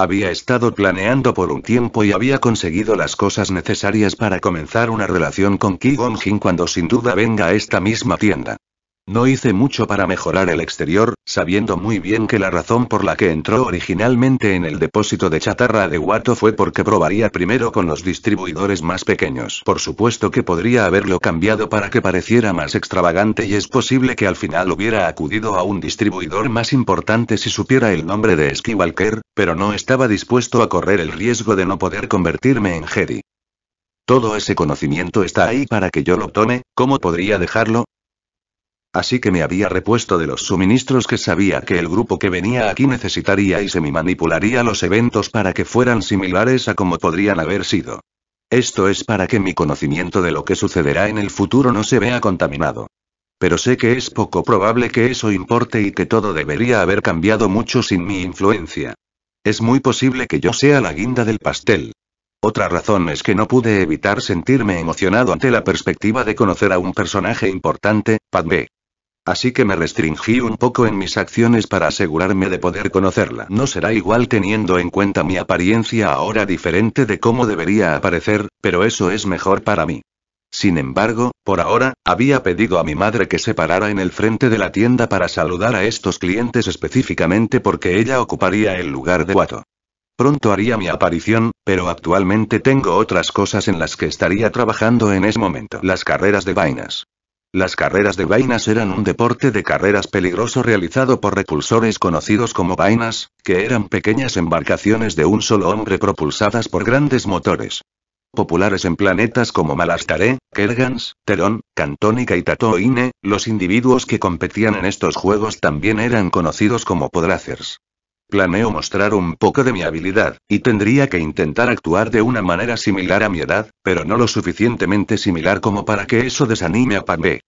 Había estado planeando por un tiempo y había conseguido las cosas necesarias para comenzar una relación con Ki Jin cuando sin duda venga a esta misma tienda. No hice mucho para mejorar el exterior, sabiendo muy bien que la razón por la que entró originalmente en el depósito de chatarra de Guato fue porque probaría primero con los distribuidores más pequeños. Por supuesto que podría haberlo cambiado para que pareciera más extravagante y es posible que al final hubiera acudido a un distribuidor más importante si supiera el nombre de Skywalker, pero no estaba dispuesto a correr el riesgo de no poder convertirme en Jedi. Todo ese conocimiento está ahí para que yo lo tome, ¿cómo podría dejarlo? así que me había repuesto de los suministros que sabía que el grupo que venía aquí necesitaría y se me manipularía los eventos para que fueran similares a como podrían haber sido. Esto es para que mi conocimiento de lo que sucederá en el futuro no se vea contaminado. Pero sé que es poco probable que eso importe y que todo debería haber cambiado mucho sin mi influencia. Es muy posible que yo sea la guinda del pastel. Otra razón es que no pude evitar sentirme emocionado ante la perspectiva de conocer a un personaje importante, Padme así que me restringí un poco en mis acciones para asegurarme de poder conocerla. No será igual teniendo en cuenta mi apariencia ahora diferente de cómo debería aparecer, pero eso es mejor para mí. Sin embargo, por ahora, había pedido a mi madre que se parara en el frente de la tienda para saludar a estos clientes específicamente porque ella ocuparía el lugar de Wato. Pronto haría mi aparición, pero actualmente tengo otras cosas en las que estaría trabajando en ese momento. Las carreras de vainas. Las carreras de vainas eran un deporte de carreras peligroso realizado por repulsores conocidos como vainas, que eran pequeñas embarcaciones de un solo hombre propulsadas por grandes motores. Populares en planetas como Malastaré, Kergans, Terón, Cantónica y Tatooine, los individuos que competían en estos juegos también eran conocidos como podracers. Planeo mostrar un poco de mi habilidad, y tendría que intentar actuar de una manera similar a mi edad, pero no lo suficientemente similar como para que eso desanime a Pambe.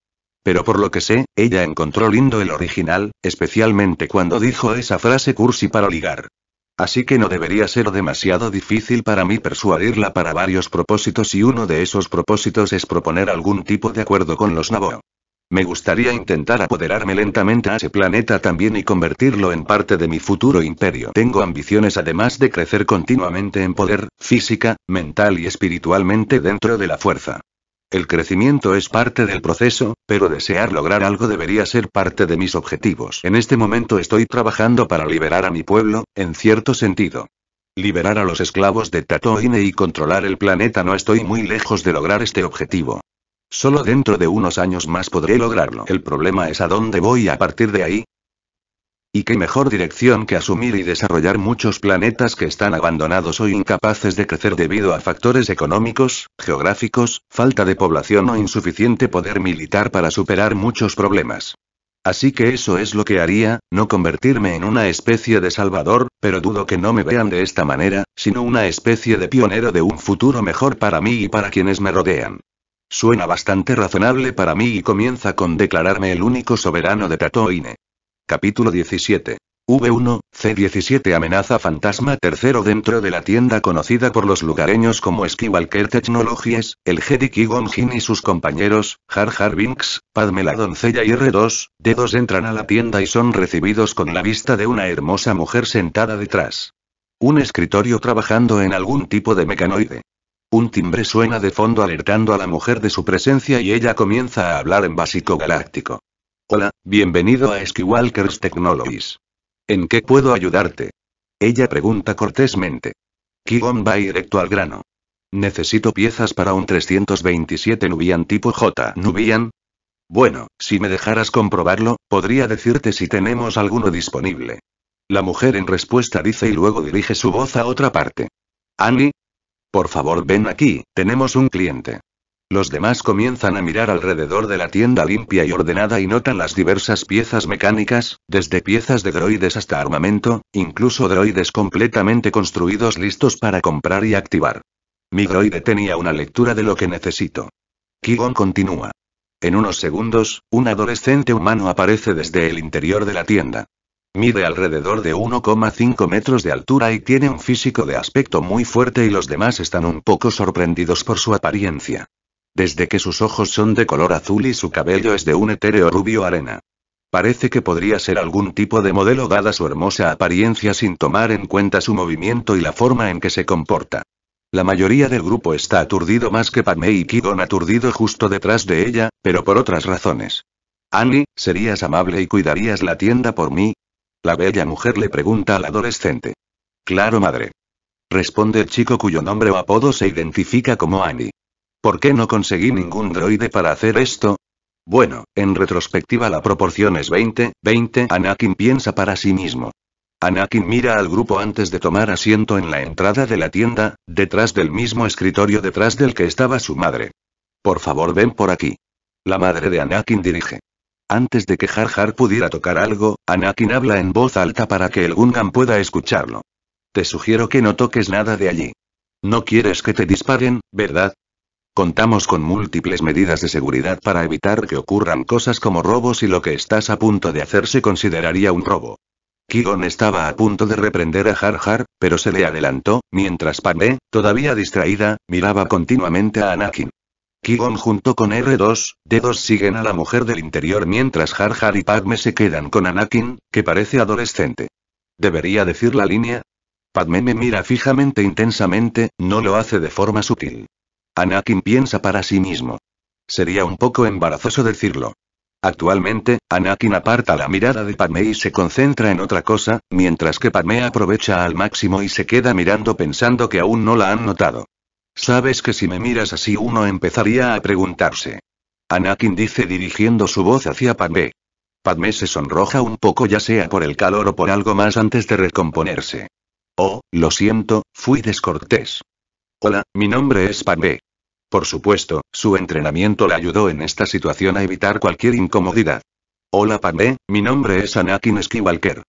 Pero por lo que sé, ella encontró lindo el original, especialmente cuando dijo esa frase cursi para ligar. Así que no debería ser demasiado difícil para mí persuadirla para varios propósitos y uno de esos propósitos es proponer algún tipo de acuerdo con los Nabo. Me gustaría intentar apoderarme lentamente a ese planeta también y convertirlo en parte de mi futuro imperio. Tengo ambiciones además de crecer continuamente en poder, física, mental y espiritualmente dentro de la fuerza. El crecimiento es parte del proceso, pero desear lograr algo debería ser parte de mis objetivos. En este momento estoy trabajando para liberar a mi pueblo, en cierto sentido. Liberar a los esclavos de Tatooine y controlar el planeta no estoy muy lejos de lograr este objetivo. Solo dentro de unos años más podré lograrlo. El problema es a dónde voy a partir de ahí. Y qué mejor dirección que asumir y desarrollar muchos planetas que están abandonados o incapaces de crecer debido a factores económicos, geográficos, falta de población o insuficiente poder militar para superar muchos problemas. Así que eso es lo que haría, no convertirme en una especie de salvador, pero dudo que no me vean de esta manera, sino una especie de pionero de un futuro mejor para mí y para quienes me rodean. Suena bastante razonable para mí y comienza con declararme el único soberano de Tatooine. Capítulo 17. V1, C17 Amenaza Fantasma Tercero Dentro de la tienda conocida por los lugareños como Skywalker Technologies, el Jedi qui y sus compañeros, Har Jar Binks, Padme la doncella y R2, D2 entran a la tienda y son recibidos con la vista de una hermosa mujer sentada detrás. Un escritorio trabajando en algún tipo de mecanoide. Un timbre suena de fondo alertando a la mujer de su presencia y ella comienza a hablar en básico galáctico. Hola, bienvenido a Skywalker's Technologies. ¿En qué puedo ayudarte? Ella pregunta cortésmente. Kigon va directo al grano. Necesito piezas para un 327 Nubian tipo J. ¿Nubian? Bueno, si me dejaras comprobarlo, podría decirte si tenemos alguno disponible. La mujer en respuesta dice y luego dirige su voz a otra parte. Annie, por favor, ven aquí, tenemos un cliente. Los demás comienzan a mirar alrededor de la tienda limpia y ordenada y notan las diversas piezas mecánicas, desde piezas de droides hasta armamento, incluso droides completamente construidos listos para comprar y activar. Mi droide tenía una lectura de lo que necesito. Kigon continúa. En unos segundos, un adolescente humano aparece desde el interior de la tienda. Mide alrededor de 1,5 metros de altura y tiene un físico de aspecto muy fuerte y los demás están un poco sorprendidos por su apariencia. Desde que sus ojos son de color azul y su cabello es de un etéreo rubio arena. Parece que podría ser algún tipo de modelo dada su hermosa apariencia sin tomar en cuenta su movimiento y la forma en que se comporta. La mayoría del grupo está aturdido más que Padme y Kidon aturdido justo detrás de ella, pero por otras razones. Annie, ¿serías amable y cuidarías la tienda por mí? La bella mujer le pregunta al adolescente. Claro, madre. Responde el chico cuyo nombre o apodo se identifica como Annie. ¿Por qué no conseguí ningún droide para hacer esto? Bueno, en retrospectiva la proporción es 20, 20. Anakin piensa para sí mismo. Anakin mira al grupo antes de tomar asiento en la entrada de la tienda, detrás del mismo escritorio detrás del que estaba su madre. Por favor, ven por aquí. La madre de Anakin dirige. Antes de que Jar Jar pudiera tocar algo, Anakin habla en voz alta para que el Gungan pueda escucharlo. Te sugiero que no toques nada de allí. No quieres que te disparen, ¿verdad? Contamos con múltiples medidas de seguridad para evitar que ocurran cosas como robos y lo que estás a punto de hacer se consideraría un robo. Kigon estaba a punto de reprender a Jar Jar, pero se le adelantó, mientras Padme, todavía distraída, miraba continuamente a Anakin. Kigon junto con R2, D2 siguen a la mujer del interior mientras Jar Jar y Padme se quedan con Anakin, que parece adolescente. ¿Debería decir la línea? Padme me mira fijamente intensamente, no lo hace de forma sutil. Anakin piensa para sí mismo. Sería un poco embarazoso decirlo. Actualmente, Anakin aparta la mirada de Padme y se concentra en otra cosa, mientras que Padme aprovecha al máximo y se queda mirando pensando que aún no la han notado. Sabes que si me miras así uno empezaría a preguntarse. Anakin dice dirigiendo su voz hacia Padmé. Padme se sonroja un poco ya sea por el calor o por algo más antes de recomponerse. Oh, lo siento, fui descortés. Hola, mi nombre es Padmé. Por supuesto, su entrenamiento le ayudó en esta situación a evitar cualquier incomodidad. Hola Padmé, mi nombre es Anakin Skywalker.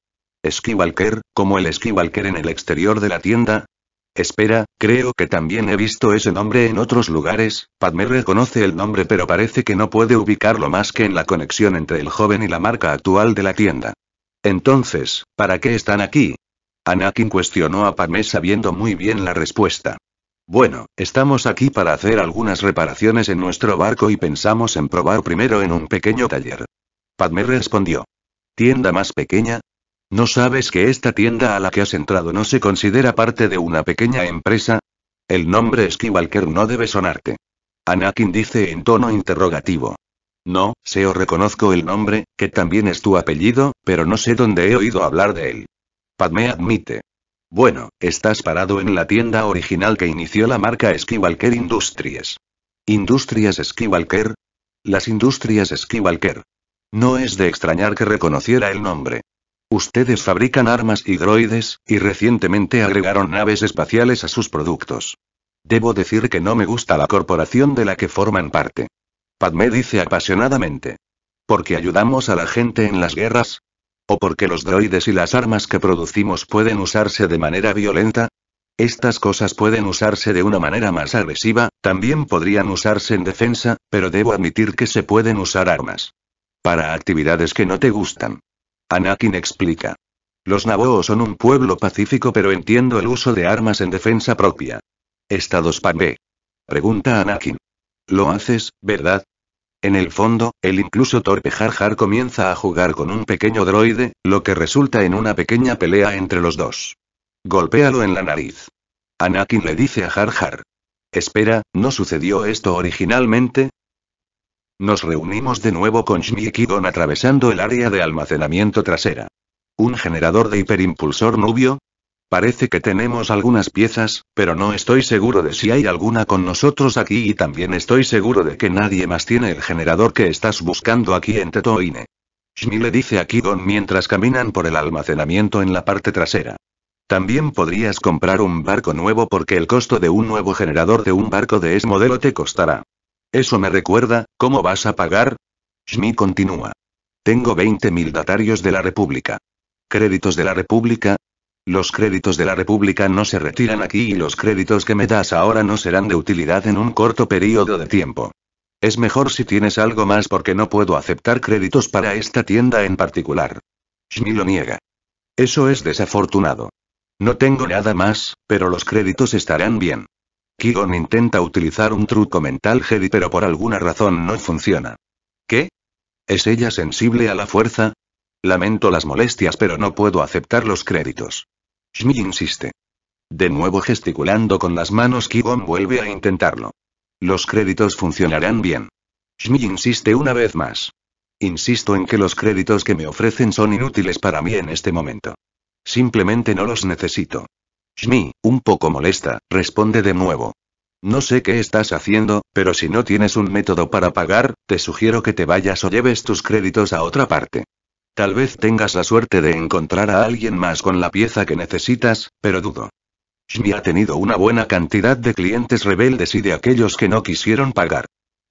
Skywalker, como el Skywalker en el exterior de la tienda, Espera, creo que también he visto ese nombre en otros lugares, Padme reconoce el nombre pero parece que no puede ubicarlo más que en la conexión entre el joven y la marca actual de la tienda. Entonces, ¿para qué están aquí? Anakin cuestionó a Padme sabiendo muy bien la respuesta. Bueno, estamos aquí para hacer algunas reparaciones en nuestro barco y pensamos en probar primero en un pequeño taller. Padme respondió. ¿Tienda más pequeña? ¿No sabes que esta tienda a la que has entrado no se considera parte de una pequeña empresa? El nombre Skywalker no debe sonarte. Anakin dice en tono interrogativo. No, sé o reconozco el nombre, que también es tu apellido, pero no sé dónde he oído hablar de él. Padme admite. Bueno, estás parado en la tienda original que inició la marca Skywalker Industries. ¿Industrias Skywalker? Las industrias Skywalker. No es de extrañar que reconociera el nombre. Ustedes fabrican armas y droides, y recientemente agregaron naves espaciales a sus productos. Debo decir que no me gusta la corporación de la que forman parte. Padme dice apasionadamente. ¿Porque ayudamos a la gente en las guerras? ¿O porque los droides y las armas que producimos pueden usarse de manera violenta? Estas cosas pueden usarse de una manera más agresiva, también podrían usarse en defensa, pero debo admitir que se pueden usar armas. Para actividades que no te gustan. Anakin explica. Los Naboo son un pueblo pacífico pero entiendo el uso de armas en defensa propia. ¿Estados pan B? Pregunta Anakin. Lo haces, ¿verdad? En el fondo, el incluso torpe Jar Jar comienza a jugar con un pequeño droide, lo que resulta en una pequeña pelea entre los dos. Golpéalo en la nariz. Anakin le dice a Jar Jar. Espera, ¿no sucedió esto originalmente? Nos reunimos de nuevo con Shmi y Kidon atravesando el área de almacenamiento trasera. ¿Un generador de hiperimpulsor nubio? Parece que tenemos algunas piezas, pero no estoy seguro de si hay alguna con nosotros aquí y también estoy seguro de que nadie más tiene el generador que estás buscando aquí en Tetoine. Shmi le dice a Kidon mientras caminan por el almacenamiento en la parte trasera. También podrías comprar un barco nuevo porque el costo de un nuevo generador de un barco de ese modelo te costará eso me recuerda, ¿cómo vas a pagar? Schmidt continúa. Tengo 20.000 datarios de la República. ¿Créditos de la República? Los créditos de la República no se retiran aquí y los créditos que me das ahora no serán de utilidad en un corto periodo de tiempo. Es mejor si tienes algo más porque no puedo aceptar créditos para esta tienda en particular. Schmidt lo niega. Eso es desafortunado. No tengo nada más, pero los créditos estarán bien. Kion intenta utilizar un truco mental Jedi pero por alguna razón no funciona. ¿Qué? ¿Es ella sensible a la fuerza? Lamento las molestias pero no puedo aceptar los créditos. Shmi insiste. De nuevo gesticulando con las manos Kigon vuelve a intentarlo. Los créditos funcionarán bien. Shmi insiste una vez más. Insisto en que los créditos que me ofrecen son inútiles para mí en este momento. Simplemente no los necesito. Shmi, un poco molesta, responde de nuevo. No sé qué estás haciendo, pero si no tienes un método para pagar, te sugiero que te vayas o lleves tus créditos a otra parte. Tal vez tengas la suerte de encontrar a alguien más con la pieza que necesitas, pero dudo. Shmi ha tenido una buena cantidad de clientes rebeldes y de aquellos que no quisieron pagar.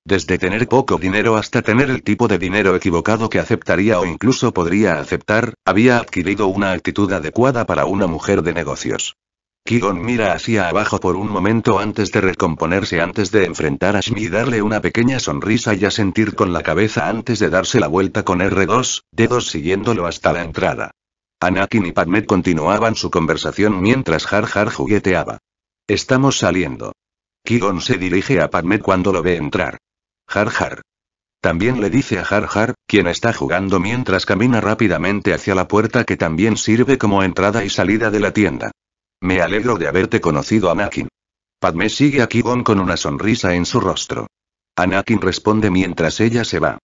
Desde tener poco dinero hasta tener el tipo de dinero equivocado que aceptaría o incluso podría aceptar, había adquirido una actitud adecuada para una mujer de negocios. Kigon mira hacia abajo por un momento antes de recomponerse antes de enfrentar a Shmi y darle una pequeña sonrisa y asentir con la cabeza antes de darse la vuelta con R2, dedos siguiéndolo hasta la entrada. Anakin y Padmet continuaban su conversación mientras Har Har jugueteaba. Estamos saliendo. Kigon se dirige a Padmet cuando lo ve entrar. Har Har. También le dice a Har Har, quien está jugando mientras camina rápidamente hacia la puerta que también sirve como entrada y salida de la tienda. Me alegro de haberte conocido, Anakin. Padme sigue a Kibon con una sonrisa en su rostro. Anakin responde mientras ella se va.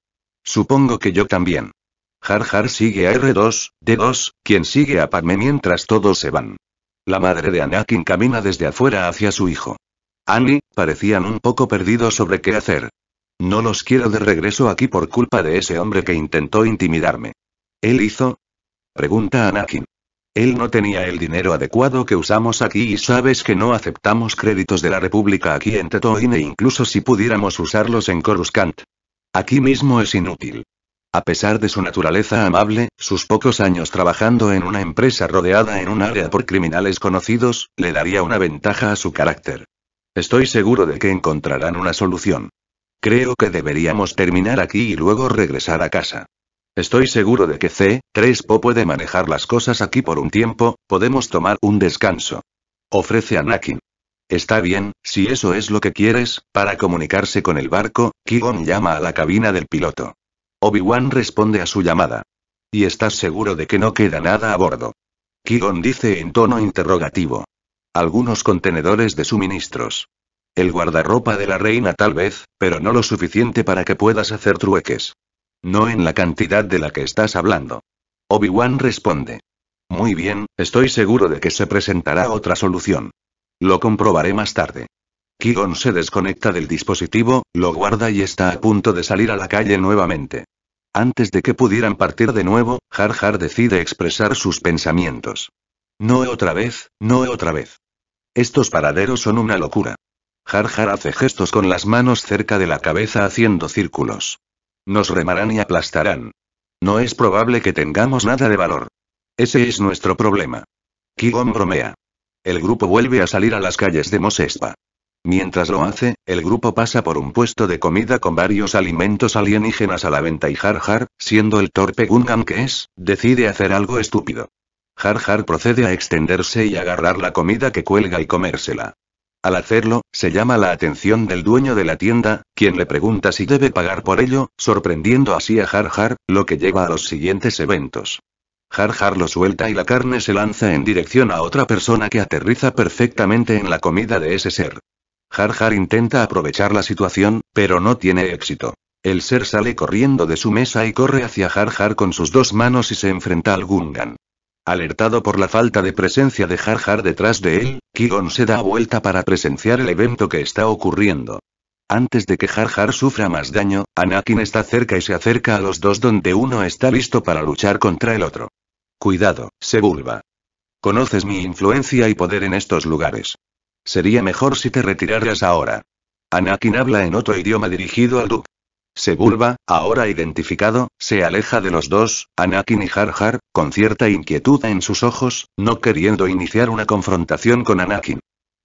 Supongo que yo también. Jar Jar sigue a R2, D2, quien sigue a Padme mientras todos se van. La madre de Anakin camina desde afuera hacia su hijo. Annie, parecían un poco perdidos sobre qué hacer. No los quiero de regreso aquí por culpa de ese hombre que intentó intimidarme. ¿Él hizo? Pregunta Anakin. Él no tenía el dinero adecuado que usamos aquí y sabes que no aceptamos créditos de la República aquí en Tetoine, e incluso si pudiéramos usarlos en Coruscant. Aquí mismo es inútil. A pesar de su naturaleza amable, sus pocos años trabajando en una empresa rodeada en un área por criminales conocidos, le daría una ventaja a su carácter. Estoy seguro de que encontrarán una solución. Creo que deberíamos terminar aquí y luego regresar a casa. Estoy seguro de que C-3PO puede manejar las cosas aquí por un tiempo, podemos tomar un descanso. Ofrece a Anakin. Está bien, si eso es lo que quieres, para comunicarse con el barco, Kigon llama a la cabina del piloto. Obi-Wan responde a su llamada. ¿Y estás seguro de que no queda nada a bordo? Kigon dice en tono interrogativo. Algunos contenedores de suministros. El guardarropa de la reina tal vez, pero no lo suficiente para que puedas hacer trueques. No en la cantidad de la que estás hablando. Obi-Wan responde. Muy bien, estoy seguro de que se presentará otra solución. Lo comprobaré más tarde. Kiron se desconecta del dispositivo, lo guarda y está a punto de salir a la calle nuevamente. Antes de que pudieran partir de nuevo, Jar Jar decide expresar sus pensamientos. No otra vez, no otra vez. Estos paraderos son una locura. Jar Jar hace gestos con las manos cerca de la cabeza haciendo círculos. Nos remarán y aplastarán. No es probable que tengamos nada de valor. Ese es nuestro problema. Kigon bromea. El grupo vuelve a salir a las calles de Mosespa. Mientras lo hace, el grupo pasa por un puesto de comida con varios alimentos alienígenas a la venta y Jar siendo el torpe Gungan que es, decide hacer algo estúpido. Jar procede a extenderse y agarrar la comida que cuelga y comérsela. Al hacerlo, se llama la atención del dueño de la tienda, quien le pregunta si debe pagar por ello, sorprendiendo así a Jar lo que lleva a los siguientes eventos. Jar lo suelta y la carne se lanza en dirección a otra persona que aterriza perfectamente en la comida de ese ser. Jar intenta aprovechar la situación, pero no tiene éxito. El ser sale corriendo de su mesa y corre hacia Jar con sus dos manos y se enfrenta al Gungan. Alertado por la falta de presencia de Jar Jar detrás de él, Kigon se da vuelta para presenciar el evento que está ocurriendo. Antes de que Jar Jar sufra más daño, Anakin está cerca y se acerca a los dos donde uno está listo para luchar contra el otro. Cuidado, Sebulba. Conoces mi influencia y poder en estos lugares. Sería mejor si te retiraras ahora. Anakin habla en otro idioma dirigido al Duke. Sebulba, ahora identificado, se aleja de los dos, Anakin y Jar Jar, con cierta inquietud en sus ojos, no queriendo iniciar una confrontación con Anakin.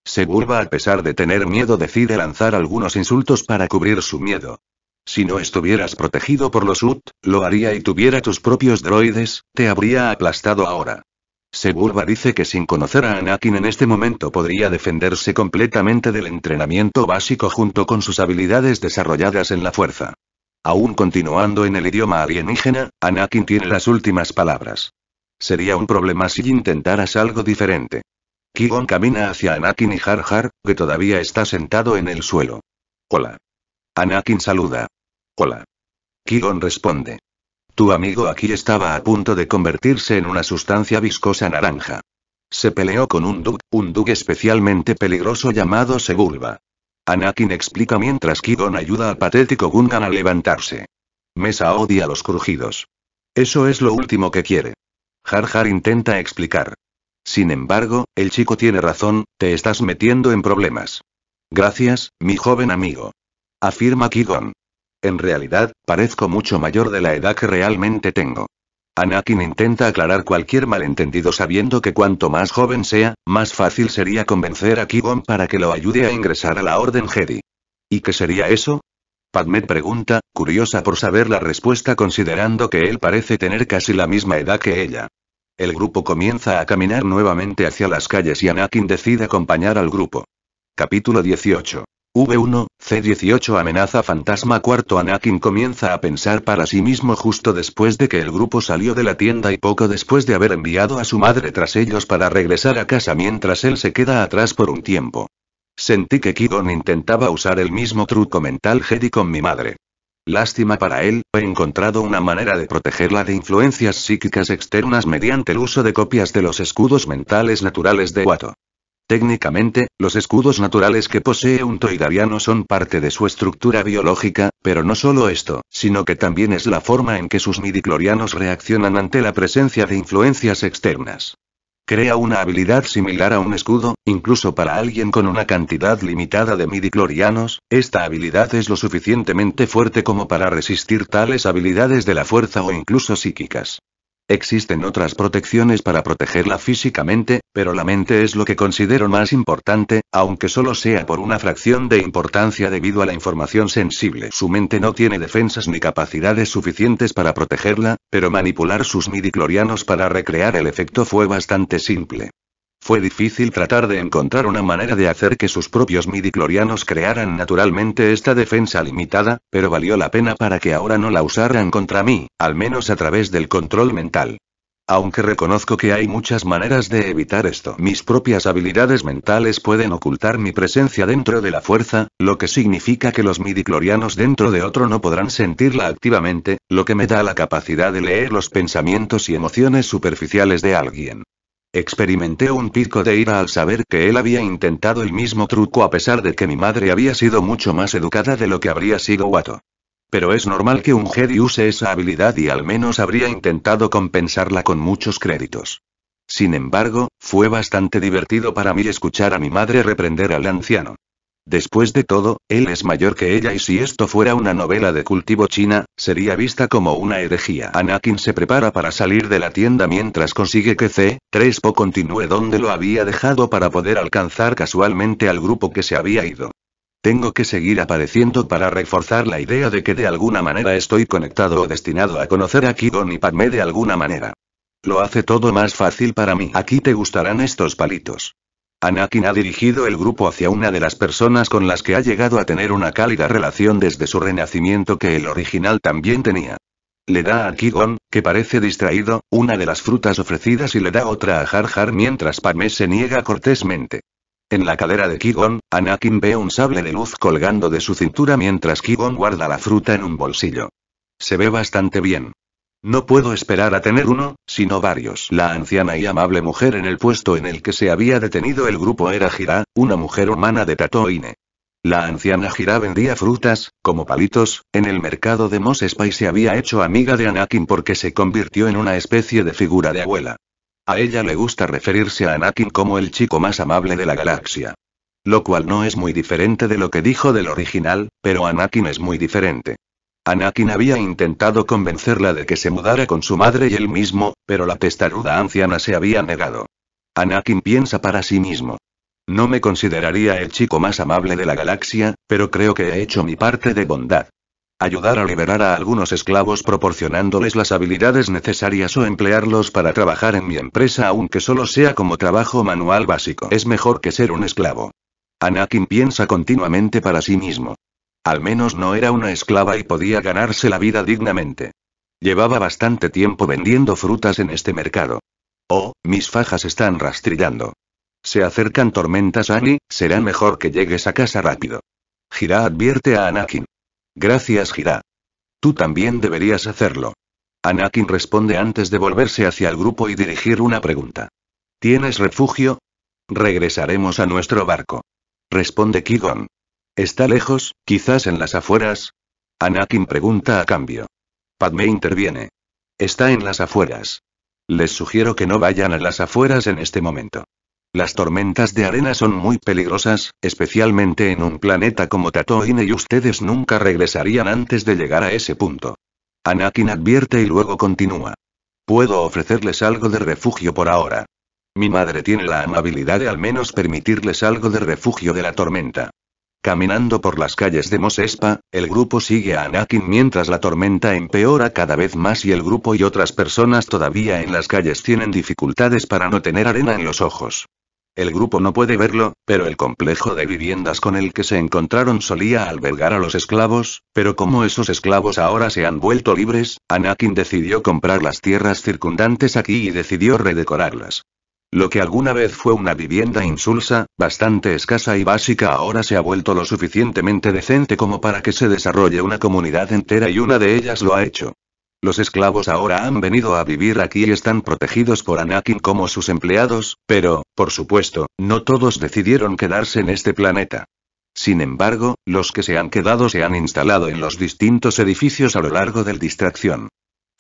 Sebulba a pesar de tener miedo decide lanzar algunos insultos para cubrir su miedo. Si no estuvieras protegido por los UT, lo haría y tuviera tus propios droides, te habría aplastado ahora. Sebulba dice que sin conocer a Anakin en este momento podría defenderse completamente del entrenamiento básico junto con sus habilidades desarrolladas en la fuerza. Aún continuando en el idioma alienígena, Anakin tiene las últimas palabras. Sería un problema si intentaras algo diferente. Kigon camina hacia Anakin y Har que todavía está sentado en el suelo. Hola. Anakin saluda. Hola. Kigon responde. Tu amigo aquí estaba a punto de convertirse en una sustancia viscosa naranja. Se peleó con un Dug, un Dug especialmente peligroso llamado Segurba. Anakin explica mientras Kigon ayuda al patético Gungan a levantarse. Mesa odia los crujidos. Eso es lo último que quiere. Jar intenta explicar. Sin embargo, el chico tiene razón, te estás metiendo en problemas. Gracias, mi joven amigo. Afirma Kigon. En realidad, parezco mucho mayor de la edad que realmente tengo. Anakin intenta aclarar cualquier malentendido sabiendo que cuanto más joven sea, más fácil sería convencer a qui para que lo ayude a ingresar a la Orden Jedi. ¿Y qué sería eso? Padme pregunta, curiosa por saber la respuesta considerando que él parece tener casi la misma edad que ella. El grupo comienza a caminar nuevamente hacia las calles y Anakin decide acompañar al grupo. Capítulo 18. V1, C18 Amenaza Fantasma Cuarto Anakin comienza a pensar para sí mismo justo después de que el grupo salió de la tienda y poco después de haber enviado a su madre tras ellos para regresar a casa mientras él se queda atrás por un tiempo. Sentí que Kigon intentaba usar el mismo truco mental Jedi con mi madre. Lástima para él, he encontrado una manera de protegerla de influencias psíquicas externas mediante el uso de copias de los escudos mentales naturales de Watto. Técnicamente, los escudos naturales que posee un toidariano son parte de su estructura biológica, pero no solo esto, sino que también es la forma en que sus midiclorianos reaccionan ante la presencia de influencias externas. Crea una habilidad similar a un escudo, incluso para alguien con una cantidad limitada de midiclorianos, esta habilidad es lo suficientemente fuerte como para resistir tales habilidades de la fuerza o incluso psíquicas. Existen otras protecciones para protegerla físicamente, pero la mente es lo que considero más importante, aunque solo sea por una fracción de importancia debido a la información sensible. Su mente no tiene defensas ni capacidades suficientes para protegerla, pero manipular sus midiclorianos para recrear el efecto fue bastante simple. Fue difícil tratar de encontrar una manera de hacer que sus propios midiclorianos crearan naturalmente esta defensa limitada, pero valió la pena para que ahora no la usaran contra mí, al menos a través del control mental. Aunque reconozco que hay muchas maneras de evitar esto. Mis propias habilidades mentales pueden ocultar mi presencia dentro de la fuerza, lo que significa que los midiclorianos dentro de otro no podrán sentirla activamente, lo que me da la capacidad de leer los pensamientos y emociones superficiales de alguien. Experimenté un pico de ira al saber que él había intentado el mismo truco a pesar de que mi madre había sido mucho más educada de lo que habría sido Wato. Pero es normal que un Jedi use esa habilidad y al menos habría intentado compensarla con muchos créditos. Sin embargo, fue bastante divertido para mí escuchar a mi madre reprender al anciano. Después de todo, él es mayor que ella y si esto fuera una novela de cultivo china, sería vista como una herejía. Anakin se prepara para salir de la tienda mientras consigue que C-3PO continúe donde lo había dejado para poder alcanzar casualmente al grupo que se había ido. Tengo que seguir apareciendo para reforzar la idea de que de alguna manera estoy conectado o destinado a conocer a Kigon y Padme de alguna manera. Lo hace todo más fácil para mí. Aquí te gustarán estos palitos. Anakin ha dirigido el grupo hacia una de las personas con las que ha llegado a tener una cálida relación desde su renacimiento que el original también tenía. Le da a Kigon, que parece distraído, una de las frutas ofrecidas y le da otra a Jar Jar mientras Pame se niega cortésmente. En la cadera de Kigon, Anakin ve un sable de luz colgando de su cintura mientras Kigon guarda la fruta en un bolsillo. Se ve bastante bien. No puedo esperar a tener uno, sino varios. La anciana y amable mujer en el puesto en el que se había detenido el grupo era Jira, una mujer humana de Tatoine. La anciana Jira vendía frutas, como palitos, en el mercado de Mos y se había hecho amiga de Anakin porque se convirtió en una especie de figura de abuela. A ella le gusta referirse a Anakin como el chico más amable de la galaxia. Lo cual no es muy diferente de lo que dijo del original, pero Anakin es muy diferente. Anakin había intentado convencerla de que se mudara con su madre y él mismo, pero la testaruda anciana se había negado. Anakin piensa para sí mismo. No me consideraría el chico más amable de la galaxia, pero creo que he hecho mi parte de bondad. Ayudar a liberar a algunos esclavos proporcionándoles las habilidades necesarias o emplearlos para trabajar en mi empresa aunque solo sea como trabajo manual básico es mejor que ser un esclavo. Anakin piensa continuamente para sí mismo. Al menos no era una esclava y podía ganarse la vida dignamente. Llevaba bastante tiempo vendiendo frutas en este mercado. Oh, mis fajas están rastrillando. Se acercan tormentas, Annie, será mejor que llegues a casa rápido. Gira advierte a Anakin. Gracias, Gira. Tú también deberías hacerlo. Anakin responde antes de volverse hacia el grupo y dirigir una pregunta. ¿Tienes refugio? Regresaremos a nuestro barco. Responde Kigon. ¿Está lejos, quizás en las afueras? Anakin pregunta a cambio. Padme interviene. Está en las afueras. Les sugiero que no vayan a las afueras en este momento. Las tormentas de arena son muy peligrosas, especialmente en un planeta como Tatooine y ustedes nunca regresarían antes de llegar a ese punto. Anakin advierte y luego continúa. Puedo ofrecerles algo de refugio por ahora. Mi madre tiene la amabilidad de al menos permitirles algo de refugio de la tormenta. Caminando por las calles de Mosespa, el grupo sigue a Anakin mientras la tormenta empeora cada vez más y el grupo y otras personas todavía en las calles tienen dificultades para no tener arena en los ojos. El grupo no puede verlo, pero el complejo de viviendas con el que se encontraron solía albergar a los esclavos, pero como esos esclavos ahora se han vuelto libres, Anakin decidió comprar las tierras circundantes aquí y decidió redecorarlas. Lo que alguna vez fue una vivienda insulsa, bastante escasa y básica ahora se ha vuelto lo suficientemente decente como para que se desarrolle una comunidad entera y una de ellas lo ha hecho. Los esclavos ahora han venido a vivir aquí y están protegidos por Anakin como sus empleados, pero, por supuesto, no todos decidieron quedarse en este planeta. Sin embargo, los que se han quedado se han instalado en los distintos edificios a lo largo del distracción.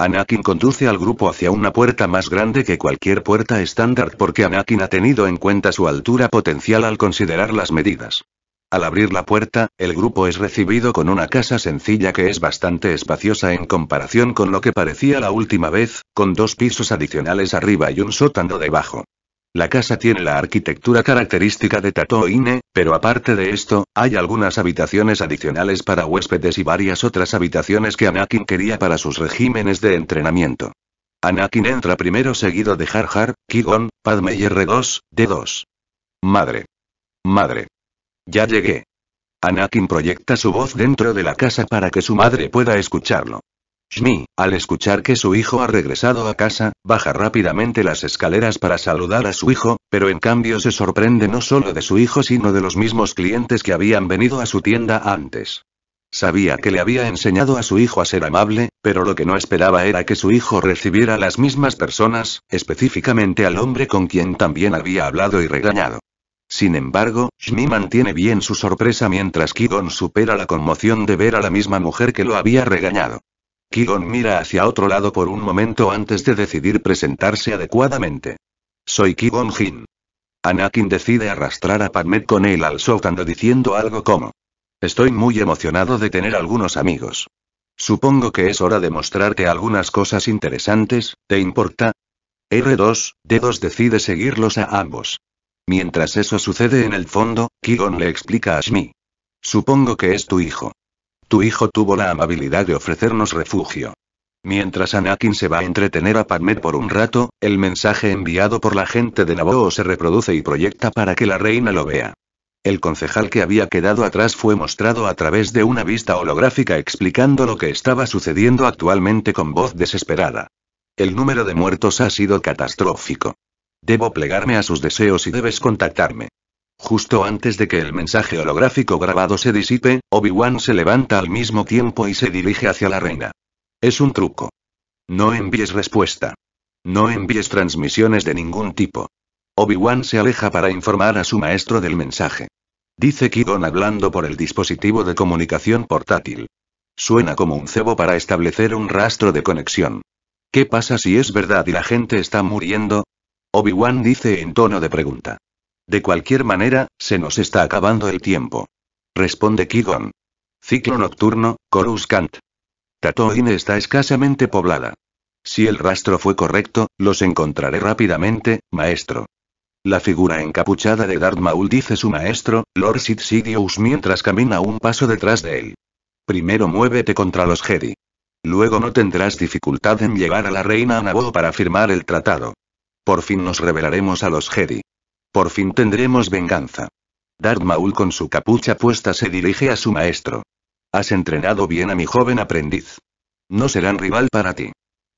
Anakin conduce al grupo hacia una puerta más grande que cualquier puerta estándar porque Anakin ha tenido en cuenta su altura potencial al considerar las medidas. Al abrir la puerta, el grupo es recibido con una casa sencilla que es bastante espaciosa en comparación con lo que parecía la última vez, con dos pisos adicionales arriba y un sótano debajo. La casa tiene la arquitectura característica de Tatooine, pero aparte de esto, hay algunas habitaciones adicionales para huéspedes y varias otras habitaciones que Anakin quería para sus regímenes de entrenamiento. Anakin entra primero seguido de Jar Jar, Kigon, Padme y R2, D2. Madre. Madre. Ya llegué. Anakin proyecta su voz dentro de la casa para que su madre pueda escucharlo. Shmi, al escuchar que su hijo ha regresado a casa, baja rápidamente las escaleras para saludar a su hijo, pero en cambio se sorprende no solo de su hijo sino de los mismos clientes que habían venido a su tienda antes. Sabía que le había enseñado a su hijo a ser amable, pero lo que no esperaba era que su hijo recibiera a las mismas personas, específicamente al hombre con quien también había hablado y regañado. Sin embargo, Shmi mantiene bien su sorpresa mientras Kigon supera la conmoción de ver a la misma mujer que lo había regañado. Kigon mira hacia otro lado por un momento antes de decidir presentarse adecuadamente. Soy Kigon Jin. Anakin decide arrastrar a Padmet con él al sótano diciendo algo como: Estoy muy emocionado de tener algunos amigos. Supongo que es hora de mostrarte algunas cosas interesantes, ¿te importa? R2, D2 decide seguirlos a ambos. Mientras eso sucede en el fondo, Kigon le explica a Shmi. Supongo que es tu hijo. Tu hijo tuvo la amabilidad de ofrecernos refugio. Mientras Anakin se va a entretener a Padmé por un rato, el mensaje enviado por la gente de Naboo se reproduce y proyecta para que la reina lo vea. El concejal que había quedado atrás fue mostrado a través de una vista holográfica explicando lo que estaba sucediendo actualmente con voz desesperada. El número de muertos ha sido catastrófico. Debo plegarme a sus deseos y debes contactarme. Justo antes de que el mensaje holográfico grabado se disipe, Obi-Wan se levanta al mismo tiempo y se dirige hacia la reina. Es un truco. No envíes respuesta. No envíes transmisiones de ningún tipo. Obi-Wan se aleja para informar a su maestro del mensaje. Dice Kidon hablando por el dispositivo de comunicación portátil. Suena como un cebo para establecer un rastro de conexión. ¿Qué pasa si es verdad y la gente está muriendo? Obi-Wan dice en tono de pregunta. De cualquier manera, se nos está acabando el tiempo. Responde Kigon. Ciclo nocturno, Coruscant. Tatooine está escasamente poblada. Si el rastro fue correcto, los encontraré rápidamente, maestro. La figura encapuchada de Darth Maul dice su maestro, Lord Sid Sidious mientras camina un paso detrás de él. Primero muévete contra los Jedi. Luego no tendrás dificultad en llegar a la reina Anaboo para firmar el tratado. Por fin nos revelaremos a los Jedi. Por fin tendremos venganza. Darth Maul con su capucha puesta se dirige a su maestro. Has entrenado bien a mi joven aprendiz. No serán rival para ti.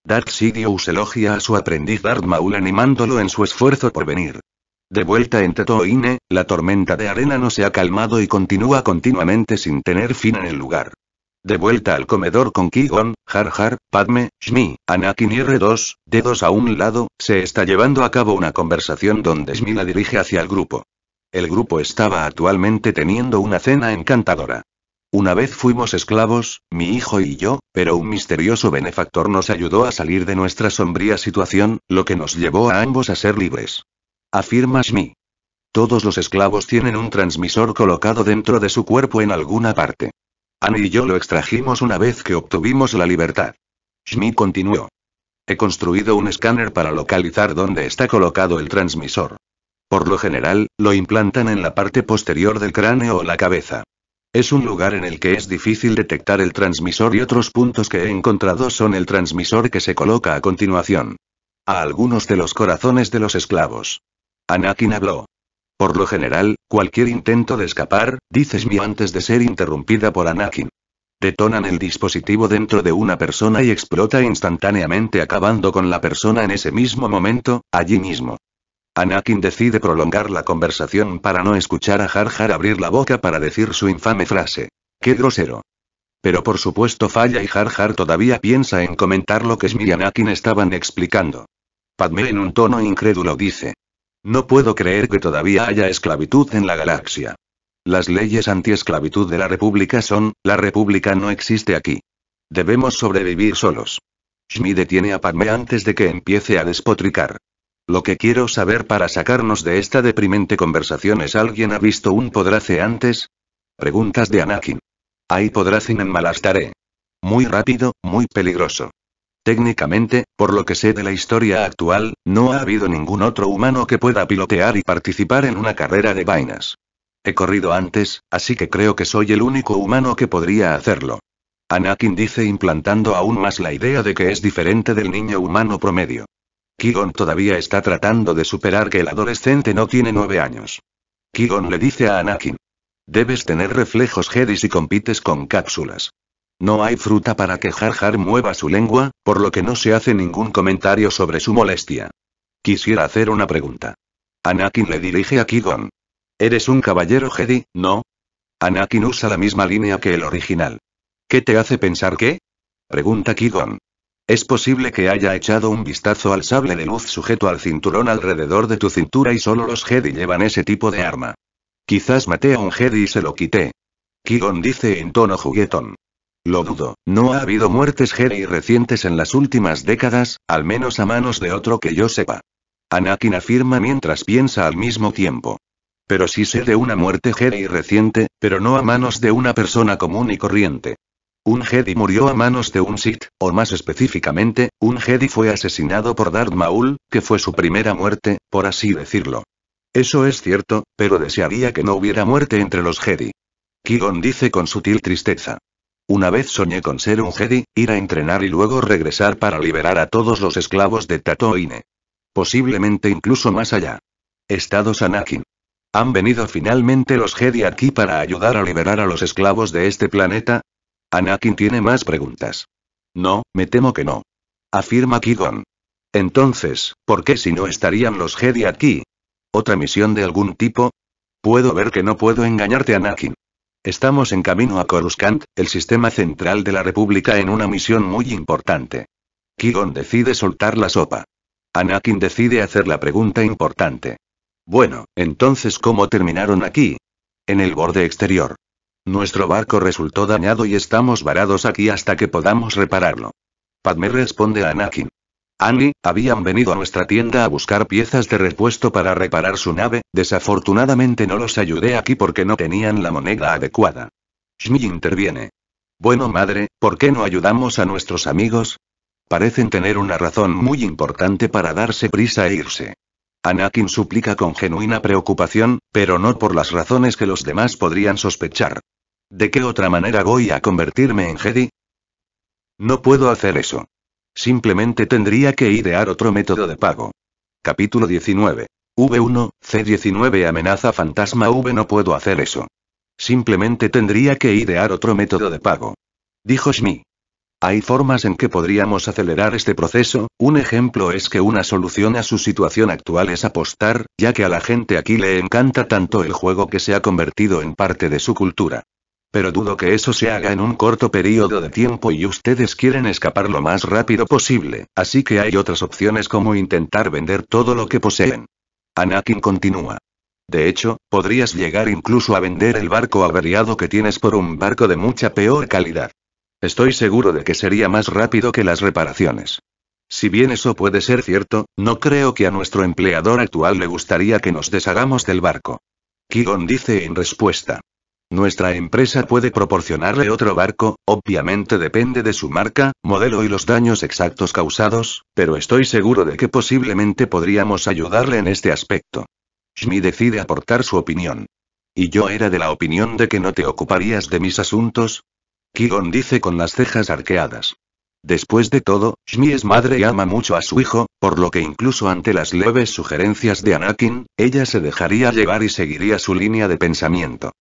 Darth Sidious elogia a su aprendiz Darth Maul animándolo en su esfuerzo por venir. De vuelta en Tatooine, la tormenta de arena no se ha calmado y continúa continuamente sin tener fin en el lugar. De vuelta al comedor con ki Harhar, Har Har, Padme, Shmi, Anakin y R2, dedos a un lado, se está llevando a cabo una conversación donde Shmi la dirige hacia el grupo. El grupo estaba actualmente teniendo una cena encantadora. Una vez fuimos esclavos, mi hijo y yo, pero un misterioso benefactor nos ayudó a salir de nuestra sombría situación, lo que nos llevó a ambos a ser libres. Afirma Shmi. Todos los esclavos tienen un transmisor colocado dentro de su cuerpo en alguna parte. Annie y yo lo extrajimos una vez que obtuvimos la libertad. Schmidt continuó. He construido un escáner para localizar dónde está colocado el transmisor. Por lo general, lo implantan en la parte posterior del cráneo o la cabeza. Es un lugar en el que es difícil detectar el transmisor y otros puntos que he encontrado son el transmisor que se coloca a continuación. A algunos de los corazones de los esclavos. Anakin habló. Por lo general, cualquier intento de escapar, dice Shmi antes de ser interrumpida por Anakin. Detonan el dispositivo dentro de una persona y explota instantáneamente acabando con la persona en ese mismo momento, allí mismo. Anakin decide prolongar la conversación para no escuchar a Jar Jar abrir la boca para decir su infame frase. ¡Qué grosero! Pero por supuesto falla y Jar Jar todavía piensa en comentar lo que Smi y Anakin estaban explicando. Padme en un tono incrédulo dice. No puedo creer que todavía haya esclavitud en la galaxia. Las leyes anti-esclavitud de la República son, la República no existe aquí. Debemos sobrevivir solos. Shmi detiene a Padme antes de que empiece a despotricar. Lo que quiero saber para sacarnos de esta deprimente conversación es ¿alguien ha visto un podrace antes? Preguntas de Anakin. Hay Podracen en Malastaré. Muy rápido, muy peligroso. Técnicamente, por lo que sé de la historia actual, no ha habido ningún otro humano que pueda pilotear y participar en una carrera de vainas. He corrido antes, así que creo que soy el único humano que podría hacerlo. Anakin dice implantando aún más la idea de que es diferente del niño humano promedio. Kigon todavía está tratando de superar que el adolescente no tiene nueve años. Kigon le dice a Anakin. Debes tener reflejos Jedi si compites con cápsulas. No hay fruta para que Jar Jar mueva su lengua, por lo que no se hace ningún comentario sobre su molestia. Quisiera hacer una pregunta. Anakin le dirige a Kigon. Eres un caballero Jedi, ¿no? Anakin usa la misma línea que el original. ¿Qué te hace pensar que? Pregunta Kigon. Es posible que haya echado un vistazo al sable de luz sujeto al cinturón alrededor de tu cintura y solo los Jedi llevan ese tipo de arma. Quizás maté a un Jedi y se lo quité. Kigon dice en tono juguetón. Lo dudo, no ha habido muertes Jedi recientes en las últimas décadas, al menos a manos de otro que yo sepa. Anakin afirma mientras piensa al mismo tiempo. Pero sí sé de una muerte Jedi reciente, pero no a manos de una persona común y corriente. Un Jedi murió a manos de un Sith, o más específicamente, un Jedi fue asesinado por Darth Maul, que fue su primera muerte, por así decirlo. Eso es cierto, pero desearía que no hubiera muerte entre los Jedi. Kigon dice con sutil tristeza. Una vez soñé con ser un Jedi, ir a entrenar y luego regresar para liberar a todos los esclavos de Tatooine. Posiblemente incluso más allá. Estados Anakin. ¿Han venido finalmente los Jedi aquí para ayudar a liberar a los esclavos de este planeta? Anakin tiene más preguntas. No, me temo que no. Afirma Kigon. Entonces, ¿por qué si no estarían los Jedi aquí? ¿Otra misión de algún tipo? Puedo ver que no puedo engañarte, Anakin. Estamos en camino a Coruscant, el sistema central de la República en una misión muy importante. Kigon decide soltar la sopa. Anakin decide hacer la pregunta importante. Bueno, entonces ¿cómo terminaron aquí? En el borde exterior. Nuestro barco resultó dañado y estamos varados aquí hasta que podamos repararlo. Padme responde a Anakin. Annie, habían venido a nuestra tienda a buscar piezas de repuesto para reparar su nave, desafortunadamente no los ayudé aquí porque no tenían la moneda adecuada. Shmi interviene. Bueno madre, ¿por qué no ayudamos a nuestros amigos? Parecen tener una razón muy importante para darse prisa e irse. Anakin suplica con genuina preocupación, pero no por las razones que los demás podrían sospechar. ¿De qué otra manera voy a convertirme en Jedi? No puedo hacer eso. Simplemente tendría que idear otro método de pago. Capítulo 19. V1, C19 amenaza fantasma V no puedo hacer eso. Simplemente tendría que idear otro método de pago. Dijo Shmi. Hay formas en que podríamos acelerar este proceso, un ejemplo es que una solución a su situación actual es apostar, ya que a la gente aquí le encanta tanto el juego que se ha convertido en parte de su cultura. Pero dudo que eso se haga en un corto periodo de tiempo y ustedes quieren escapar lo más rápido posible, así que hay otras opciones como intentar vender todo lo que poseen. Anakin continúa. De hecho, podrías llegar incluso a vender el barco averiado que tienes por un barco de mucha peor calidad. Estoy seguro de que sería más rápido que las reparaciones. Si bien eso puede ser cierto, no creo que a nuestro empleador actual le gustaría que nos deshagamos del barco. Kigon dice en respuesta. Nuestra empresa puede proporcionarle otro barco, obviamente depende de su marca, modelo y los daños exactos causados, pero estoy seguro de que posiblemente podríamos ayudarle en este aspecto. Shmi decide aportar su opinión. ¿Y yo era de la opinión de que no te ocuparías de mis asuntos? Kigon dice con las cejas arqueadas. Después de todo, Shmi es madre y ama mucho a su hijo, por lo que incluso ante las leves sugerencias de Anakin, ella se dejaría llevar y seguiría su línea de pensamiento.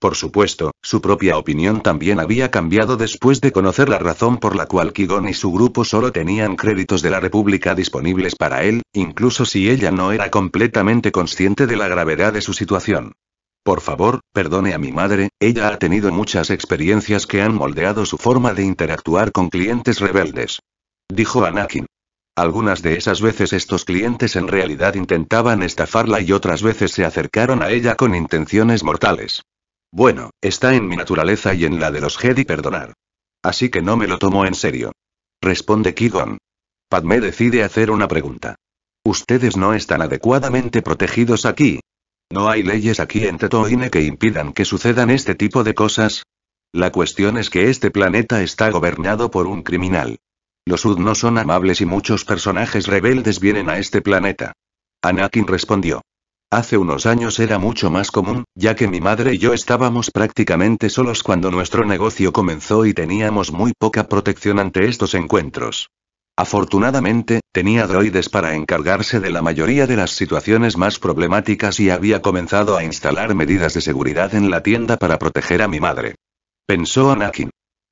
Por supuesto, su propia opinión también había cambiado después de conocer la razón por la cual Kigon y su grupo solo tenían créditos de la República disponibles para él, incluso si ella no era completamente consciente de la gravedad de su situación. Por favor, perdone a mi madre, ella ha tenido muchas experiencias que han moldeado su forma de interactuar con clientes rebeldes. Dijo Anakin. Algunas de esas veces estos clientes en realidad intentaban estafarla y otras veces se acercaron a ella con intenciones mortales. Bueno, está en mi naturaleza y en la de los Jedi perdonar. Así que no me lo tomo en serio. Responde Kigon. Padme decide hacer una pregunta. Ustedes no están adecuadamente protegidos aquí. No hay leyes aquí en Tatooine que impidan que sucedan este tipo de cosas. La cuestión es que este planeta está gobernado por un criminal. Los Ud no son amables y muchos personajes rebeldes vienen a este planeta. Anakin respondió. Hace unos años era mucho más común, ya que mi madre y yo estábamos prácticamente solos cuando nuestro negocio comenzó y teníamos muy poca protección ante estos encuentros. Afortunadamente, tenía droides para encargarse de la mayoría de las situaciones más problemáticas y había comenzado a instalar medidas de seguridad en la tienda para proteger a mi madre. Pensó Anakin.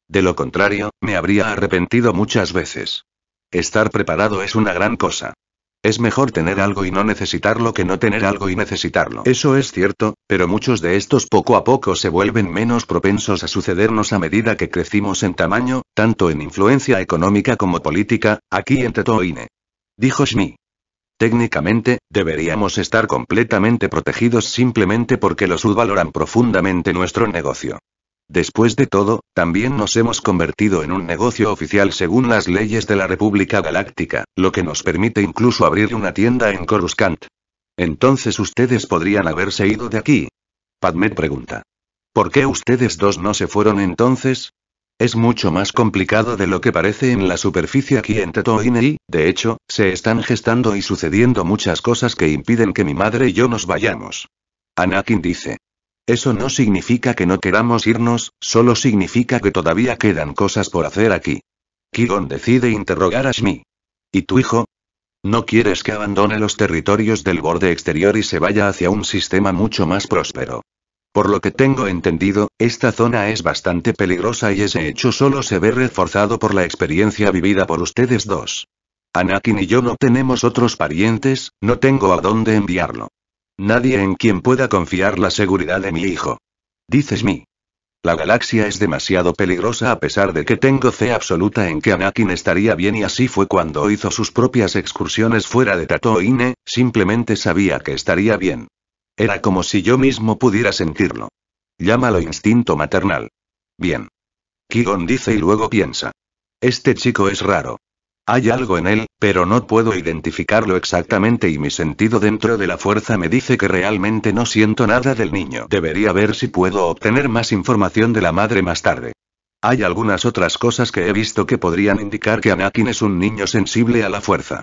De lo contrario, me habría arrepentido muchas veces. Estar preparado es una gran cosa. Es mejor tener algo y no necesitarlo que no tener algo y necesitarlo. Eso es cierto, pero muchos de estos poco a poco se vuelven menos propensos a sucedernos a medida que crecimos en tamaño, tanto en influencia económica como política, aquí en Tetoine. Dijo Shmi. Técnicamente, deberíamos estar completamente protegidos simplemente porque los subvaloran profundamente nuestro negocio. Después de todo, también nos hemos convertido en un negocio oficial según las leyes de la República Galáctica, lo que nos permite incluso abrir una tienda en Coruscant. Entonces ustedes podrían haberse ido de aquí. Padme pregunta. ¿Por qué ustedes dos no se fueron entonces? Es mucho más complicado de lo que parece en la superficie aquí en Tatooine y, de hecho, se están gestando y sucediendo muchas cosas que impiden que mi madre y yo nos vayamos. Anakin dice. Eso no significa que no queramos irnos, solo significa que todavía quedan cosas por hacer aquí. Kiron decide interrogar a Shmi. ¿Y tu hijo? ¿No quieres que abandone los territorios del borde exterior y se vaya hacia un sistema mucho más próspero? Por lo que tengo entendido, esta zona es bastante peligrosa y ese hecho solo se ve reforzado por la experiencia vivida por ustedes dos. Anakin y yo no tenemos otros parientes, no tengo a dónde enviarlo. Nadie en quien pueda confiar la seguridad de mi hijo. Dices mí. La galaxia es demasiado peligrosa a pesar de que tengo fe absoluta en que Anakin estaría bien y así fue cuando hizo sus propias excursiones fuera de Tatooine, simplemente sabía que estaría bien. Era como si yo mismo pudiera sentirlo. Llámalo instinto maternal. Bien. Kigon dice y luego piensa. Este chico es raro. Hay algo en él, pero no puedo identificarlo exactamente y mi sentido dentro de la fuerza me dice que realmente no siento nada del niño. Debería ver si puedo obtener más información de la madre más tarde. Hay algunas otras cosas que he visto que podrían indicar que Anakin es un niño sensible a la fuerza.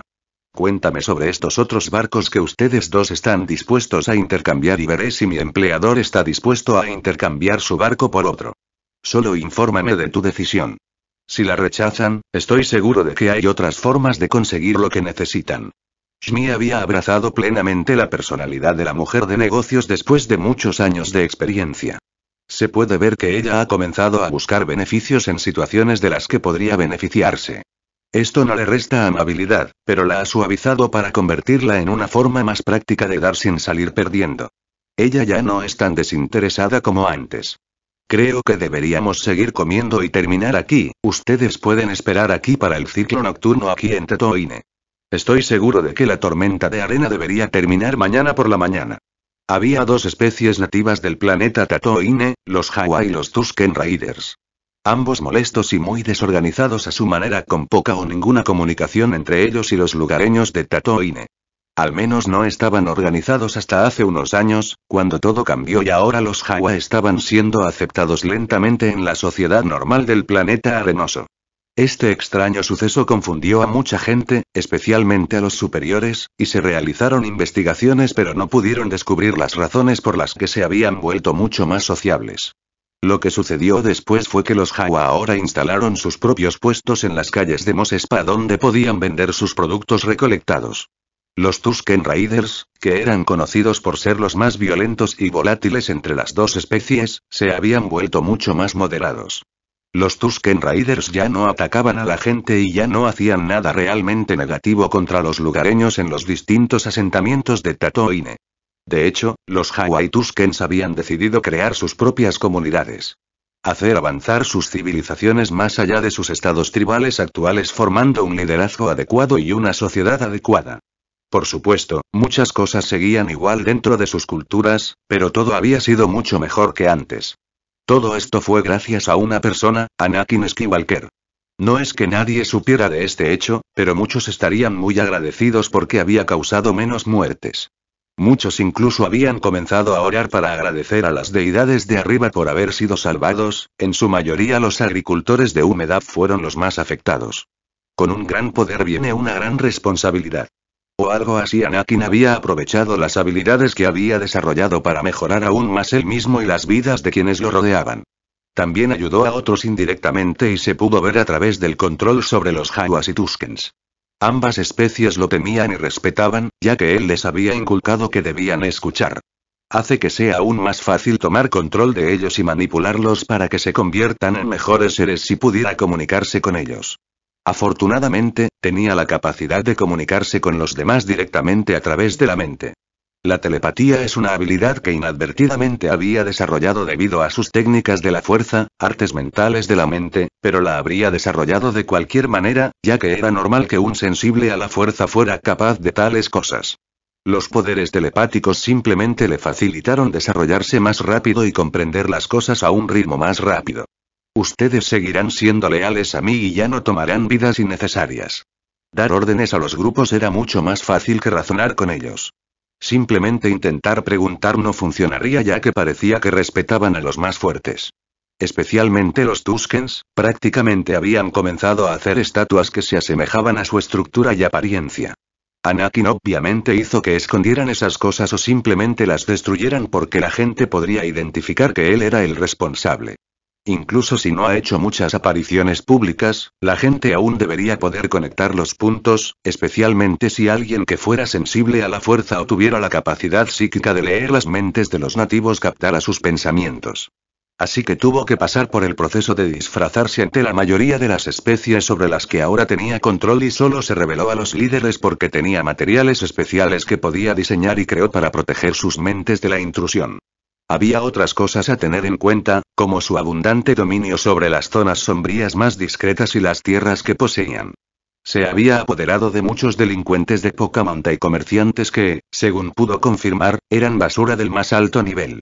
Cuéntame sobre estos otros barcos que ustedes dos están dispuestos a intercambiar y veré si mi empleador está dispuesto a intercambiar su barco por otro. Solo infórmame de tu decisión. Si la rechazan, estoy seguro de que hay otras formas de conseguir lo que necesitan. Shmi había abrazado plenamente la personalidad de la mujer de negocios después de muchos años de experiencia. Se puede ver que ella ha comenzado a buscar beneficios en situaciones de las que podría beneficiarse. Esto no le resta amabilidad, pero la ha suavizado para convertirla en una forma más práctica de dar sin salir perdiendo. Ella ya no es tan desinteresada como antes. Creo que deberíamos seguir comiendo y terminar aquí, ustedes pueden esperar aquí para el ciclo nocturno aquí en Tatooine. Estoy seguro de que la tormenta de arena debería terminar mañana por la mañana. Había dos especies nativas del planeta Tatoine, los Hawa y los Tusken Raiders. Ambos molestos y muy desorganizados a su manera con poca o ninguna comunicación entre ellos y los lugareños de Tatoine. Al menos no estaban organizados hasta hace unos años, cuando todo cambió y ahora los Jawa estaban siendo aceptados lentamente en la sociedad normal del planeta arenoso. Este extraño suceso confundió a mucha gente, especialmente a los superiores, y se realizaron investigaciones pero no pudieron descubrir las razones por las que se habían vuelto mucho más sociables. Lo que sucedió después fue que los Jawa ahora instalaron sus propios puestos en las calles de Mos donde podían vender sus productos recolectados. Los Tusken Raiders, que eran conocidos por ser los más violentos y volátiles entre las dos especies, se habían vuelto mucho más moderados. Los Tusken Raiders ya no atacaban a la gente y ya no hacían nada realmente negativo contra los lugareños en los distintos asentamientos de Tatooine. De hecho, los Hawaii Tuskens habían decidido crear sus propias comunidades hacer avanzar sus civilizaciones más allá de sus estados tribales actuales formando un liderazgo adecuado y una sociedad adecuada. Por supuesto, muchas cosas seguían igual dentro de sus culturas, pero todo había sido mucho mejor que antes. Todo esto fue gracias a una persona, Anakin Skywalker. No es que nadie supiera de este hecho, pero muchos estarían muy agradecidos porque había causado menos muertes. Muchos incluso habían comenzado a orar para agradecer a las deidades de arriba por haber sido salvados, en su mayoría los agricultores de humedad fueron los más afectados. Con un gran poder viene una gran responsabilidad. O algo así Anakin había aprovechado las habilidades que había desarrollado para mejorar aún más él mismo y las vidas de quienes lo rodeaban. También ayudó a otros indirectamente y se pudo ver a través del control sobre los jaguas y Tuskens. Ambas especies lo temían y respetaban, ya que él les había inculcado que debían escuchar. Hace que sea aún más fácil tomar control de ellos y manipularlos para que se conviertan en mejores seres si pudiera comunicarse con ellos. Afortunadamente, tenía la capacidad de comunicarse con los demás directamente a través de la mente. La telepatía es una habilidad que inadvertidamente había desarrollado debido a sus técnicas de la fuerza, artes mentales de la mente, pero la habría desarrollado de cualquier manera, ya que era normal que un sensible a la fuerza fuera capaz de tales cosas. Los poderes telepáticos simplemente le facilitaron desarrollarse más rápido y comprender las cosas a un ritmo más rápido. Ustedes seguirán siendo leales a mí y ya no tomarán vidas innecesarias. Dar órdenes a los grupos era mucho más fácil que razonar con ellos. Simplemente intentar preguntar no funcionaría ya que parecía que respetaban a los más fuertes. Especialmente los Tuskens, prácticamente habían comenzado a hacer estatuas que se asemejaban a su estructura y apariencia. Anakin obviamente hizo que escondieran esas cosas o simplemente las destruyeran porque la gente podría identificar que él era el responsable. Incluso si no ha hecho muchas apariciones públicas, la gente aún debería poder conectar los puntos, especialmente si alguien que fuera sensible a la fuerza o tuviera la capacidad psíquica de leer las mentes de los nativos captara sus pensamientos. Así que tuvo que pasar por el proceso de disfrazarse ante la mayoría de las especies sobre las que ahora tenía control y solo se reveló a los líderes porque tenía materiales especiales que podía diseñar y creó para proteger sus mentes de la intrusión. Había otras cosas a tener en cuenta, como su abundante dominio sobre las zonas sombrías más discretas y las tierras que poseían. Se había apoderado de muchos delincuentes de poca monta y comerciantes que, según pudo confirmar, eran basura del más alto nivel.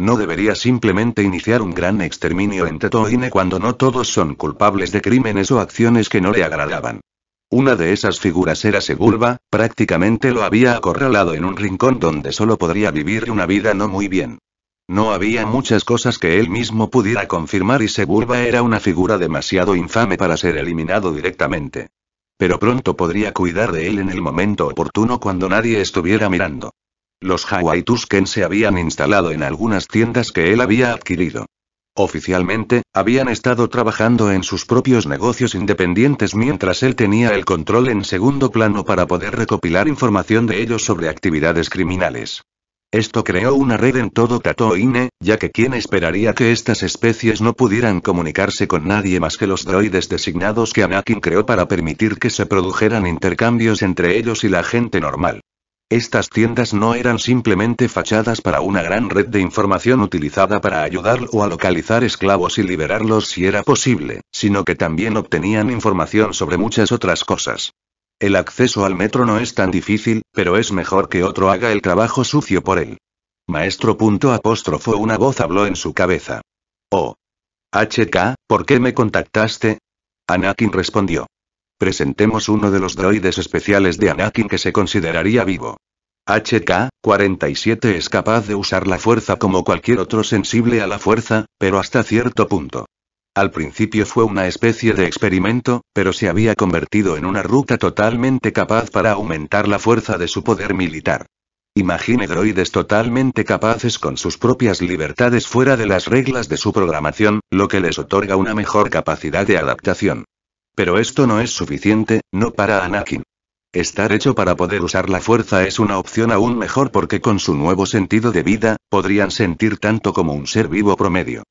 No debería simplemente iniciar un gran exterminio en Tetoine cuando no todos son culpables de crímenes o acciones que no le agradaban. Una de esas figuras era Sebulba, prácticamente lo había acorralado en un rincón donde solo podría vivir una vida no muy bien. No había muchas cosas que él mismo pudiera confirmar y Segurba era una figura demasiado infame para ser eliminado directamente. Pero pronto podría cuidar de él en el momento oportuno cuando nadie estuviera mirando. Los Hawaii se habían instalado en algunas tiendas que él había adquirido. Oficialmente, habían estado trabajando en sus propios negocios independientes mientras él tenía el control en segundo plano para poder recopilar información de ellos sobre actividades criminales. Esto creó una red en todo Tatooine, ya que quién esperaría que estas especies no pudieran comunicarse con nadie más que los droides designados que Anakin creó para permitir que se produjeran intercambios entre ellos y la gente normal. Estas tiendas no eran simplemente fachadas para una gran red de información utilizada para ayudar o a localizar esclavos y liberarlos si era posible, sino que también obtenían información sobre muchas otras cosas. El acceso al metro no es tan difícil, pero es mejor que otro haga el trabajo sucio por él. Maestro. apóstrofo una voz habló en su cabeza. Oh. HK, ¿por qué me contactaste? Anakin respondió. Presentemos uno de los droides especiales de Anakin que se consideraría vivo. HK-47 es capaz de usar la fuerza como cualquier otro sensible a la fuerza, pero hasta cierto punto. Al principio fue una especie de experimento, pero se había convertido en una ruta totalmente capaz para aumentar la fuerza de su poder militar. Imagine droides totalmente capaces con sus propias libertades fuera de las reglas de su programación, lo que les otorga una mejor capacidad de adaptación. Pero esto no es suficiente, no para Anakin. Estar hecho para poder usar la fuerza es una opción aún mejor porque con su nuevo sentido de vida, podrían sentir tanto como un ser vivo promedio.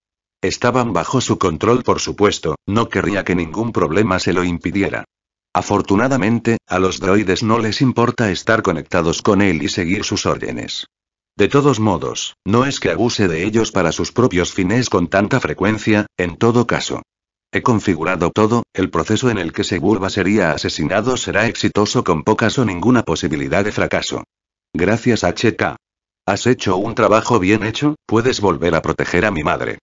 Estaban bajo su control por supuesto, no querría que ningún problema se lo impidiera. Afortunadamente, a los droides no les importa estar conectados con él y seguir sus órdenes. De todos modos, no es que abuse de ellos para sus propios fines con tanta frecuencia, en todo caso. He configurado todo, el proceso en el que Segurba sería asesinado será exitoso con pocas o ninguna posibilidad de fracaso. Gracias HK. Has hecho un trabajo bien hecho, puedes volver a proteger a mi madre.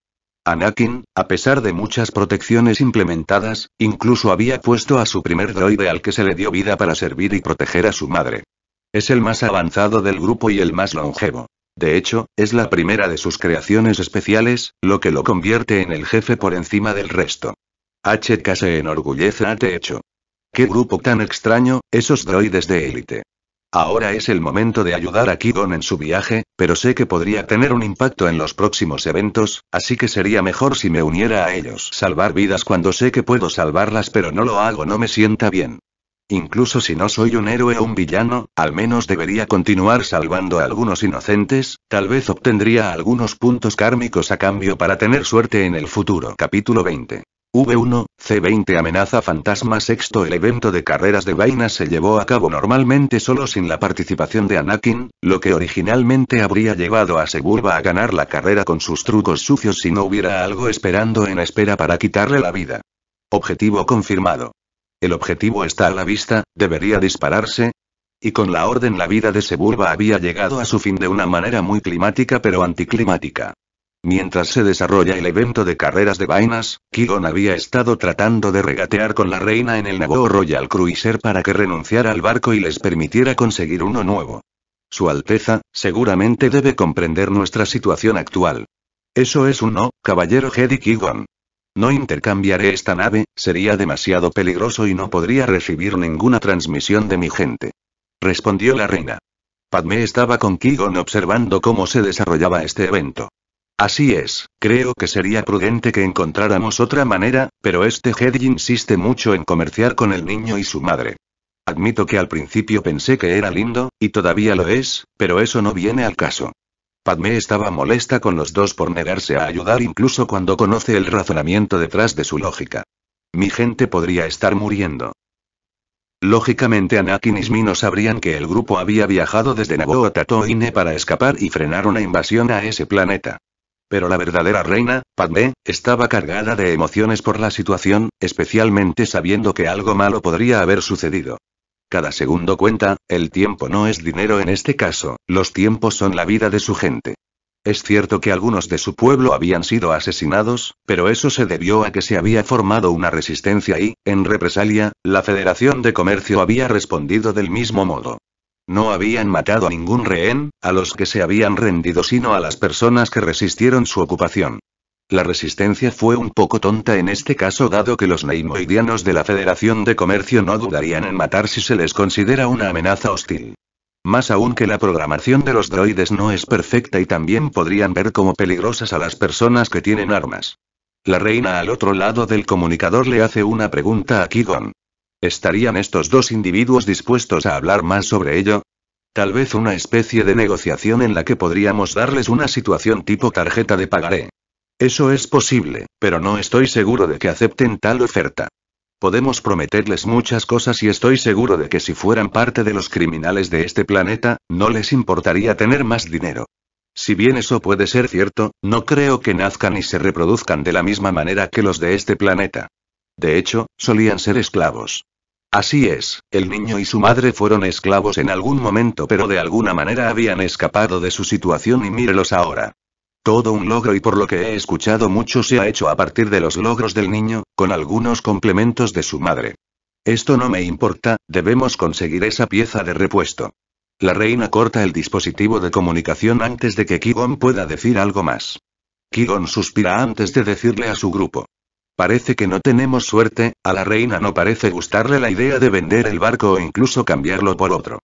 Anakin, a pesar de muchas protecciones implementadas, incluso había puesto a su primer droide al que se le dio vida para servir y proteger a su madre. Es el más avanzado del grupo y el más longevo. De hecho, es la primera de sus creaciones especiales, lo que lo convierte en el jefe por encima del resto. HK se enorgullece de hecho. Qué grupo tan extraño, esos droides de élite. Ahora es el momento de ayudar a Kidon en su viaje, pero sé que podría tener un impacto en los próximos eventos, así que sería mejor si me uniera a ellos. Salvar vidas cuando sé que puedo salvarlas pero no lo hago no me sienta bien. Incluso si no soy un héroe o un villano, al menos debería continuar salvando a algunos inocentes, tal vez obtendría algunos puntos kármicos a cambio para tener suerte en el futuro. Capítulo 20. V1, C20 Amenaza Fantasma Sexto El evento de carreras de vainas se llevó a cabo normalmente solo sin la participación de Anakin, lo que originalmente habría llevado a Seburba a ganar la carrera con sus trucos sucios si no hubiera algo esperando en espera para quitarle la vida. Objetivo confirmado. El objetivo está a la vista, debería dispararse, y con la orden la vida de Seburba había llegado a su fin de una manera muy climática pero anticlimática. Mientras se desarrolla el evento de carreras de vainas, Kigon había estado tratando de regatear con la reina en el Naboo Royal Cruiser para que renunciara al barco y les permitiera conseguir uno nuevo. Su Alteza, seguramente debe comprender nuestra situación actual. Eso es un no, caballero Jedi Kigon. No intercambiaré esta nave, sería demasiado peligroso y no podría recibir ninguna transmisión de mi gente. Respondió la reina. Padme estaba con Kigon observando cómo se desarrollaba este evento. Así es, creo que sería prudente que encontráramos otra manera, pero este Jedi insiste mucho en comerciar con el niño y su madre. Admito que al principio pensé que era lindo, y todavía lo es, pero eso no viene al caso. Padme estaba molesta con los dos por negarse a ayudar incluso cuando conoce el razonamiento detrás de su lógica. Mi gente podría estar muriendo. Lógicamente Anakin y Smino sabrían que el grupo había viajado desde Naboo a Tatooine para escapar y frenar una invasión a ese planeta. Pero la verdadera reina, Padmé, estaba cargada de emociones por la situación, especialmente sabiendo que algo malo podría haber sucedido. Cada segundo cuenta, el tiempo no es dinero en este caso, los tiempos son la vida de su gente. Es cierto que algunos de su pueblo habían sido asesinados, pero eso se debió a que se había formado una resistencia y, en represalia, la Federación de Comercio había respondido del mismo modo. No habían matado a ningún rehén, a los que se habían rendido, sino a las personas que resistieron su ocupación. La resistencia fue un poco tonta en este caso dado que los neimoidianos de la Federación de Comercio no dudarían en matar si se les considera una amenaza hostil. Más aún que la programación de los droides no es perfecta y también podrían ver como peligrosas a las personas que tienen armas. La reina al otro lado del comunicador le hace una pregunta a Kigon. ¿Estarían estos dos individuos dispuestos a hablar más sobre ello? Tal vez una especie de negociación en la que podríamos darles una situación tipo tarjeta de pagaré. Eso es posible, pero no estoy seguro de que acepten tal oferta. Podemos prometerles muchas cosas y estoy seguro de que si fueran parte de los criminales de este planeta, no les importaría tener más dinero. Si bien eso puede ser cierto, no creo que nazcan y se reproduzcan de la misma manera que los de este planeta. De hecho, solían ser esclavos. Así es, el niño y su madre fueron esclavos en algún momento, pero de alguna manera habían escapado de su situación y mírelos ahora. Todo un logro y por lo que he escuchado mucho se ha hecho a partir de los logros del niño, con algunos complementos de su madre. Esto no me importa, debemos conseguir esa pieza de repuesto. La reina corta el dispositivo de comunicación antes de que Kigon pueda decir algo más. Kigon suspira antes de decirle a su grupo. Parece que no tenemos suerte, a la reina no parece gustarle la idea de vender el barco o incluso cambiarlo por otro.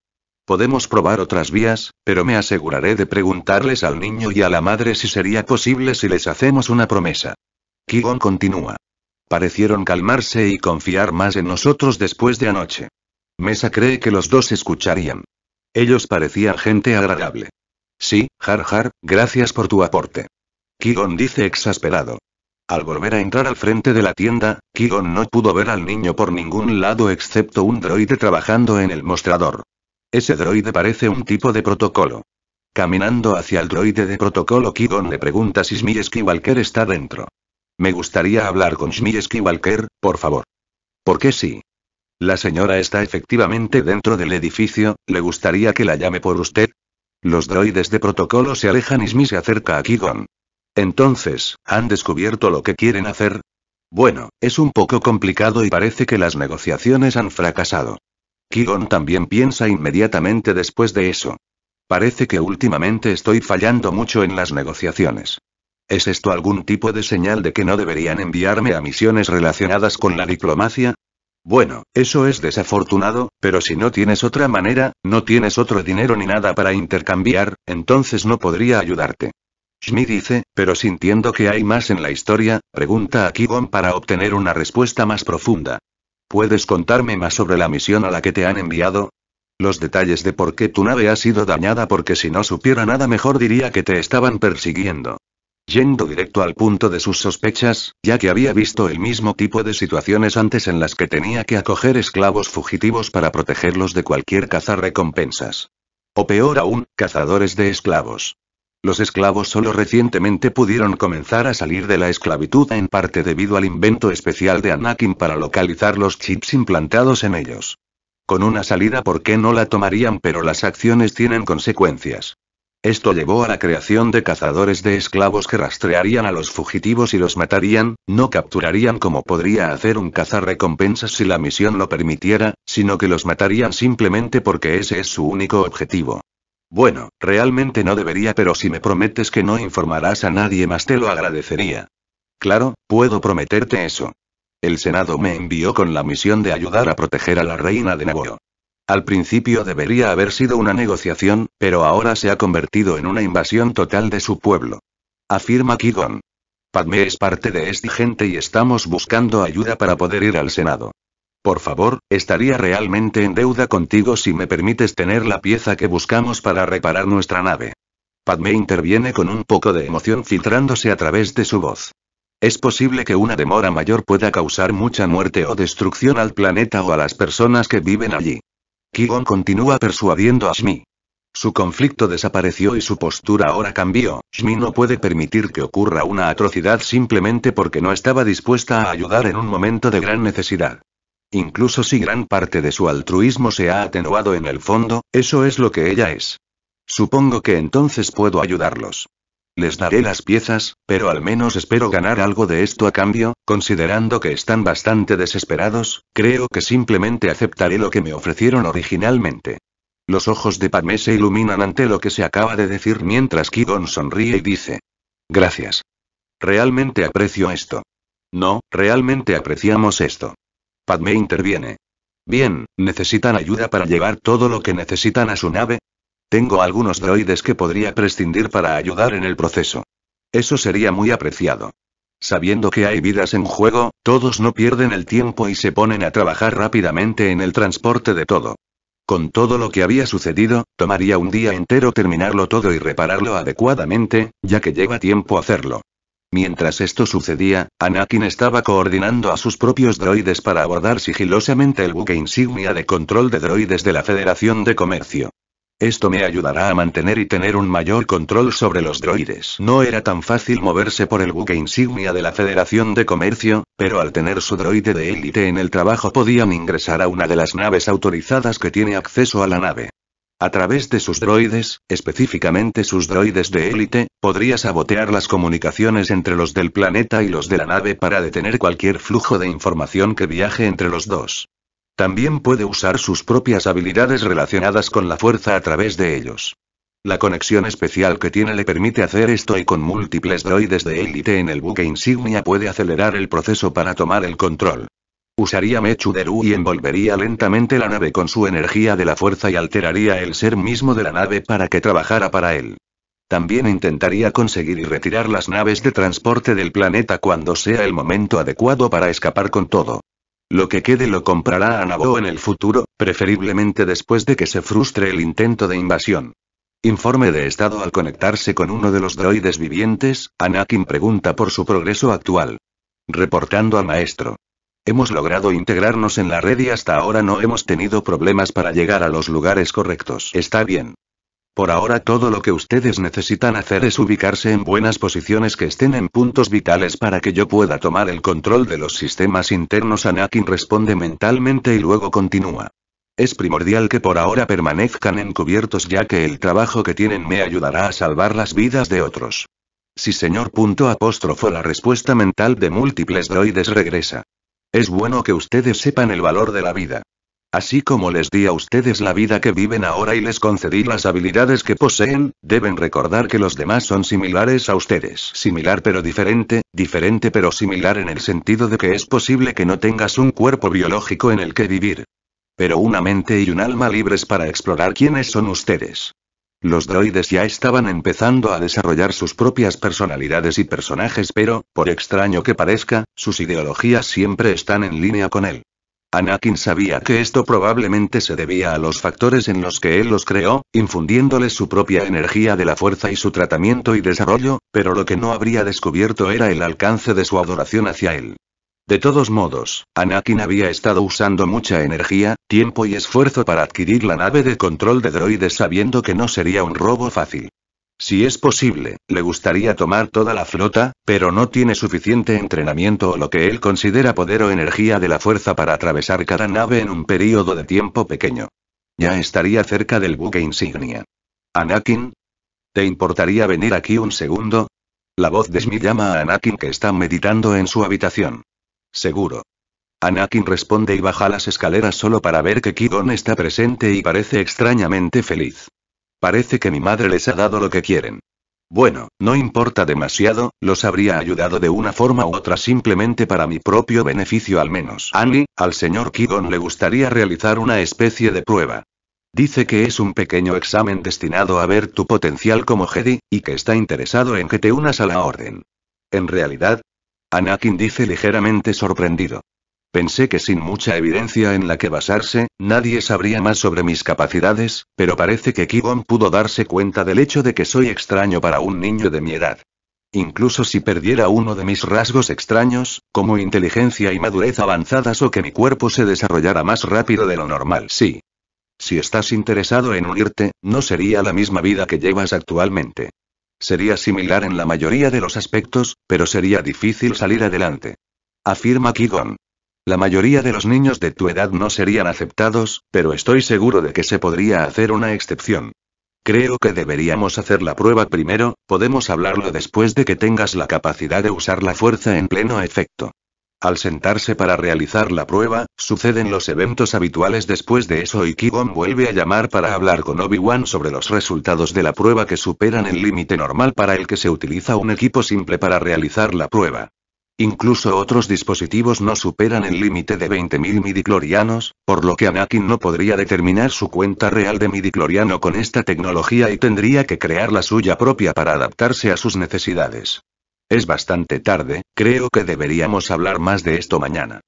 Podemos probar otras vías, pero me aseguraré de preguntarles al niño y a la madre si sería posible si les hacemos una promesa. Kigon continúa. Parecieron calmarse y confiar más en nosotros después de anoche. Mesa cree que los dos escucharían. Ellos parecían gente agradable. Sí, Jar gracias por tu aporte. Kigon dice exasperado. Al volver a entrar al frente de la tienda, Kigon no pudo ver al niño por ningún lado excepto un droide trabajando en el mostrador. Ese droide parece un tipo de protocolo. Caminando hacia el droide de protocolo, Kigon le pregunta si Smileski Walker está dentro. Me gustaría hablar con Smileski Walker, por favor. ¿Por qué sí? La señora está efectivamente dentro del edificio, ¿le gustaría que la llame por usted? Los droides de protocolo se alejan y Smith se acerca a Kigon. Entonces, ¿han descubierto lo que quieren hacer? Bueno, es un poco complicado y parece que las negociaciones han fracasado. Kigon también piensa inmediatamente después de eso. Parece que últimamente estoy fallando mucho en las negociaciones. ¿Es esto algún tipo de señal de que no deberían enviarme a misiones relacionadas con la diplomacia? Bueno, eso es desafortunado, pero si no tienes otra manera, no tienes otro dinero ni nada para intercambiar, entonces no podría ayudarte. Shmi dice, pero sintiendo que hay más en la historia, pregunta a Kigon para obtener una respuesta más profunda. ¿Puedes contarme más sobre la misión a la que te han enviado? Los detalles de por qué tu nave ha sido dañada porque si no supiera nada mejor diría que te estaban persiguiendo yendo directo al punto de sus sospechas, ya que había visto el mismo tipo de situaciones antes en las que tenía que acoger esclavos fugitivos para protegerlos de cualquier recompensas. O peor aún, cazadores de esclavos. Los esclavos solo recientemente pudieron comenzar a salir de la esclavitud en parte debido al invento especial de Anakin para localizar los chips implantados en ellos. Con una salida, ¿por qué no la tomarían? Pero las acciones tienen consecuencias. Esto llevó a la creación de cazadores de esclavos que rastrearían a los fugitivos y los matarían, no capturarían como podría hacer un recompensas si la misión lo permitiera, sino que los matarían simplemente porque ese es su único objetivo. Bueno, realmente no debería, pero si me prometes que no informarás a nadie más, te lo agradecería. Claro, puedo prometerte eso. El Senado me envió con la misión de ayudar a proteger a la reina de Naboo. Al principio debería haber sido una negociación, pero ahora se ha convertido en una invasión total de su pueblo. Afirma Kigon. Padme es parte de esta gente y estamos buscando ayuda para poder ir al Senado. Por favor, estaría realmente en deuda contigo si me permites tener la pieza que buscamos para reparar nuestra nave. Padme interviene con un poco de emoción filtrándose a través de su voz. Es posible que una demora mayor pueda causar mucha muerte o destrucción al planeta o a las personas que viven allí. Kigon continúa persuadiendo a Shmi. Su conflicto desapareció y su postura ahora cambió. Shmi no puede permitir que ocurra una atrocidad simplemente porque no estaba dispuesta a ayudar en un momento de gran necesidad. Incluso si gran parte de su altruismo se ha atenuado en el fondo, eso es lo que ella es. Supongo que entonces puedo ayudarlos. Les daré las piezas, pero al menos espero ganar algo de esto a cambio, considerando que están bastante desesperados, creo que simplemente aceptaré lo que me ofrecieron originalmente. Los ojos de Padme se iluminan ante lo que se acaba de decir mientras Kigon sonríe y dice. Gracias. Realmente aprecio esto. No, realmente apreciamos esto. Padme interviene. Bien, ¿necesitan ayuda para llevar todo lo que necesitan a su nave? Tengo algunos droides que podría prescindir para ayudar en el proceso. Eso sería muy apreciado. Sabiendo que hay vidas en juego, todos no pierden el tiempo y se ponen a trabajar rápidamente en el transporte de todo. Con todo lo que había sucedido, tomaría un día entero terminarlo todo y repararlo adecuadamente, ya que lleva tiempo hacerlo. Mientras esto sucedía, Anakin estaba coordinando a sus propios droides para abordar sigilosamente el buque insignia de control de droides de la Federación de Comercio. Esto me ayudará a mantener y tener un mayor control sobre los droides. No era tan fácil moverse por el buque insignia de la Federación de Comercio, pero al tener su droide de élite en el trabajo podían ingresar a una de las naves autorizadas que tiene acceso a la nave. A través de sus droides, específicamente sus droides de élite, podría sabotear las comunicaciones entre los del planeta y los de la nave para detener cualquier flujo de información que viaje entre los dos. También puede usar sus propias habilidades relacionadas con la fuerza a través de ellos. La conexión especial que tiene le permite hacer esto y con múltiples droides de élite en el buque insignia puede acelerar el proceso para tomar el control. Usaría Mechu y envolvería lentamente la nave con su energía de la fuerza y alteraría el ser mismo de la nave para que trabajara para él. También intentaría conseguir y retirar las naves de transporte del planeta cuando sea el momento adecuado para escapar con todo. Lo que quede lo comprará a Nabo en el futuro, preferiblemente después de que se frustre el intento de invasión. Informe de estado al conectarse con uno de los droides vivientes, Anakin pregunta por su progreso actual. Reportando al maestro. Hemos logrado integrarnos en la red y hasta ahora no hemos tenido problemas para llegar a los lugares correctos. Está bien. Por ahora todo lo que ustedes necesitan hacer es ubicarse en buenas posiciones que estén en puntos vitales para que yo pueda tomar el control de los sistemas internos. Anakin responde mentalmente y luego continúa. Es primordial que por ahora permanezcan encubiertos ya que el trabajo que tienen me ayudará a salvar las vidas de otros. Sí señor. Punto apóstrofo la respuesta mental de múltiples droides regresa. Es bueno que ustedes sepan el valor de la vida. Así como les di a ustedes la vida que viven ahora y les concedí las habilidades que poseen, deben recordar que los demás son similares a ustedes. Similar pero diferente, diferente pero similar en el sentido de que es posible que no tengas un cuerpo biológico en el que vivir. Pero una mente y un alma libres para explorar quiénes son ustedes. Los droides ya estaban empezando a desarrollar sus propias personalidades y personajes, pero, por extraño que parezca, sus ideologías siempre están en línea con él. Anakin sabía que esto probablemente se debía a los factores en los que él los creó, infundiéndoles su propia energía de la fuerza y su tratamiento y desarrollo, pero lo que no habría descubierto era el alcance de su adoración hacia él. De todos modos, Anakin había estado usando mucha energía, tiempo y esfuerzo para adquirir la nave de control de droides sabiendo que no sería un robo fácil. Si es posible, le gustaría tomar toda la flota, pero no tiene suficiente entrenamiento o lo que él considera poder o energía de la fuerza para atravesar cada nave en un período de tiempo pequeño. Ya estaría cerca del buque insignia. Anakin, ¿te importaría venir aquí un segundo? La voz de Smith llama a Anakin que está meditando en su habitación. Seguro. Anakin responde y baja las escaleras solo para ver que qui está presente y parece extrañamente feliz. Parece que mi madre les ha dado lo que quieren. Bueno, no importa demasiado, los habría ayudado de una forma u otra simplemente para mi propio beneficio al menos. Annie, al señor Keegon le gustaría realizar una especie de prueba. Dice que es un pequeño examen destinado a ver tu potencial como Jedi, y que está interesado en que te unas a la orden. En realidad, Anakin dice ligeramente sorprendido. Pensé que sin mucha evidencia en la que basarse, nadie sabría más sobre mis capacidades, pero parece que Kibon pudo darse cuenta del hecho de que soy extraño para un niño de mi edad. Incluso si perdiera uno de mis rasgos extraños, como inteligencia y madurez avanzadas o que mi cuerpo se desarrollara más rápido de lo normal, sí. Si estás interesado en unirte, no sería la misma vida que llevas actualmente. Sería similar en la mayoría de los aspectos, pero sería difícil salir adelante. Afirma Kigon. La mayoría de los niños de tu edad no serían aceptados, pero estoy seguro de que se podría hacer una excepción. Creo que deberíamos hacer la prueba primero, podemos hablarlo después de que tengas la capacidad de usar la fuerza en pleno efecto. Al sentarse para realizar la prueba, suceden los eventos habituales después de eso y Kigong vuelve a llamar para hablar con Obi-Wan sobre los resultados de la prueba que superan el límite normal para el que se utiliza un equipo simple para realizar la prueba. Incluso otros dispositivos no superan el límite de 20.000 midiclorianos, por lo que Anakin no podría determinar su cuenta real de midi-cloriano con esta tecnología y tendría que crear la suya propia para adaptarse a sus necesidades. Es bastante tarde, creo que deberíamos hablar más de esto mañana.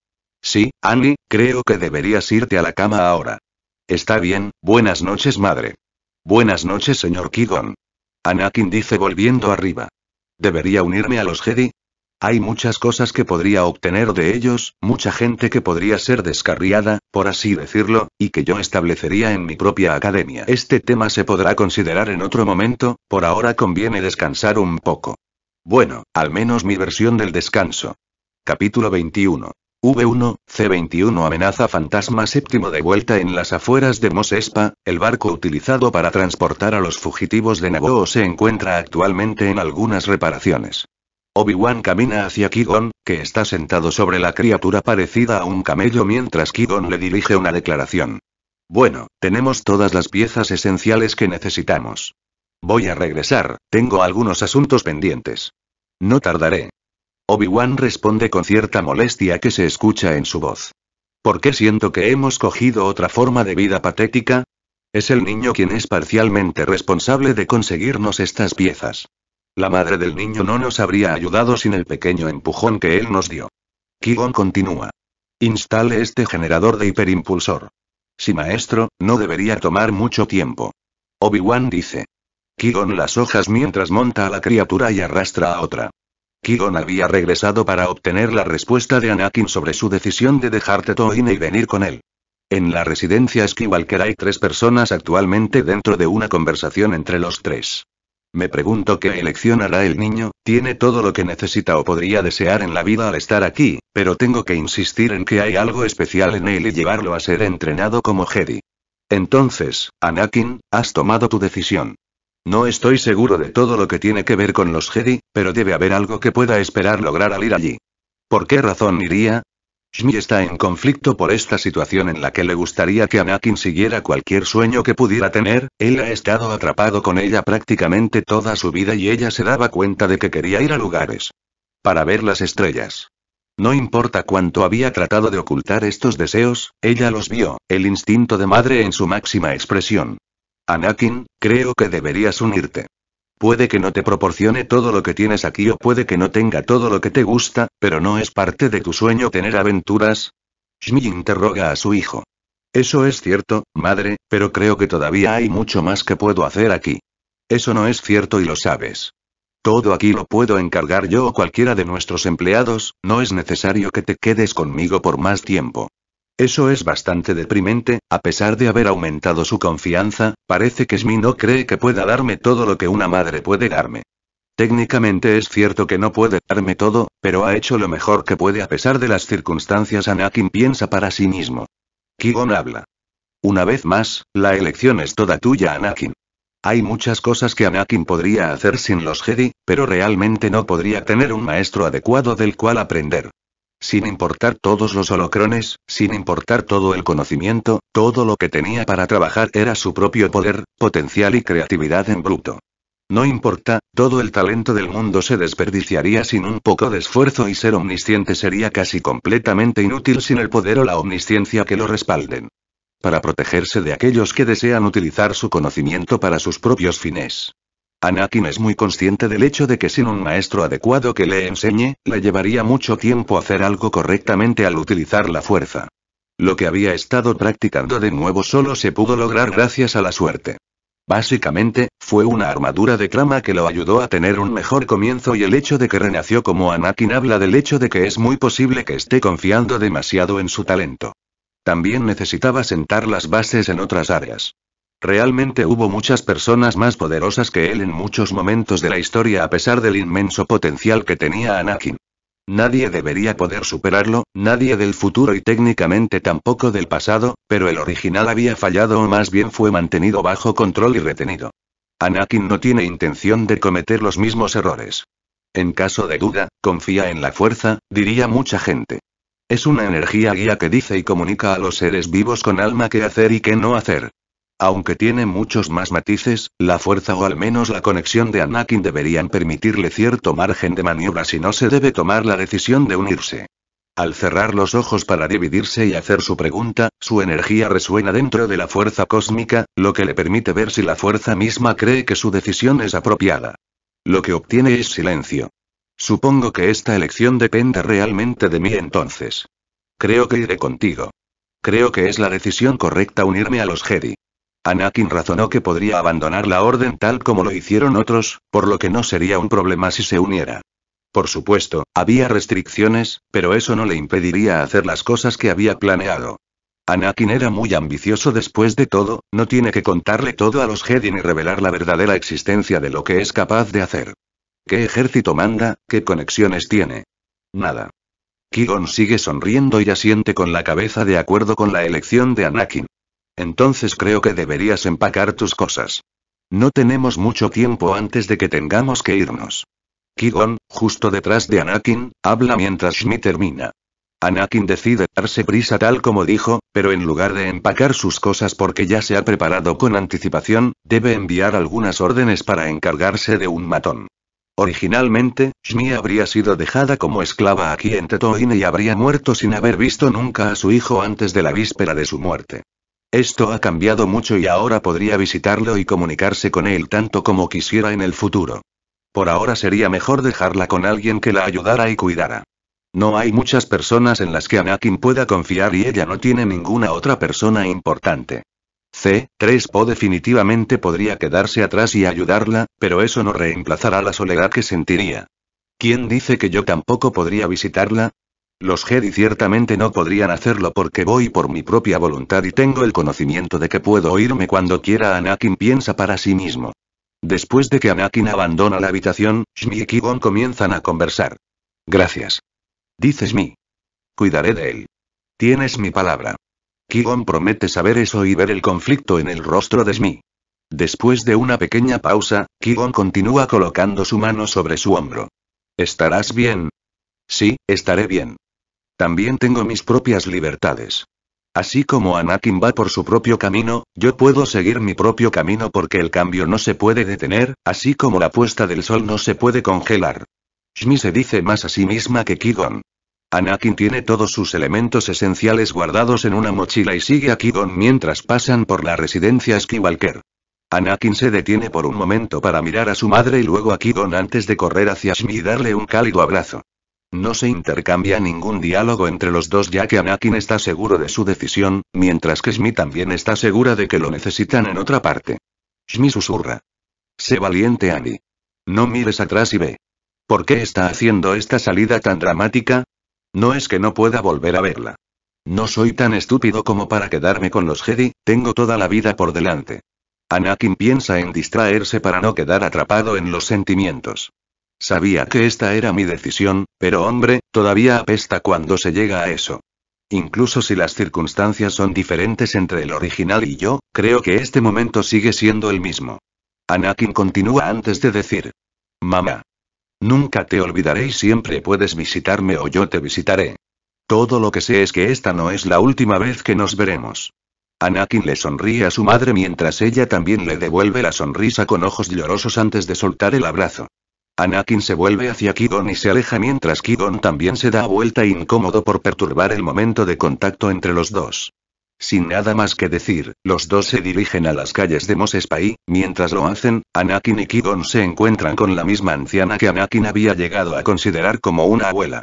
Sí, Annie, creo que deberías irte a la cama ahora. Está bien, buenas noches, madre. Buenas noches, señor Kigon. Anakin dice volviendo arriba. ¿Debería unirme a los Jedi? Hay muchas cosas que podría obtener de ellos, mucha gente que podría ser descarriada, por así decirlo, y que yo establecería en mi propia academia. Este tema se podrá considerar en otro momento, por ahora conviene descansar un poco. Bueno, al menos mi versión del descanso. Capítulo 21. V1, C21 Amenaza Fantasma Séptimo de vuelta en las afueras de Espa, el barco utilizado para transportar a los fugitivos de Naboo se encuentra actualmente en algunas reparaciones. Obi-Wan camina hacia Kigon, que está sentado sobre la criatura parecida a un camello mientras Kigon le dirige una declaración. Bueno, tenemos todas las piezas esenciales que necesitamos. Voy a regresar, tengo algunos asuntos pendientes. No tardaré. Obi-Wan responde con cierta molestia que se escucha en su voz. ¿Por qué siento que hemos cogido otra forma de vida patética? Es el niño quien es parcialmente responsable de conseguirnos estas piezas. La madre del niño no nos habría ayudado sin el pequeño empujón que él nos dio. Kigon continúa. Instale este generador de hiperimpulsor. Si maestro, no debería tomar mucho tiempo. Obi-Wan dice. Kigon las hojas mientras monta a la criatura y arrastra a otra. Kigon había regresado para obtener la respuesta de Anakin sobre su decisión de dejar Tatooine y venir con él. En la residencia Skywalker hay tres personas actualmente dentro de una conversación entre los tres. Me pregunto qué elección hará el niño, tiene todo lo que necesita o podría desear en la vida al estar aquí, pero tengo que insistir en que hay algo especial en él y llevarlo a ser entrenado como Jedi. Entonces, Anakin, has tomado tu decisión. No estoy seguro de todo lo que tiene que ver con los Jedi, pero debe haber algo que pueda esperar lograr al ir allí. ¿Por qué razón iría? Shmi está en conflicto por esta situación en la que le gustaría que Anakin siguiera cualquier sueño que pudiera tener, él ha estado atrapado con ella prácticamente toda su vida y ella se daba cuenta de que quería ir a lugares. Para ver las estrellas. No importa cuánto había tratado de ocultar estos deseos, ella los vio, el instinto de madre en su máxima expresión. Anakin, creo que deberías unirte. Puede que no te proporcione todo lo que tienes aquí o puede que no tenga todo lo que te gusta, pero no es parte de tu sueño tener aventuras. Shmi interroga a su hijo. Eso es cierto, madre, pero creo que todavía hay mucho más que puedo hacer aquí. Eso no es cierto y lo sabes. Todo aquí lo puedo encargar yo o cualquiera de nuestros empleados, no es necesario que te quedes conmigo por más tiempo. Eso es bastante deprimente, a pesar de haber aumentado su confianza, parece que Smi no cree que pueda darme todo lo que una madre puede darme. Técnicamente es cierto que no puede darme todo, pero ha hecho lo mejor que puede a pesar de las circunstancias. Anakin piensa para sí mismo. Kigon habla. Una vez más, la elección es toda tuya, Anakin. Hay muchas cosas que Anakin podría hacer sin los Jedi, pero realmente no podría tener un maestro adecuado del cual aprender. Sin importar todos los holocrones, sin importar todo el conocimiento, todo lo que tenía para trabajar era su propio poder, potencial y creatividad en bruto. No importa, todo el talento del mundo se desperdiciaría sin un poco de esfuerzo y ser omnisciente sería casi completamente inútil sin el poder o la omnisciencia que lo respalden. Para protegerse de aquellos que desean utilizar su conocimiento para sus propios fines. Anakin es muy consciente del hecho de que sin un maestro adecuado que le enseñe, le llevaría mucho tiempo hacer algo correctamente al utilizar la fuerza. Lo que había estado practicando de nuevo solo se pudo lograr gracias a la suerte. Básicamente, fue una armadura de trama que lo ayudó a tener un mejor comienzo y el hecho de que renació como Anakin habla del hecho de que es muy posible que esté confiando demasiado en su talento. También necesitaba sentar las bases en otras áreas. Realmente hubo muchas personas más poderosas que él en muchos momentos de la historia a pesar del inmenso potencial que tenía Anakin. Nadie debería poder superarlo, nadie del futuro y técnicamente tampoco del pasado, pero el original había fallado o más bien fue mantenido bajo control y retenido. Anakin no tiene intención de cometer los mismos errores. En caso de duda, confía en la fuerza, diría mucha gente. Es una energía guía que dice y comunica a los seres vivos con alma qué hacer y qué no hacer. Aunque tiene muchos más matices, la fuerza o al menos la conexión de Anakin deberían permitirle cierto margen de maniobra si no se debe tomar la decisión de unirse. Al cerrar los ojos para dividirse y hacer su pregunta, su energía resuena dentro de la fuerza cósmica, lo que le permite ver si la fuerza misma cree que su decisión es apropiada. Lo que obtiene es silencio. Supongo que esta elección depende realmente de mí entonces. Creo que iré contigo. Creo que es la decisión correcta unirme a los Jedi. Anakin razonó que podría abandonar la orden tal como lo hicieron otros, por lo que no sería un problema si se uniera. Por supuesto, había restricciones, pero eso no le impediría hacer las cosas que había planeado. Anakin era muy ambicioso después de todo, no tiene que contarle todo a los Jedi ni revelar la verdadera existencia de lo que es capaz de hacer. ¿Qué ejército manda? ¿Qué conexiones tiene? Nada. Kiron sigue sonriendo y asiente con la cabeza de acuerdo con la elección de Anakin. Entonces creo que deberías empacar tus cosas. No tenemos mucho tiempo antes de que tengamos que irnos. Kigon, justo detrás de Anakin, habla mientras Shmi termina. Anakin decide darse prisa tal como dijo, pero en lugar de empacar sus cosas porque ya se ha preparado con anticipación, debe enviar algunas órdenes para encargarse de un matón. Originalmente, Shmi habría sido dejada como esclava aquí en Tatooine y habría muerto sin haber visto nunca a su hijo antes de la víspera de su muerte. Esto ha cambiado mucho y ahora podría visitarlo y comunicarse con él tanto como quisiera en el futuro. Por ahora sería mejor dejarla con alguien que la ayudara y cuidara. No hay muchas personas en las que Anakin pueda confiar y ella no tiene ninguna otra persona importante. C-3PO definitivamente podría quedarse atrás y ayudarla, pero eso no reemplazará la soledad que sentiría. ¿Quién dice que yo tampoco podría visitarla? Los Jedi ciertamente no podrían hacerlo porque voy por mi propia voluntad y tengo el conocimiento de que puedo irme cuando quiera. Anakin piensa para sí mismo. Después de que Anakin abandona la habitación, Shmi y qui comienzan a conversar. Gracias. Dice Shmi. Cuidaré de él. Tienes mi palabra. qui promete saber eso y ver el conflicto en el rostro de Shmi. Después de una pequeña pausa, qui continúa colocando su mano sobre su hombro. ¿Estarás bien? Sí, estaré bien. También tengo mis propias libertades. Así como Anakin va por su propio camino, yo puedo seguir mi propio camino porque el cambio no se puede detener, así como la puesta del sol no se puede congelar. Shmi se dice más a sí misma que Kigon. Anakin tiene todos sus elementos esenciales guardados en una mochila y sigue a Kigon mientras pasan por la residencia Skywalker. Anakin se detiene por un momento para mirar a su madre y luego a Kigon antes de correr hacia Shmi y darle un cálido abrazo. No se intercambia ningún diálogo entre los dos ya que Anakin está seguro de su decisión, mientras que Shmi también está segura de que lo necesitan en otra parte. Shmi susurra. Sé valiente Ani. No mires atrás y ve. ¿Por qué está haciendo esta salida tan dramática? No es que no pueda volver a verla. No soy tan estúpido como para quedarme con los Jedi, tengo toda la vida por delante. Anakin piensa en distraerse para no quedar atrapado en los sentimientos. Sabía que esta era mi decisión, pero hombre, todavía apesta cuando se llega a eso. Incluso si las circunstancias son diferentes entre el original y yo, creo que este momento sigue siendo el mismo. Anakin continúa antes de decir, Mamá. Nunca te olvidaré y siempre puedes visitarme o yo te visitaré. Todo lo que sé es que esta no es la última vez que nos veremos. Anakin le sonríe a su madre mientras ella también le devuelve la sonrisa con ojos llorosos antes de soltar el abrazo. Anakin se vuelve hacia Kidon y se aleja mientras Kidon también se da vuelta incómodo por perturbar el momento de contacto entre los dos. Sin nada más que decir, los dos se dirigen a las calles de Mos Espai, mientras lo hacen, Anakin y Kidon se encuentran con la misma anciana que Anakin había llegado a considerar como una abuela.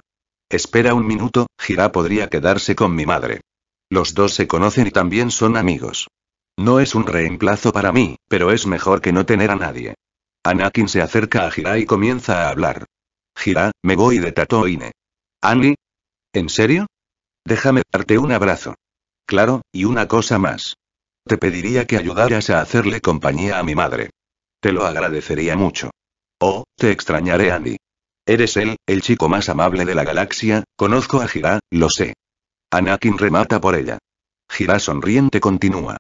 Espera un minuto, Jira podría quedarse con mi madre. Los dos se conocen y también son amigos. No es un reemplazo para mí, pero es mejor que no tener a nadie. Anakin se acerca a Gira y comienza a hablar. Gira, me voy de Tatooine. Andy, ¿En serio? Déjame darte un abrazo. Claro, y una cosa más. Te pediría que ayudaras a hacerle compañía a mi madre. Te lo agradecería mucho. Oh, te extrañaré, Andy. Eres él, el chico más amable de la galaxia, conozco a Gira, lo sé. Anakin remata por ella. Gira sonriente continúa.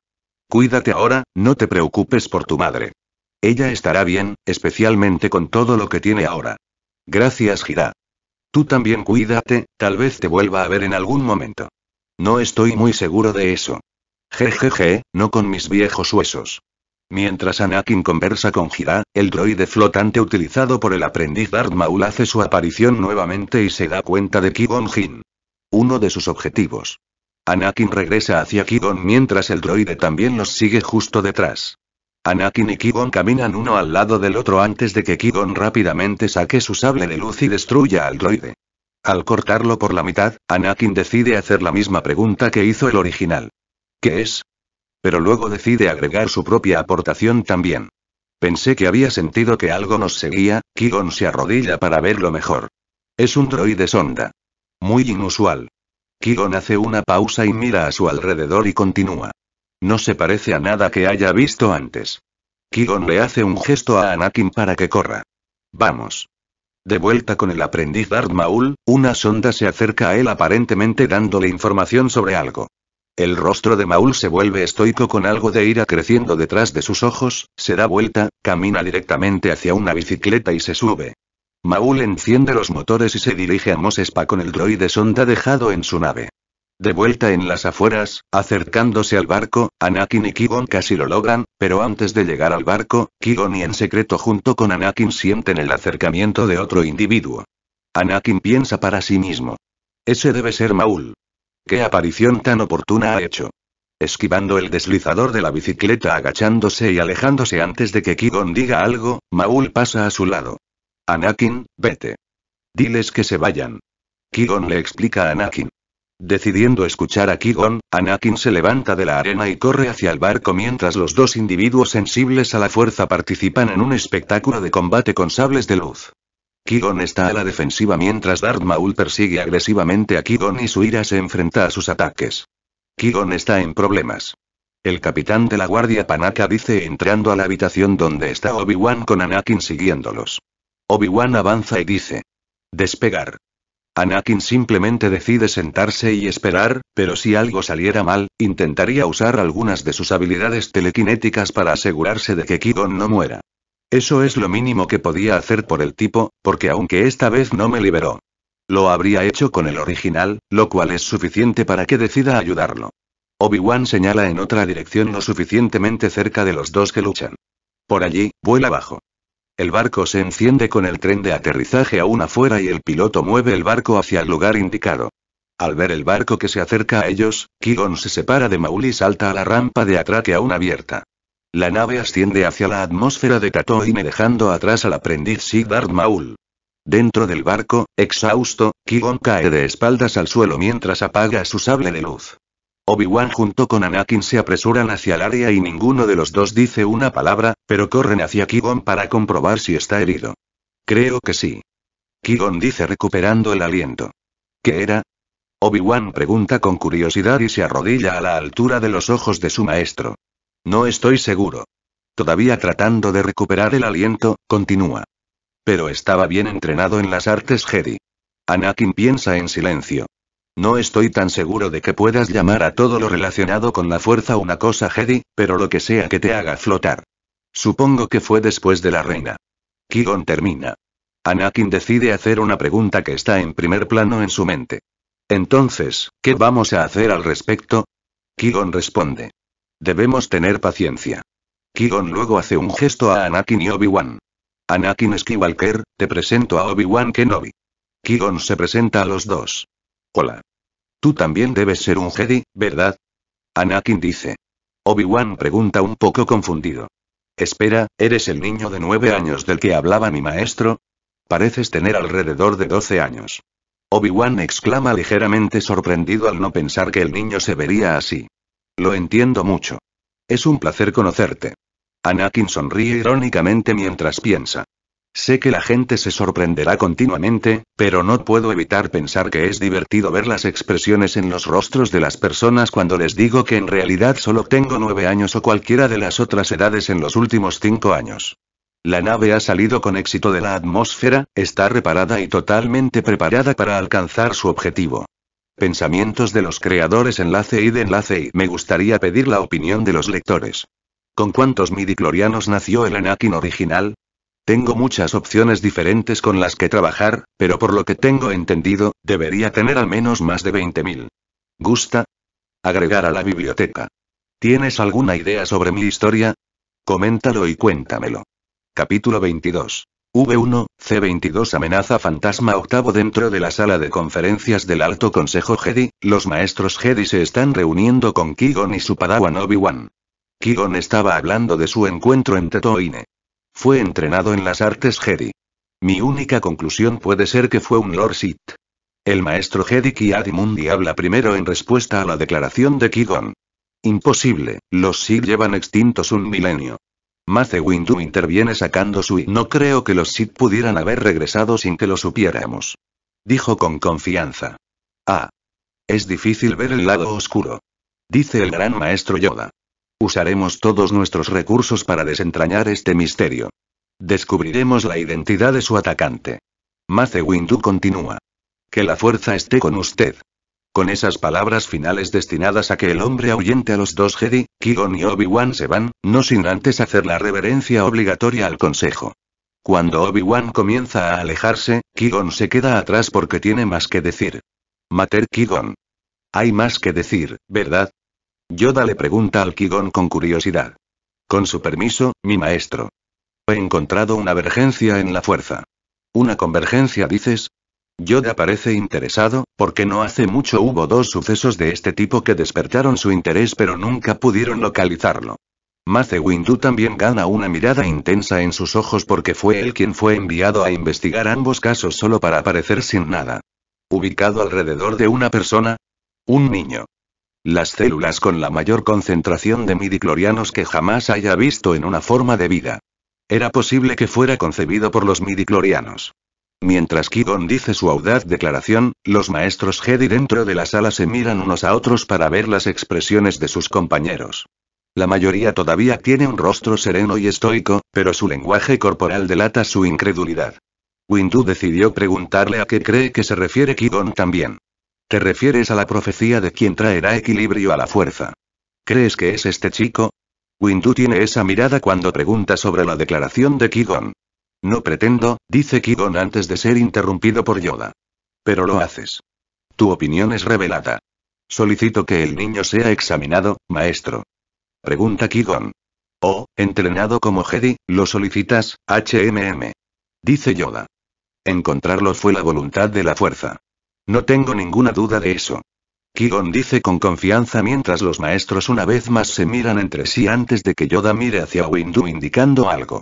Cuídate ahora, no te preocupes por tu madre. Ella estará bien, especialmente con todo lo que tiene ahora. Gracias, Gira. Tú también cuídate, tal vez te vuelva a ver en algún momento. No estoy muy seguro de eso. Jejeje, no con mis viejos huesos. Mientras Anakin conversa con Gira, el droide flotante utilizado por el aprendiz Darth Maul hace su aparición nuevamente y se da cuenta de Kigon Jin, Uno de sus objetivos. Anakin regresa hacia Kigon mientras el droide también los sigue justo detrás. Anakin y Kigon caminan uno al lado del otro antes de que Kigon rápidamente saque su sable de luz y destruya al droide. Al cortarlo por la mitad, Anakin decide hacer la misma pregunta que hizo el original. ¿Qué es? Pero luego decide agregar su propia aportación también. Pensé que había sentido que algo nos seguía, Kigon se arrodilla para verlo mejor. Es un droide sonda. Muy inusual. Kigon hace una pausa y mira a su alrededor y continúa. No se parece a nada que haya visto antes. Kigon le hace un gesto a Anakin para que corra. Vamos. De vuelta con el aprendiz Darth Maul, una sonda se acerca a él aparentemente dándole información sobre algo. El rostro de Maul se vuelve estoico con algo de ira creciendo detrás de sus ojos, se da vuelta, camina directamente hacia una bicicleta y se sube. Maul enciende los motores y se dirige a Mos Espa con el droide sonda dejado en su nave. De vuelta en las afueras, acercándose al barco, Anakin y Kigon casi lo logran, pero antes de llegar al barco, Kigon y en secreto junto con Anakin sienten el acercamiento de otro individuo. Anakin piensa para sí mismo. Ese debe ser Maul. ¿Qué aparición tan oportuna ha hecho? Esquivando el deslizador de la bicicleta agachándose y alejándose antes de que Kigon diga algo, Maul pasa a su lado. Anakin, vete. Diles que se vayan. Kigon le explica a Anakin. Decidiendo escuchar a Kigon, Anakin se levanta de la arena y corre hacia el barco mientras los dos individuos sensibles a la fuerza participan en un espectáculo de combate con sables de luz. Kigon está a la defensiva mientras Darth Maul persigue agresivamente a Kigon y su ira se enfrenta a sus ataques. Kigon está en problemas. El capitán de la guardia Panaka dice entrando a la habitación donde está Obi-Wan con Anakin siguiéndolos. Obi-Wan avanza y dice. Despegar. Anakin simplemente decide sentarse y esperar, pero si algo saliera mal, intentaría usar algunas de sus habilidades telequinéticas para asegurarse de que Kidon no muera. Eso es lo mínimo que podía hacer por el tipo, porque aunque esta vez no me liberó. Lo habría hecho con el original, lo cual es suficiente para que decida ayudarlo. Obi-Wan señala en otra dirección lo suficientemente cerca de los dos que luchan. Por allí, vuela abajo. El barco se enciende con el tren de aterrizaje aún afuera y el piloto mueve el barco hacia el lugar indicado. Al ver el barco que se acerca a ellos, Kigon se separa de Maul y salta a la rampa de atraque aún abierta. La nave asciende hacia la atmósfera de Tatooine dejando atrás al aprendiz Sigdard Maul. Dentro del barco, exhausto, Kigon cae de espaldas al suelo mientras apaga su sable de luz. Obi-Wan junto con Anakin se apresuran hacia el área y ninguno de los dos dice una palabra, pero corren hacia Kigon para comprobar si está herido. Creo que sí. Kigon dice recuperando el aliento. ¿Qué era? Obi-Wan pregunta con curiosidad y se arrodilla a la altura de los ojos de su maestro. No estoy seguro. Todavía tratando de recuperar el aliento, continúa. Pero estaba bien entrenado en las artes Jedi. Anakin piensa en silencio. No estoy tan seguro de que puedas llamar a todo lo relacionado con la fuerza una cosa Jedi, pero lo que sea que te haga flotar. Supongo que fue después de la reina. Kigon termina. Anakin decide hacer una pregunta que está en primer plano en su mente. Entonces, ¿qué vamos a hacer al respecto? Kigon responde. Debemos tener paciencia. Kigon luego hace un gesto a Anakin y Obi-Wan. Anakin Skywalker, te presento a Obi-Wan Kenobi. Kigon se presenta a los dos. Hola. Tú también debes ser un Jedi, ¿verdad? Anakin dice. Obi-Wan pregunta un poco confundido. Espera, ¿eres el niño de nueve años del que hablaba mi maestro? Pareces tener alrededor de doce años. Obi-Wan exclama ligeramente sorprendido al no pensar que el niño se vería así. Lo entiendo mucho. Es un placer conocerte. Anakin sonríe irónicamente mientras piensa. Sé que la gente se sorprenderá continuamente, pero no puedo evitar pensar que es divertido ver las expresiones en los rostros de las personas cuando les digo que en realidad solo tengo nueve años o cualquiera de las otras edades en los últimos cinco años. La nave ha salido con éxito de la atmósfera, está reparada y totalmente preparada para alcanzar su objetivo. Pensamientos de los creadores enlace y de enlace y me gustaría pedir la opinión de los lectores. ¿Con cuántos midiclorianos nació el Anakin original? Tengo muchas opciones diferentes con las que trabajar, pero por lo que tengo entendido, debería tener al menos más de 20.000. ¿Gusta? Agregar a la biblioteca. ¿Tienes alguna idea sobre mi historia? Coméntalo y cuéntamelo. Capítulo 22. V1, C22 Amenaza Fantasma Octavo Dentro de la sala de conferencias del Alto Consejo Jedi, los maestros Jedi se están reuniendo con Kigon y su padawan Obi-Wan. Kigon estaba hablando de su encuentro en Tetoine. Fue entrenado en las artes Jedi. Mi única conclusión puede ser que fue un Lord Sith. El maestro Jedi Ki-Adi-Mundi habla primero en respuesta a la declaración de Kigon. Imposible, los Sith llevan extintos un milenio. Mace Windu interviene sacando su y no creo que los Sith pudieran haber regresado sin que lo supiéramos. Dijo con confianza. Ah. Es difícil ver el lado oscuro. Dice el gran maestro Yoda. Usaremos todos nuestros recursos para desentrañar este misterio. Descubriremos la identidad de su atacante. Mace Windu continúa. Que la fuerza esté con usted. Con esas palabras finales destinadas a que el hombre ahuyente a los dos Jedi, Kigon y Obi-Wan se van, no sin antes hacer la reverencia obligatoria al consejo. Cuando Obi-Wan comienza a alejarse, Kigon se queda atrás porque tiene más que decir. Mater Kigon. Hay más que decir, ¿verdad? Yoda le pregunta al Kigon con curiosidad. Con su permiso, mi maestro. He encontrado una vergencia en la fuerza. ¿Una convergencia dices? Yoda parece interesado, porque no hace mucho hubo dos sucesos de este tipo que despertaron su interés pero nunca pudieron localizarlo. Mace Windu también gana una mirada intensa en sus ojos porque fue él quien fue enviado a investigar ambos casos solo para aparecer sin nada. Ubicado alrededor de una persona. Un niño. Las células con la mayor concentración de midiclorianos que jamás haya visto en una forma de vida. Era posible que fuera concebido por los midiclorianos. Mientras Kigon dice su audaz declaración, los maestros Jedi dentro de la sala se miran unos a otros para ver las expresiones de sus compañeros. La mayoría todavía tiene un rostro sereno y estoico, pero su lenguaje corporal delata su incredulidad. Windu decidió preguntarle a qué cree que se refiere Kigon también. Te refieres a la profecía de quien traerá equilibrio a la fuerza. ¿Crees que es este chico? Windu tiene esa mirada cuando pregunta sobre la declaración de Kigon. No pretendo, dice Kigon antes de ser interrumpido por Yoda. Pero lo haces. Tu opinión es revelada. Solicito que el niño sea examinado, maestro. Pregunta Kigon. Oh, entrenado como Jedi, lo solicitas, HMM. Dice Yoda. Encontrarlo fue la voluntad de la fuerza. No tengo ninguna duda de eso. Kigon dice con confianza mientras los maestros una vez más se miran entre sí antes de que Yoda mire hacia Windu indicando algo.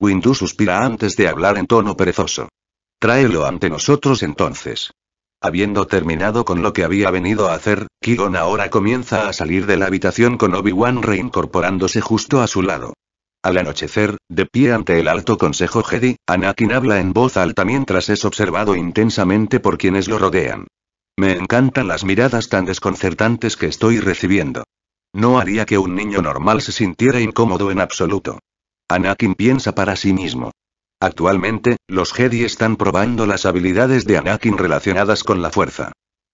Windu suspira antes de hablar en tono perezoso. Tráelo ante nosotros entonces. Habiendo terminado con lo que había venido a hacer, Kigon ahora comienza a salir de la habitación con Obi-Wan reincorporándose justo a su lado. Al anochecer, de pie ante el alto consejo Jedi, Anakin habla en voz alta mientras es observado intensamente por quienes lo rodean. Me encantan las miradas tan desconcertantes que estoy recibiendo. No haría que un niño normal se sintiera incómodo en absoluto. Anakin piensa para sí mismo. Actualmente, los Jedi están probando las habilidades de Anakin relacionadas con la fuerza.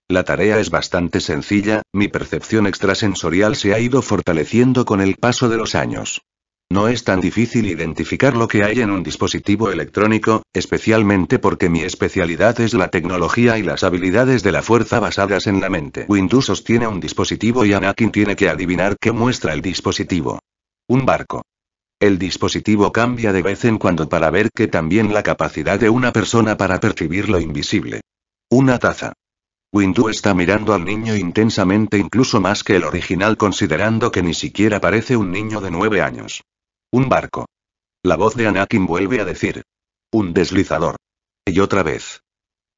La tarea es bastante sencilla, mi percepción extrasensorial se ha ido fortaleciendo con el paso de los años. No es tan difícil identificar lo que hay en un dispositivo electrónico, especialmente porque mi especialidad es la tecnología y las habilidades de la fuerza basadas en la mente. Windu sostiene un dispositivo y Anakin tiene que adivinar qué muestra el dispositivo. Un barco. El dispositivo cambia de vez en cuando para ver que también la capacidad de una persona para percibir lo invisible. Una taza. Windu está mirando al niño intensamente incluso más que el original considerando que ni siquiera parece un niño de 9 años. Un barco. La voz de Anakin vuelve a decir. Un deslizador. Y otra vez.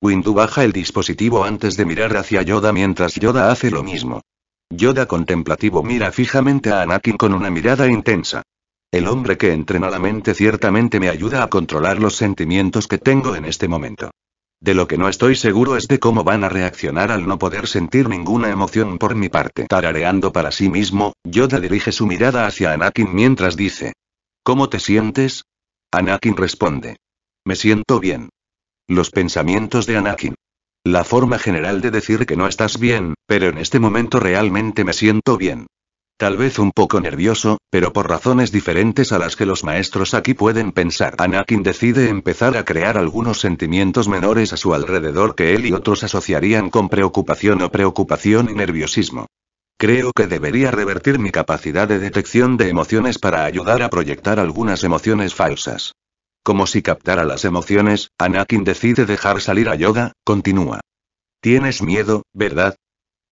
Windu baja el dispositivo antes de mirar hacia Yoda mientras Yoda hace lo mismo. Yoda contemplativo mira fijamente a Anakin con una mirada intensa. El hombre que entrena la mente ciertamente me ayuda a controlar los sentimientos que tengo en este momento. De lo que no estoy seguro es de cómo van a reaccionar al no poder sentir ninguna emoción por mi parte. Tarareando para sí mismo, Yoda dirige su mirada hacia Anakin mientras dice, ¿Cómo te sientes? Anakin responde. Me siento bien. Los pensamientos de Anakin. La forma general de decir que no estás bien, pero en este momento realmente me siento bien. Tal vez un poco nervioso, pero por razones diferentes a las que los maestros aquí pueden pensar. Anakin decide empezar a crear algunos sentimientos menores a su alrededor que él y otros asociarían con preocupación o preocupación y nerviosismo. Creo que debería revertir mi capacidad de detección de emociones para ayudar a proyectar algunas emociones falsas. Como si captara las emociones, Anakin decide dejar salir a Yoda, continúa. Tienes miedo, ¿verdad?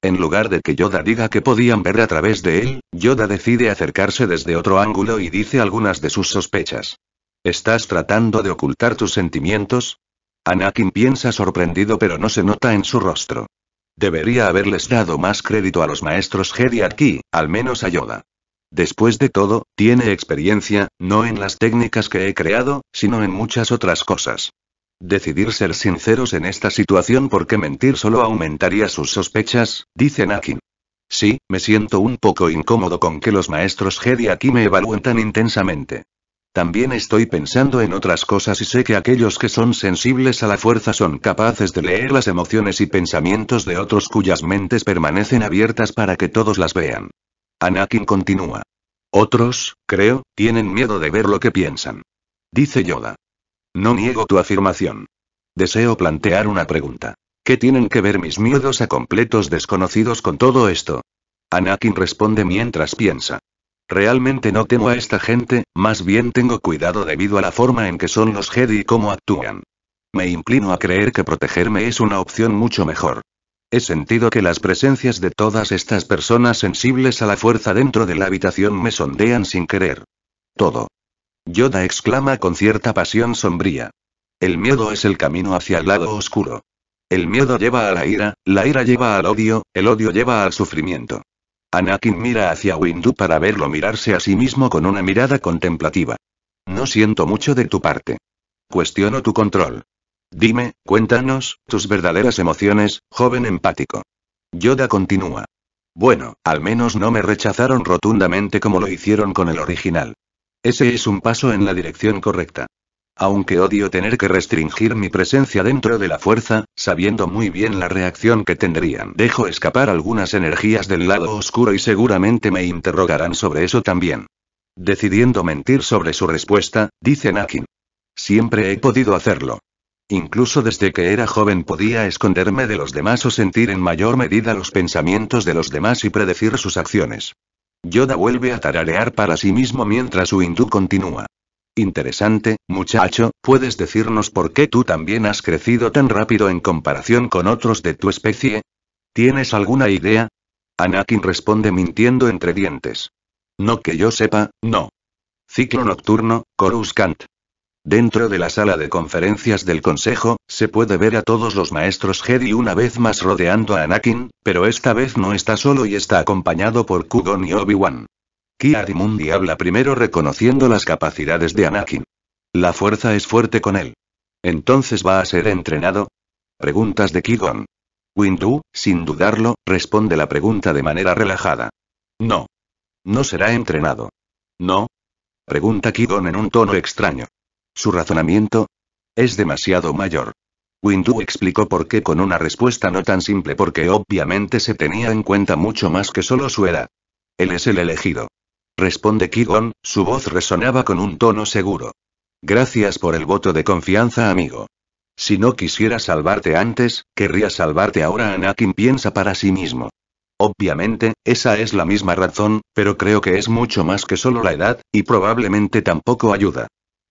En lugar de que Yoda diga que podían ver a través de él, Yoda decide acercarse desde otro ángulo y dice algunas de sus sospechas. ¿Estás tratando de ocultar tus sentimientos? Anakin piensa sorprendido pero no se nota en su rostro. Debería haberles dado más crédito a los maestros Jedi aquí, al menos a Yoda. Después de todo, tiene experiencia, no en las técnicas que he creado, sino en muchas otras cosas. Decidir ser sinceros en esta situación porque mentir solo aumentaría sus sospechas, dice Nakin. Sí, me siento un poco incómodo con que los maestros Jedi aquí me evalúen tan intensamente. También estoy pensando en otras cosas y sé que aquellos que son sensibles a la fuerza son capaces de leer las emociones y pensamientos de otros cuyas mentes permanecen abiertas para que todos las vean. Anakin continúa. Otros, creo, tienen miedo de ver lo que piensan. Dice Yoda. No niego tu afirmación. Deseo plantear una pregunta. ¿Qué tienen que ver mis miedos a completos desconocidos con todo esto? Anakin responde mientras piensa. Realmente no temo a esta gente, más bien tengo cuidado debido a la forma en que son los Jedi y cómo actúan. Me inclino a creer que protegerme es una opción mucho mejor. He sentido que las presencias de todas estas personas sensibles a la fuerza dentro de la habitación me sondean sin querer. Todo. Yoda exclama con cierta pasión sombría. El miedo es el camino hacia el lado oscuro. El miedo lleva a la ira, la ira lleva al odio, el odio lleva al sufrimiento. Anakin mira hacia Windu para verlo mirarse a sí mismo con una mirada contemplativa. No siento mucho de tu parte. Cuestiono tu control. Dime, cuéntanos, tus verdaderas emociones, joven empático. Yoda continúa. Bueno, al menos no me rechazaron rotundamente como lo hicieron con el original. Ese es un paso en la dirección correcta aunque odio tener que restringir mi presencia dentro de la fuerza, sabiendo muy bien la reacción que tendrían. Dejo escapar algunas energías del lado oscuro y seguramente me interrogarán sobre eso también. Decidiendo mentir sobre su respuesta, dice Nakin. Siempre he podido hacerlo. Incluso desde que era joven podía esconderme de los demás o sentir en mayor medida los pensamientos de los demás y predecir sus acciones. Yoda vuelve a tararear para sí mismo mientras su hindú continúa. Interesante, muchacho, ¿puedes decirnos por qué tú también has crecido tan rápido en comparación con otros de tu especie? ¿Tienes alguna idea? Anakin responde mintiendo entre dientes. No que yo sepa, no. Ciclo nocturno, Coruscant. Dentro de la sala de conferencias del Consejo, se puede ver a todos los maestros Jedi una vez más rodeando a Anakin, pero esta vez no está solo y está acompañado por Kugon y Obi-Wan. Kiadimundi Mundi habla primero reconociendo las capacidades de Anakin. La fuerza es fuerte con él. ¿Entonces va a ser entrenado? Preguntas de Kigon. Windu, sin dudarlo, responde la pregunta de manera relajada. No. No será entrenado. ¿No? Pregunta Kigon en un tono extraño. Su razonamiento es demasiado mayor. Windu explicó por qué con una respuesta no tan simple porque obviamente se tenía en cuenta mucho más que solo su edad. Él es el elegido responde Kigon, su voz resonaba con un tono seguro. Gracias por el voto de confianza, amigo. Si no quisiera salvarte antes, querría salvarte ahora. Anakin piensa para sí mismo. Obviamente, esa es la misma razón, pero creo que es mucho más que solo la edad, y probablemente tampoco ayuda.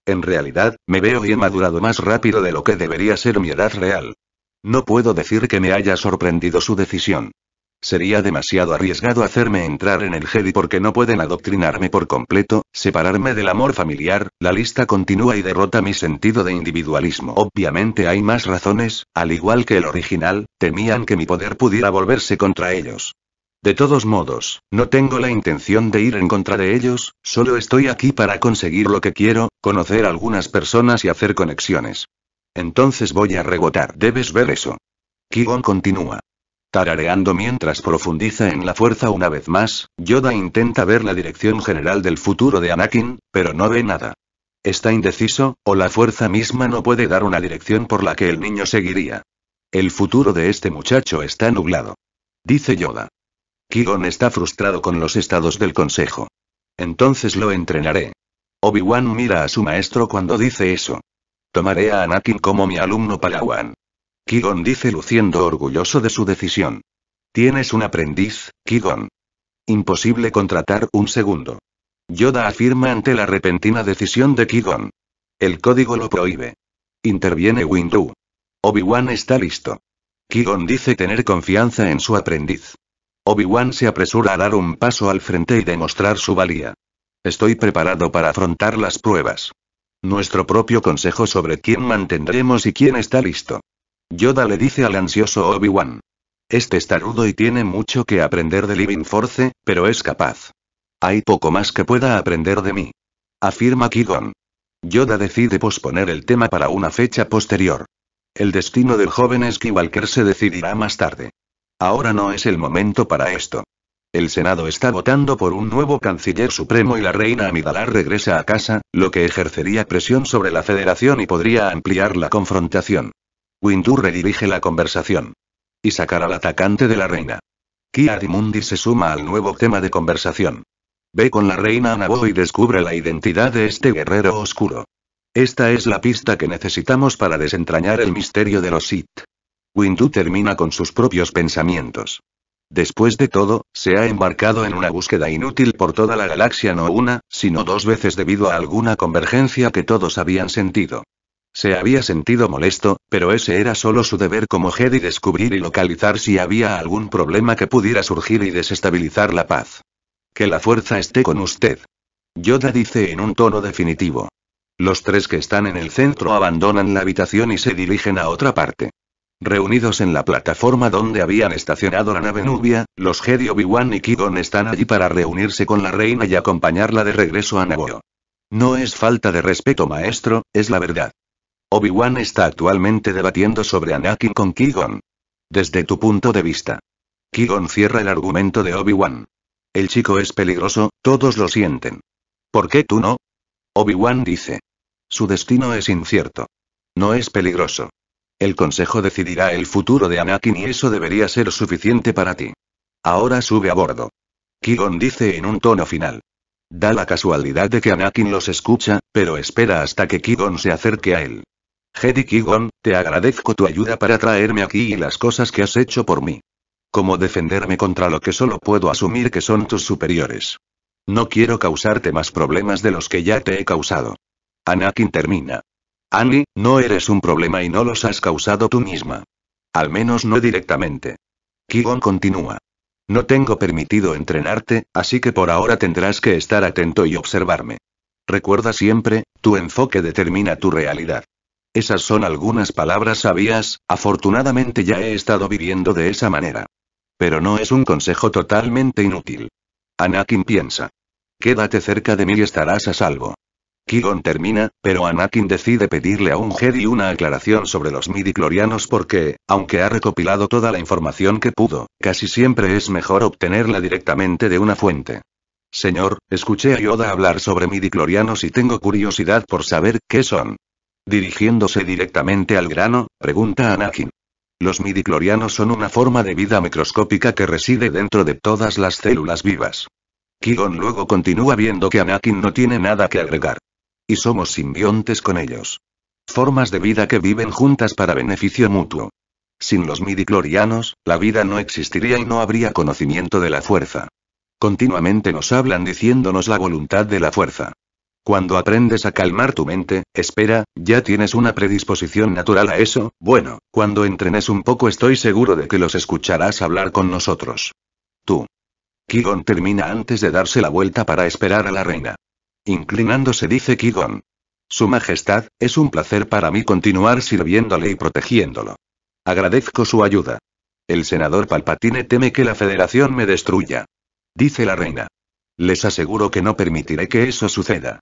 En realidad, me veo y he madurado más rápido de lo que debería ser mi edad real. No puedo decir que me haya sorprendido su decisión. Sería demasiado arriesgado hacerme entrar en el Jedi porque no pueden adoctrinarme por completo, separarme del amor familiar, la lista continúa y derrota mi sentido de individualismo. Obviamente hay más razones, al igual que el original, temían que mi poder pudiera volverse contra ellos. De todos modos, no tengo la intención de ir en contra de ellos, solo estoy aquí para conseguir lo que quiero, conocer algunas personas y hacer conexiones. Entonces voy a rebotar. Debes ver eso. Kigon continúa. Tarareando mientras profundiza en la fuerza una vez más, Yoda intenta ver la dirección general del futuro de Anakin, pero no ve nada. Está indeciso, o la fuerza misma no puede dar una dirección por la que el niño seguiría. El futuro de este muchacho está nublado. Dice Yoda. Kigon está frustrado con los estados del consejo. Entonces lo entrenaré. Obi-Wan mira a su maestro cuando dice eso. Tomaré a Anakin como mi alumno Palawan. Kigon dice luciendo orgulloso de su decisión. Tienes un aprendiz, Kigon. Imposible contratar un segundo. Yoda afirma ante la repentina decisión de Kigon. El código lo prohíbe. Interviene Windu. Obi-Wan está listo. Kigon dice tener confianza en su aprendiz. Obi-Wan se apresura a dar un paso al frente y demostrar su valía. Estoy preparado para afrontar las pruebas. Nuestro propio consejo sobre quién mantendremos y quién está listo. Yoda le dice al ansioso Obi-Wan. Este está rudo y tiene mucho que aprender de Living Force, pero es capaz. Hay poco más que pueda aprender de mí. Afirma Kigon. Yoda decide posponer el tema para una fecha posterior. El destino del joven Skywalker se decidirá más tarde. Ahora no es el momento para esto. El Senado está votando por un nuevo canciller supremo y la reina Amidala regresa a casa, lo que ejercería presión sobre la Federación y podría ampliar la confrontación. Windu redirige la conversación. Y sacar al atacante de la reina. Kia mundi se suma al nuevo tema de conversación. Ve con la reina Anabo y descubre la identidad de este guerrero oscuro. Esta es la pista que necesitamos para desentrañar el misterio de los Sith. Windu termina con sus propios pensamientos. Después de todo, se ha embarcado en una búsqueda inútil por toda la galaxia no una, sino dos veces debido a alguna convergencia que todos habían sentido. Se había sentido molesto, pero ese era solo su deber como Jedi descubrir y localizar si había algún problema que pudiera surgir y desestabilizar la paz. Que la fuerza esté con usted. Yoda dice en un tono definitivo. Los tres que están en el centro abandonan la habitación y se dirigen a otra parte. Reunidos en la plataforma donde habían estacionado la nave Nubia, los Jedi Obi-Wan y Kigon están allí para reunirse con la reina y acompañarla de regreso a Naboo. No es falta de respeto, maestro, es la verdad. Obi-Wan está actualmente debatiendo sobre Anakin con Kigon. Desde tu punto de vista. Kigon cierra el argumento de Obi-Wan. El chico es peligroso, todos lo sienten. ¿Por qué tú no? Obi-Wan dice. Su destino es incierto. No es peligroso. El consejo decidirá el futuro de Anakin y eso debería ser suficiente para ti. Ahora sube a bordo. Kigon dice en un tono final. Da la casualidad de que Anakin los escucha, pero espera hasta que Kigon se acerque a él. Hedy Kigon, te agradezco tu ayuda para traerme aquí y las cosas que has hecho por mí. Como defenderme contra lo que solo puedo asumir que son tus superiores. No quiero causarte más problemas de los que ya te he causado. Anakin termina. Annie, no eres un problema y no los has causado tú misma. Al menos no directamente. Kigon continúa. No tengo permitido entrenarte, así que por ahora tendrás que estar atento y observarme. Recuerda siempre, tu enfoque determina tu realidad. Esas son algunas palabras sabias, afortunadamente ya he estado viviendo de esa manera. Pero no es un consejo totalmente inútil. Anakin piensa. Quédate cerca de mí y estarás a salvo. Kigon termina, pero Anakin decide pedirle a un Jedi una aclaración sobre los midiclorianos porque, aunque ha recopilado toda la información que pudo, casi siempre es mejor obtenerla directamente de una fuente. Señor, escuché a Yoda hablar sobre midi midiclorianos y tengo curiosidad por saber qué son. Dirigiéndose directamente al grano, pregunta Anakin. Los midiclorianos son una forma de vida microscópica que reside dentro de todas las células vivas. Kiron luego continúa viendo que Anakin no tiene nada que agregar. Y somos simbiontes con ellos. Formas de vida que viven juntas para beneficio mutuo. Sin los midiclorianos, la vida no existiría y no habría conocimiento de la fuerza. Continuamente nos hablan diciéndonos la voluntad de la fuerza. Cuando aprendes a calmar tu mente, espera, ya tienes una predisposición natural a eso, bueno, cuando entrenes un poco estoy seguro de que los escucharás hablar con nosotros. Tú. Kigon termina antes de darse la vuelta para esperar a la reina. Inclinándose dice Kigon. Su Majestad, es un placer para mí continuar sirviéndole y protegiéndolo. Agradezco su ayuda. El senador Palpatine teme que la Federación me destruya. Dice la reina. Les aseguro que no permitiré que eso suceda.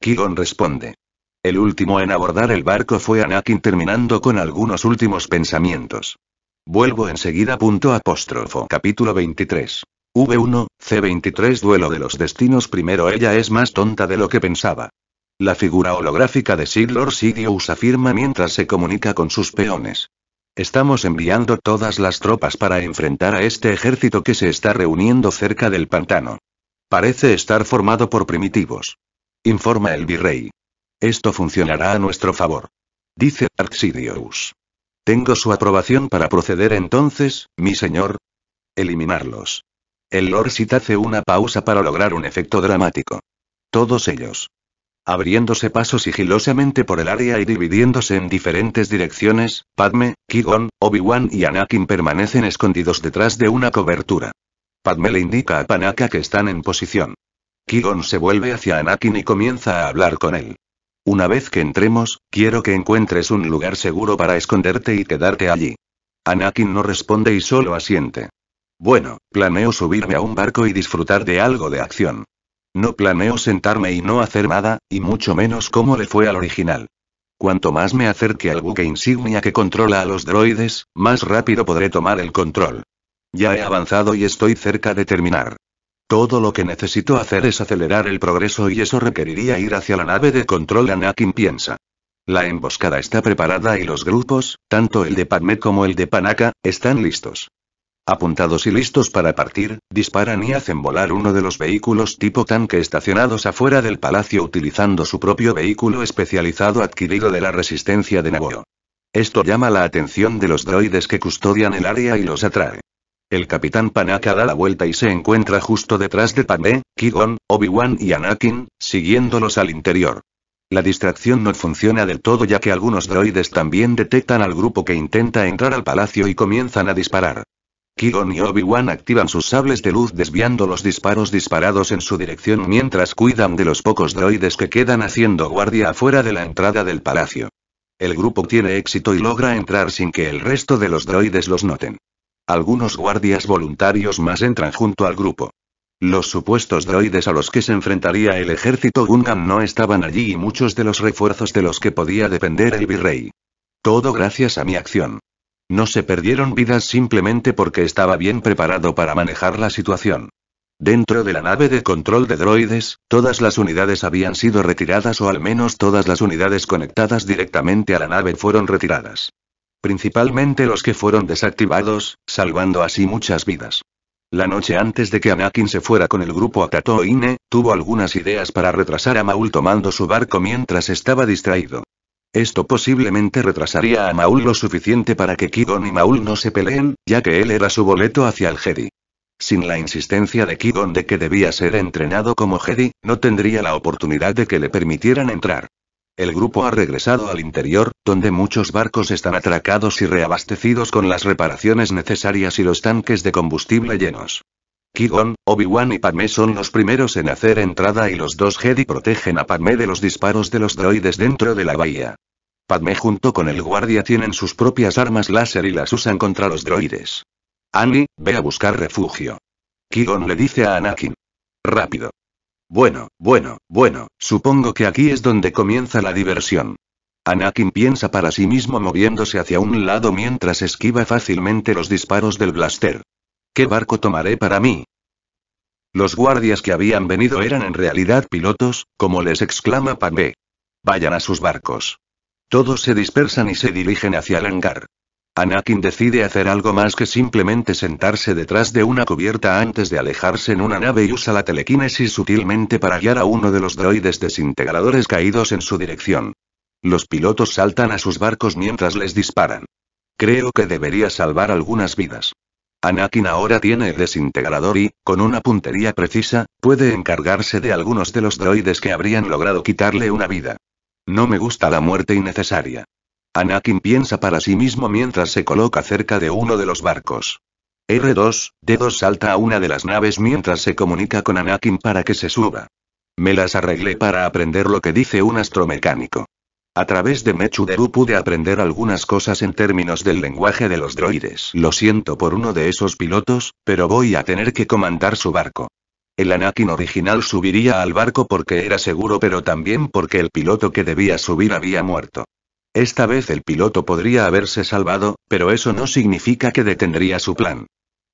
Kigon responde. El último en abordar el barco fue Anakin terminando con algunos últimos pensamientos. Vuelvo enseguida. Punto apóstrofo. Capítulo 23. V1, C23 Duelo de los Destinos Primero ella es más tonta de lo que pensaba. La figura holográfica de Sid Lord Sidious afirma mientras se comunica con sus peones. Estamos enviando todas las tropas para enfrentar a este ejército que se está reuniendo cerca del pantano. Parece estar formado por primitivos informa el virrey. Esto funcionará a nuestro favor. Dice Arxidius. Tengo su aprobación para proceder entonces, mi señor. Eliminarlos. El Lord Sith hace una pausa para lograr un efecto dramático. Todos ellos. Abriéndose paso sigilosamente por el área y dividiéndose en diferentes direcciones, Padme, Kigon, Obi-Wan y Anakin permanecen escondidos detrás de una cobertura. Padme le indica a Panaka que están en posición. Kion se vuelve hacia Anakin y comienza a hablar con él. Una vez que entremos, quiero que encuentres un lugar seguro para esconderte y quedarte allí. Anakin no responde y solo asiente. Bueno, planeo subirme a un barco y disfrutar de algo de acción. No planeo sentarme y no hacer nada, y mucho menos como le fue al original. Cuanto más me acerque al buque insignia que controla a los droides, más rápido podré tomar el control. Ya he avanzado y estoy cerca de terminar. Todo lo que necesito hacer es acelerar el progreso y eso requeriría ir hacia la nave de control Anakin piensa. La emboscada está preparada y los grupos, tanto el de Padme como el de Panaka, están listos. Apuntados y listos para partir, disparan y hacen volar uno de los vehículos tipo tanque estacionados afuera del palacio utilizando su propio vehículo especializado adquirido de la resistencia de Naboo. Esto llama la atención de los droides que custodian el área y los atrae. El capitán Panaka da la vuelta y se encuentra justo detrás de Padmé, Kigon, Obi-Wan y Anakin, siguiéndolos al interior. La distracción no funciona del todo ya que algunos droides también detectan al grupo que intenta entrar al palacio y comienzan a disparar. Kigon y Obi-Wan activan sus sables de luz desviando los disparos disparados en su dirección mientras cuidan de los pocos droides que quedan haciendo guardia afuera de la entrada del palacio. El grupo tiene éxito y logra entrar sin que el resto de los droides los noten. Algunos guardias voluntarios más entran junto al grupo. Los supuestos droides a los que se enfrentaría el ejército Gungan no estaban allí y muchos de los refuerzos de los que podía depender el virrey. Todo gracias a mi acción. No se perdieron vidas simplemente porque estaba bien preparado para manejar la situación. Dentro de la nave de control de droides, todas las unidades habían sido retiradas o al menos todas las unidades conectadas directamente a la nave fueron retiradas. Principalmente los que fueron desactivados, salvando así muchas vidas. La noche antes de que Anakin se fuera con el grupo a Tatooine, tuvo algunas ideas para retrasar a Maul tomando su barco mientras estaba distraído. Esto posiblemente retrasaría a Maul lo suficiente para que Kigon y Maul no se peleen, ya que él era su boleto hacia el Jedi. Sin la insistencia de Kigon de que debía ser entrenado como Jedi, no tendría la oportunidad de que le permitieran entrar el grupo ha regresado al interior, donde muchos barcos están atracados y reabastecidos con las reparaciones necesarias y los tanques de combustible llenos. Kigon, Obi-Wan y Padme son los primeros en hacer entrada y los dos Jedi protegen a Padme de los disparos de los droides dentro de la bahía. Padme junto con el guardia tienen sus propias armas láser y las usan contra los droides. Annie, ve a buscar refugio. Kigon le dice a Anakin. Rápido. Bueno, bueno, bueno, supongo que aquí es donde comienza la diversión. Anakin piensa para sí mismo moviéndose hacia un lado mientras esquiva fácilmente los disparos del blaster. ¿Qué barco tomaré para mí? Los guardias que habían venido eran en realidad pilotos, como les exclama B. Vayan a sus barcos. Todos se dispersan y se dirigen hacia el hangar. Anakin decide hacer algo más que simplemente sentarse detrás de una cubierta antes de alejarse en una nave y usa la telequinesis sutilmente para guiar a uno de los droides desintegradores caídos en su dirección. Los pilotos saltan a sus barcos mientras les disparan. Creo que debería salvar algunas vidas. Anakin ahora tiene el desintegrador y, con una puntería precisa, puede encargarse de algunos de los droides que habrían logrado quitarle una vida. No me gusta la muerte innecesaria. Anakin piensa para sí mismo mientras se coloca cerca de uno de los barcos. R2, D2 salta a una de las naves mientras se comunica con Anakin para que se suba. Me las arreglé para aprender lo que dice un astromecánico. A través de Deru pude aprender algunas cosas en términos del lenguaje de los droides. Lo siento por uno de esos pilotos, pero voy a tener que comandar su barco. El Anakin original subiría al barco porque era seguro pero también porque el piloto que debía subir había muerto. Esta vez el piloto podría haberse salvado, pero eso no significa que detendría su plan.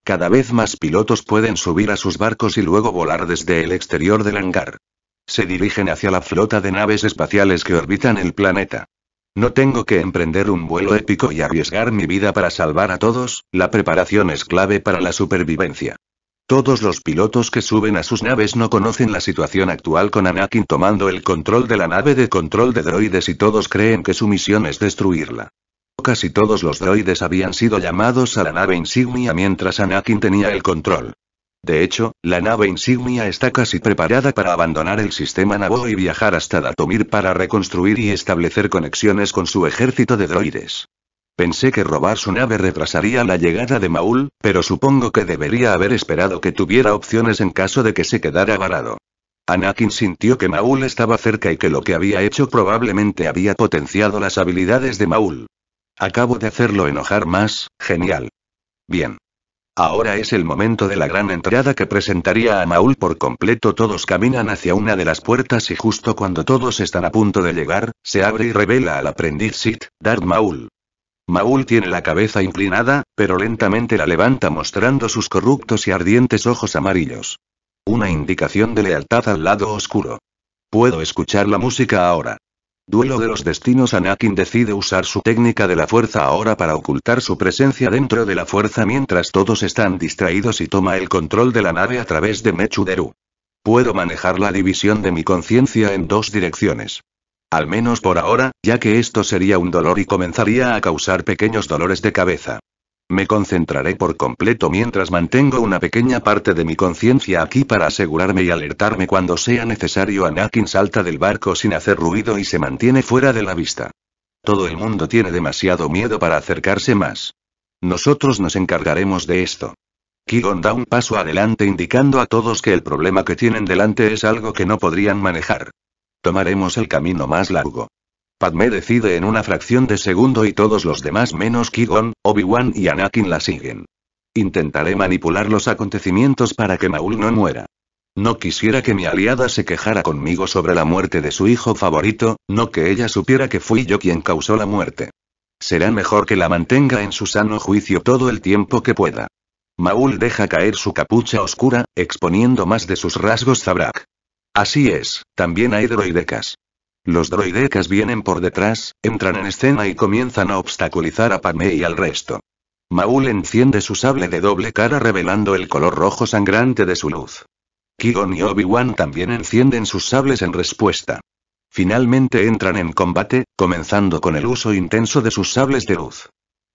Cada vez más pilotos pueden subir a sus barcos y luego volar desde el exterior del hangar. Se dirigen hacia la flota de naves espaciales que orbitan el planeta. No tengo que emprender un vuelo épico y arriesgar mi vida para salvar a todos, la preparación es clave para la supervivencia. Todos los pilotos que suben a sus naves no conocen la situación actual con Anakin tomando el control de la nave de control de droides y todos creen que su misión es destruirla. Casi todos los droides habían sido llamados a la nave insignia mientras Anakin tenía el control. De hecho, la nave insignia está casi preparada para abandonar el sistema Naboo y viajar hasta Datomir para reconstruir y establecer conexiones con su ejército de droides. Pensé que robar su nave retrasaría la llegada de Maul, pero supongo que debería haber esperado que tuviera opciones en caso de que se quedara varado. Anakin sintió que Maul estaba cerca y que lo que había hecho probablemente había potenciado las habilidades de Maul. Acabo de hacerlo enojar más, genial. Bien. Ahora es el momento de la gran entrada que presentaría a Maul por completo. Todos caminan hacia una de las puertas y justo cuando todos están a punto de llegar, se abre y revela al aprendiz Sith, Darth Maul. Maul tiene la cabeza inclinada, pero lentamente la levanta mostrando sus corruptos y ardientes ojos amarillos. Una indicación de lealtad al lado oscuro. Puedo escuchar la música ahora. Duelo de los destinos Anakin decide usar su técnica de la fuerza ahora para ocultar su presencia dentro de la fuerza mientras todos están distraídos y toma el control de la nave a través de Mechuderu. Puedo manejar la división de mi conciencia en dos direcciones. Al menos por ahora, ya que esto sería un dolor y comenzaría a causar pequeños dolores de cabeza. Me concentraré por completo mientras mantengo una pequeña parte de mi conciencia aquí para asegurarme y alertarme cuando sea necesario. Anakin salta del barco sin hacer ruido y se mantiene fuera de la vista. Todo el mundo tiene demasiado miedo para acercarse más. Nosotros nos encargaremos de esto. Kigon da un paso adelante indicando a todos que el problema que tienen delante es algo que no podrían manejar. Tomaremos el camino más largo. Padme decide en una fracción de segundo y todos los demás menos Kigon, Obi-Wan y Anakin la siguen. Intentaré manipular los acontecimientos para que Maul no muera. No quisiera que mi aliada se quejara conmigo sobre la muerte de su hijo favorito, no que ella supiera que fui yo quien causó la muerte. Será mejor que la mantenga en su sano juicio todo el tiempo que pueda. Maul deja caer su capucha oscura, exponiendo más de sus rasgos Zabrak. Así es, también hay droidecas. Los droidecas vienen por detrás, entran en escena y comienzan a obstaculizar a Padme y al resto. Maul enciende su sable de doble cara revelando el color rojo sangrante de su luz. Kigon y Obi-Wan también encienden sus sables en respuesta. Finalmente entran en combate, comenzando con el uso intenso de sus sables de luz.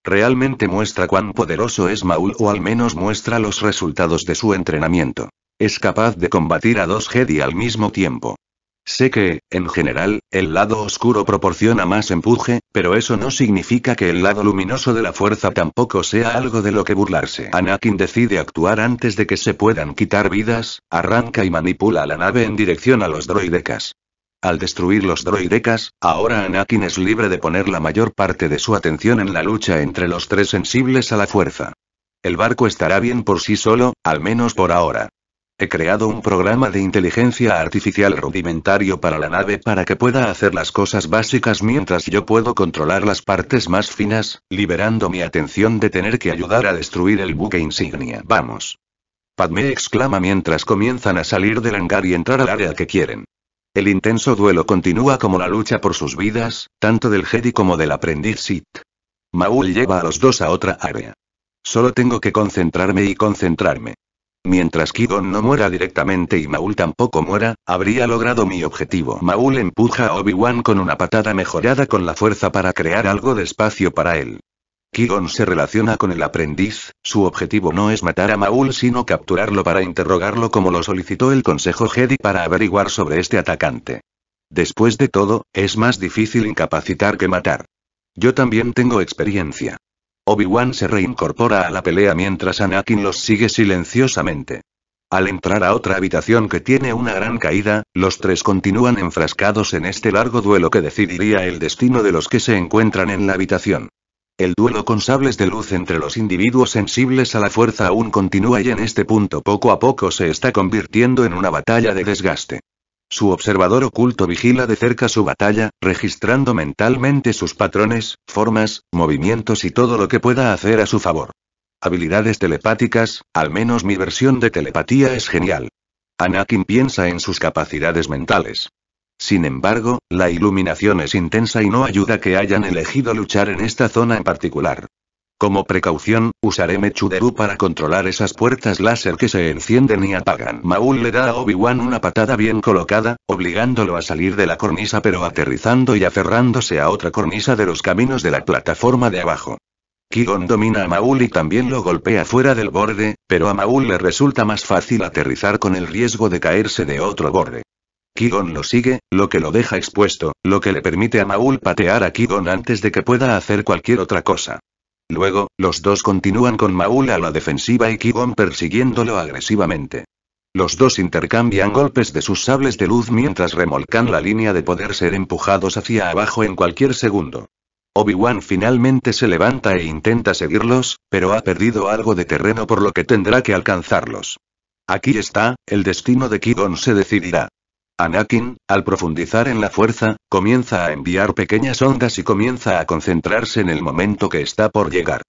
Realmente muestra cuán poderoso es Maul o al menos muestra los resultados de su entrenamiento. Es capaz de combatir a dos Jedi al mismo tiempo. Sé que, en general, el lado oscuro proporciona más empuje, pero eso no significa que el lado luminoso de la fuerza tampoco sea algo de lo que burlarse. Anakin decide actuar antes de que se puedan quitar vidas, arranca y manipula la nave en dirección a los droidecas. Al destruir los droidecas, ahora Anakin es libre de poner la mayor parte de su atención en la lucha entre los tres sensibles a la fuerza. El barco estará bien por sí solo, al menos por ahora. He creado un programa de inteligencia artificial rudimentario para la nave para que pueda hacer las cosas básicas mientras yo puedo controlar las partes más finas, liberando mi atención de tener que ayudar a destruir el buque insignia. Vamos. Padme exclama mientras comienzan a salir del hangar y entrar al área que quieren. El intenso duelo continúa como la lucha por sus vidas, tanto del Jedi como del aprendiz Sith. Maul lleva a los dos a otra área. Solo tengo que concentrarme y concentrarme. Mientras Kigon no muera directamente y Maul tampoco muera, habría logrado mi objetivo. Maul empuja a Obi-Wan con una patada mejorada con la fuerza para crear algo de espacio para él. Kigon se relaciona con el aprendiz, su objetivo no es matar a Maul sino capturarlo para interrogarlo como lo solicitó el Consejo Jedi para averiguar sobre este atacante. Después de todo, es más difícil incapacitar que matar. Yo también tengo experiencia. Obi-Wan se reincorpora a la pelea mientras Anakin los sigue silenciosamente. Al entrar a otra habitación que tiene una gran caída, los tres continúan enfrascados en este largo duelo que decidiría el destino de los que se encuentran en la habitación. El duelo con sables de luz entre los individuos sensibles a la fuerza aún continúa y en este punto poco a poco se está convirtiendo en una batalla de desgaste. Su observador oculto vigila de cerca su batalla, registrando mentalmente sus patrones, formas, movimientos y todo lo que pueda hacer a su favor. Habilidades telepáticas, al menos mi versión de telepatía es genial. Anakin piensa en sus capacidades mentales. Sin embargo, la iluminación es intensa y no ayuda que hayan elegido luchar en esta zona en particular. Como precaución, usaré Mechuderu para controlar esas puertas láser que se encienden y apagan. Maul le da a Obi-Wan una patada bien colocada, obligándolo a salir de la cornisa pero aterrizando y aferrándose a otra cornisa de los caminos de la plataforma de abajo. Kigon domina a Maul y también lo golpea fuera del borde, pero a Maul le resulta más fácil aterrizar con el riesgo de caerse de otro borde. Kigon lo sigue, lo que lo deja expuesto, lo que le permite a Maul patear a Kigon antes de que pueda hacer cualquier otra cosa. Luego, los dos continúan con Maul a la defensiva y Kigon persiguiéndolo agresivamente. Los dos intercambian golpes de sus sables de luz mientras remolcan la línea de poder ser empujados hacia abajo en cualquier segundo. Obi-Wan finalmente se levanta e intenta seguirlos, pero ha perdido algo de terreno por lo que tendrá que alcanzarlos. Aquí está, el destino de Kigon se decidirá. Anakin, al profundizar en la fuerza, comienza a enviar pequeñas ondas y comienza a concentrarse en el momento que está por llegar.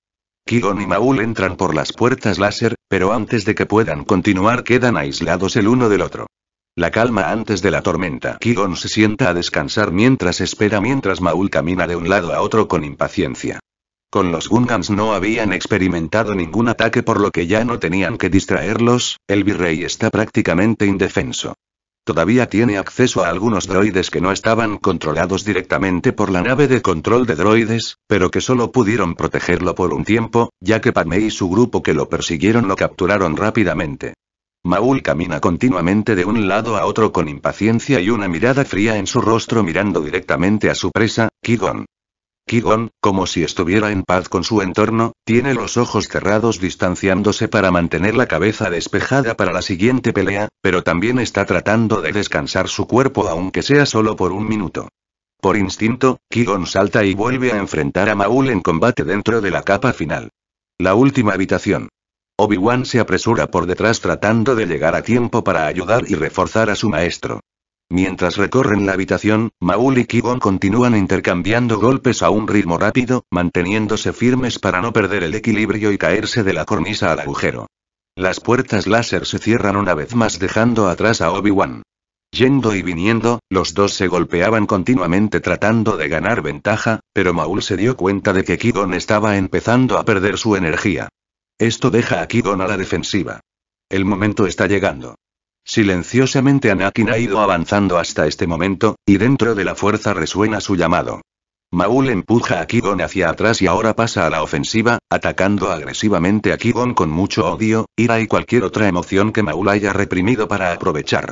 Kigon y Maul entran por las puertas láser, pero antes de que puedan continuar quedan aislados el uno del otro. La calma antes de la tormenta. Kigon se sienta a descansar mientras espera mientras Maul camina de un lado a otro con impaciencia. Con los Gungans no habían experimentado ningún ataque por lo que ya no tenían que distraerlos, el virrey está prácticamente indefenso. Todavía tiene acceso a algunos droides que no estaban controlados directamente por la nave de control de droides, pero que solo pudieron protegerlo por un tiempo, ya que Padme y su grupo que lo persiguieron lo capturaron rápidamente. Maul camina continuamente de un lado a otro con impaciencia y una mirada fría en su rostro mirando directamente a su presa, Kigon. Kigon, como si estuviera en paz con su entorno, tiene los ojos cerrados distanciándose para mantener la cabeza despejada para la siguiente pelea, pero también está tratando de descansar su cuerpo aunque sea solo por un minuto. Por instinto, Kigon salta y vuelve a enfrentar a Maul en combate dentro de la capa final. La última habitación. Obi-Wan se apresura por detrás tratando de llegar a tiempo para ayudar y reforzar a su maestro. Mientras recorren la habitación, Maul y Kigon continúan intercambiando golpes a un ritmo rápido, manteniéndose firmes para no perder el equilibrio y caerse de la cornisa al agujero. Las puertas láser se cierran una vez más dejando atrás a Obi-Wan. Yendo y viniendo, los dos se golpeaban continuamente tratando de ganar ventaja, pero Maul se dio cuenta de que Kigon estaba empezando a perder su energía. Esto deja a Kigon a la defensiva. El momento está llegando. Silenciosamente Anakin ha ido avanzando hasta este momento, y dentro de la fuerza resuena su llamado. Maul empuja a Kigon hacia atrás y ahora pasa a la ofensiva, atacando agresivamente a Kigon con mucho odio, ira y cualquier otra emoción que Maul haya reprimido para aprovechar.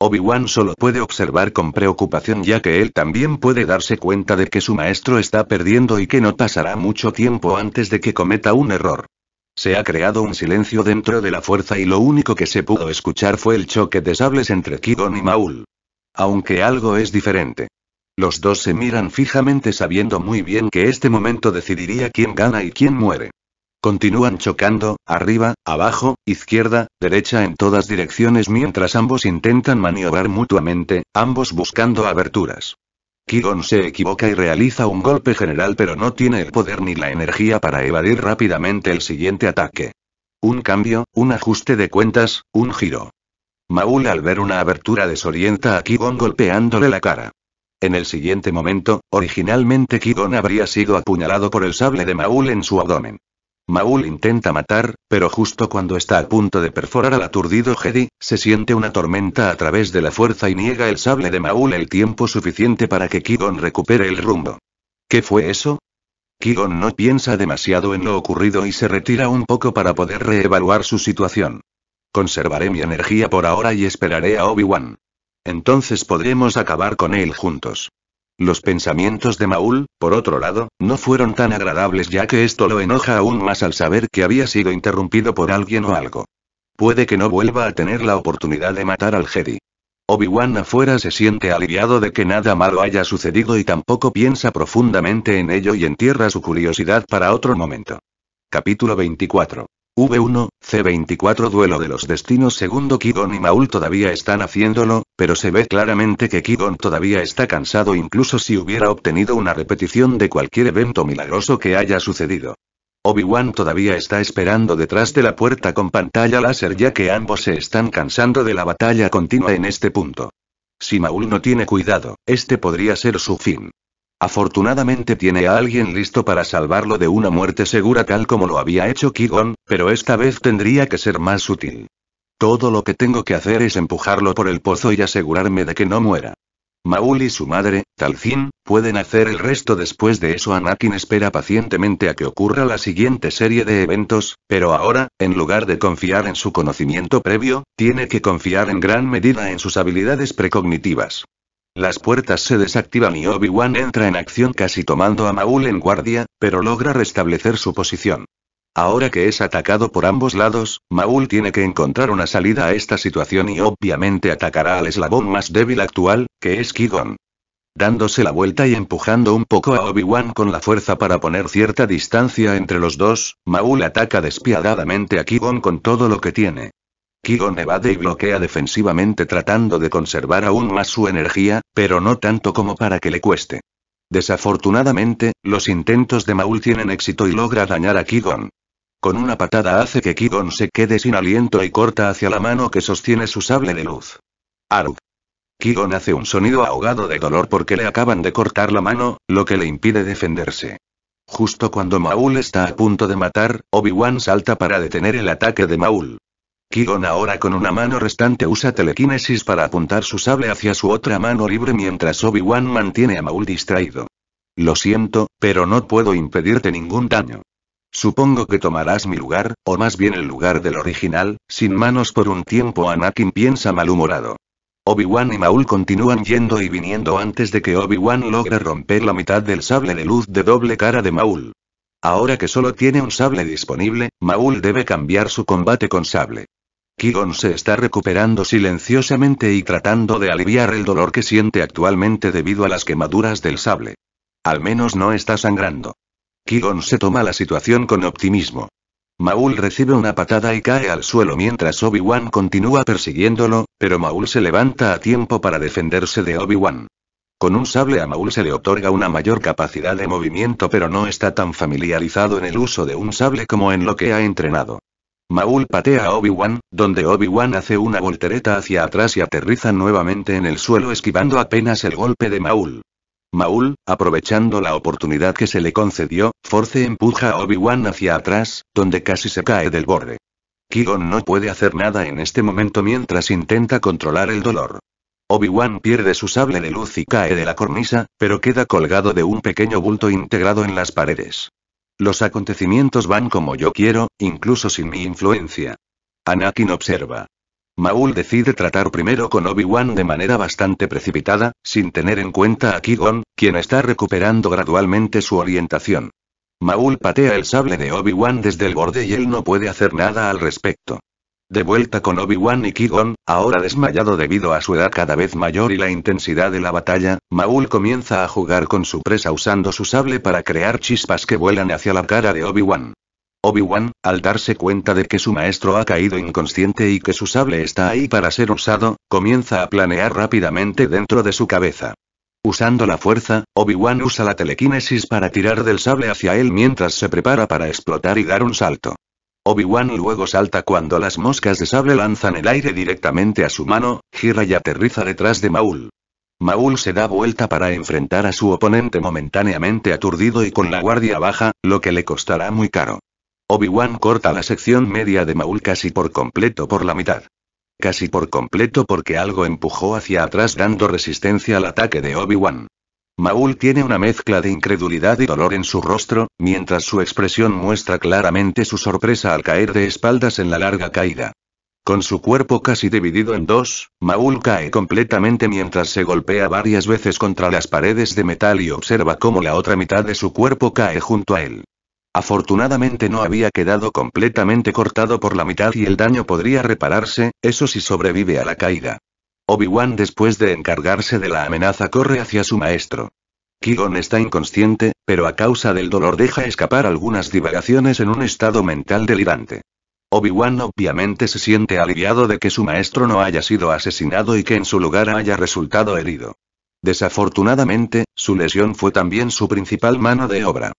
Obi-Wan solo puede observar con preocupación ya que él también puede darse cuenta de que su maestro está perdiendo y que no pasará mucho tiempo antes de que cometa un error. Se ha creado un silencio dentro de la fuerza y lo único que se pudo escuchar fue el choque de sables entre Kigon y Maul. Aunque algo es diferente. Los dos se miran fijamente sabiendo muy bien que este momento decidiría quién gana y quién muere. Continúan chocando, arriba, abajo, izquierda, derecha en todas direcciones mientras ambos intentan maniobrar mutuamente, ambos buscando aberturas. Kigon se equivoca y realiza un golpe general pero no tiene el poder ni la energía para evadir rápidamente el siguiente ataque. Un cambio, un ajuste de cuentas, un giro. Maul al ver una abertura desorienta a Kigon golpeándole la cara. En el siguiente momento, originalmente Kigon habría sido apuñalado por el sable de Maul en su abdomen. Maul intenta matar, pero justo cuando está a punto de perforar al aturdido Jedi, se siente una tormenta a través de la fuerza y niega el sable de Maul el tiempo suficiente para que Kigon recupere el rumbo. ¿Qué fue eso? Kigon no piensa demasiado en lo ocurrido y se retira un poco para poder reevaluar su situación. Conservaré mi energía por ahora y esperaré a Obi-Wan. Entonces podremos acabar con él juntos. Los pensamientos de Maul, por otro lado, no fueron tan agradables ya que esto lo enoja aún más al saber que había sido interrumpido por alguien o algo. Puede que no vuelva a tener la oportunidad de matar al Jedi. Obi-Wan afuera se siente aliviado de que nada malo haya sucedido y tampoco piensa profundamente en ello y entierra su curiosidad para otro momento. Capítulo 24. V1, C24 Duelo de los destinos Segundo Kigon y Maul todavía están haciéndolo, pero se ve claramente que Kigon todavía está cansado incluso si hubiera obtenido una repetición de cualquier evento milagroso que haya sucedido. Obi-Wan todavía está esperando detrás de la puerta con pantalla láser ya que ambos se están cansando de la batalla continua en este punto. Si Maul no tiene cuidado, este podría ser su fin. Afortunadamente tiene a alguien listo para salvarlo de una muerte segura tal como lo había hecho Kigon, pero esta vez tendría que ser más sutil. Todo lo que tengo que hacer es empujarlo por el pozo y asegurarme de que no muera. Maul y su madre, Talzin, pueden hacer el resto después de eso. Anakin espera pacientemente a que ocurra la siguiente serie de eventos, pero ahora, en lugar de confiar en su conocimiento previo, tiene que confiar en gran medida en sus habilidades precognitivas. Las puertas se desactivan y Obi-Wan entra en acción casi tomando a Maul en guardia, pero logra restablecer su posición. Ahora que es atacado por ambos lados, Maul tiene que encontrar una salida a esta situación y obviamente atacará al eslabón más débil actual, que es Kigon. Dándose la vuelta y empujando un poco a Obi-Wan con la fuerza para poner cierta distancia entre los dos, Maul ataca despiadadamente a Kigon con todo lo que tiene. Kigon evade y bloquea defensivamente tratando de conservar aún más su energía, pero no tanto como para que le cueste. Desafortunadamente, los intentos de Maul tienen éxito y logra dañar a Kigon. Con una patada hace que Kigon se quede sin aliento y corta hacia la mano que sostiene su sable de luz. Arug. Kigon hace un sonido ahogado de dolor porque le acaban de cortar la mano, lo que le impide defenderse. Justo cuando Maul está a punto de matar, Obi-Wan salta para detener el ataque de Maul. Kigon ahora con una mano restante usa telequinesis para apuntar su sable hacia su otra mano libre mientras Obi-Wan mantiene a Maul distraído. Lo siento, pero no puedo impedirte ningún daño. Supongo que tomarás mi lugar, o más bien el lugar del original, sin manos por un tiempo Anakin piensa malhumorado. Obi-Wan y Maul continúan yendo y viniendo antes de que Obi-Wan logre romper la mitad del sable de luz de doble cara de Maul. Ahora que solo tiene un sable disponible, Maul debe cambiar su combate con sable. Kigon se está recuperando silenciosamente y tratando de aliviar el dolor que siente actualmente debido a las quemaduras del sable. Al menos no está sangrando. Kigon se toma la situación con optimismo. Maul recibe una patada y cae al suelo mientras Obi-Wan continúa persiguiéndolo, pero Maul se levanta a tiempo para defenderse de Obi-Wan. Con un sable a Maul se le otorga una mayor capacidad de movimiento pero no está tan familiarizado en el uso de un sable como en lo que ha entrenado. Maul patea a Obi-Wan, donde Obi-Wan hace una voltereta hacia atrás y aterriza nuevamente en el suelo esquivando apenas el golpe de Maul. Maul, aprovechando la oportunidad que se le concedió, Force empuja a Obi-Wan hacia atrás, donde casi se cae del borde. Kigon no puede hacer nada en este momento mientras intenta controlar el dolor. Obi-Wan pierde su sable de luz y cae de la cornisa, pero queda colgado de un pequeño bulto integrado en las paredes. Los acontecimientos van como yo quiero, incluso sin mi influencia. Anakin observa. Maul decide tratar primero con Obi-Wan de manera bastante precipitada, sin tener en cuenta a Kigon, quien está recuperando gradualmente su orientación. Maul patea el sable de Obi-Wan desde el borde y él no puede hacer nada al respecto. De vuelta con Obi-Wan y Kigon, ahora desmayado debido a su edad cada vez mayor y la intensidad de la batalla, Maul comienza a jugar con su presa usando su sable para crear chispas que vuelan hacia la cara de Obi-Wan. Obi-Wan, al darse cuenta de que su maestro ha caído inconsciente y que su sable está ahí para ser usado, comienza a planear rápidamente dentro de su cabeza. Usando la fuerza, Obi-Wan usa la telequinesis para tirar del sable hacia él mientras se prepara para explotar y dar un salto. Obi-Wan luego salta cuando las moscas de sable lanzan el aire directamente a su mano, gira y aterriza detrás de Maul. Maul se da vuelta para enfrentar a su oponente momentáneamente aturdido y con la guardia baja, lo que le costará muy caro. Obi-Wan corta la sección media de Maul casi por completo por la mitad. Casi por completo porque algo empujó hacia atrás dando resistencia al ataque de Obi-Wan. Maul tiene una mezcla de incredulidad y dolor en su rostro, mientras su expresión muestra claramente su sorpresa al caer de espaldas en la larga caída. Con su cuerpo casi dividido en dos, Maul cae completamente mientras se golpea varias veces contra las paredes de metal y observa cómo la otra mitad de su cuerpo cae junto a él. Afortunadamente no había quedado completamente cortado por la mitad y el daño podría repararse, eso si sí sobrevive a la caída. Obi-Wan después de encargarse de la amenaza corre hacia su maestro. Kigon está inconsciente, pero a causa del dolor deja escapar algunas divagaciones en un estado mental delirante. Obi-Wan obviamente se siente aliviado de que su maestro no haya sido asesinado y que en su lugar haya resultado herido. Desafortunadamente, su lesión fue también su principal mano de obra.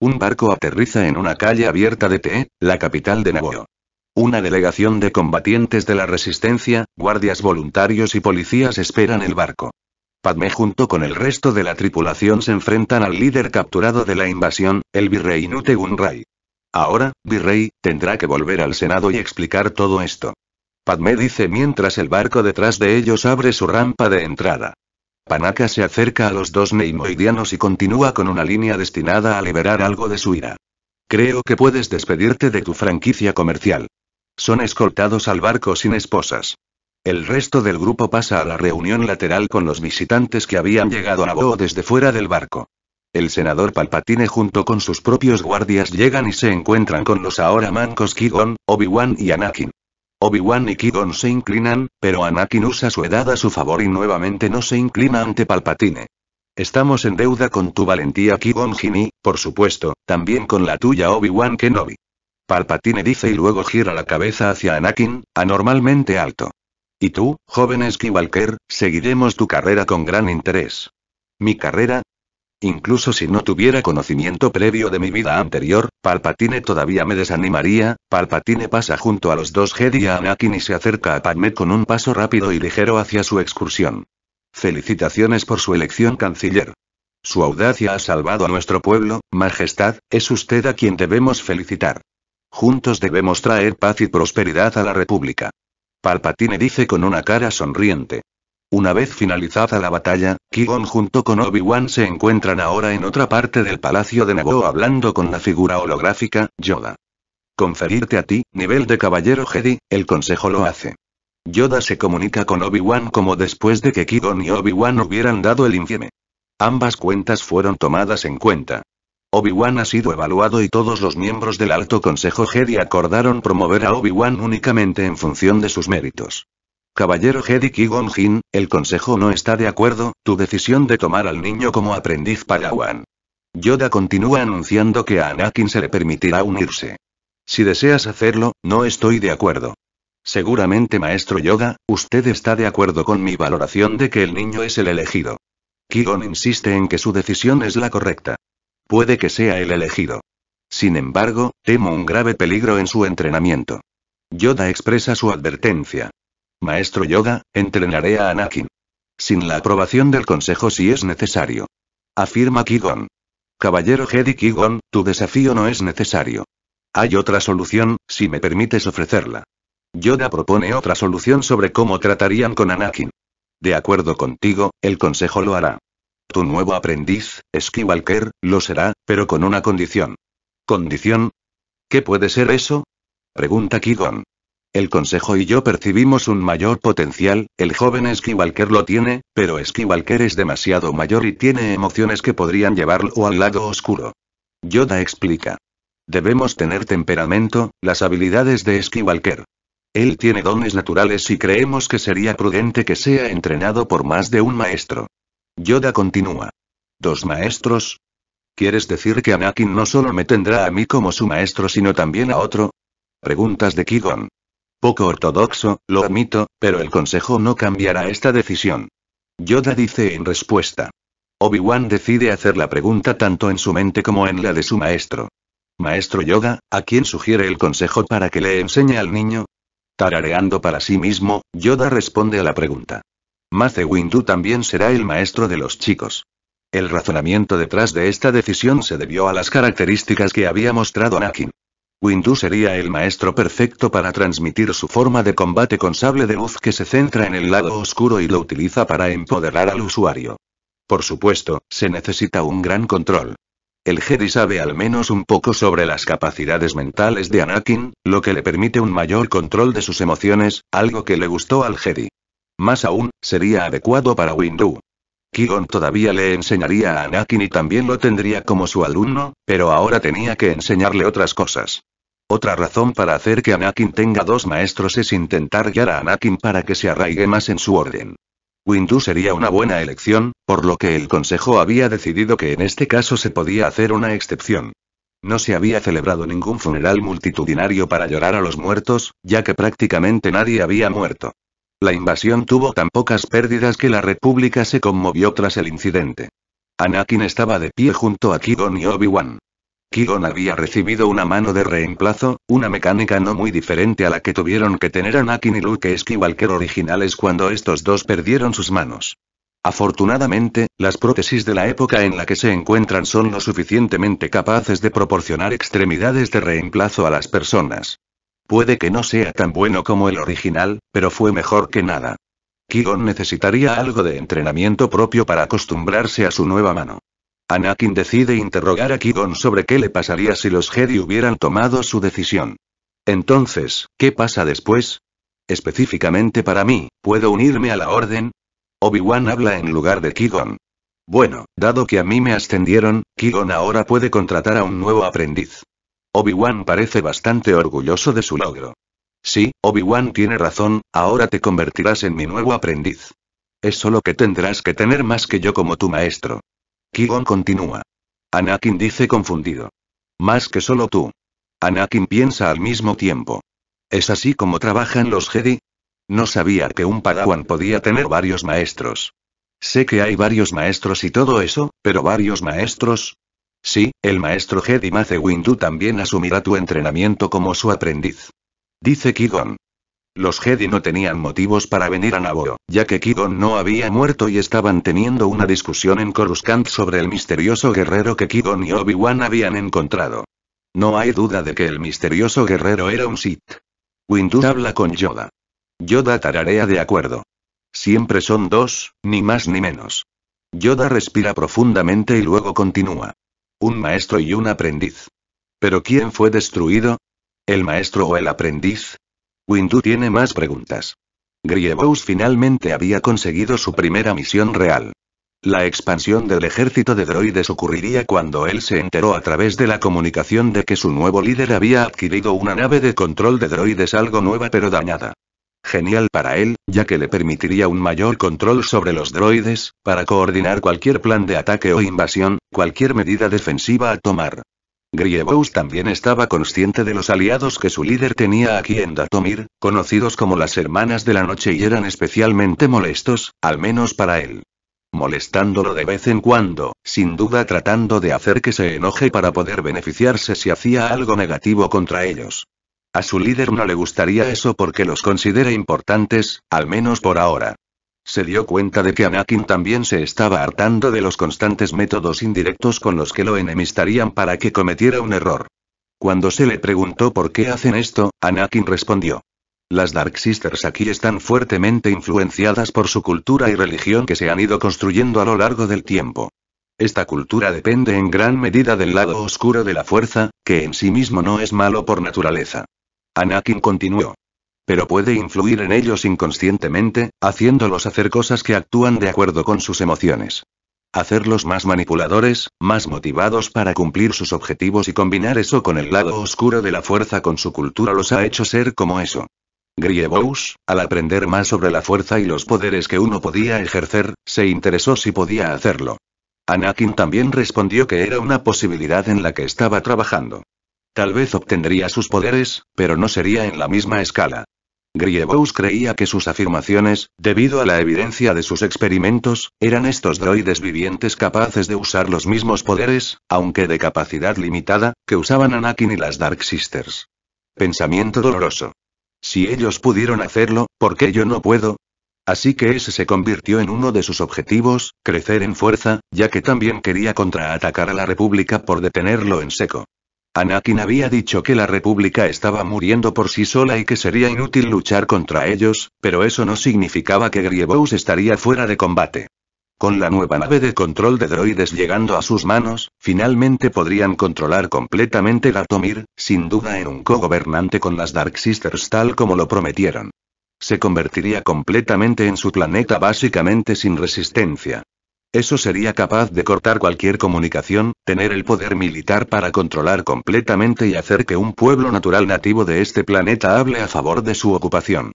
Un barco aterriza en una calle abierta de Te, la capital de Naboo. Una delegación de combatientes de la resistencia, guardias voluntarios y policías esperan el barco. Padme junto con el resto de la tripulación se enfrentan al líder capturado de la invasión, el virrey Nute Gunray. Ahora, virrey, tendrá que volver al Senado y explicar todo esto. Padme dice mientras el barco detrás de ellos abre su rampa de entrada. Panaka se acerca a los dos neimoidianos y continúa con una línea destinada a liberar algo de su ira. Creo que puedes despedirte de tu franquicia comercial. Son escoltados al barco sin esposas. El resto del grupo pasa a la reunión lateral con los visitantes que habían llegado a Bo desde fuera del barco. El senador Palpatine junto con sus propios guardias llegan y se encuentran con los ahora mancos Kigon, Obi-Wan y Anakin. Obi-Wan y Kigon se inclinan, pero Anakin usa su edad a su favor y nuevamente no se inclina ante Palpatine. Estamos en deuda con tu valentía kigon gon por supuesto, también con la tuya Obi-Wan Kenobi. Palpatine dice y luego gira la cabeza hacia Anakin, anormalmente alto. Y tú, joven Skywalker, seguiremos tu carrera con gran interés. ¿Mi carrera? Incluso si no tuviera conocimiento previo de mi vida anterior, Palpatine todavía me desanimaría. Palpatine pasa junto a los dos Jedi y a Anakin y se acerca a Padme con un paso rápido y ligero hacia su excursión. Felicitaciones por su elección canciller. Su audacia ha salvado a nuestro pueblo, Majestad, es usted a quien debemos felicitar. Juntos debemos traer paz y prosperidad a la República. Palpatine dice con una cara sonriente. Una vez finalizada la batalla, Kigon junto con Obi-Wan se encuentran ahora en otra parte del Palacio de Naboo hablando con la figura holográfica, Yoda. Conferirte a ti, nivel de caballero Jedi, el consejo lo hace. Yoda se comunica con Obi-Wan como después de que Kigon y Obi-Wan hubieran dado el infieme. Ambas cuentas fueron tomadas en cuenta. Obi-Wan ha sido evaluado y todos los miembros del Alto Consejo Jedi acordaron promover a Obi-Wan únicamente en función de sus méritos. Caballero Jedi Kigon Jin, el Consejo no está de acuerdo, tu decisión de tomar al niño como aprendiz para Wan. Yoda continúa anunciando que a Anakin se le permitirá unirse. Si deseas hacerlo, no estoy de acuerdo. Seguramente maestro Yoda, usted está de acuerdo con mi valoración de que el niño es el elegido. Kigon insiste en que su decisión es la correcta. Puede que sea el elegido. Sin embargo, temo un grave peligro en su entrenamiento. Yoda expresa su advertencia. Maestro Yoda, entrenaré a Anakin. Sin la aprobación del consejo si es necesario. Afirma Kigon. Caballero Jedi Kigon, tu desafío no es necesario. Hay otra solución, si me permites ofrecerla. Yoda propone otra solución sobre cómo tratarían con Anakin. De acuerdo contigo, el consejo lo hará nuevo aprendiz, Skywalker, lo será, pero con una condición. ¿Condición? ¿Qué puede ser eso? Pregunta kigon El consejo y yo percibimos un mayor potencial, el joven Skywalker lo tiene, pero Skywalker es demasiado mayor y tiene emociones que podrían llevarlo al lado oscuro. Yoda explica. Debemos tener temperamento, las habilidades de Skywalker. Él tiene dones naturales y creemos que sería prudente que sea entrenado por más de un maestro. Yoda continúa. ¿Dos maestros? ¿Quieres decir que Anakin no solo me tendrá a mí como su maestro, sino también a otro? Preguntas de Kigon. Poco ortodoxo, lo admito, pero el consejo no cambiará esta decisión. Yoda dice en respuesta. Obi-Wan decide hacer la pregunta tanto en su mente como en la de su maestro. Maestro Yoda, ¿a quién sugiere el consejo para que le enseñe al niño? Tarareando para sí mismo, Yoda responde a la pregunta. Mace Windu también será el maestro de los chicos. El razonamiento detrás de esta decisión se debió a las características que había mostrado Anakin. Windu sería el maestro perfecto para transmitir su forma de combate con sable de luz que se centra en el lado oscuro y lo utiliza para empoderar al usuario. Por supuesto, se necesita un gran control. El Jedi sabe al menos un poco sobre las capacidades mentales de Anakin, lo que le permite un mayor control de sus emociones, algo que le gustó al Jedi. Más aún, sería adecuado para Windu. Kion todavía le enseñaría a Anakin y también lo tendría como su alumno, pero ahora tenía que enseñarle otras cosas. Otra razón para hacer que Anakin tenga dos maestros es intentar guiar a Anakin para que se arraigue más en su orden. Windu sería una buena elección, por lo que el Consejo había decidido que en este caso se podía hacer una excepción. No se había celebrado ningún funeral multitudinario para llorar a los muertos, ya que prácticamente nadie había muerto. La invasión tuvo tan pocas pérdidas que la República se conmovió tras el incidente. Anakin estaba de pie junto a Kigon y Obi-Wan. qui había recibido una mano de reemplazo, una mecánica no muy diferente a la que tuvieron que tener Anakin y Luke Skywalker originales cuando estos dos perdieron sus manos. Afortunadamente, las prótesis de la época en la que se encuentran son lo suficientemente capaces de proporcionar extremidades de reemplazo a las personas. Puede que no sea tan bueno como el original, pero fue mejor que nada. Kigon necesitaría algo de entrenamiento propio para acostumbrarse a su nueva mano. Anakin decide interrogar a Kigon sobre qué le pasaría si los Jedi hubieran tomado su decisión. Entonces, ¿qué pasa después? Específicamente para mí, ¿puedo unirme a la orden? Obi-Wan habla en lugar de Kigon. Bueno, dado que a mí me ascendieron, Kigon ahora puede contratar a un nuevo aprendiz. Obi-Wan parece bastante orgulloso de su logro. Sí, Obi-Wan tiene razón, ahora te convertirás en mi nuevo aprendiz. Es solo que tendrás que tener más que yo como tu maestro. Kigon continúa. Anakin dice confundido. Más que solo tú. Anakin piensa al mismo tiempo. ¿Es así como trabajan los Jedi? No sabía que un Padawan podía tener varios maestros. Sé que hay varios maestros y todo eso, pero varios maestros, Sí, el maestro Jedi Mace Windu también asumirá tu entrenamiento como su aprendiz. Dice Kigon. Los Jedi no tenían motivos para venir a Naboo, ya que Kigon no había muerto y estaban teniendo una discusión en Coruscant sobre el misterioso guerrero que Kigon y Obi-Wan habían encontrado. No hay duda de que el misterioso guerrero era un Sith. Windu habla con Yoda. Yoda tararea de acuerdo. Siempre son dos, ni más ni menos. Yoda respira profundamente y luego continúa. Un maestro y un aprendiz. ¿Pero quién fue destruido? ¿El maestro o el aprendiz? Windu tiene más preguntas. Grievous finalmente había conseguido su primera misión real. La expansión del ejército de droides ocurriría cuando él se enteró a través de la comunicación de que su nuevo líder había adquirido una nave de control de droides algo nueva pero dañada genial para él, ya que le permitiría un mayor control sobre los droides, para coordinar cualquier plan de ataque o invasión, cualquier medida defensiva a tomar. Grievous también estaba consciente de los aliados que su líder tenía aquí en Datomir, conocidos como las Hermanas de la Noche y eran especialmente molestos, al menos para él. Molestándolo de vez en cuando, sin duda tratando de hacer que se enoje para poder beneficiarse si hacía algo negativo contra ellos. A su líder no le gustaría eso porque los considera importantes, al menos por ahora. Se dio cuenta de que Anakin también se estaba hartando de los constantes métodos indirectos con los que lo enemistarían para que cometiera un error. Cuando se le preguntó por qué hacen esto, Anakin respondió. Las Dark Sisters aquí están fuertemente influenciadas por su cultura y religión que se han ido construyendo a lo largo del tiempo. Esta cultura depende en gran medida del lado oscuro de la fuerza, que en sí mismo no es malo por naturaleza. Anakin continuó. Pero puede influir en ellos inconscientemente, haciéndolos hacer cosas que actúan de acuerdo con sus emociones. Hacerlos más manipuladores, más motivados para cumplir sus objetivos y combinar eso con el lado oscuro de la fuerza con su cultura los ha hecho ser como eso. Grievous, al aprender más sobre la fuerza y los poderes que uno podía ejercer, se interesó si podía hacerlo. Anakin también respondió que era una posibilidad en la que estaba trabajando. Tal vez obtendría sus poderes, pero no sería en la misma escala. Grievous creía que sus afirmaciones, debido a la evidencia de sus experimentos, eran estos droides vivientes capaces de usar los mismos poderes, aunque de capacidad limitada, que usaban Anakin y las Dark Sisters. Pensamiento doloroso. Si ellos pudieron hacerlo, ¿por qué yo no puedo? Así que ese se convirtió en uno de sus objetivos, crecer en fuerza, ya que también quería contraatacar a la República por detenerlo en seco. Anakin había dicho que la República estaba muriendo por sí sola y que sería inútil luchar contra ellos, pero eso no significaba que Grievous estaría fuera de combate. Con la nueva nave de control de droides llegando a sus manos, finalmente podrían controlar completamente Gatomir, sin duda en un co-gobernante con las Dark Sisters tal como lo prometieron. Se convertiría completamente en su planeta básicamente sin resistencia. Eso sería capaz de cortar cualquier comunicación, tener el poder militar para controlar completamente y hacer que un pueblo natural nativo de este planeta hable a favor de su ocupación.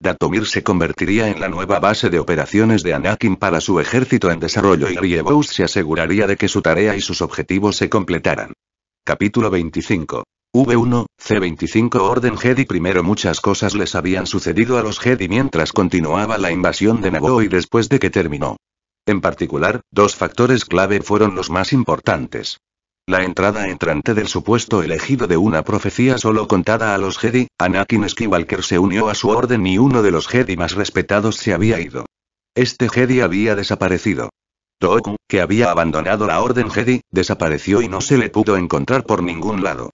Datomir se convertiría en la nueva base de operaciones de Anakin para su ejército en desarrollo y Rievous se aseguraría de que su tarea y sus objetivos se completaran. Capítulo 25. V1, C25 Orden Jedi Primero muchas cosas les habían sucedido a los Jedi mientras continuaba la invasión de Naboo y después de que terminó. En particular, dos factores clave fueron los más importantes. La entrada entrante del supuesto elegido de una profecía solo contada a los Jedi, Anakin Skywalker se unió a su orden y uno de los Jedi más respetados se había ido. Este Jedi había desaparecido. Dooku, que había abandonado la Orden Jedi, desapareció y no se le pudo encontrar por ningún lado.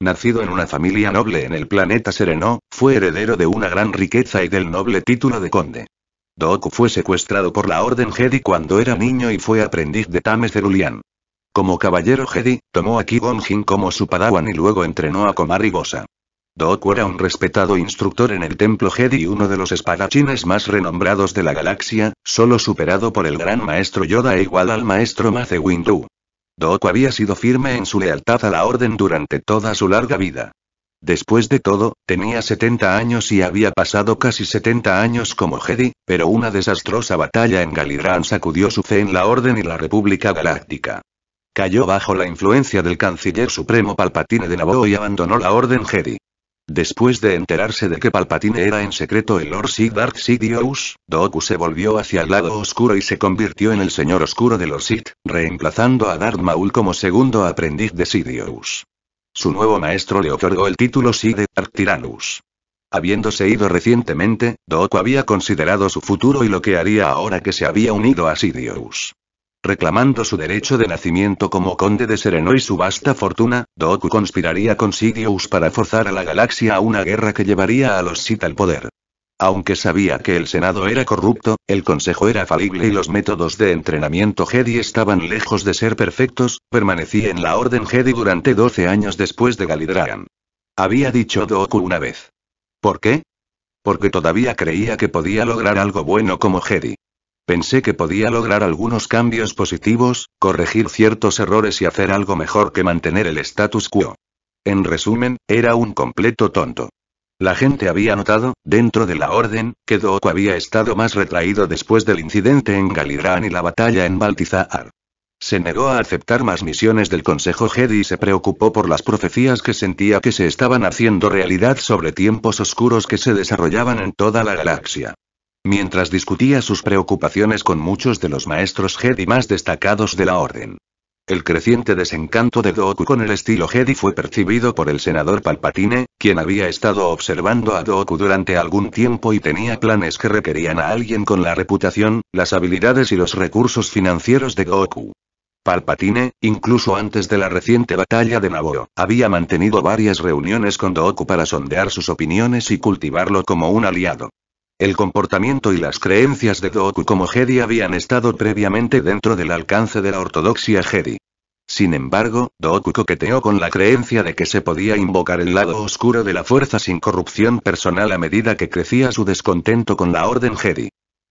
Nacido en una familia noble en el planeta Sereno, fue heredero de una gran riqueza y del noble título de conde. Dooku fue secuestrado por la Orden Jedi cuando era niño y fue aprendiz de Tame Cerulean. Como caballero Jedi, tomó a qui como su padawan y luego entrenó a Komari Gosa. Dooku era un respetado instructor en el templo Jedi y uno de los espadachines más renombrados de la galaxia, solo superado por el gran maestro Yoda e igual al maestro Mace Windu. Dooku había sido firme en su lealtad a la orden durante toda su larga vida. Después de todo, tenía 70 años y había pasado casi 70 años como Jedi, pero una desastrosa batalla en Galidrán sacudió su fe en la Orden y la República Galáctica. Cayó bajo la influencia del canciller supremo Palpatine de Naboo y abandonó la Orden Jedi. Después de enterarse de que Palpatine era en secreto el Lord Dark Sidious, Dooku se volvió hacia el lado oscuro y se convirtió en el Señor Oscuro de los Sith, reemplazando a Darth Maul como segundo aprendiz de Sidious. Su nuevo maestro le otorgó el título Sid, de Arctiranus. Habiéndose ido recientemente, Doku había considerado su futuro y lo que haría ahora que se había unido a Sidious. Reclamando su derecho de nacimiento como conde de Sereno y su vasta fortuna, Doku conspiraría con Sidious para forzar a la galaxia a una guerra que llevaría a los Sith al poder. Aunque sabía que el Senado era corrupto, el Consejo era falible y los métodos de entrenamiento Jedi estaban lejos de ser perfectos, permanecí en la Orden Jedi durante 12 años después de Galidragan. Había dicho Dooku una vez. ¿Por qué? Porque todavía creía que podía lograr algo bueno como Jedi. Pensé que podía lograr algunos cambios positivos, corregir ciertos errores y hacer algo mejor que mantener el status quo. En resumen, era un completo tonto. La gente había notado, dentro de la orden, que Dooku había estado más retraído después del incidente en Galirán y la batalla en Baltizar. Se negó a aceptar más misiones del Consejo Jedi y se preocupó por las profecías que sentía que se estaban haciendo realidad sobre tiempos oscuros que se desarrollaban en toda la galaxia. Mientras discutía sus preocupaciones con muchos de los maestros Jedi más destacados de la Orden. El creciente desencanto de Dooku con el estilo Jedi fue percibido por el senador Palpatine, quien había estado observando a Dooku durante algún tiempo y tenía planes que requerían a alguien con la reputación, las habilidades y los recursos financieros de Dooku. Palpatine, incluso antes de la reciente batalla de Naboo, había mantenido varias reuniones con Dooku para sondear sus opiniones y cultivarlo como un aliado. El comportamiento y las creencias de Dooku como Jedi habían estado previamente dentro del alcance de la ortodoxia Jedi. Sin embargo, Dooku coqueteó con la creencia de que se podía invocar el lado oscuro de la fuerza sin corrupción personal a medida que crecía su descontento con la Orden Jedi.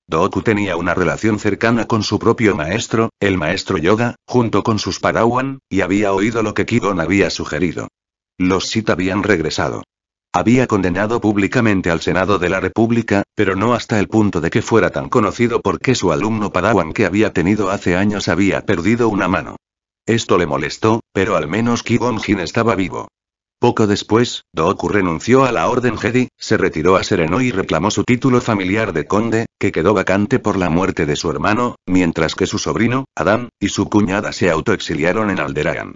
Dooku tenía una relación cercana con su propio maestro, el maestro Yoga, junto con sus Padawan, y había oído lo que Kigon había sugerido. Los Sith habían regresado. Había condenado públicamente al Senado de la República, pero no hasta el punto de que fuera tan conocido porque su alumno Padawan que había tenido hace años había perdido una mano. Esto le molestó, pero al menos ki estaba vivo. Poco después, Dooku renunció a la Orden Jedi, se retiró a Sereno y reclamó su título familiar de conde, que quedó vacante por la muerte de su hermano, mientras que su sobrino, Adam, y su cuñada se autoexiliaron en Alderaan.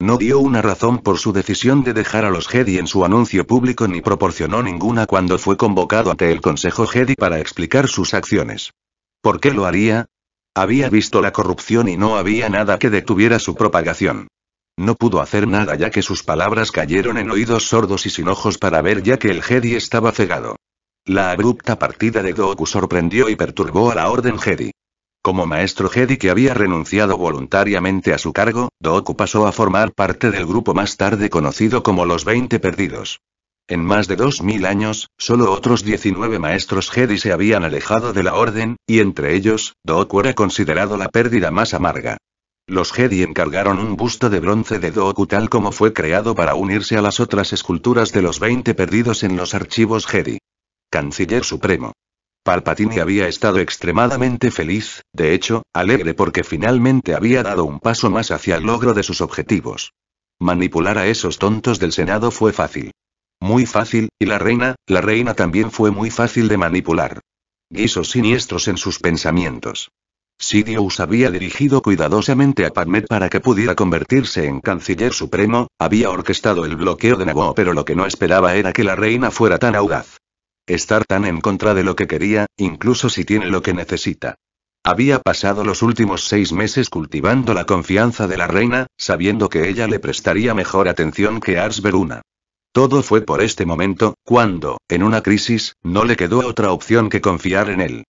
No dio una razón por su decisión de dejar a los Jedi en su anuncio público ni proporcionó ninguna cuando fue convocado ante el Consejo Jedi para explicar sus acciones. ¿Por qué lo haría? Había visto la corrupción y no había nada que detuviera su propagación. No pudo hacer nada ya que sus palabras cayeron en oídos sordos y sin ojos para ver ya que el Jedi estaba cegado. La abrupta partida de Goku sorprendió y perturbó a la Orden Jedi. Como maestro Jedi que había renunciado voluntariamente a su cargo, Dooku pasó a formar parte del grupo más tarde conocido como los 20 Perdidos. En más de 2.000 años, solo otros 19 maestros Jedi se habían alejado de la orden, y entre ellos, Dooku era considerado la pérdida más amarga. Los Jedi encargaron un busto de bronce de Dooku tal como fue creado para unirse a las otras esculturas de los 20 perdidos en los archivos Jedi. Canciller Supremo. Palpatine había estado extremadamente feliz, de hecho, alegre porque finalmente había dado un paso más hacia el logro de sus objetivos. Manipular a esos tontos del Senado fue fácil. Muy fácil, y la reina, la reina también fue muy fácil de manipular. Guisos siniestros en sus pensamientos. Sidious había dirigido cuidadosamente a Padmet para que pudiera convertirse en canciller supremo, había orquestado el bloqueo de Naboo, pero lo que no esperaba era que la reina fuera tan audaz estar tan en contra de lo que quería, incluso si tiene lo que necesita. Había pasado los últimos seis meses cultivando la confianza de la reina, sabiendo que ella le prestaría mejor atención que Ars Veruna. Todo fue por este momento, cuando, en una crisis, no le quedó otra opción que confiar en él.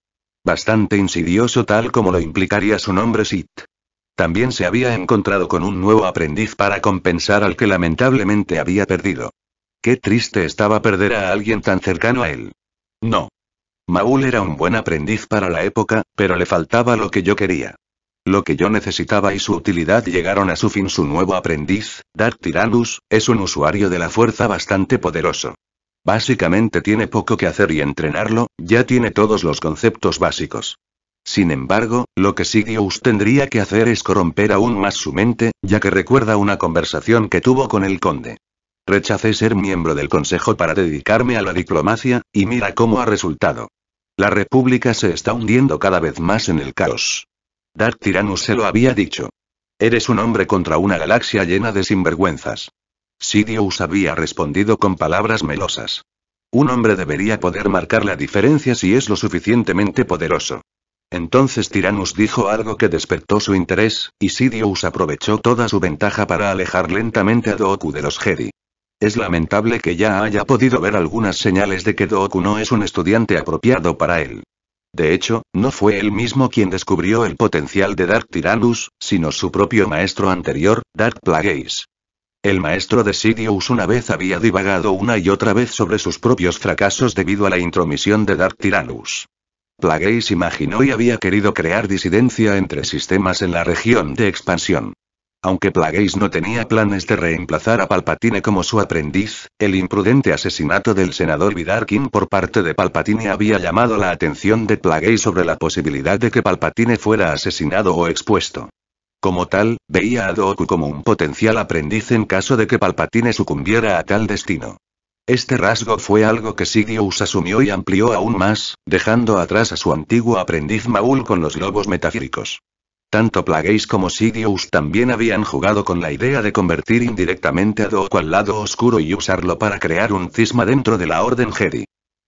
Bastante insidioso tal como lo implicaría su nombre Sid. También se había encontrado con un nuevo aprendiz para compensar al que lamentablemente había perdido. Qué triste estaba perder a alguien tan cercano a él. No. Maul era un buen aprendiz para la época, pero le faltaba lo que yo quería. Lo que yo necesitaba y su utilidad llegaron a su fin. Su nuevo aprendiz, Dark Tyrannus, es un usuario de la fuerza bastante poderoso. Básicamente tiene poco que hacer y entrenarlo, ya tiene todos los conceptos básicos. Sin embargo, lo que Sidious tendría que hacer es corromper aún más su mente, ya que recuerda una conversación que tuvo con el conde. Rechacé ser miembro del Consejo para dedicarme a la diplomacia, y mira cómo ha resultado. La República se está hundiendo cada vez más en el caos. Dark Tyrannus se lo había dicho. Eres un hombre contra una galaxia llena de sinvergüenzas. Sidious había respondido con palabras melosas. Un hombre debería poder marcar la diferencia si es lo suficientemente poderoso. Entonces Tyrannus dijo algo que despertó su interés, y Sidious aprovechó toda su ventaja para alejar lentamente a Dooku de los Jedi. Es lamentable que ya haya podido ver algunas señales de que Dooku no es un estudiante apropiado para él. De hecho, no fue él mismo quien descubrió el potencial de Dark Tyrannus, sino su propio maestro anterior, Dark Plagueis. El maestro de Sidious una vez había divagado una y otra vez sobre sus propios fracasos debido a la intromisión de Dark Tyrannus. Plagueis imaginó y había querido crear disidencia entre sistemas en la región de expansión. Aunque Plagueis no tenía planes de reemplazar a Palpatine como su aprendiz, el imprudente asesinato del senador Vidarkin por parte de Palpatine había llamado la atención de Plagueis sobre la posibilidad de que Palpatine fuera asesinado o expuesto. Como tal, veía a Dooku como un potencial aprendiz en caso de que Palpatine sucumbiera a tal destino. Este rasgo fue algo que Sidious asumió y amplió aún más, dejando atrás a su antiguo aprendiz Maul con los lobos metafíricos. Tanto Plagueis como Sidious también habían jugado con la idea de convertir indirectamente a Dooku al lado oscuro y usarlo para crear un cisma dentro de la Orden Jedi.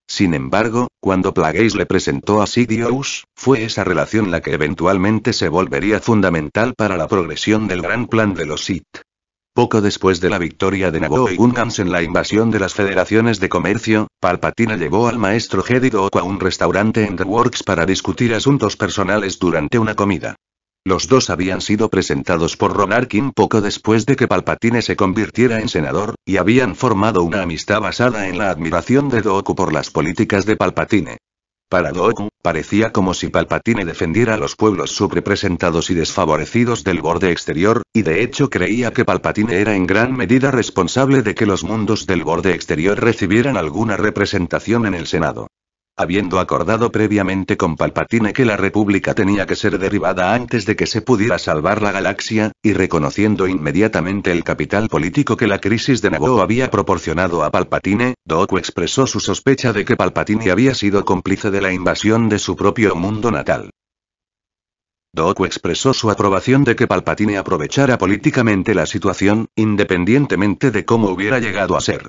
Sin embargo, cuando Plagueis le presentó a Sidious, fue esa relación la que eventualmente se volvería fundamental para la progresión del gran plan de los Sith. Poco después de la victoria de Naboo y Gungans en la invasión de las federaciones de comercio, Palpatine llevó al maestro Jedi Dooku a un restaurante en The Works para discutir asuntos personales durante una comida. Los dos habían sido presentados por Ronarkin poco después de que Palpatine se convirtiera en senador, y habían formado una amistad basada en la admiración de Dooku por las políticas de Palpatine. Para Dooku, parecía como si Palpatine defendiera a los pueblos subrepresentados y desfavorecidos del borde exterior, y de hecho creía que Palpatine era en gran medida responsable de que los mundos del borde exterior recibieran alguna representación en el Senado. Habiendo acordado previamente con Palpatine que la República tenía que ser derribada antes de que se pudiera salvar la galaxia, y reconociendo inmediatamente el capital político que la crisis de Naboo había proporcionado a Palpatine, Dooku expresó su sospecha de que Palpatine había sido cómplice de la invasión de su propio mundo natal. Dooku expresó su aprobación de que Palpatine aprovechara políticamente la situación, independientemente de cómo hubiera llegado a ser.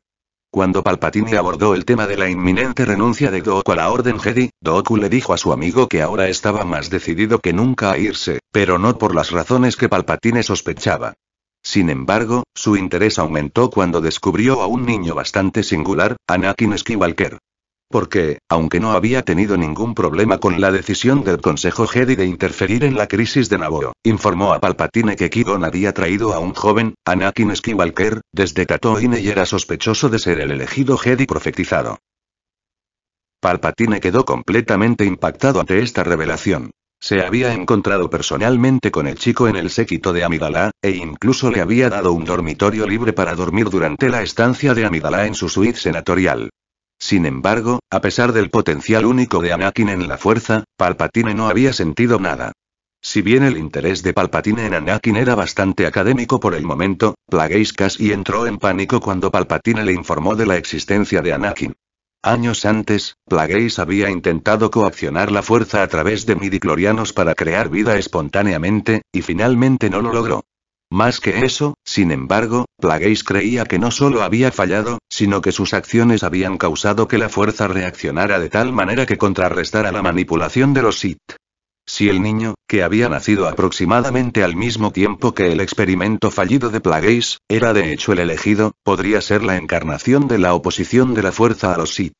Cuando Palpatine abordó el tema de la inminente renuncia de Dooku a la Orden Jedi, Dooku le dijo a su amigo que ahora estaba más decidido que nunca a irse, pero no por las razones que Palpatine sospechaba. Sin embargo, su interés aumentó cuando descubrió a un niño bastante singular, Anakin Skywalker porque, aunque no había tenido ningún problema con la decisión del Consejo Jedi de interferir en la crisis de Naboo, informó a Palpatine que qui había traído a un joven, Anakin Skywalker, desde Tatooine y era sospechoso de ser el elegido Jedi profetizado. Palpatine quedó completamente impactado ante esta revelación. Se había encontrado personalmente con el chico en el séquito de Amidala, e incluso le había dado un dormitorio libre para dormir durante la estancia de Amidala en su suite senatorial. Sin embargo, a pesar del potencial único de Anakin en la fuerza, Palpatine no había sentido nada. Si bien el interés de Palpatine en Anakin era bastante académico por el momento, Plagueis casi entró en pánico cuando Palpatine le informó de la existencia de Anakin. Años antes, Plagueis había intentado coaccionar la fuerza a través de midiclorianos para crear vida espontáneamente, y finalmente no lo logró. Más que eso, sin embargo, Plagueis creía que no solo había fallado, sino que sus acciones habían causado que la fuerza reaccionara de tal manera que contrarrestara la manipulación de los Sith. Si el niño, que había nacido aproximadamente al mismo tiempo que el experimento fallido de Plagueis, era de hecho el elegido, podría ser la encarnación de la oposición de la fuerza a los Sith.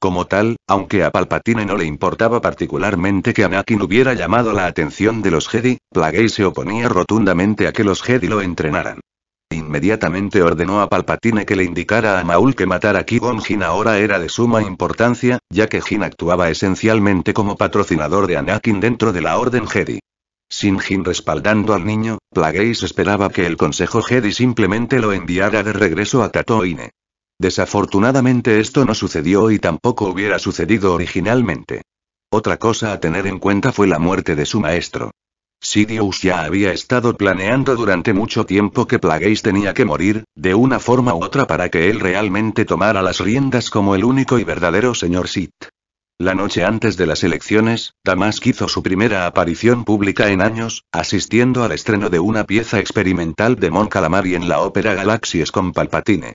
Como tal, aunque a Palpatine no le importaba particularmente que Anakin hubiera llamado la atención de los Jedi, Plagueis se oponía rotundamente a que los Jedi lo entrenaran. Inmediatamente ordenó a Palpatine que le indicara a Maul que matar a Kigon Jin ahora era de suma importancia, ya que Jin actuaba esencialmente como patrocinador de Anakin dentro de la Orden Jedi. Sin Jin respaldando al niño, Plagueis esperaba que el Consejo Jedi simplemente lo enviara de regreso a Tatooine. Desafortunadamente esto no sucedió y tampoco hubiera sucedido originalmente. Otra cosa a tener en cuenta fue la muerte de su maestro. Sidious ya había estado planeando durante mucho tiempo que Plagueis tenía que morir, de una forma u otra para que él realmente tomara las riendas como el único y verdadero señor Sith. La noche antes de las elecciones, Damask hizo su primera aparición pública en años, asistiendo al estreno de una pieza experimental de Mon Calamari en la ópera Galaxies con Palpatine.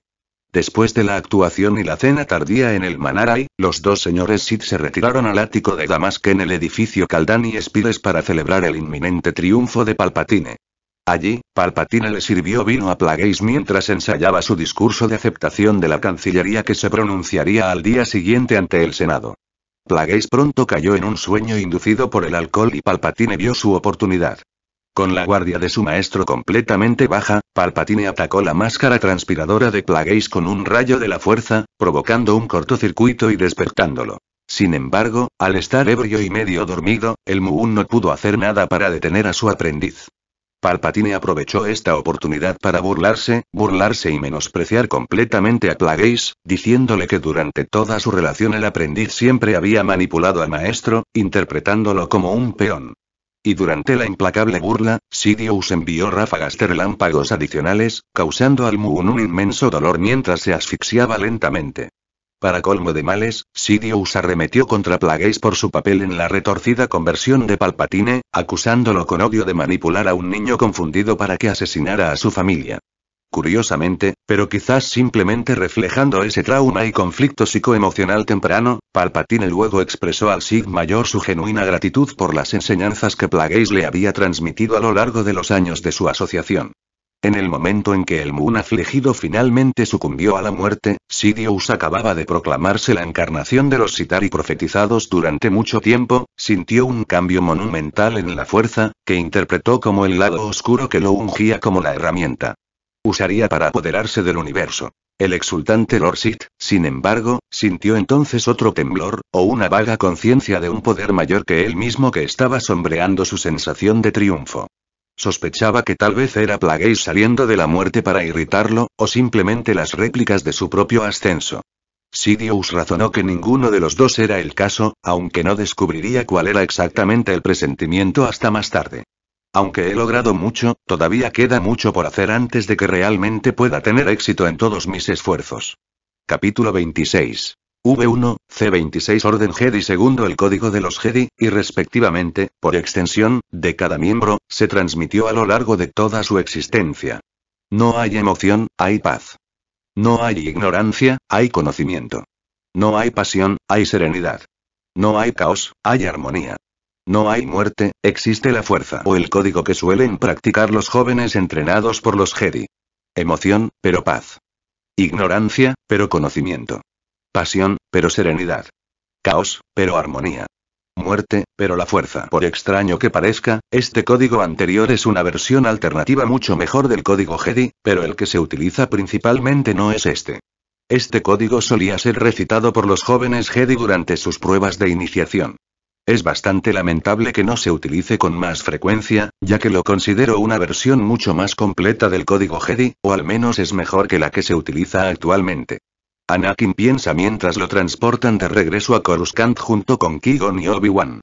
Después de la actuación y la cena tardía en el Manaray, los dos señores Sid se retiraron al ático de Damask en el edificio y Spires para celebrar el inminente triunfo de Palpatine. Allí, Palpatine le sirvió vino a Plagueis mientras ensayaba su discurso de aceptación de la Cancillería que se pronunciaría al día siguiente ante el Senado. Plagueis pronto cayó en un sueño inducido por el alcohol y Palpatine vio su oportunidad. Con la guardia de su maestro completamente baja, Palpatine atacó la máscara transpiradora de Plagueis con un rayo de la fuerza, provocando un cortocircuito y despertándolo. Sin embargo, al estar ebrio y medio dormido, el Muun no pudo hacer nada para detener a su aprendiz. Palpatine aprovechó esta oportunidad para burlarse, burlarse y menospreciar completamente a Plagueis, diciéndole que durante toda su relación el aprendiz siempre había manipulado al maestro, interpretándolo como un peón y durante la implacable burla, Sidious envió ráfagas de relámpagos adicionales, causando al Muun un inmenso dolor mientras se asfixiaba lentamente. Para colmo de males, Sidious arremetió contra Plagueis por su papel en la retorcida conversión de Palpatine, acusándolo con odio de manipular a un niño confundido para que asesinara a su familia. Curiosamente, pero quizás simplemente reflejando ese trauma y conflicto psicoemocional temprano, Palpatine luego expresó al Sig Mayor su genuina gratitud por las enseñanzas que Plagueis le había transmitido a lo largo de los años de su asociación. En el momento en que el Moon afligido finalmente sucumbió a la muerte, Sidious acababa de proclamarse la encarnación de los Sitari profetizados durante mucho tiempo, sintió un cambio monumental en la fuerza, que interpretó como el lado oscuro que lo ungía como la herramienta usaría para apoderarse del universo. El exultante Lord sin embargo, sintió entonces otro temblor, o una vaga conciencia de un poder mayor que él mismo que estaba sombreando su sensación de triunfo. Sospechaba que tal vez era Plagueis saliendo de la muerte para irritarlo, o simplemente las réplicas de su propio ascenso. Sidious razonó que ninguno de los dos era el caso, aunque no descubriría cuál era exactamente el presentimiento hasta más tarde. Aunque he logrado mucho, todavía queda mucho por hacer antes de que realmente pueda tener éxito en todos mis esfuerzos. Capítulo 26. V1, C26 Orden Jedi segundo el código de los Jedi, y respectivamente, por extensión, de cada miembro, se transmitió a lo largo de toda su existencia. No hay emoción, hay paz. No hay ignorancia, hay conocimiento. No hay pasión, hay serenidad. No hay caos, hay armonía. No hay muerte, existe la fuerza o el código que suelen practicar los jóvenes entrenados por los Jedi. Emoción, pero paz. Ignorancia, pero conocimiento. Pasión, pero serenidad. Caos, pero armonía. Muerte, pero la fuerza. Por extraño que parezca, este código anterior es una versión alternativa mucho mejor del código Jedi, pero el que se utiliza principalmente no es este. Este código solía ser recitado por los jóvenes Jedi durante sus pruebas de iniciación. Es bastante lamentable que no se utilice con más frecuencia, ya que lo considero una versión mucho más completa del código Jedi, o al menos es mejor que la que se utiliza actualmente. Anakin piensa mientras lo transportan de regreso a Coruscant junto con Kigon y Obi-Wan.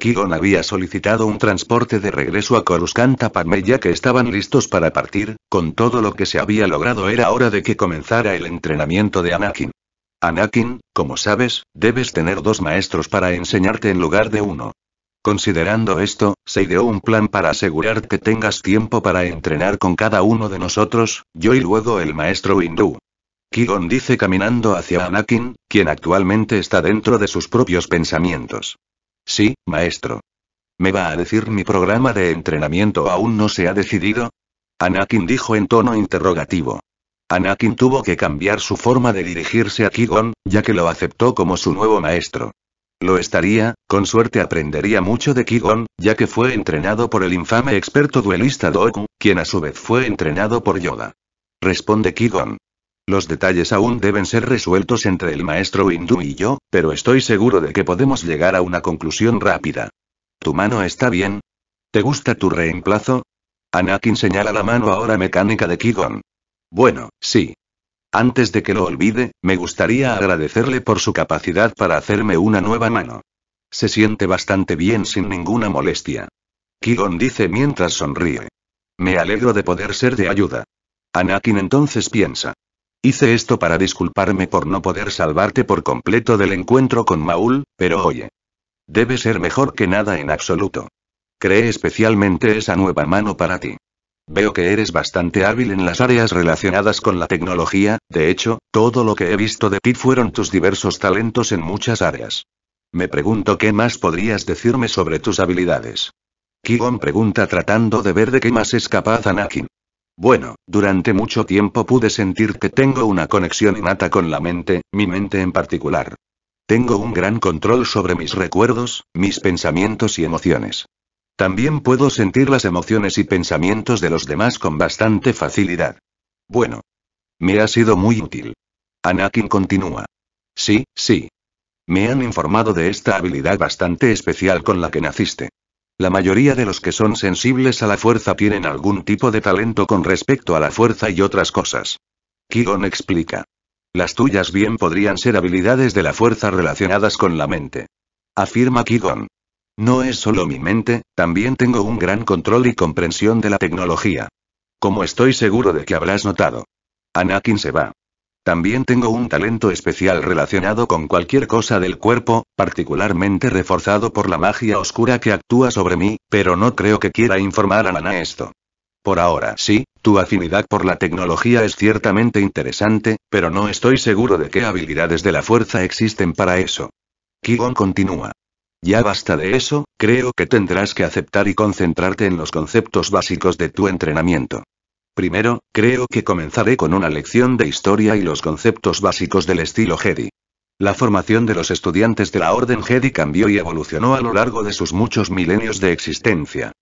Kigon había solicitado un transporte de regreso a Coruscant a Padme ya que estaban listos para partir, con todo lo que se había logrado era hora de que comenzara el entrenamiento de Anakin. Anakin, como sabes, debes tener dos maestros para enseñarte en lugar de uno. Considerando esto, se ideó un plan para asegurar que tengas tiempo para entrenar con cada uno de nosotros, yo y luego el maestro hindú. Kigon dice caminando hacia Anakin, quien actualmente está dentro de sus propios pensamientos. Sí, maestro. ¿Me va a decir mi programa de entrenamiento aún no se ha decidido? Anakin dijo en tono interrogativo. Anakin tuvo que cambiar su forma de dirigirse a Kigon, ya que lo aceptó como su nuevo maestro. Lo estaría, con suerte aprendería mucho de Kigon, ya que fue entrenado por el infame experto duelista Dooku, quien a su vez fue entrenado por Yoda. Responde Kigon. Los detalles aún deben ser resueltos entre el maestro hindú y yo, pero estoy seguro de que podemos llegar a una conclusión rápida. ¿Tu mano está bien? ¿Te gusta tu reemplazo? Anakin señala la mano ahora mecánica de Kigon. Bueno, sí. Antes de que lo olvide, me gustaría agradecerle por su capacidad para hacerme una nueva mano. Se siente bastante bien sin ninguna molestia. Kigon dice mientras sonríe. Me alegro de poder ser de ayuda. Anakin entonces piensa. Hice esto para disculparme por no poder salvarte por completo del encuentro con Maul, pero oye. Debe ser mejor que nada en absoluto. Cree especialmente esa nueva mano para ti. Veo que eres bastante hábil en las áreas relacionadas con la tecnología, de hecho, todo lo que he visto de ti fueron tus diversos talentos en muchas áreas. Me pregunto qué más podrías decirme sobre tus habilidades. Kigon pregunta tratando de ver de qué más es capaz Anakin. Bueno, durante mucho tiempo pude sentir que tengo una conexión innata con la mente, mi mente en particular. Tengo un gran control sobre mis recuerdos, mis pensamientos y emociones. También puedo sentir las emociones y pensamientos de los demás con bastante facilidad. Bueno. Me ha sido muy útil. Anakin continúa. Sí, sí. Me han informado de esta habilidad bastante especial con la que naciste. La mayoría de los que son sensibles a la fuerza tienen algún tipo de talento con respecto a la fuerza y otras cosas. Kigon explica. Las tuyas bien podrían ser habilidades de la fuerza relacionadas con la mente. Afirma Kigon. No es solo mi mente, también tengo un gran control y comprensión de la tecnología. Como estoy seguro de que habrás notado. Anakin se va. También tengo un talento especial relacionado con cualquier cosa del cuerpo, particularmente reforzado por la magia oscura que actúa sobre mí, pero no creo que quiera informar a Nana esto. Por ahora sí, tu afinidad por la tecnología es ciertamente interesante, pero no estoy seguro de qué habilidades de la fuerza existen para eso. Kigon continúa. Ya basta de eso, creo que tendrás que aceptar y concentrarte en los conceptos básicos de tu entrenamiento. Primero, creo que comenzaré con una lección de historia y los conceptos básicos del estilo Jedi. La formación de los estudiantes de la Orden Jedi cambió y evolucionó a lo largo de sus muchos milenios de existencia.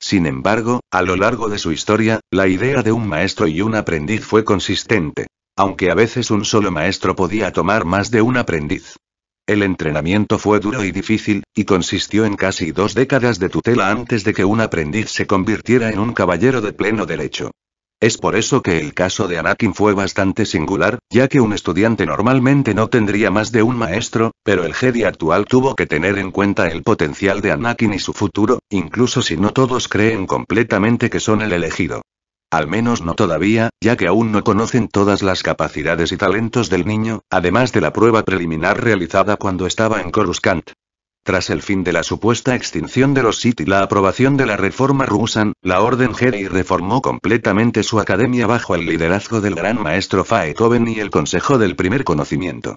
Sin embargo, a lo largo de su historia, la idea de un maestro y un aprendiz fue consistente, aunque a veces un solo maestro podía tomar más de un aprendiz. El entrenamiento fue duro y difícil, y consistió en casi dos décadas de tutela antes de que un aprendiz se convirtiera en un caballero de pleno derecho. Es por eso que el caso de Anakin fue bastante singular, ya que un estudiante normalmente no tendría más de un maestro, pero el Jedi actual tuvo que tener en cuenta el potencial de Anakin y su futuro, incluso si no todos creen completamente que son el elegido. Al menos no todavía, ya que aún no conocen todas las capacidades y talentos del niño, además de la prueba preliminar realizada cuando estaba en Coruscant. Tras el fin de la supuesta extinción de los Sith y la aprobación de la reforma Rusan, la Orden Jedi reformó completamente su academia bajo el liderazgo del gran maestro Faethoven y el Consejo del Primer Conocimiento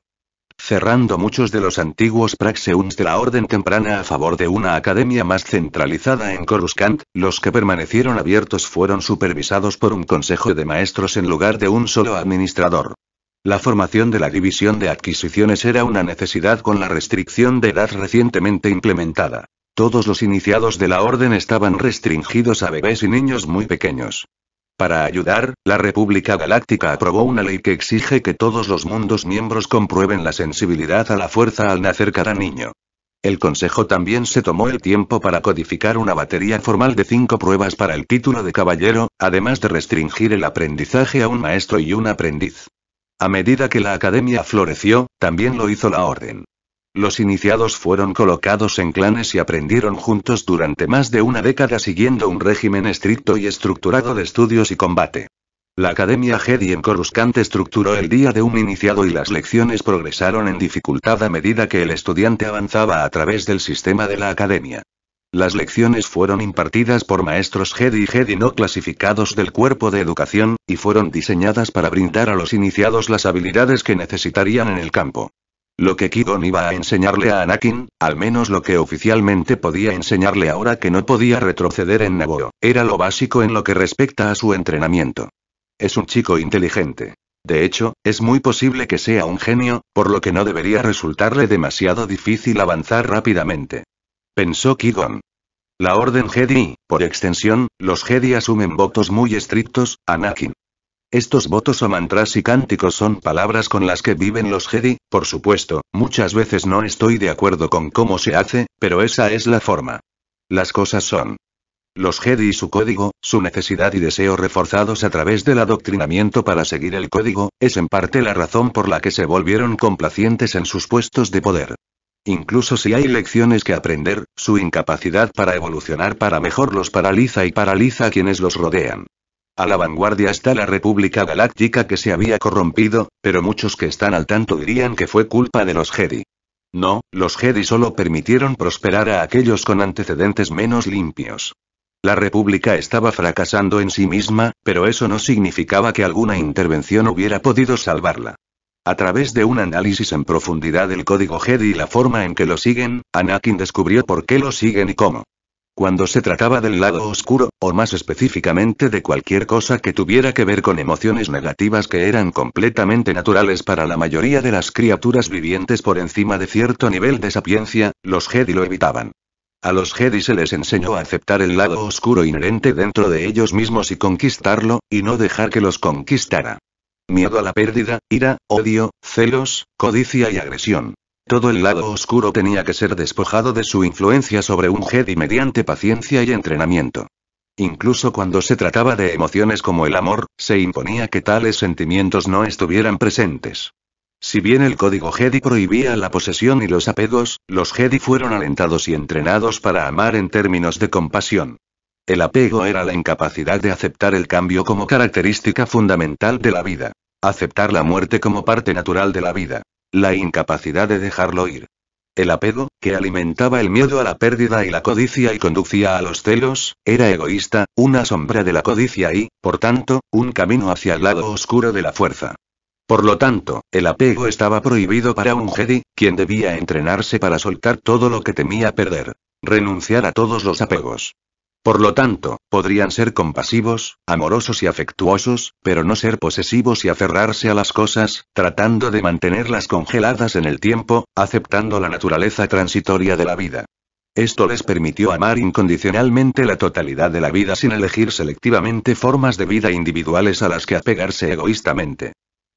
cerrando muchos de los antiguos praxeums de la orden temprana a favor de una academia más centralizada en Coruscant, los que permanecieron abiertos fueron supervisados por un consejo de maestros en lugar de un solo administrador. La formación de la división de adquisiciones era una necesidad con la restricción de edad recientemente implementada. Todos los iniciados de la orden estaban restringidos a bebés y niños muy pequeños. Para ayudar, la República Galáctica aprobó una ley que exige que todos los mundos miembros comprueben la sensibilidad a la fuerza al nacer cada niño. El Consejo también se tomó el tiempo para codificar una batería formal de cinco pruebas para el título de caballero, además de restringir el aprendizaje a un maestro y un aprendiz. A medida que la academia floreció, también lo hizo la orden. Los iniciados fueron colocados en clanes y aprendieron juntos durante más de una década siguiendo un régimen estricto y estructurado de estudios y combate. La Academia Jedi en Coruscant estructuró el día de un iniciado y las lecciones progresaron en dificultad a medida que el estudiante avanzaba a través del sistema de la Academia. Las lecciones fueron impartidas por maestros Jedi y Jedi no clasificados del cuerpo de educación, y fueron diseñadas para brindar a los iniciados las habilidades que necesitarían en el campo. Lo que Kigon iba a enseñarle a Anakin, al menos lo que oficialmente podía enseñarle ahora que no podía retroceder en Naboo, era lo básico en lo que respecta a su entrenamiento. Es un chico inteligente. De hecho, es muy posible que sea un genio, por lo que no debería resultarle demasiado difícil avanzar rápidamente. Pensó Kigon. La Orden Jedi, por extensión, los Jedi asumen votos muy estrictos, Anakin. Estos votos o mantras y cánticos son palabras con las que viven los Jedi, por supuesto, muchas veces no estoy de acuerdo con cómo se hace, pero esa es la forma. Las cosas son. Los Jedi y su código, su necesidad y deseo reforzados a través del adoctrinamiento para seguir el código, es en parte la razón por la que se volvieron complacientes en sus puestos de poder. Incluso si hay lecciones que aprender, su incapacidad para evolucionar para mejor los paraliza y paraliza a quienes los rodean. A la vanguardia está la República Galáctica que se había corrompido, pero muchos que están al tanto dirían que fue culpa de los Jedi. No, los Jedi solo permitieron prosperar a aquellos con antecedentes menos limpios. La República estaba fracasando en sí misma, pero eso no significaba que alguna intervención hubiera podido salvarla. A través de un análisis en profundidad del código Jedi y la forma en que lo siguen, Anakin descubrió por qué lo siguen y cómo. Cuando se trataba del lado oscuro, o más específicamente de cualquier cosa que tuviera que ver con emociones negativas que eran completamente naturales para la mayoría de las criaturas vivientes por encima de cierto nivel de sapiencia, los Jedi lo evitaban. A los Jedi se les enseñó a aceptar el lado oscuro inherente dentro de ellos mismos y conquistarlo, y no dejar que los conquistara. Miedo a la pérdida, ira, odio, celos, codicia y agresión. Todo el lado oscuro tenía que ser despojado de su influencia sobre un Jedi mediante paciencia y entrenamiento. Incluso cuando se trataba de emociones como el amor, se imponía que tales sentimientos no estuvieran presentes. Si bien el código Jedi prohibía la posesión y los apegos, los Jedi fueron alentados y entrenados para amar en términos de compasión. El apego era la incapacidad de aceptar el cambio como característica fundamental de la vida. Aceptar la muerte como parte natural de la vida. La incapacidad de dejarlo ir. El apego, que alimentaba el miedo a la pérdida y la codicia y conducía a los celos, era egoísta, una sombra de la codicia y, por tanto, un camino hacia el lado oscuro de la fuerza. Por lo tanto, el apego estaba prohibido para un Jedi, quien debía entrenarse para soltar todo lo que temía perder. Renunciar a todos los apegos. Por lo tanto, podrían ser compasivos, amorosos y afectuosos, pero no ser posesivos y aferrarse a las cosas, tratando de mantenerlas congeladas en el tiempo, aceptando la naturaleza transitoria de la vida. Esto les permitió amar incondicionalmente la totalidad de la vida sin elegir selectivamente formas de vida individuales a las que apegarse egoístamente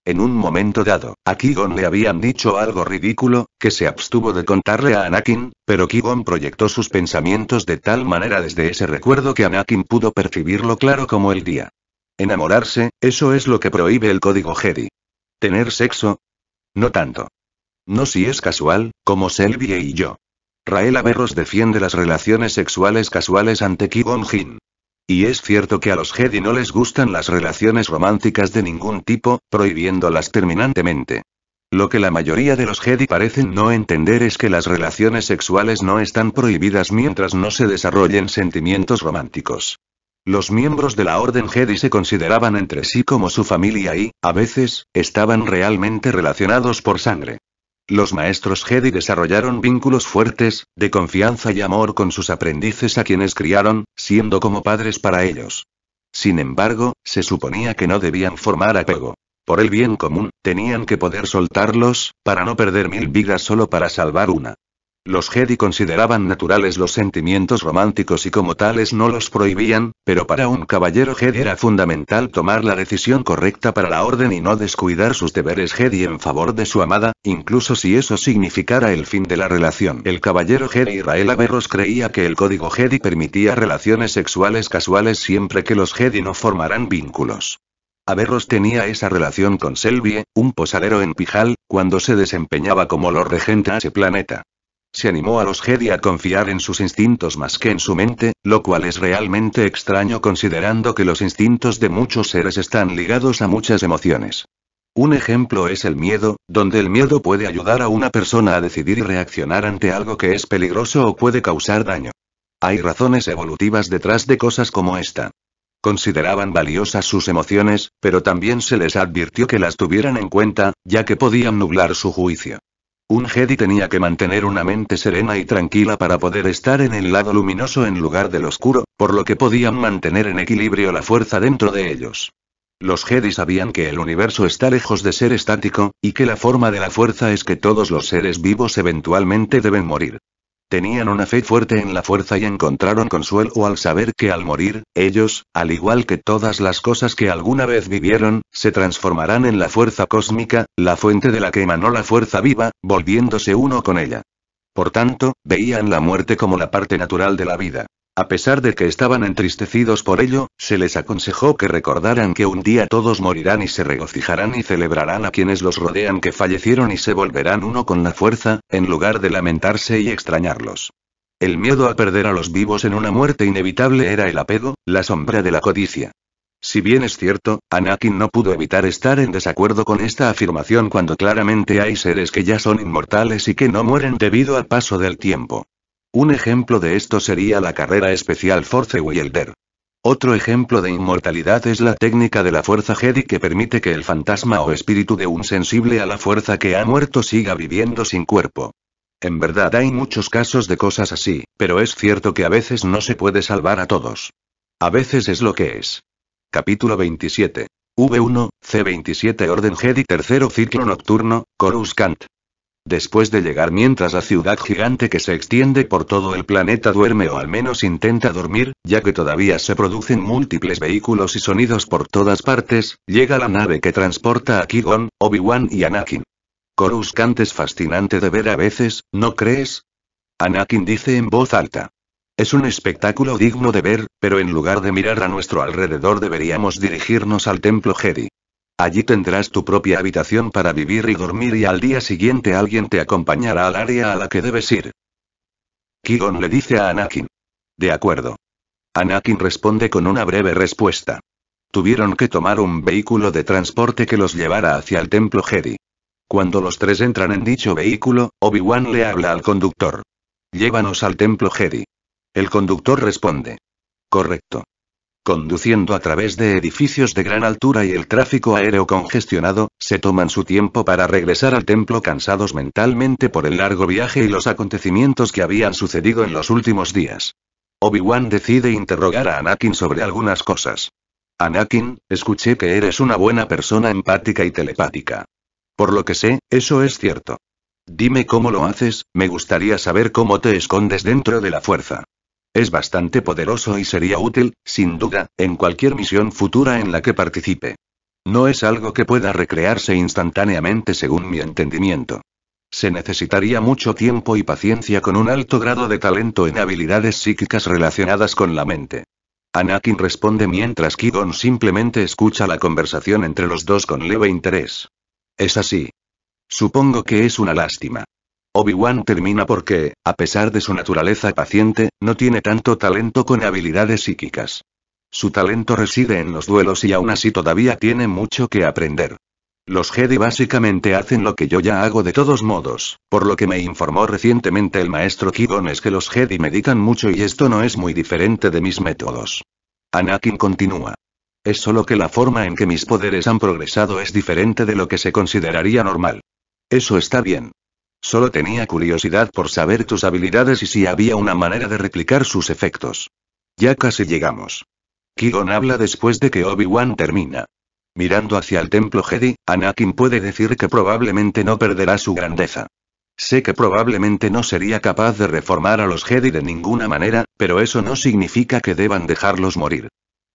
en un momento dado. A Kigon le habían dicho algo ridículo, que se abstuvo de contarle a Anakin, pero Kigon proyectó sus pensamientos de tal manera desde ese recuerdo que Anakin pudo percibirlo claro como el día. Enamorarse, eso es lo que prohíbe el código Jedi. ¿Tener sexo? No tanto. No si es casual, como Selvie y yo. Raela Berros defiende las relaciones sexuales casuales ante Kigon Jin. Y es cierto que a los Jedi no les gustan las relaciones románticas de ningún tipo, prohibiéndolas terminantemente. Lo que la mayoría de los Jedi parecen no entender es que las relaciones sexuales no están prohibidas mientras no se desarrollen sentimientos románticos. Los miembros de la Orden Jedi se consideraban entre sí como su familia y, a veces, estaban realmente relacionados por sangre. Los maestros Jedi desarrollaron vínculos fuertes, de confianza y amor con sus aprendices a quienes criaron, siendo como padres para ellos. Sin embargo, se suponía que no debían formar apego. Por el bien común, tenían que poder soltarlos, para no perder mil vidas solo para salvar una. Los Jedi consideraban naturales los sentimientos románticos y como tales no los prohibían, pero para un caballero Jedi era fundamental tomar la decisión correcta para la orden y no descuidar sus deberes Jedi en favor de su amada, incluso si eso significara el fin de la relación. El caballero Jedi Israel Averros creía que el código Jedi permitía relaciones sexuales casuales siempre que los Jedi no formaran vínculos. Averros tenía esa relación con Selvie, un posadero en Pijal, cuando se desempeñaba como Lord regente a ese planeta se animó a los Jedi a confiar en sus instintos más que en su mente, lo cual es realmente extraño considerando que los instintos de muchos seres están ligados a muchas emociones. Un ejemplo es el miedo, donde el miedo puede ayudar a una persona a decidir y reaccionar ante algo que es peligroso o puede causar daño. Hay razones evolutivas detrás de cosas como esta. Consideraban valiosas sus emociones, pero también se les advirtió que las tuvieran en cuenta, ya que podían nublar su juicio. Un Jedi tenía que mantener una mente serena y tranquila para poder estar en el lado luminoso en lugar del oscuro, por lo que podían mantener en equilibrio la fuerza dentro de ellos. Los Jedi sabían que el universo está lejos de ser estático, y que la forma de la fuerza es que todos los seres vivos eventualmente deben morir. Tenían una fe fuerte en la fuerza y encontraron consuelo al saber que al morir, ellos, al igual que todas las cosas que alguna vez vivieron, se transformarán en la fuerza cósmica, la fuente de la que emanó la fuerza viva, volviéndose uno con ella. Por tanto, veían la muerte como la parte natural de la vida. A pesar de que estaban entristecidos por ello, se les aconsejó que recordaran que un día todos morirán y se regocijarán y celebrarán a quienes los rodean que fallecieron y se volverán uno con la fuerza, en lugar de lamentarse y extrañarlos. El miedo a perder a los vivos en una muerte inevitable era el apego, la sombra de la codicia. Si bien es cierto, Anakin no pudo evitar estar en desacuerdo con esta afirmación cuando claramente hay seres que ya son inmortales y que no mueren debido al paso del tiempo. Un ejemplo de esto sería la carrera especial Force Wielder. Otro ejemplo de inmortalidad es la técnica de la fuerza Jedi que permite que el fantasma o espíritu de un sensible a la fuerza que ha muerto siga viviendo sin cuerpo. En verdad hay muchos casos de cosas así, pero es cierto que a veces no se puede salvar a todos. A veces es lo que es. Capítulo 27. V1, C27 Orden Jedi Tercero Ciclo Nocturno, Coruscant. Después de llegar mientras la ciudad gigante que se extiende por todo el planeta duerme o al menos intenta dormir, ya que todavía se producen múltiples vehículos y sonidos por todas partes, llega la nave que transporta a Kigon, Obi-Wan y Anakin. Coruscant es fascinante de ver a veces, ¿no crees? Anakin dice en voz alta. Es un espectáculo digno de ver, pero en lugar de mirar a nuestro alrededor deberíamos dirigirnos al templo Jedi. Allí tendrás tu propia habitación para vivir y dormir y al día siguiente alguien te acompañará al área a la que debes ir. Kigon le dice a Anakin. De acuerdo. Anakin responde con una breve respuesta. Tuvieron que tomar un vehículo de transporte que los llevara hacia el templo Jedi. Cuando los tres entran en dicho vehículo, Obi-Wan le habla al conductor. Llévanos al templo Jedi. El conductor responde. Correcto. Conduciendo a través de edificios de gran altura y el tráfico aéreo congestionado, se toman su tiempo para regresar al templo cansados mentalmente por el largo viaje y los acontecimientos que habían sucedido en los últimos días. Obi-Wan decide interrogar a Anakin sobre algunas cosas. Anakin, escuché que eres una buena persona empática y telepática. Por lo que sé, eso es cierto. Dime cómo lo haces, me gustaría saber cómo te escondes dentro de la fuerza. Es bastante poderoso y sería útil, sin duda, en cualquier misión futura en la que participe. No es algo que pueda recrearse instantáneamente según mi entendimiento. Se necesitaría mucho tiempo y paciencia con un alto grado de talento en habilidades psíquicas relacionadas con la mente. Anakin responde mientras Kigon simplemente escucha la conversación entre los dos con leve interés. Es así. Supongo que es una lástima. Obi-Wan termina porque, a pesar de su naturaleza paciente, no tiene tanto talento con habilidades psíquicas. Su talento reside en los duelos y aún así todavía tiene mucho que aprender. Los Jedi básicamente hacen lo que yo ya hago de todos modos, por lo que me informó recientemente el maestro Kigon es que los Jedi medican mucho y esto no es muy diferente de mis métodos. Anakin continúa. Es solo que la forma en que mis poderes han progresado es diferente de lo que se consideraría normal. Eso está bien. Solo tenía curiosidad por saber tus habilidades y si había una manera de replicar sus efectos. Ya casi llegamos. Kigon habla después de que Obi-Wan termina. Mirando hacia el templo Jedi, Anakin puede decir que probablemente no perderá su grandeza. Sé que probablemente no sería capaz de reformar a los Jedi de ninguna manera, pero eso no significa que deban dejarlos morir.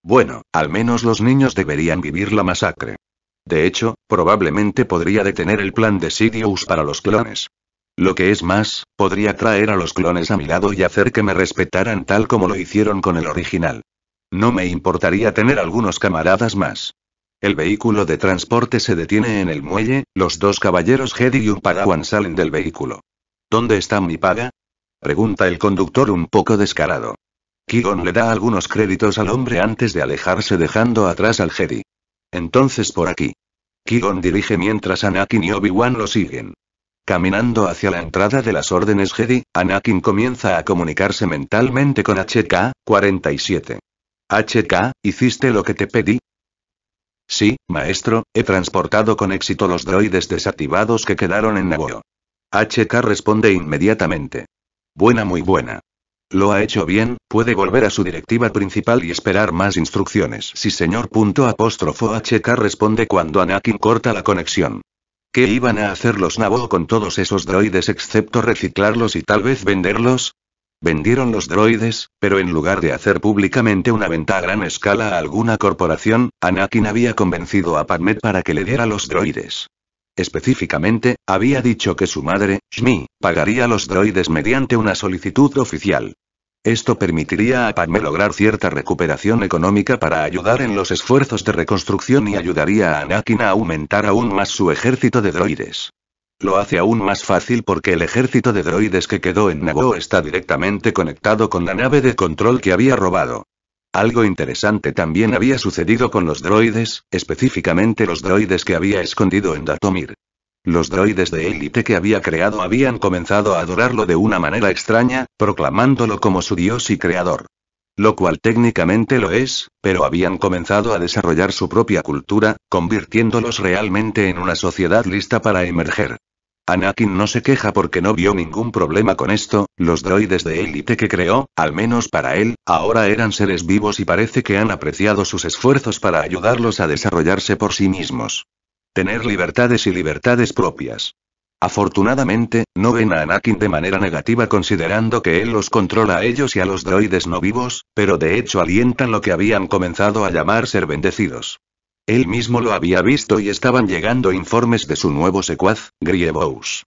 Bueno, al menos los niños deberían vivir la masacre. De hecho, probablemente podría detener el plan de Sidious para los clones. Lo que es más, podría traer a los clones a mi lado y hacer que me respetaran tal como lo hicieron con el original. No me importaría tener algunos camaradas más. El vehículo de transporte se detiene en el muelle, los dos caballeros Jedi y un Padawan salen del vehículo. ¿Dónde está mi paga? Pregunta el conductor un poco descarado. Kigon le da algunos créditos al hombre antes de alejarse dejando atrás al Jedi. Entonces por aquí. Kigon dirige mientras Anakin y Obi-Wan lo siguen. Caminando hacia la entrada de las órdenes Jedi, Anakin comienza a comunicarse mentalmente con HK, 47. HK, ¿hiciste lo que te pedí? Sí, maestro, he transportado con éxito los droides desactivados que quedaron en Naboo. HK responde inmediatamente. Buena, muy buena. Lo ha hecho bien, puede volver a su directiva principal y esperar más instrucciones. Sí, señor. apóstrofo HK responde cuando Anakin corta la conexión. ¿Qué iban a hacer los Nabo con todos esos droides excepto reciclarlos y tal vez venderlos? Vendieron los droides, pero en lugar de hacer públicamente una venta a gran escala a alguna corporación, Anakin había convencido a Padmet para que le diera los droides. Específicamente, había dicho que su madre, Shmi, pagaría los droides mediante una solicitud oficial. Esto permitiría a Padme lograr cierta recuperación económica para ayudar en los esfuerzos de reconstrucción y ayudaría a Anakin a aumentar aún más su ejército de droides. Lo hace aún más fácil porque el ejército de droides que quedó en Naboo está directamente conectado con la nave de control que había robado. Algo interesante también había sucedido con los droides, específicamente los droides que había escondido en Datomir. Los droides de élite que había creado habían comenzado a adorarlo de una manera extraña, proclamándolo como su dios y creador. Lo cual técnicamente lo es, pero habían comenzado a desarrollar su propia cultura, convirtiéndolos realmente en una sociedad lista para emerger. Anakin no se queja porque no vio ningún problema con esto, los droides de élite que creó, al menos para él, ahora eran seres vivos y parece que han apreciado sus esfuerzos para ayudarlos a desarrollarse por sí mismos. Tener libertades y libertades propias. Afortunadamente, no ven a Anakin de manera negativa considerando que él los controla a ellos y a los droides no vivos, pero de hecho alientan lo que habían comenzado a llamar ser bendecidos. Él mismo lo había visto y estaban llegando informes de su nuevo secuaz, Grievous.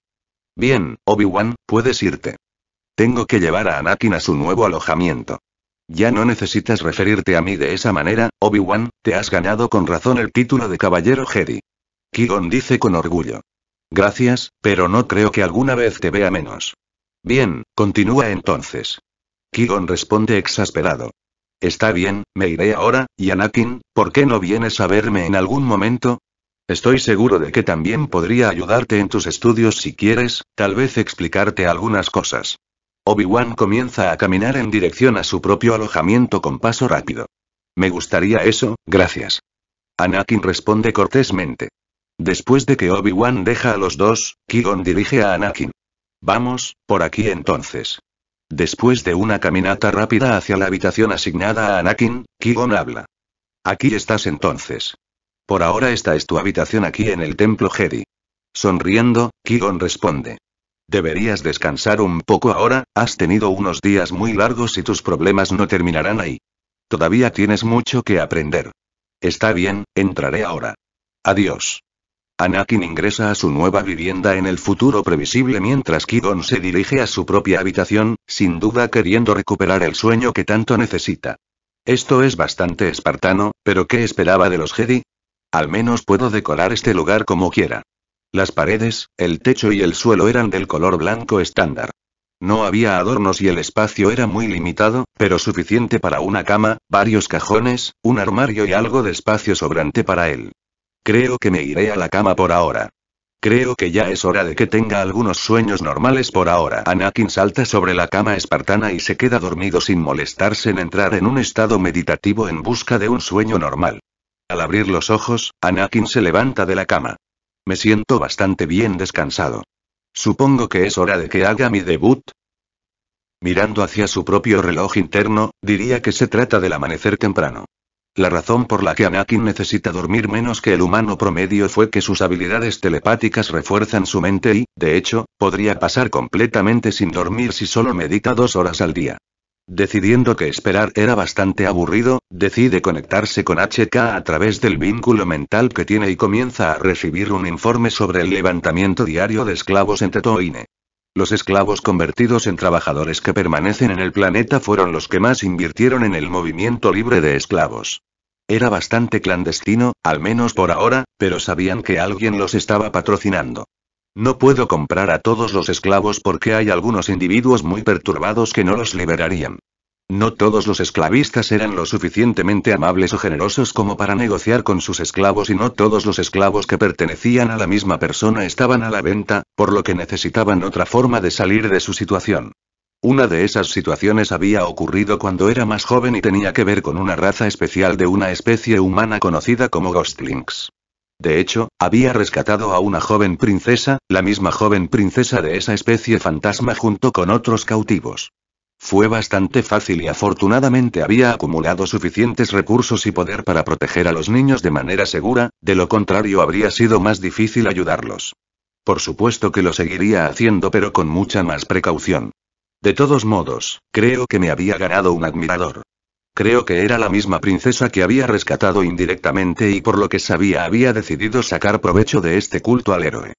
Bien, Obi-Wan, puedes irte. Tengo que llevar a Anakin a su nuevo alojamiento. Ya no necesitas referirte a mí de esa manera, Obi-Wan, te has ganado con razón el título de Caballero Jedi. Kigon dice con orgullo. Gracias, pero no creo que alguna vez te vea menos. Bien, continúa entonces. Kigon responde exasperado. Está bien, me iré ahora, y Anakin, ¿por qué no vienes a verme en algún momento? Estoy seguro de que también podría ayudarte en tus estudios si quieres, tal vez explicarte algunas cosas. Obi-Wan comienza a caminar en dirección a su propio alojamiento con paso rápido. Me gustaría eso, gracias. Anakin responde cortésmente. Después de que Obi-Wan deja a los dos, Kigon dirige a Anakin. Vamos, por aquí entonces. Después de una caminata rápida hacia la habitación asignada a Anakin, qui habla. Aquí estás entonces. Por ahora esta es tu habitación aquí en el templo Jedi. Sonriendo, qui responde. Deberías descansar un poco ahora, has tenido unos días muy largos y tus problemas no terminarán ahí. Todavía tienes mucho que aprender. Está bien, entraré ahora. Adiós. Anakin ingresa a su nueva vivienda en el futuro previsible mientras Kidon se dirige a su propia habitación, sin duda queriendo recuperar el sueño que tanto necesita. Esto es bastante espartano, pero ¿qué esperaba de los Jedi? Al menos puedo decorar este lugar como quiera. Las paredes, el techo y el suelo eran del color blanco estándar. No había adornos y el espacio era muy limitado, pero suficiente para una cama, varios cajones, un armario y algo de espacio sobrante para él. Creo que me iré a la cama por ahora. Creo que ya es hora de que tenga algunos sueños normales por ahora. Anakin salta sobre la cama espartana y se queda dormido sin molestarse en entrar en un estado meditativo en busca de un sueño normal. Al abrir los ojos, Anakin se levanta de la cama. Me siento bastante bien descansado. Supongo que es hora de que haga mi debut. Mirando hacia su propio reloj interno, diría que se trata del amanecer temprano. La razón por la que Anakin necesita dormir menos que el humano promedio fue que sus habilidades telepáticas refuerzan su mente y, de hecho, podría pasar completamente sin dormir si solo medita dos horas al día. Decidiendo que esperar era bastante aburrido, decide conectarse con HK a través del vínculo mental que tiene y comienza a recibir un informe sobre el levantamiento diario de esclavos en Tetoine. Los esclavos convertidos en trabajadores que permanecen en el planeta fueron los que más invirtieron en el movimiento libre de esclavos. Era bastante clandestino, al menos por ahora, pero sabían que alguien los estaba patrocinando. No puedo comprar a todos los esclavos porque hay algunos individuos muy perturbados que no los liberarían. No todos los esclavistas eran lo suficientemente amables o generosos como para negociar con sus esclavos y no todos los esclavos que pertenecían a la misma persona estaban a la venta, por lo que necesitaban otra forma de salir de su situación. Una de esas situaciones había ocurrido cuando era más joven y tenía que ver con una raza especial de una especie humana conocida como Ghostlings. De hecho, había rescatado a una joven princesa, la misma joven princesa de esa especie fantasma junto con otros cautivos. Fue bastante fácil y afortunadamente había acumulado suficientes recursos y poder para proteger a los niños de manera segura, de lo contrario habría sido más difícil ayudarlos. Por supuesto que lo seguiría haciendo pero con mucha más precaución. De todos modos, creo que me había ganado un admirador. Creo que era la misma princesa que había rescatado indirectamente y por lo que sabía había decidido sacar provecho de este culto al héroe.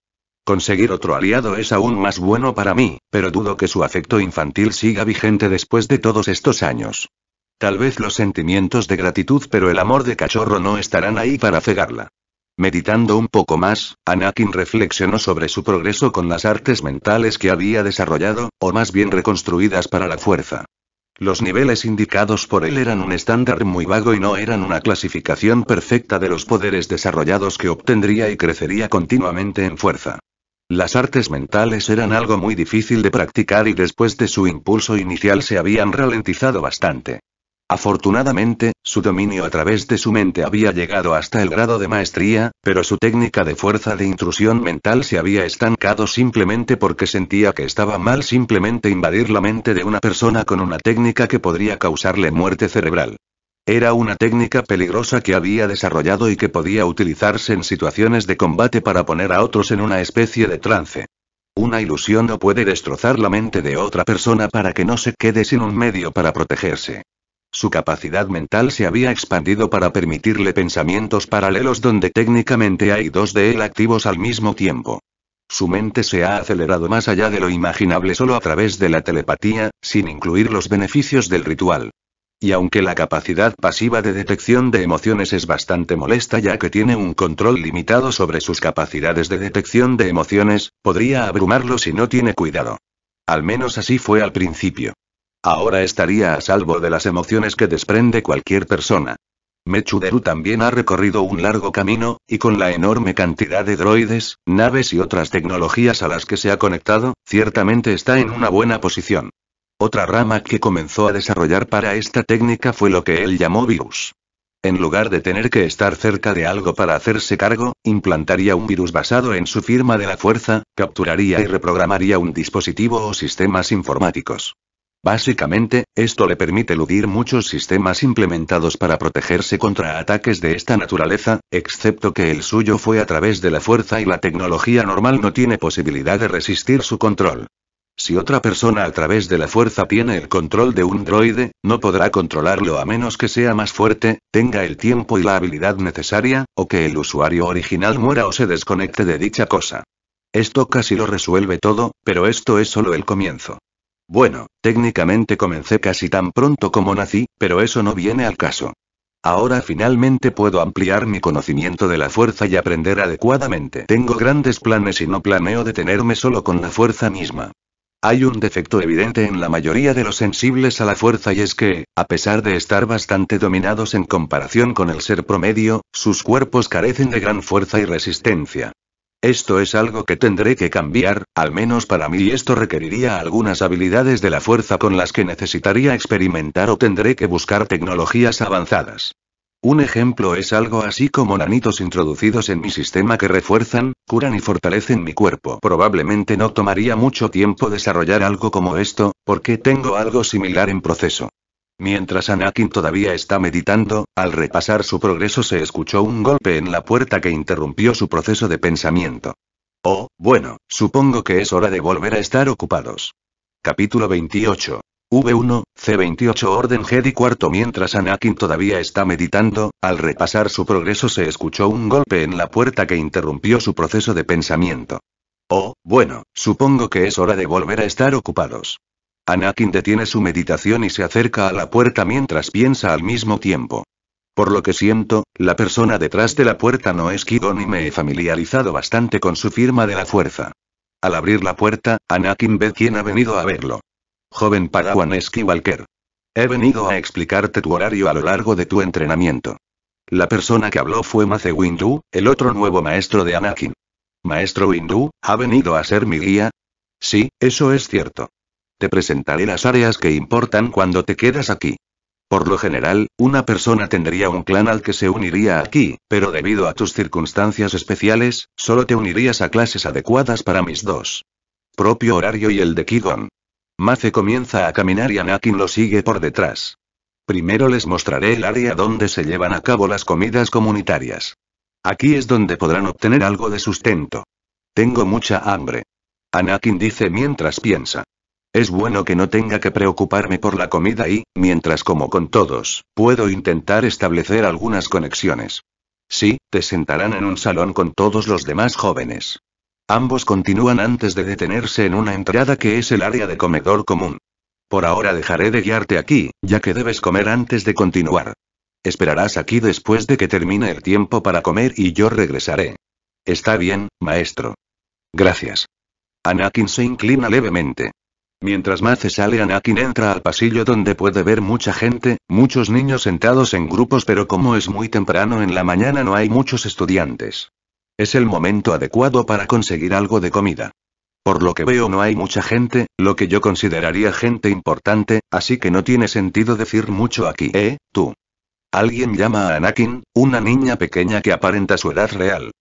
Conseguir otro aliado es aún más bueno para mí, pero dudo que su afecto infantil siga vigente después de todos estos años. Tal vez los sentimientos de gratitud pero el amor de cachorro no estarán ahí para cegarla. Meditando un poco más, Anakin reflexionó sobre su progreso con las artes mentales que había desarrollado, o más bien reconstruidas para la fuerza. Los niveles indicados por él eran un estándar muy vago y no eran una clasificación perfecta de los poderes desarrollados que obtendría y crecería continuamente en fuerza. Las artes mentales eran algo muy difícil de practicar y después de su impulso inicial se habían ralentizado bastante. Afortunadamente, su dominio a través de su mente había llegado hasta el grado de maestría, pero su técnica de fuerza de intrusión mental se había estancado simplemente porque sentía que estaba mal simplemente invadir la mente de una persona con una técnica que podría causarle muerte cerebral. Era una técnica peligrosa que había desarrollado y que podía utilizarse en situaciones de combate para poner a otros en una especie de trance. Una ilusión no puede destrozar la mente de otra persona para que no se quede sin un medio para protegerse. Su capacidad mental se había expandido para permitirle pensamientos paralelos donde técnicamente hay dos de él activos al mismo tiempo. Su mente se ha acelerado más allá de lo imaginable solo a través de la telepatía, sin incluir los beneficios del ritual. Y aunque la capacidad pasiva de detección de emociones es bastante molesta ya que tiene un control limitado sobre sus capacidades de detección de emociones, podría abrumarlo si no tiene cuidado. Al menos así fue al principio. Ahora estaría a salvo de las emociones que desprende cualquier persona. Mechuderu también ha recorrido un largo camino, y con la enorme cantidad de droides, naves y otras tecnologías a las que se ha conectado, ciertamente está en una buena posición. Otra rama que comenzó a desarrollar para esta técnica fue lo que él llamó virus. En lugar de tener que estar cerca de algo para hacerse cargo, implantaría un virus basado en su firma de la fuerza, capturaría y reprogramaría un dispositivo o sistemas informáticos. Básicamente, esto le permite eludir muchos sistemas implementados para protegerse contra ataques de esta naturaleza, excepto que el suyo fue a través de la fuerza y la tecnología normal no tiene posibilidad de resistir su control. Si otra persona a través de la fuerza tiene el control de un droide, no podrá controlarlo a menos que sea más fuerte, tenga el tiempo y la habilidad necesaria, o que el usuario original muera o se desconecte de dicha cosa. Esto casi lo resuelve todo, pero esto es solo el comienzo. Bueno, técnicamente comencé casi tan pronto como nací, pero eso no viene al caso. Ahora finalmente puedo ampliar mi conocimiento de la fuerza y aprender adecuadamente. Tengo grandes planes y no planeo detenerme solo con la fuerza misma. Hay un defecto evidente en la mayoría de los sensibles a la fuerza y es que, a pesar de estar bastante dominados en comparación con el ser promedio, sus cuerpos carecen de gran fuerza y resistencia. Esto es algo que tendré que cambiar, al menos para mí y esto requeriría algunas habilidades de la fuerza con las que necesitaría experimentar o tendré que buscar tecnologías avanzadas. Un ejemplo es algo así como nanitos introducidos en mi sistema que refuerzan, curan y fortalecen mi cuerpo. Probablemente no tomaría mucho tiempo desarrollar algo como esto, porque tengo algo similar en proceso. Mientras Anakin todavía está meditando, al repasar su progreso se escuchó un golpe en la puerta que interrumpió su proceso de pensamiento. Oh, bueno, supongo que es hora de volver a estar ocupados. Capítulo 28. V1, C28 Orden Jedi Cuarto Mientras Anakin todavía está meditando, al repasar su progreso se escuchó un golpe en la puerta que interrumpió su proceso de pensamiento. Oh, bueno, supongo que es hora de volver a estar ocupados. Anakin detiene su meditación y se acerca a la puerta mientras piensa al mismo tiempo. Por lo que siento, la persona detrás de la puerta no es Kidon y me he familiarizado bastante con su firma de la fuerza. Al abrir la puerta, Anakin ve quién ha venido a verlo joven Padawan Walker. He venido a explicarte tu horario a lo largo de tu entrenamiento. La persona que habló fue Mace Windu, el otro nuevo maestro de Anakin. Maestro Windu, ¿ha venido a ser mi guía? Sí, eso es cierto. Te presentaré las áreas que importan cuando te quedas aquí. Por lo general, una persona tendría un clan al que se uniría aquí, pero debido a tus circunstancias especiales, solo te unirías a clases adecuadas para mis dos. Propio horario y el de Kigon. Mace comienza a caminar y Anakin lo sigue por detrás. Primero les mostraré el área donde se llevan a cabo las comidas comunitarias. Aquí es donde podrán obtener algo de sustento. Tengo mucha hambre. Anakin dice mientras piensa. Es bueno que no tenga que preocuparme por la comida y, mientras como con todos, puedo intentar establecer algunas conexiones. Sí, te sentarán en un salón con todos los demás jóvenes. Ambos continúan antes de detenerse en una entrada que es el área de comedor común. Por ahora dejaré de guiarte aquí, ya que debes comer antes de continuar. Esperarás aquí después de que termine el tiempo para comer y yo regresaré. Está bien, maestro. Gracias. Anakin se inclina levemente. Mientras más se sale, Anakin entra al pasillo donde puede ver mucha gente, muchos niños sentados en grupos, pero como es muy temprano en la mañana no hay muchos estudiantes. Es el momento adecuado para conseguir algo de comida. Por lo que veo no hay mucha gente, lo que yo consideraría gente importante, así que no tiene sentido decir mucho aquí. ¿Eh, tú? Alguien llama a Anakin, una niña pequeña que aparenta su edad real.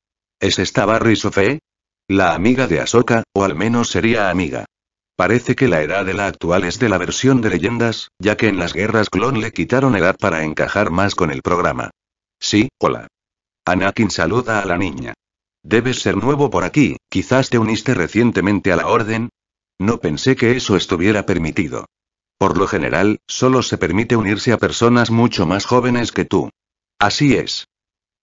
¿Es esta Barry Sofé? La amiga de Ahsoka, o al menos sería amiga. Parece que la edad de la actual es de la versión de leyendas, ya que en las guerras clon le quitaron edad para encajar más con el programa. Sí, hola. Anakin saluda a la niña. Debes ser nuevo por aquí, quizás te uniste recientemente a la orden. No pensé que eso estuviera permitido. Por lo general, solo se permite unirse a personas mucho más jóvenes que tú. Así es.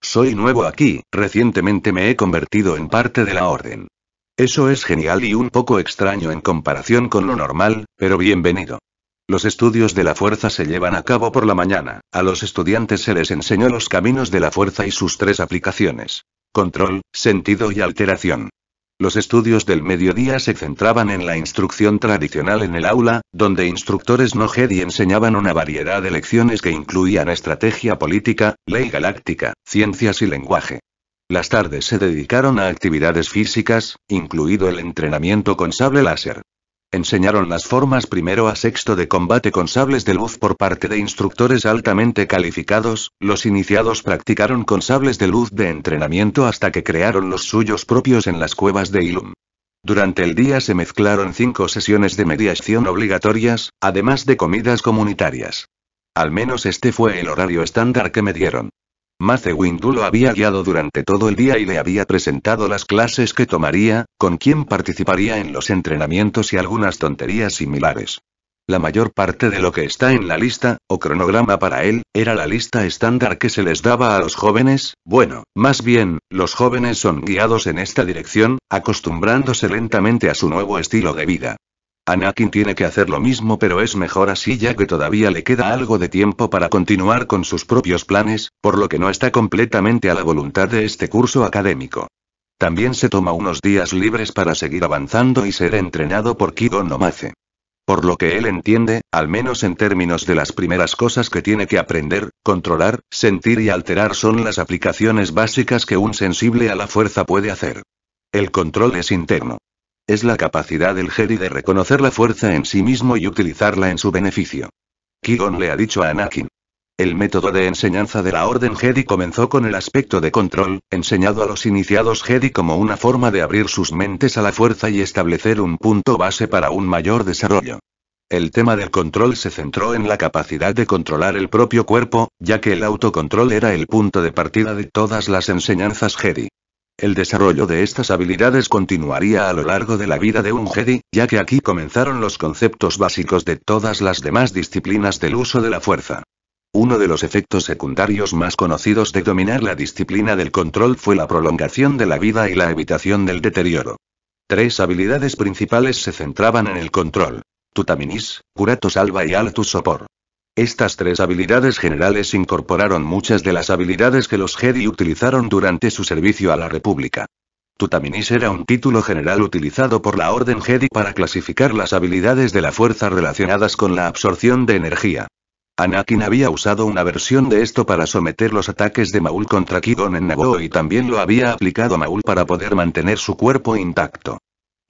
Soy nuevo aquí, recientemente me he convertido en parte de la orden. Eso es genial y un poco extraño en comparación con lo normal, pero bienvenido. Los estudios de la fuerza se llevan a cabo por la mañana, a los estudiantes se les enseñó los caminos de la fuerza y sus tres aplicaciones control, sentido y alteración. Los estudios del mediodía se centraban en la instrucción tradicional en el aula, donde instructores no Jedi enseñaban una variedad de lecciones que incluían estrategia política, ley galáctica, ciencias y lenguaje. Las tardes se dedicaron a actividades físicas, incluido el entrenamiento con sable láser. Enseñaron las formas primero a sexto de combate con sables de luz por parte de instructores altamente calificados, los iniciados practicaron con sables de luz de entrenamiento hasta que crearon los suyos propios en las cuevas de Ilum. Durante el día se mezclaron cinco sesiones de mediación obligatorias, además de comidas comunitarias. Al menos este fue el horario estándar que me dieron. Mace Windu lo había guiado durante todo el día y le había presentado las clases que tomaría, con quién participaría en los entrenamientos y algunas tonterías similares. La mayor parte de lo que está en la lista, o cronograma para él, era la lista estándar que se les daba a los jóvenes, bueno, más bien, los jóvenes son guiados en esta dirección, acostumbrándose lentamente a su nuevo estilo de vida. Anakin tiene que hacer lo mismo pero es mejor así ya que todavía le queda algo de tiempo para continuar con sus propios planes, por lo que no está completamente a la voluntad de este curso académico. También se toma unos días libres para seguir avanzando y ser entrenado por Kigo Nomace. Por lo que él entiende, al menos en términos de las primeras cosas que tiene que aprender, controlar, sentir y alterar son las aplicaciones básicas que un sensible a la fuerza puede hacer. El control es interno. Es la capacidad del Jedi de reconocer la fuerza en sí mismo y utilizarla en su beneficio. Kigon le ha dicho a Anakin. El método de enseñanza de la Orden Jedi comenzó con el aspecto de control, enseñado a los iniciados Jedi como una forma de abrir sus mentes a la fuerza y establecer un punto base para un mayor desarrollo. El tema del control se centró en la capacidad de controlar el propio cuerpo, ya que el autocontrol era el punto de partida de todas las enseñanzas Jedi. El desarrollo de estas habilidades continuaría a lo largo de la vida de un Jedi, ya que aquí comenzaron los conceptos básicos de todas las demás disciplinas del uso de la fuerza. Uno de los efectos secundarios más conocidos de dominar la disciplina del control fue la prolongación de la vida y la evitación del deterioro. Tres habilidades principales se centraban en el control. Tutaminis, Curato Salva y Altus Sopor. Estas tres habilidades generales incorporaron muchas de las habilidades que los Jedi utilizaron durante su servicio a la República. Tutaminis era un título general utilizado por la Orden Jedi para clasificar las habilidades de la fuerza relacionadas con la absorción de energía. Anakin había usado una versión de esto para someter los ataques de Maul contra qui en Naboo y también lo había aplicado Maul para poder mantener su cuerpo intacto.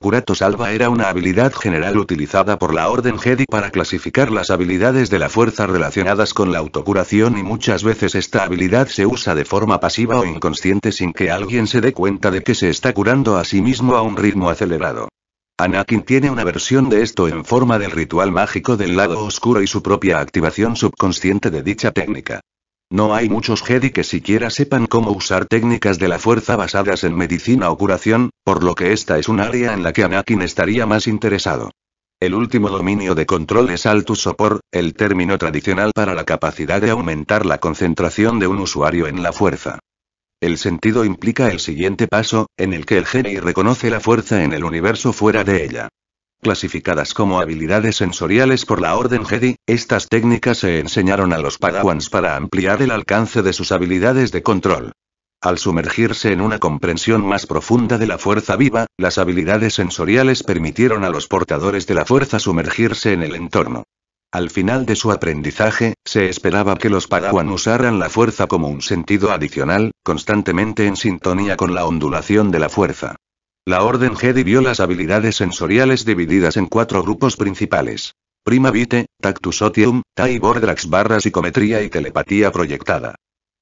Curato Salva era una habilidad general utilizada por la Orden Jedi para clasificar las habilidades de la fuerza relacionadas con la autocuración y muchas veces esta habilidad se usa de forma pasiva o inconsciente sin que alguien se dé cuenta de que se está curando a sí mismo a un ritmo acelerado. Anakin tiene una versión de esto en forma del ritual mágico del lado oscuro y su propia activación subconsciente de dicha técnica. No hay muchos Jedi que siquiera sepan cómo usar técnicas de la fuerza basadas en medicina o curación, por lo que esta es un área en la que Anakin estaría más interesado. El último dominio de control es Altus Sopor, el término tradicional para la capacidad de aumentar la concentración de un usuario en la fuerza. El sentido implica el siguiente paso, en el que el Jedi reconoce la fuerza en el universo fuera de ella. Clasificadas como habilidades sensoriales por la Orden Jedi, estas técnicas se enseñaron a los Padawans para ampliar el alcance de sus habilidades de control. Al sumergirse en una comprensión más profunda de la fuerza viva, las habilidades sensoriales permitieron a los portadores de la fuerza sumergirse en el entorno. Al final de su aprendizaje, se esperaba que los Padawan usaran la fuerza como un sentido adicional, constantemente en sintonía con la ondulación de la fuerza. La Orden Jedi vio las habilidades sensoriales divididas en cuatro grupos principales. Prima Vite, Tactus Otium, Tai barra psicometría y telepatía proyectada.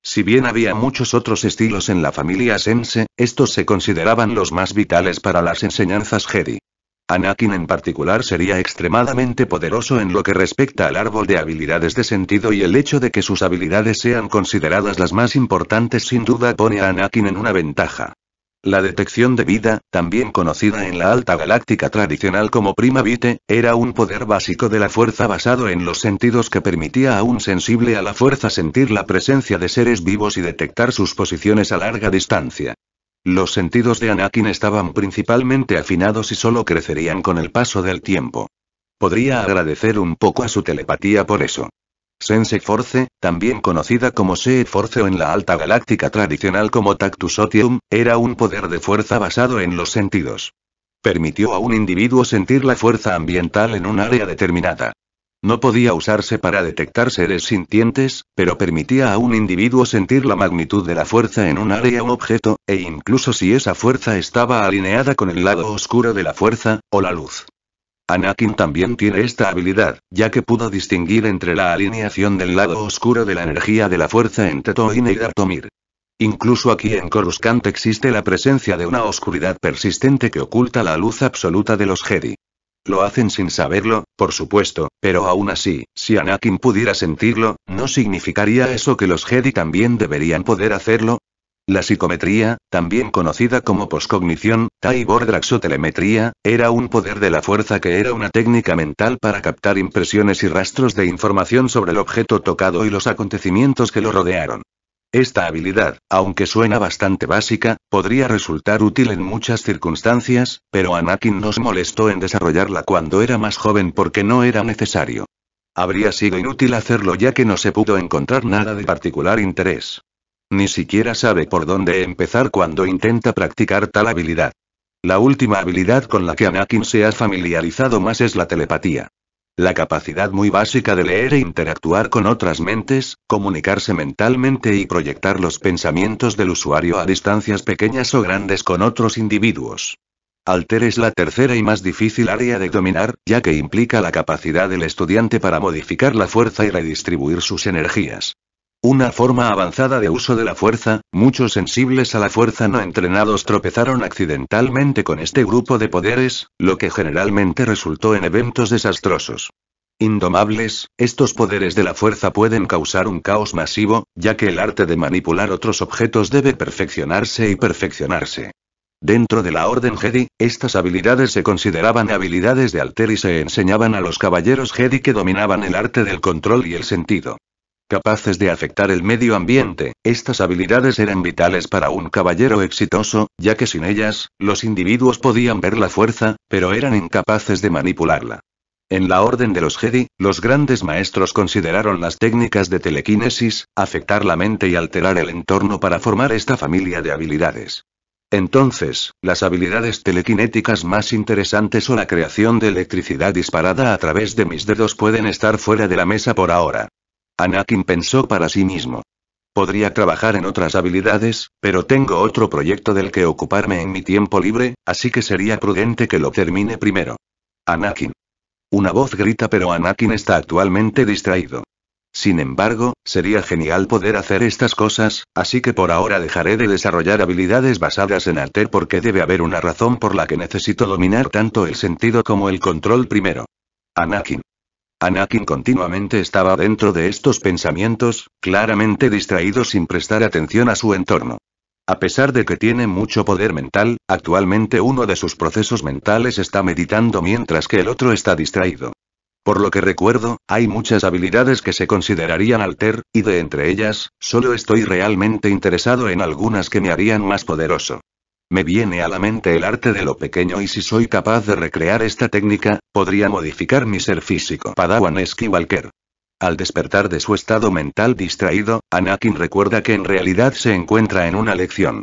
Si bien había muchos otros estilos en la familia Sense, estos se consideraban los más vitales para las enseñanzas Jedi. Anakin en particular sería extremadamente poderoso en lo que respecta al árbol de habilidades de sentido y el hecho de que sus habilidades sean consideradas las más importantes sin duda pone a Anakin en una ventaja. La detección de vida, también conocida en la alta galáctica tradicional como prima vite, era un poder básico de la fuerza basado en los sentidos que permitía a un sensible a la fuerza sentir la presencia de seres vivos y detectar sus posiciones a larga distancia. Los sentidos de Anakin estaban principalmente afinados y solo crecerían con el paso del tiempo. Podría agradecer un poco a su telepatía por eso. Sense Force, también conocida como se Force o en la alta galáctica tradicional como Tactus-Otium, era un poder de fuerza basado en los sentidos. Permitió a un individuo sentir la fuerza ambiental en un área determinada. No podía usarse para detectar seres sintientes, pero permitía a un individuo sentir la magnitud de la fuerza en un área o objeto, e incluso si esa fuerza estaba alineada con el lado oscuro de la fuerza, o la luz. Anakin también tiene esta habilidad, ya que pudo distinguir entre la alineación del lado oscuro de la energía de la fuerza en Tatooine y Dathomir. Incluso aquí en Coruscant existe la presencia de una oscuridad persistente que oculta la luz absoluta de los Jedi. Lo hacen sin saberlo, por supuesto, pero aún así, si Anakin pudiera sentirlo, ¿no significaría eso que los Jedi también deberían poder hacerlo? La psicometría, también conocida como poscognición, taibor draxotelemetría, era un poder de la fuerza que era una técnica mental para captar impresiones y rastros de información sobre el objeto tocado y los acontecimientos que lo rodearon. Esta habilidad, aunque suena bastante básica, podría resultar útil en muchas circunstancias, pero Anakin nos molestó en desarrollarla cuando era más joven porque no era necesario. Habría sido inútil hacerlo ya que no se pudo encontrar nada de particular interés. Ni siquiera sabe por dónde empezar cuando intenta practicar tal habilidad. La última habilidad con la que Anakin se ha familiarizado más es la telepatía. La capacidad muy básica de leer e interactuar con otras mentes, comunicarse mentalmente y proyectar los pensamientos del usuario a distancias pequeñas o grandes con otros individuos. Alter es la tercera y más difícil área de dominar, ya que implica la capacidad del estudiante para modificar la fuerza y redistribuir sus energías. Una forma avanzada de uso de la fuerza, muchos sensibles a la fuerza no entrenados tropezaron accidentalmente con este grupo de poderes, lo que generalmente resultó en eventos desastrosos. Indomables, estos poderes de la fuerza pueden causar un caos masivo, ya que el arte de manipular otros objetos debe perfeccionarse y perfeccionarse. Dentro de la Orden Jedi, estas habilidades se consideraban habilidades de alter y se enseñaban a los caballeros Jedi que dominaban el arte del control y el sentido. Capaces de afectar el medio ambiente, estas habilidades eran vitales para un caballero exitoso, ya que sin ellas, los individuos podían ver la fuerza, pero eran incapaces de manipularla. En la Orden de los Jedi, los grandes maestros consideraron las técnicas de telequinesis, afectar la mente y alterar el entorno para formar esta familia de habilidades. Entonces, las habilidades telequinéticas más interesantes o la creación de electricidad disparada a través de mis dedos pueden estar fuera de la mesa por ahora. Anakin pensó para sí mismo. Podría trabajar en otras habilidades, pero tengo otro proyecto del que ocuparme en mi tiempo libre, así que sería prudente que lo termine primero. Anakin. Una voz grita pero Anakin está actualmente distraído. Sin embargo, sería genial poder hacer estas cosas, así que por ahora dejaré de desarrollar habilidades basadas en Alter porque debe haber una razón por la que necesito dominar tanto el sentido como el control primero. Anakin. Anakin continuamente estaba dentro de estos pensamientos, claramente distraído sin prestar atención a su entorno. A pesar de que tiene mucho poder mental, actualmente uno de sus procesos mentales está meditando mientras que el otro está distraído. Por lo que recuerdo, hay muchas habilidades que se considerarían alter, y de entre ellas, solo estoy realmente interesado en algunas que me harían más poderoso. Me viene a la mente el arte de lo pequeño y si soy capaz de recrear esta técnica, podría modificar mi ser físico. Padawan Walker. Al despertar de su estado mental distraído, Anakin recuerda que en realidad se encuentra en una lección.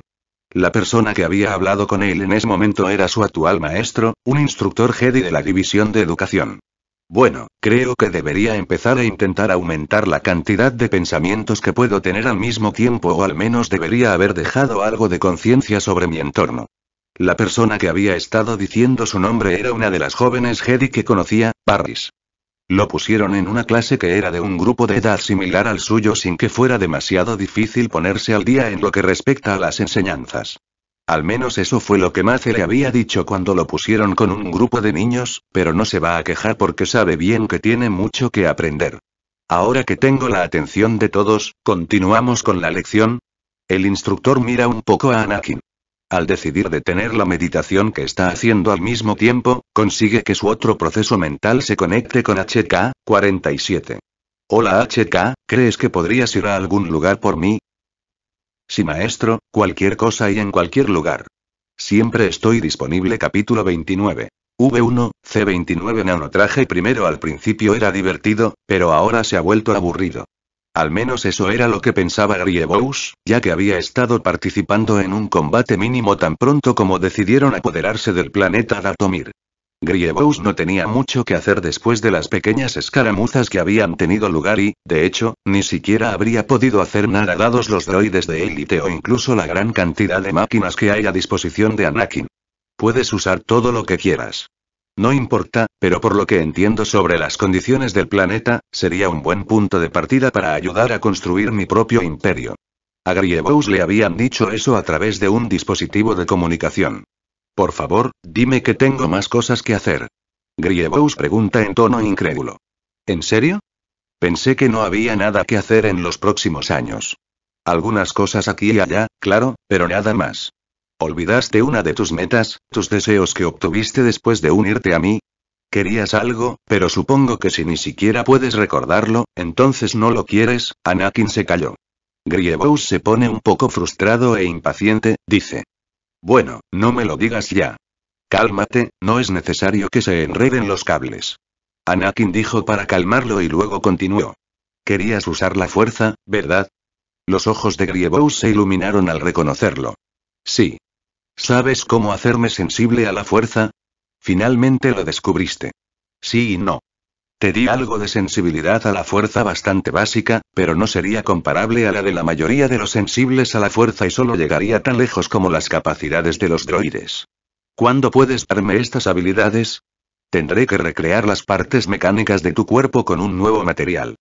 La persona que había hablado con él en ese momento era su actual maestro, un instructor Jedi de la División de Educación. Bueno, creo que debería empezar a intentar aumentar la cantidad de pensamientos que puedo tener al mismo tiempo o al menos debería haber dejado algo de conciencia sobre mi entorno. La persona que había estado diciendo su nombre era una de las jóvenes Jedi que conocía, Paris. Lo pusieron en una clase que era de un grupo de edad similar al suyo sin que fuera demasiado difícil ponerse al día en lo que respecta a las enseñanzas. Al menos eso fue lo que Mace le había dicho cuando lo pusieron con un grupo de niños, pero no se va a quejar porque sabe bien que tiene mucho que aprender. Ahora que tengo la atención de todos, continuamos con la lección. El instructor mira un poco a Anakin. Al decidir detener la meditación que está haciendo al mismo tiempo, consigue que su otro proceso mental se conecte con HK-47. Hola HK, ¿crees que podrías ir a algún lugar por mí? Sí maestro, cualquier cosa y en cualquier lugar. Siempre estoy disponible capítulo 29. V1, C29 nanotraje primero al principio era divertido, pero ahora se ha vuelto aburrido. Al menos eso era lo que pensaba Grievous, ya que había estado participando en un combate mínimo tan pronto como decidieron apoderarse del planeta Datomir. Grievous no tenía mucho que hacer después de las pequeñas escaramuzas que habían tenido lugar y, de hecho, ni siquiera habría podido hacer nada dados los droides de élite o incluso la gran cantidad de máquinas que hay a disposición de Anakin. Puedes usar todo lo que quieras. No importa, pero por lo que entiendo sobre las condiciones del planeta, sería un buen punto de partida para ayudar a construir mi propio imperio. A Grievous le habían dicho eso a través de un dispositivo de comunicación. Por favor, dime que tengo más cosas que hacer. Grievous pregunta en tono incrédulo. ¿En serio? Pensé que no había nada que hacer en los próximos años. Algunas cosas aquí y allá, claro, pero nada más. ¿Olvidaste una de tus metas, tus deseos que obtuviste después de unirte a mí? Querías algo, pero supongo que si ni siquiera puedes recordarlo, entonces no lo quieres, Anakin se calló. Grievous se pone un poco frustrado e impaciente, dice. Bueno, no me lo digas ya. Cálmate, no es necesario que se enreden los cables. Anakin dijo para calmarlo y luego continuó. Querías usar la fuerza, ¿verdad? Los ojos de Grievous se iluminaron al reconocerlo. Sí. ¿Sabes cómo hacerme sensible a la fuerza? Finalmente lo descubriste. Sí y no. Te di algo de sensibilidad a la fuerza bastante básica, pero no sería comparable a la de la mayoría de los sensibles a la fuerza y solo llegaría tan lejos como las capacidades de los droides. ¿Cuándo puedes darme estas habilidades? Tendré que recrear las partes mecánicas de tu cuerpo con un nuevo material.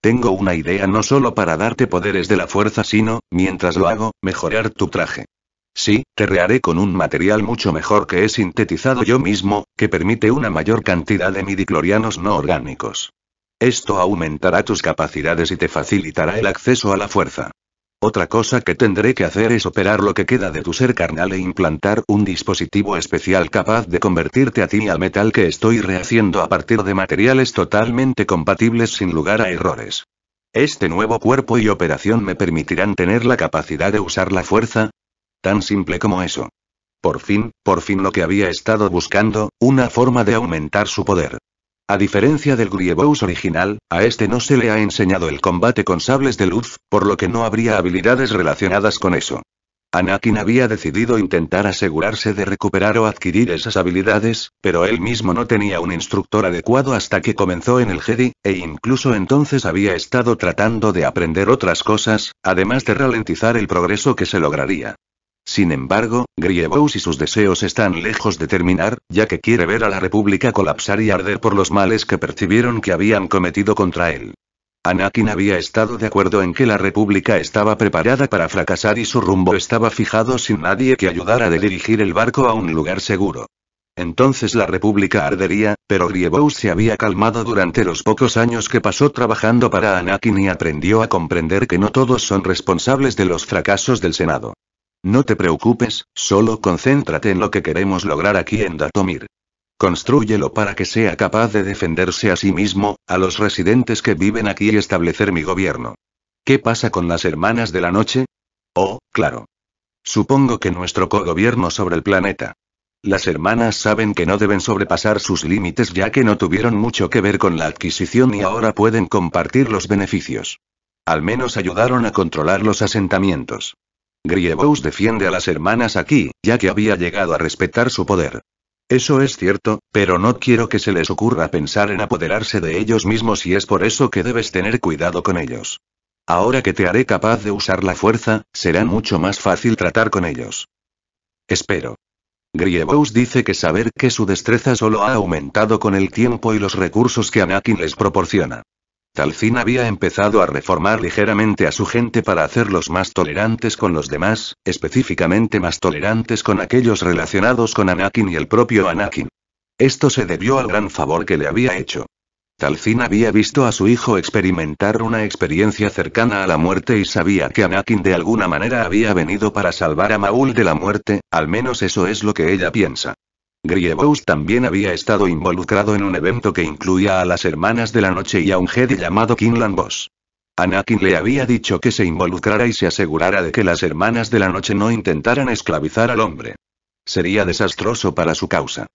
Tengo una idea no solo para darte poderes de la fuerza, sino, mientras lo hago, mejorar tu traje. Sí, te rearé con un material mucho mejor que he sintetizado yo mismo, que permite una mayor cantidad de midiclorianos no orgánicos. Esto aumentará tus capacidades y te facilitará el acceso a la fuerza. Otra cosa que tendré que hacer es operar lo que queda de tu ser carnal e implantar un dispositivo especial capaz de convertirte a ti al metal que estoy rehaciendo a partir de materiales totalmente compatibles sin lugar a errores. Este nuevo cuerpo y operación me permitirán tener la capacidad de usar la fuerza, Tan simple como eso. Por fin, por fin lo que había estado buscando, una forma de aumentar su poder. A diferencia del Grievous original, a este no se le ha enseñado el combate con sables de luz, por lo que no habría habilidades relacionadas con eso. Anakin había decidido intentar asegurarse de recuperar o adquirir esas habilidades, pero él mismo no tenía un instructor adecuado hasta que comenzó en el Jedi, e incluso entonces había estado tratando de aprender otras cosas, además de ralentizar el progreso que se lograría. Sin embargo, Grievous y sus deseos están lejos de terminar, ya que quiere ver a la República colapsar y arder por los males que percibieron que habían cometido contra él. Anakin había estado de acuerdo en que la República estaba preparada para fracasar y su rumbo estaba fijado sin nadie que ayudara de dirigir el barco a un lugar seguro. Entonces la República ardería, pero Grievous se había calmado durante los pocos años que pasó trabajando para Anakin y aprendió a comprender que no todos son responsables de los fracasos del Senado. No te preocupes, solo concéntrate en lo que queremos lograr aquí en Datomir. Constrúyelo para que sea capaz de defenderse a sí mismo, a los residentes que viven aquí y establecer mi gobierno. ¿Qué pasa con las hermanas de la noche? Oh, claro. Supongo que nuestro cogobierno sobre el planeta. Las hermanas saben que no deben sobrepasar sus límites ya que no tuvieron mucho que ver con la adquisición y ahora pueden compartir los beneficios. Al menos ayudaron a controlar los asentamientos. Grievous defiende a las hermanas aquí, ya que había llegado a respetar su poder. Eso es cierto, pero no quiero que se les ocurra pensar en apoderarse de ellos mismos y es por eso que debes tener cuidado con ellos. Ahora que te haré capaz de usar la fuerza, será mucho más fácil tratar con ellos. Espero. Grievous dice que saber que su destreza solo ha aumentado con el tiempo y los recursos que Anakin les proporciona. Talcín había empezado a reformar ligeramente a su gente para hacerlos más tolerantes con los demás, específicamente más tolerantes con aquellos relacionados con Anakin y el propio Anakin. Esto se debió al gran favor que le había hecho. Talcín había visto a su hijo experimentar una experiencia cercana a la muerte y sabía que Anakin de alguna manera había venido para salvar a Maul de la muerte, al menos eso es lo que ella piensa. Grievous también había estado involucrado en un evento que incluía a las Hermanas de la Noche y a un Jedi llamado Kinlan Boss. Anakin le había dicho que se involucrara y se asegurara de que las Hermanas de la Noche no intentaran esclavizar al hombre. Sería desastroso para su causa.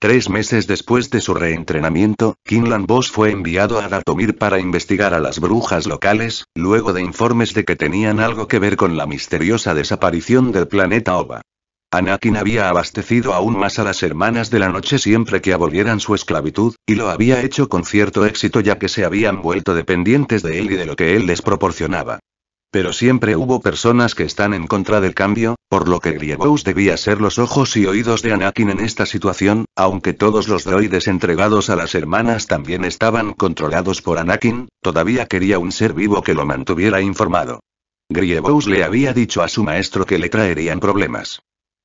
Tres meses después de su reentrenamiento, Kinlan Boss fue enviado a Datomir para investigar a las brujas locales, luego de informes de que tenían algo que ver con la misteriosa desaparición del planeta Oba. Anakin había abastecido aún más a las hermanas de la noche siempre que abolieran su esclavitud, y lo había hecho con cierto éxito ya que se habían vuelto dependientes de él y de lo que él les proporcionaba. Pero siempre hubo personas que están en contra del cambio, por lo que Grievous debía ser los ojos y oídos de Anakin en esta situación, aunque todos los droides entregados a las hermanas también estaban controlados por Anakin, todavía quería un ser vivo que lo mantuviera informado. Grievous le había dicho a su maestro que le traerían problemas.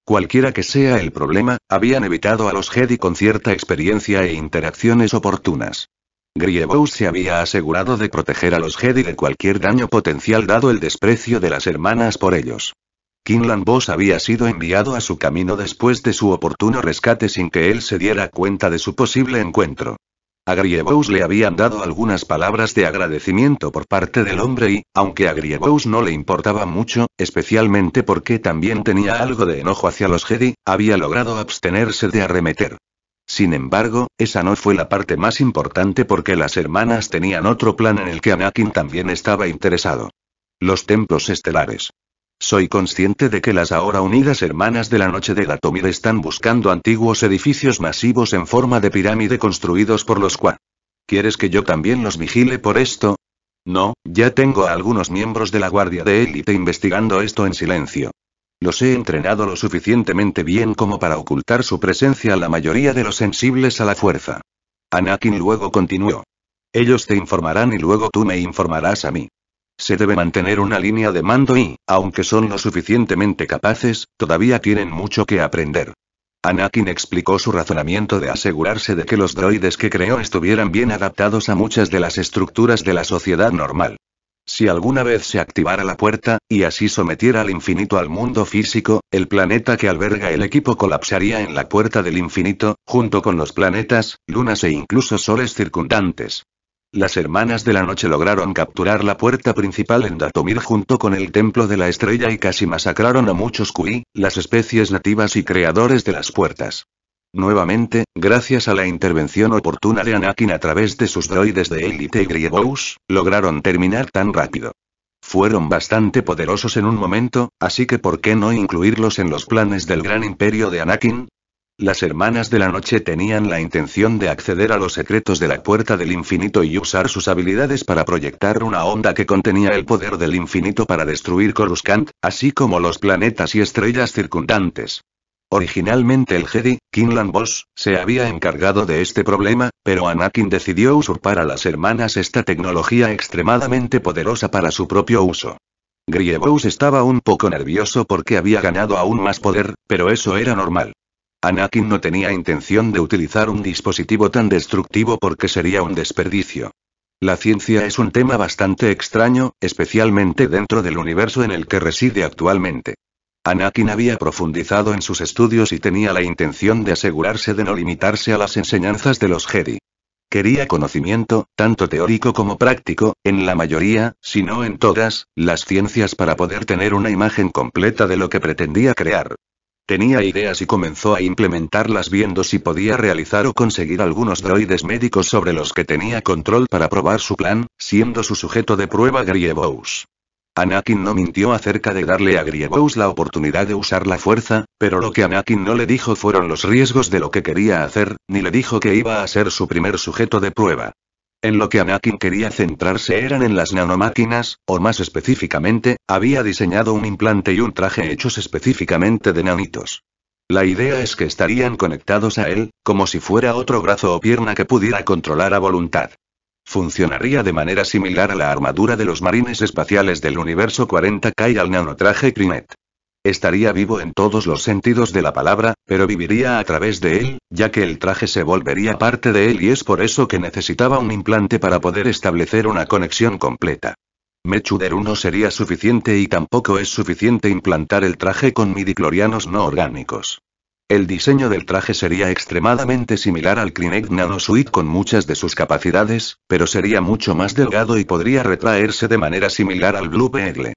Cualquiera que sea el problema, habían evitado a los Jedi con cierta experiencia e interacciones oportunas. Grievous se había asegurado de proteger a los Jedi de cualquier daño potencial dado el desprecio de las hermanas por ellos. Kinlan Boss había sido enviado a su camino después de su oportuno rescate sin que él se diera cuenta de su posible encuentro. A le habían dado algunas palabras de agradecimiento por parte del hombre y, aunque a no le importaba mucho, especialmente porque también tenía algo de enojo hacia los Jedi, había logrado abstenerse de arremeter. Sin embargo, esa no fue la parte más importante porque las hermanas tenían otro plan en el que Anakin también estaba interesado. Los templos estelares. Soy consciente de que las ahora unidas hermanas de la noche de Gatomir están buscando antiguos edificios masivos en forma de pirámide construidos por los Kwa. ¿Quieres que yo también los vigile por esto? No, ya tengo a algunos miembros de la Guardia de Élite investigando esto en silencio. Los he entrenado lo suficientemente bien como para ocultar su presencia a la mayoría de los sensibles a la fuerza. Anakin luego continuó. Ellos te informarán y luego tú me informarás a mí. Se debe mantener una línea de mando y, aunque son lo suficientemente capaces, todavía tienen mucho que aprender. Anakin explicó su razonamiento de asegurarse de que los droides que creó estuvieran bien adaptados a muchas de las estructuras de la sociedad normal. Si alguna vez se activara la puerta, y así sometiera al infinito al mundo físico, el planeta que alberga el equipo colapsaría en la puerta del infinito, junto con los planetas, lunas e incluso soles circundantes. Las Hermanas de la Noche lograron capturar la puerta principal en Datomir junto con el Templo de la Estrella y casi masacraron a muchos Kui, las especies nativas y creadores de las puertas. Nuevamente, gracias a la intervención oportuna de Anakin a través de sus droides de élite y Grievous, lograron terminar tan rápido. Fueron bastante poderosos en un momento, así que ¿por qué no incluirlos en los planes del Gran Imperio de Anakin? Las hermanas de la noche tenían la intención de acceder a los secretos de la puerta del infinito y usar sus habilidades para proyectar una onda que contenía el poder del infinito para destruir Coruscant, así como los planetas y estrellas circundantes. Originalmente el Jedi, Kinlan Boss, se había encargado de este problema, pero Anakin decidió usurpar a las hermanas esta tecnología extremadamente poderosa para su propio uso. Grievous estaba un poco nervioso porque había ganado aún más poder, pero eso era normal. Anakin no tenía intención de utilizar un dispositivo tan destructivo porque sería un desperdicio. La ciencia es un tema bastante extraño, especialmente dentro del universo en el que reside actualmente. Anakin había profundizado en sus estudios y tenía la intención de asegurarse de no limitarse a las enseñanzas de los Jedi. Quería conocimiento, tanto teórico como práctico, en la mayoría, si no en todas, las ciencias para poder tener una imagen completa de lo que pretendía crear. Tenía ideas y comenzó a implementarlas viendo si podía realizar o conseguir algunos droides médicos sobre los que tenía control para probar su plan, siendo su sujeto de prueba Grievous. Anakin no mintió acerca de darle a Grievous la oportunidad de usar la fuerza, pero lo que Anakin no le dijo fueron los riesgos de lo que quería hacer, ni le dijo que iba a ser su primer sujeto de prueba. En lo que Anakin quería centrarse eran en las nanomáquinas, o más específicamente, había diseñado un implante y un traje hechos específicamente de nanitos. La idea es que estarían conectados a él, como si fuera otro brazo o pierna que pudiera controlar a voluntad. Funcionaría de manera similar a la armadura de los marines espaciales del universo 40K y al nanotraje Crimet. Estaría vivo en todos los sentidos de la palabra, pero viviría a través de él, ya que el traje se volvería parte de él y es por eso que necesitaba un implante para poder establecer una conexión completa. Mechuder 1 sería suficiente y tampoco es suficiente implantar el traje con midiclorianos no orgánicos. El diseño del traje sería extremadamente similar al Nano Suite con muchas de sus capacidades, pero sería mucho más delgado y podría retraerse de manera similar al Blue Beagle.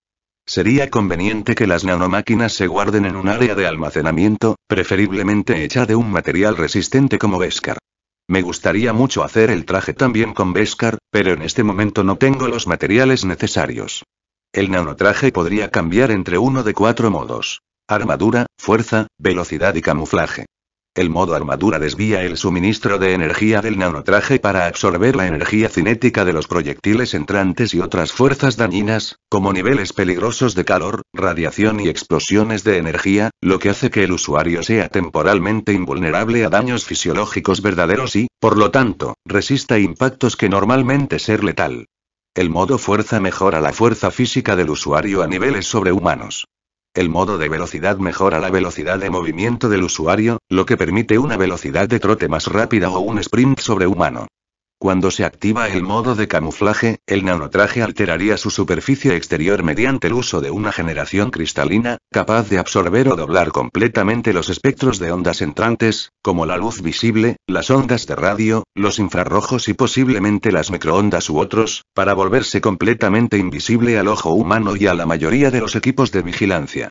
Sería conveniente que las nanomáquinas se guarden en un área de almacenamiento, preferiblemente hecha de un material resistente como Vescar. Me gustaría mucho hacer el traje también con Vescar, pero en este momento no tengo los materiales necesarios. El nanotraje podría cambiar entre uno de cuatro modos. Armadura, fuerza, velocidad y camuflaje. El modo armadura desvía el suministro de energía del nanotraje para absorber la energía cinética de los proyectiles entrantes y otras fuerzas dañinas, como niveles peligrosos de calor, radiación y explosiones de energía, lo que hace que el usuario sea temporalmente invulnerable a daños fisiológicos verdaderos y, por lo tanto, resista impactos que normalmente ser letal. El modo fuerza mejora la fuerza física del usuario a niveles sobrehumanos. El modo de velocidad mejora la velocidad de movimiento del usuario, lo que permite una velocidad de trote más rápida o un sprint sobrehumano. Cuando se activa el modo de camuflaje, el nanotraje alteraría su superficie exterior mediante el uso de una generación cristalina, capaz de absorber o doblar completamente los espectros de ondas entrantes, como la luz visible, las ondas de radio, los infrarrojos y posiblemente las microondas u otros, para volverse completamente invisible al ojo humano y a la mayoría de los equipos de vigilancia.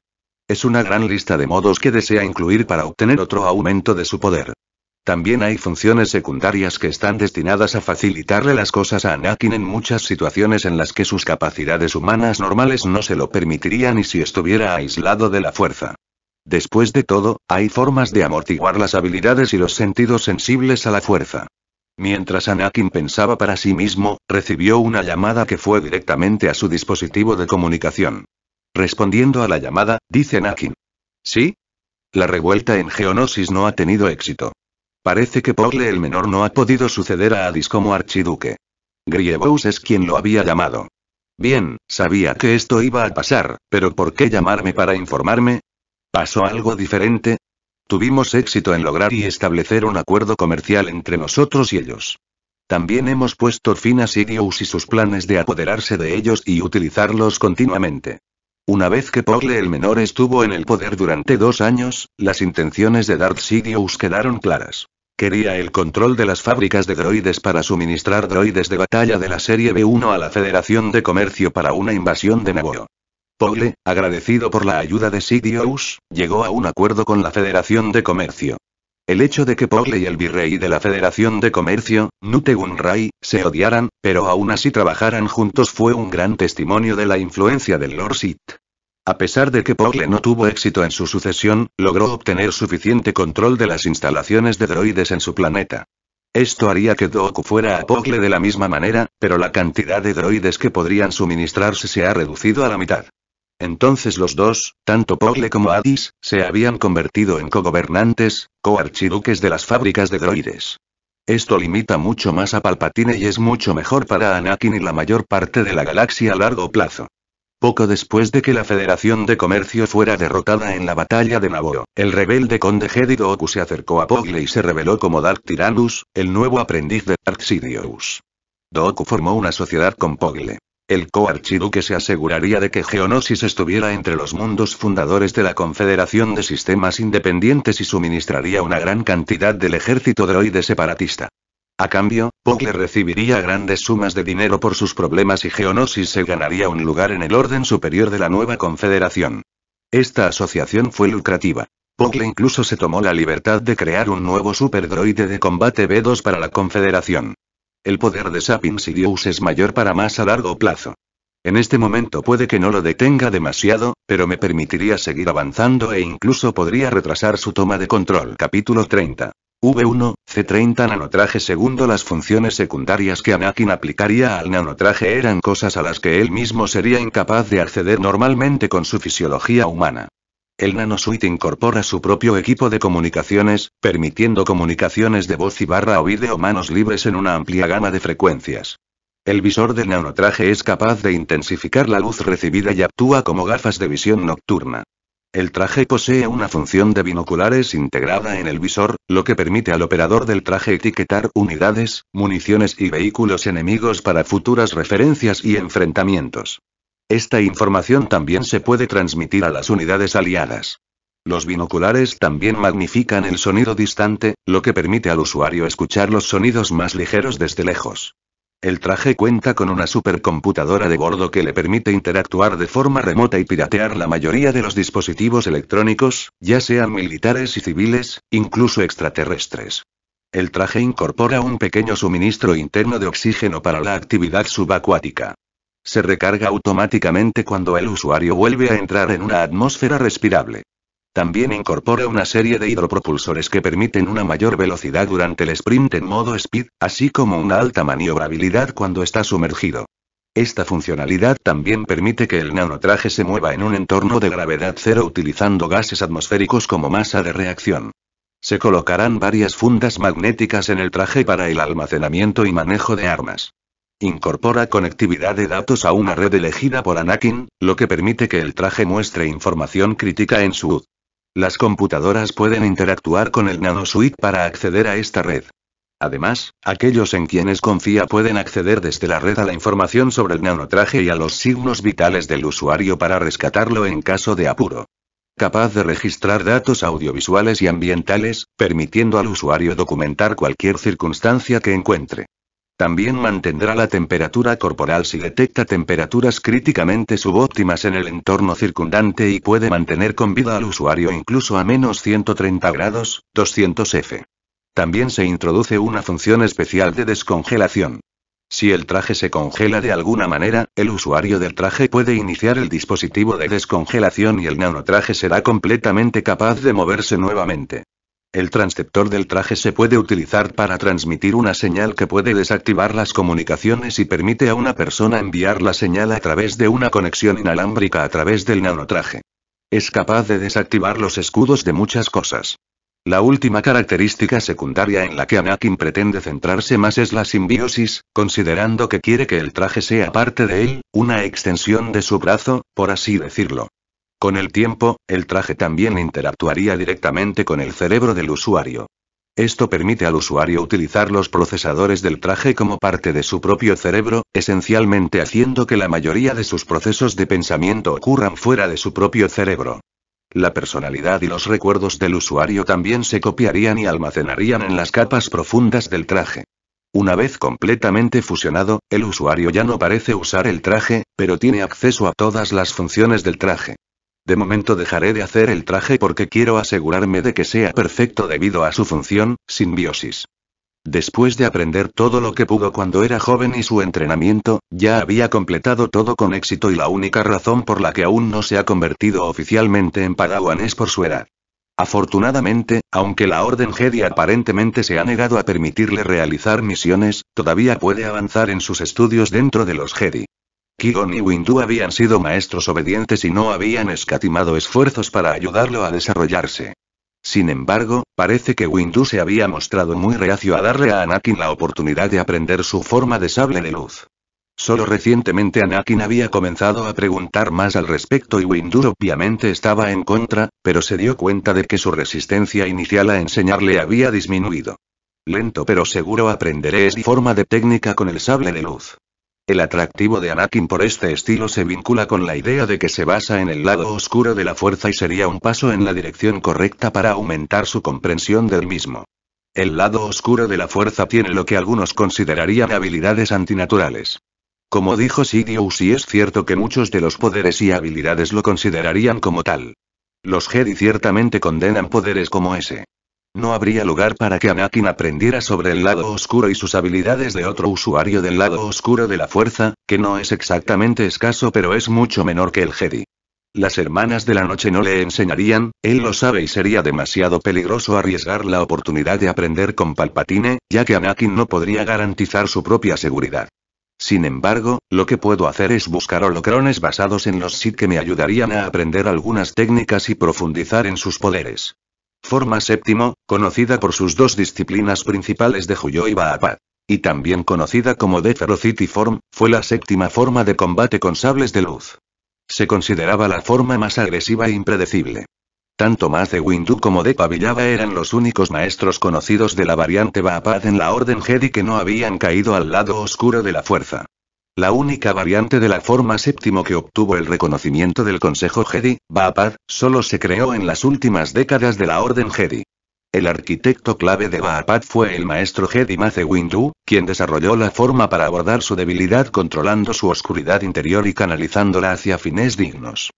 Es una gran lista de modos que desea incluir para obtener otro aumento de su poder. También hay funciones secundarias que están destinadas a facilitarle las cosas a Anakin en muchas situaciones en las que sus capacidades humanas normales no se lo permitirían y si estuviera aislado de la fuerza. Después de todo, hay formas de amortiguar las habilidades y los sentidos sensibles a la fuerza. Mientras Anakin pensaba para sí mismo, recibió una llamada que fue directamente a su dispositivo de comunicación. Respondiendo a la llamada, dice Anakin. ¿Sí? La revuelta en Geonosis no ha tenido éxito. Parece que Porle el menor no ha podido suceder a Addis como archiduque. Grievous es quien lo había llamado. Bien, sabía que esto iba a pasar, pero ¿por qué llamarme para informarme? ¿Pasó algo diferente? Tuvimos éxito en lograr y establecer un acuerdo comercial entre nosotros y ellos. También hemos puesto fin a Sirius y sus planes de apoderarse de ellos y utilizarlos continuamente. Una vez que Pogle el Menor estuvo en el poder durante dos años, las intenciones de Darth Sidious quedaron claras. Quería el control de las fábricas de droides para suministrar droides de batalla de la serie B1 a la Federación de Comercio para una invasión de Naboo. Pogle, agradecido por la ayuda de Sidious, llegó a un acuerdo con la Federación de Comercio. El hecho de que Pogle y el virrey de la Federación de Comercio, Nutegun Rai, se odiaran, pero aún así trabajaran juntos fue un gran testimonio de la influencia del Lord Sith. A pesar de que Pogle no tuvo éxito en su sucesión, logró obtener suficiente control de las instalaciones de droides en su planeta. Esto haría que Dooku fuera a Pogle de la misma manera, pero la cantidad de droides que podrían suministrarse se ha reducido a la mitad. Entonces los dos, tanto Pogle como Addis, se habían convertido en cogobernantes, coarchiduques de las fábricas de droides. Esto limita mucho más a Palpatine y es mucho mejor para Anakin y la mayor parte de la galaxia a largo plazo. Poco después de que la Federación de Comercio fuera derrotada en la batalla de Naboo, el rebelde conde Jedi Oku se acercó a Pogle y se reveló como Dark Tyrannus, el nuevo aprendiz de Dark Sidious. Dooku formó una sociedad con Pogle. El coarchiduque se aseguraría de que Geonosis estuviera entre los mundos fundadores de la Confederación de Sistemas Independientes y suministraría una gran cantidad del ejército droide separatista. A cambio, Pogle recibiría grandes sumas de dinero por sus problemas y Geonosis se ganaría un lugar en el orden superior de la nueva confederación. Esta asociación fue lucrativa. Pogle incluso se tomó la libertad de crear un nuevo superdroide de combate B2 para la confederación. El poder de Sapiens y es mayor para más a largo plazo. En este momento puede que no lo detenga demasiado, pero me permitiría seguir avanzando e incluso podría retrasar su toma de control. Capítulo 30. V1, C30 nanotraje Segundo las funciones secundarias que Anakin aplicaría al nanotraje eran cosas a las que él mismo sería incapaz de acceder normalmente con su fisiología humana. El nanosuite incorpora su propio equipo de comunicaciones, permitiendo comunicaciones de voz y barra o video manos libres en una amplia gama de frecuencias. El visor del nanotraje es capaz de intensificar la luz recibida y actúa como gafas de visión nocturna. El traje posee una función de binoculares integrada en el visor, lo que permite al operador del traje etiquetar unidades, municiones y vehículos enemigos para futuras referencias y enfrentamientos. Esta información también se puede transmitir a las unidades aliadas. Los binoculares también magnifican el sonido distante, lo que permite al usuario escuchar los sonidos más ligeros desde lejos. El traje cuenta con una supercomputadora de bordo que le permite interactuar de forma remota y piratear la mayoría de los dispositivos electrónicos, ya sean militares y civiles, incluso extraterrestres. El traje incorpora un pequeño suministro interno de oxígeno para la actividad subacuática. Se recarga automáticamente cuando el usuario vuelve a entrar en una atmósfera respirable. También incorpora una serie de hidropropulsores que permiten una mayor velocidad durante el sprint en modo speed, así como una alta maniobrabilidad cuando está sumergido. Esta funcionalidad también permite que el nanotraje se mueva en un entorno de gravedad cero utilizando gases atmosféricos como masa de reacción. Se colocarán varias fundas magnéticas en el traje para el almacenamiento y manejo de armas. Incorpora conectividad de datos a una red elegida por Anakin, lo que permite que el traje muestre información crítica en su las computadoras pueden interactuar con el nanosuit para acceder a esta red. Además, aquellos en quienes confía pueden acceder desde la red a la información sobre el nanotraje y a los signos vitales del usuario para rescatarlo en caso de apuro. Capaz de registrar datos audiovisuales y ambientales, permitiendo al usuario documentar cualquier circunstancia que encuentre. También mantendrá la temperatura corporal si detecta temperaturas críticamente subóptimas en el entorno circundante y puede mantener con vida al usuario incluso a menos 130 grados, 200 F. También se introduce una función especial de descongelación. Si el traje se congela de alguna manera, el usuario del traje puede iniciar el dispositivo de descongelación y el nanotraje será completamente capaz de moverse nuevamente. El transceptor del traje se puede utilizar para transmitir una señal que puede desactivar las comunicaciones y permite a una persona enviar la señal a través de una conexión inalámbrica a través del nanotraje. Es capaz de desactivar los escudos de muchas cosas. La última característica secundaria en la que Anakin pretende centrarse más es la simbiosis, considerando que quiere que el traje sea parte de él, una extensión de su brazo, por así decirlo. Con el tiempo, el traje también interactuaría directamente con el cerebro del usuario. Esto permite al usuario utilizar los procesadores del traje como parte de su propio cerebro, esencialmente haciendo que la mayoría de sus procesos de pensamiento ocurran fuera de su propio cerebro. La personalidad y los recuerdos del usuario también se copiarían y almacenarían en las capas profundas del traje. Una vez completamente fusionado, el usuario ya no parece usar el traje, pero tiene acceso a todas las funciones del traje. De momento dejaré de hacer el traje porque quiero asegurarme de que sea perfecto debido a su función, simbiosis. Después de aprender todo lo que pudo cuando era joven y su entrenamiento, ya había completado todo con éxito y la única razón por la que aún no se ha convertido oficialmente en Padawan es por su edad. Afortunadamente, aunque la Orden Jedi aparentemente se ha negado a permitirle realizar misiones, todavía puede avanzar en sus estudios dentro de los Jedi. Kion y Windu habían sido maestros obedientes y no habían escatimado esfuerzos para ayudarlo a desarrollarse. Sin embargo, parece que Windu se había mostrado muy reacio a darle a Anakin la oportunidad de aprender su forma de sable de luz. Solo recientemente Anakin había comenzado a preguntar más al respecto y Windu obviamente estaba en contra, pero se dio cuenta de que su resistencia inicial a enseñarle había disminuido. Lento pero seguro aprenderé esa forma de técnica con el sable de luz. El atractivo de Anakin por este estilo se vincula con la idea de que se basa en el lado oscuro de la fuerza y sería un paso en la dirección correcta para aumentar su comprensión del mismo. El lado oscuro de la fuerza tiene lo que algunos considerarían habilidades antinaturales. Como dijo Sidious y es cierto que muchos de los poderes y habilidades lo considerarían como tal. Los Jedi ciertamente condenan poderes como ese. No habría lugar para que Anakin aprendiera sobre el lado oscuro y sus habilidades de otro usuario del lado oscuro de la fuerza, que no es exactamente escaso pero es mucho menor que el Jedi. Las hermanas de la noche no le enseñarían, él lo sabe y sería demasiado peligroso arriesgar la oportunidad de aprender con Palpatine, ya que Anakin no podría garantizar su propia seguridad. Sin embargo, lo que puedo hacer es buscar holocrones basados en los Sith que me ayudarían a aprender algunas técnicas y profundizar en sus poderes. Forma séptimo, conocida por sus dos disciplinas principales de Juyo y Baapad, Y también conocida como The Ferocity Form, fue la séptima forma de combate con sables de luz. Se consideraba la forma más agresiva e impredecible. Tanto más de Windu como de Pavillaba eran los únicos maestros conocidos de la variante Baapad en la Orden Jedi que no habían caído al lado oscuro de la fuerza. La única variante de la forma séptimo que obtuvo el reconocimiento del Consejo Jedi, Baapad, solo se creó en las últimas décadas de la Orden Jedi. El arquitecto clave de Baapad fue el maestro Jedi Mace Windu, quien desarrolló la forma para abordar su debilidad controlando su oscuridad interior y canalizándola hacia fines dignos.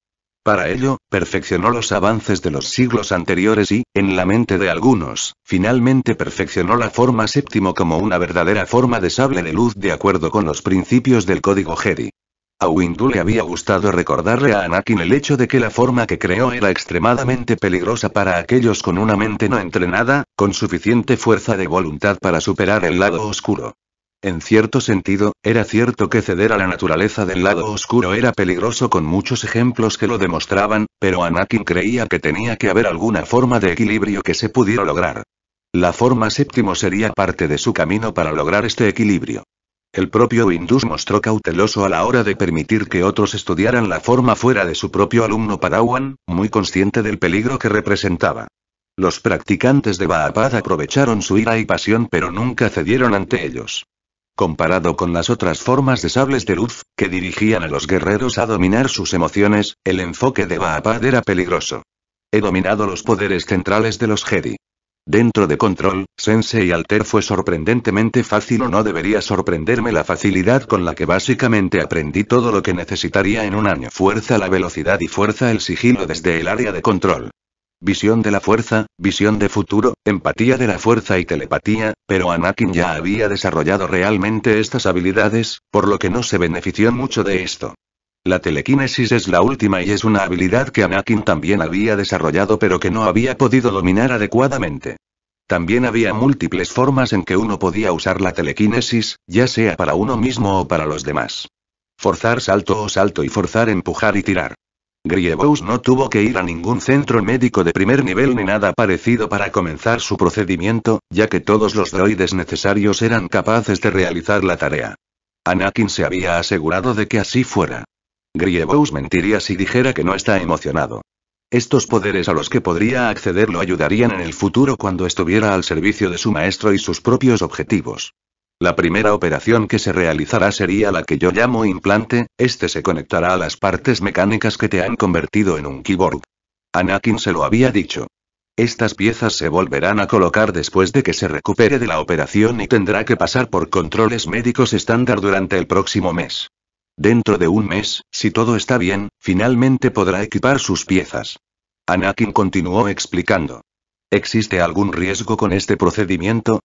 Para ello, perfeccionó los avances de los siglos anteriores y, en la mente de algunos, finalmente perfeccionó la forma séptimo como una verdadera forma de sable de luz de acuerdo con los principios del código Jedi. A Windu le había gustado recordarle a Anakin el hecho de que la forma que creó era extremadamente peligrosa para aquellos con una mente no entrenada, con suficiente fuerza de voluntad para superar el lado oscuro. En cierto sentido, era cierto que ceder a la naturaleza del lado oscuro era peligroso con muchos ejemplos que lo demostraban, pero Anakin creía que tenía que haber alguna forma de equilibrio que se pudiera lograr. La forma séptimo sería parte de su camino para lograr este equilibrio. El propio Indus mostró cauteloso a la hora de permitir que otros estudiaran la forma fuera de su propio alumno Padawan, muy consciente del peligro que representaba. Los practicantes de Baapad aprovecharon su ira y pasión pero nunca cedieron ante ellos. Comparado con las otras formas de sables de luz, que dirigían a los guerreros a dominar sus emociones, el enfoque de Baapad era peligroso. He dominado los poderes centrales de los Jedi. Dentro de Control, Sense y Alter fue sorprendentemente fácil o no debería sorprenderme la facilidad con la que básicamente aprendí todo lo que necesitaría en un año. Fuerza la velocidad y fuerza el sigilo desde el área de control. Visión de la fuerza, visión de futuro, empatía de la fuerza y telepatía, pero Anakin ya había desarrollado realmente estas habilidades, por lo que no se benefició mucho de esto. La telequinesis es la última y es una habilidad que Anakin también había desarrollado pero que no había podido dominar adecuadamente. También había múltiples formas en que uno podía usar la telequinesis, ya sea para uno mismo o para los demás. Forzar salto o salto y forzar empujar y tirar. Grievous no tuvo que ir a ningún centro médico de primer nivel ni nada parecido para comenzar su procedimiento, ya que todos los droides necesarios eran capaces de realizar la tarea. Anakin se había asegurado de que así fuera. Grievous mentiría si dijera que no está emocionado. Estos poderes a los que podría acceder lo ayudarían en el futuro cuando estuviera al servicio de su maestro y sus propios objetivos. La primera operación que se realizará sería la que yo llamo implante, este se conectará a las partes mecánicas que te han convertido en un keyboard». Anakin se lo había dicho. Estas piezas se volverán a colocar después de que se recupere de la operación y tendrá que pasar por controles médicos estándar durante el próximo mes. Dentro de un mes, si todo está bien, finalmente podrá equipar sus piezas. Anakin continuó explicando. ¿Existe algún riesgo con este procedimiento?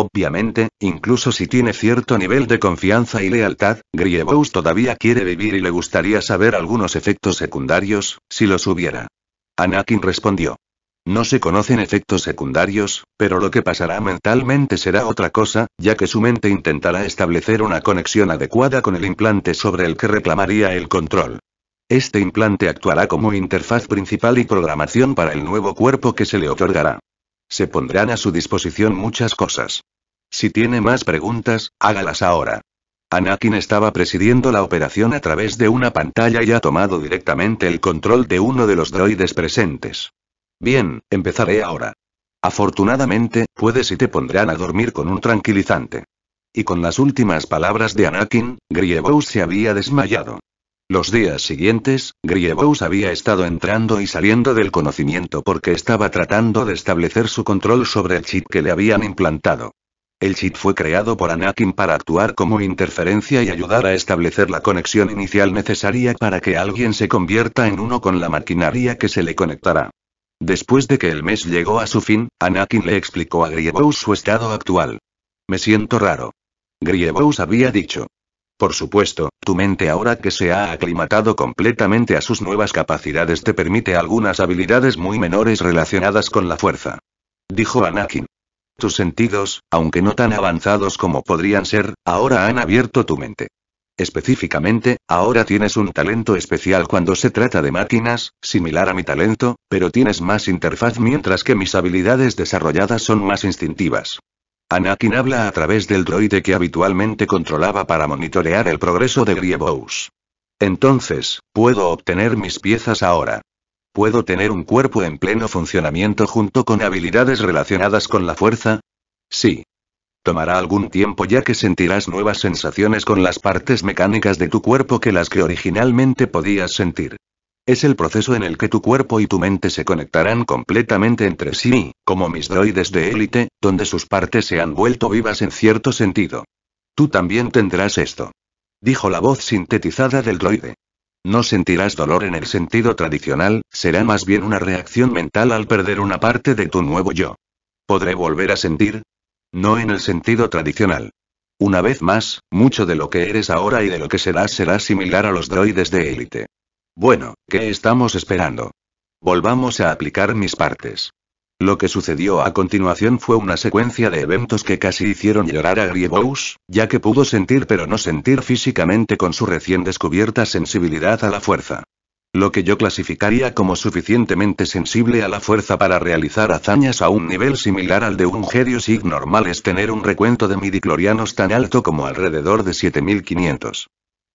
Obviamente, incluso si tiene cierto nivel de confianza y lealtad, Grievous todavía quiere vivir y le gustaría saber algunos efectos secundarios, si los hubiera. Anakin respondió. No se conocen efectos secundarios, pero lo que pasará mentalmente será otra cosa, ya que su mente intentará establecer una conexión adecuada con el implante sobre el que reclamaría el control. Este implante actuará como interfaz principal y programación para el nuevo cuerpo que se le otorgará. Se pondrán a su disposición muchas cosas. Si tiene más preguntas, hágalas ahora. Anakin estaba presidiendo la operación a través de una pantalla y ha tomado directamente el control de uno de los droides presentes. Bien, empezaré ahora. Afortunadamente, puedes y te pondrán a dormir con un tranquilizante. Y con las últimas palabras de Anakin, Grievous se había desmayado. Los días siguientes, Grievous había estado entrando y saliendo del conocimiento porque estaba tratando de establecer su control sobre el chip que le habían implantado. El chip fue creado por Anakin para actuar como interferencia y ayudar a establecer la conexión inicial necesaria para que alguien se convierta en uno con la maquinaria que se le conectará. Después de que el mes llegó a su fin, Anakin le explicó a Grievous su estado actual. Me siento raro. Grievous había dicho, por supuesto, tu mente ahora que se ha aclimatado completamente a sus nuevas capacidades te permite algunas habilidades muy menores relacionadas con la fuerza. Dijo Anakin. Tus sentidos, aunque no tan avanzados como podrían ser, ahora han abierto tu mente. Específicamente, ahora tienes un talento especial cuando se trata de máquinas, similar a mi talento, pero tienes más interfaz mientras que mis habilidades desarrolladas son más instintivas. Anakin habla a través del droide que habitualmente controlaba para monitorear el progreso de Grievous. Entonces, puedo obtener mis piezas ahora. ¿Puedo tener un cuerpo en pleno funcionamiento junto con habilidades relacionadas con la fuerza? Sí. Tomará algún tiempo ya que sentirás nuevas sensaciones con las partes mecánicas de tu cuerpo que las que originalmente podías sentir. Es el proceso en el que tu cuerpo y tu mente se conectarán completamente entre sí, como mis droides de élite, donde sus partes se han vuelto vivas en cierto sentido. Tú también tendrás esto. Dijo la voz sintetizada del droide. No sentirás dolor en el sentido tradicional, será más bien una reacción mental al perder una parte de tu nuevo yo. ¿Podré volver a sentir? No en el sentido tradicional. Una vez más, mucho de lo que eres ahora y de lo que serás será similar a los droides de élite. Bueno, ¿qué estamos esperando? Volvamos a aplicar mis partes. Lo que sucedió a continuación fue una secuencia de eventos que casi hicieron llorar a Grievous, ya que pudo sentir pero no sentir físicamente con su recién descubierta sensibilidad a la fuerza. Lo que yo clasificaría como suficientemente sensible a la fuerza para realizar hazañas a un nivel similar al de un Gerio Sig normal es tener un recuento de midiclorianos tan alto como alrededor de 7500.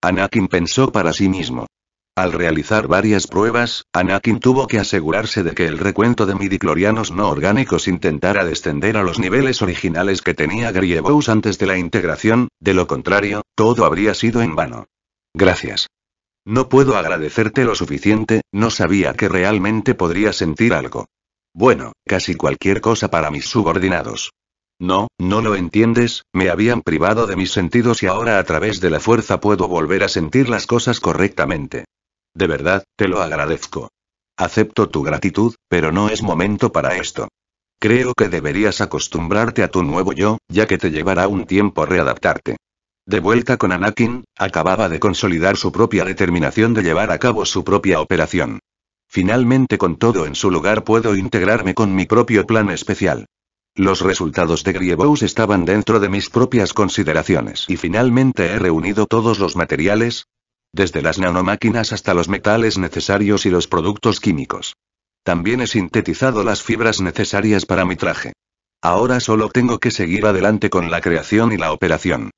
Anakin pensó para sí mismo. Al realizar varias pruebas, Anakin tuvo que asegurarse de que el recuento de midiclorianos no orgánicos intentara descender a los niveles originales que tenía Grievous antes de la integración, de lo contrario, todo habría sido en vano. Gracias. No puedo agradecerte lo suficiente, no sabía que realmente podría sentir algo. Bueno, casi cualquier cosa para mis subordinados. No, no lo entiendes, me habían privado de mis sentidos y ahora a través de la fuerza puedo volver a sentir las cosas correctamente. De verdad, te lo agradezco. Acepto tu gratitud, pero no es momento para esto. Creo que deberías acostumbrarte a tu nuevo yo, ya que te llevará un tiempo readaptarte. De vuelta con Anakin, acababa de consolidar su propia determinación de llevar a cabo su propia operación. Finalmente con todo en su lugar puedo integrarme con mi propio plan especial. Los resultados de Grievous estaban dentro de mis propias consideraciones y finalmente he reunido todos los materiales, desde las nanomáquinas hasta los metales necesarios y los productos químicos. También he sintetizado las fibras necesarias para mi traje. Ahora solo tengo que seguir adelante con la creación y la operación.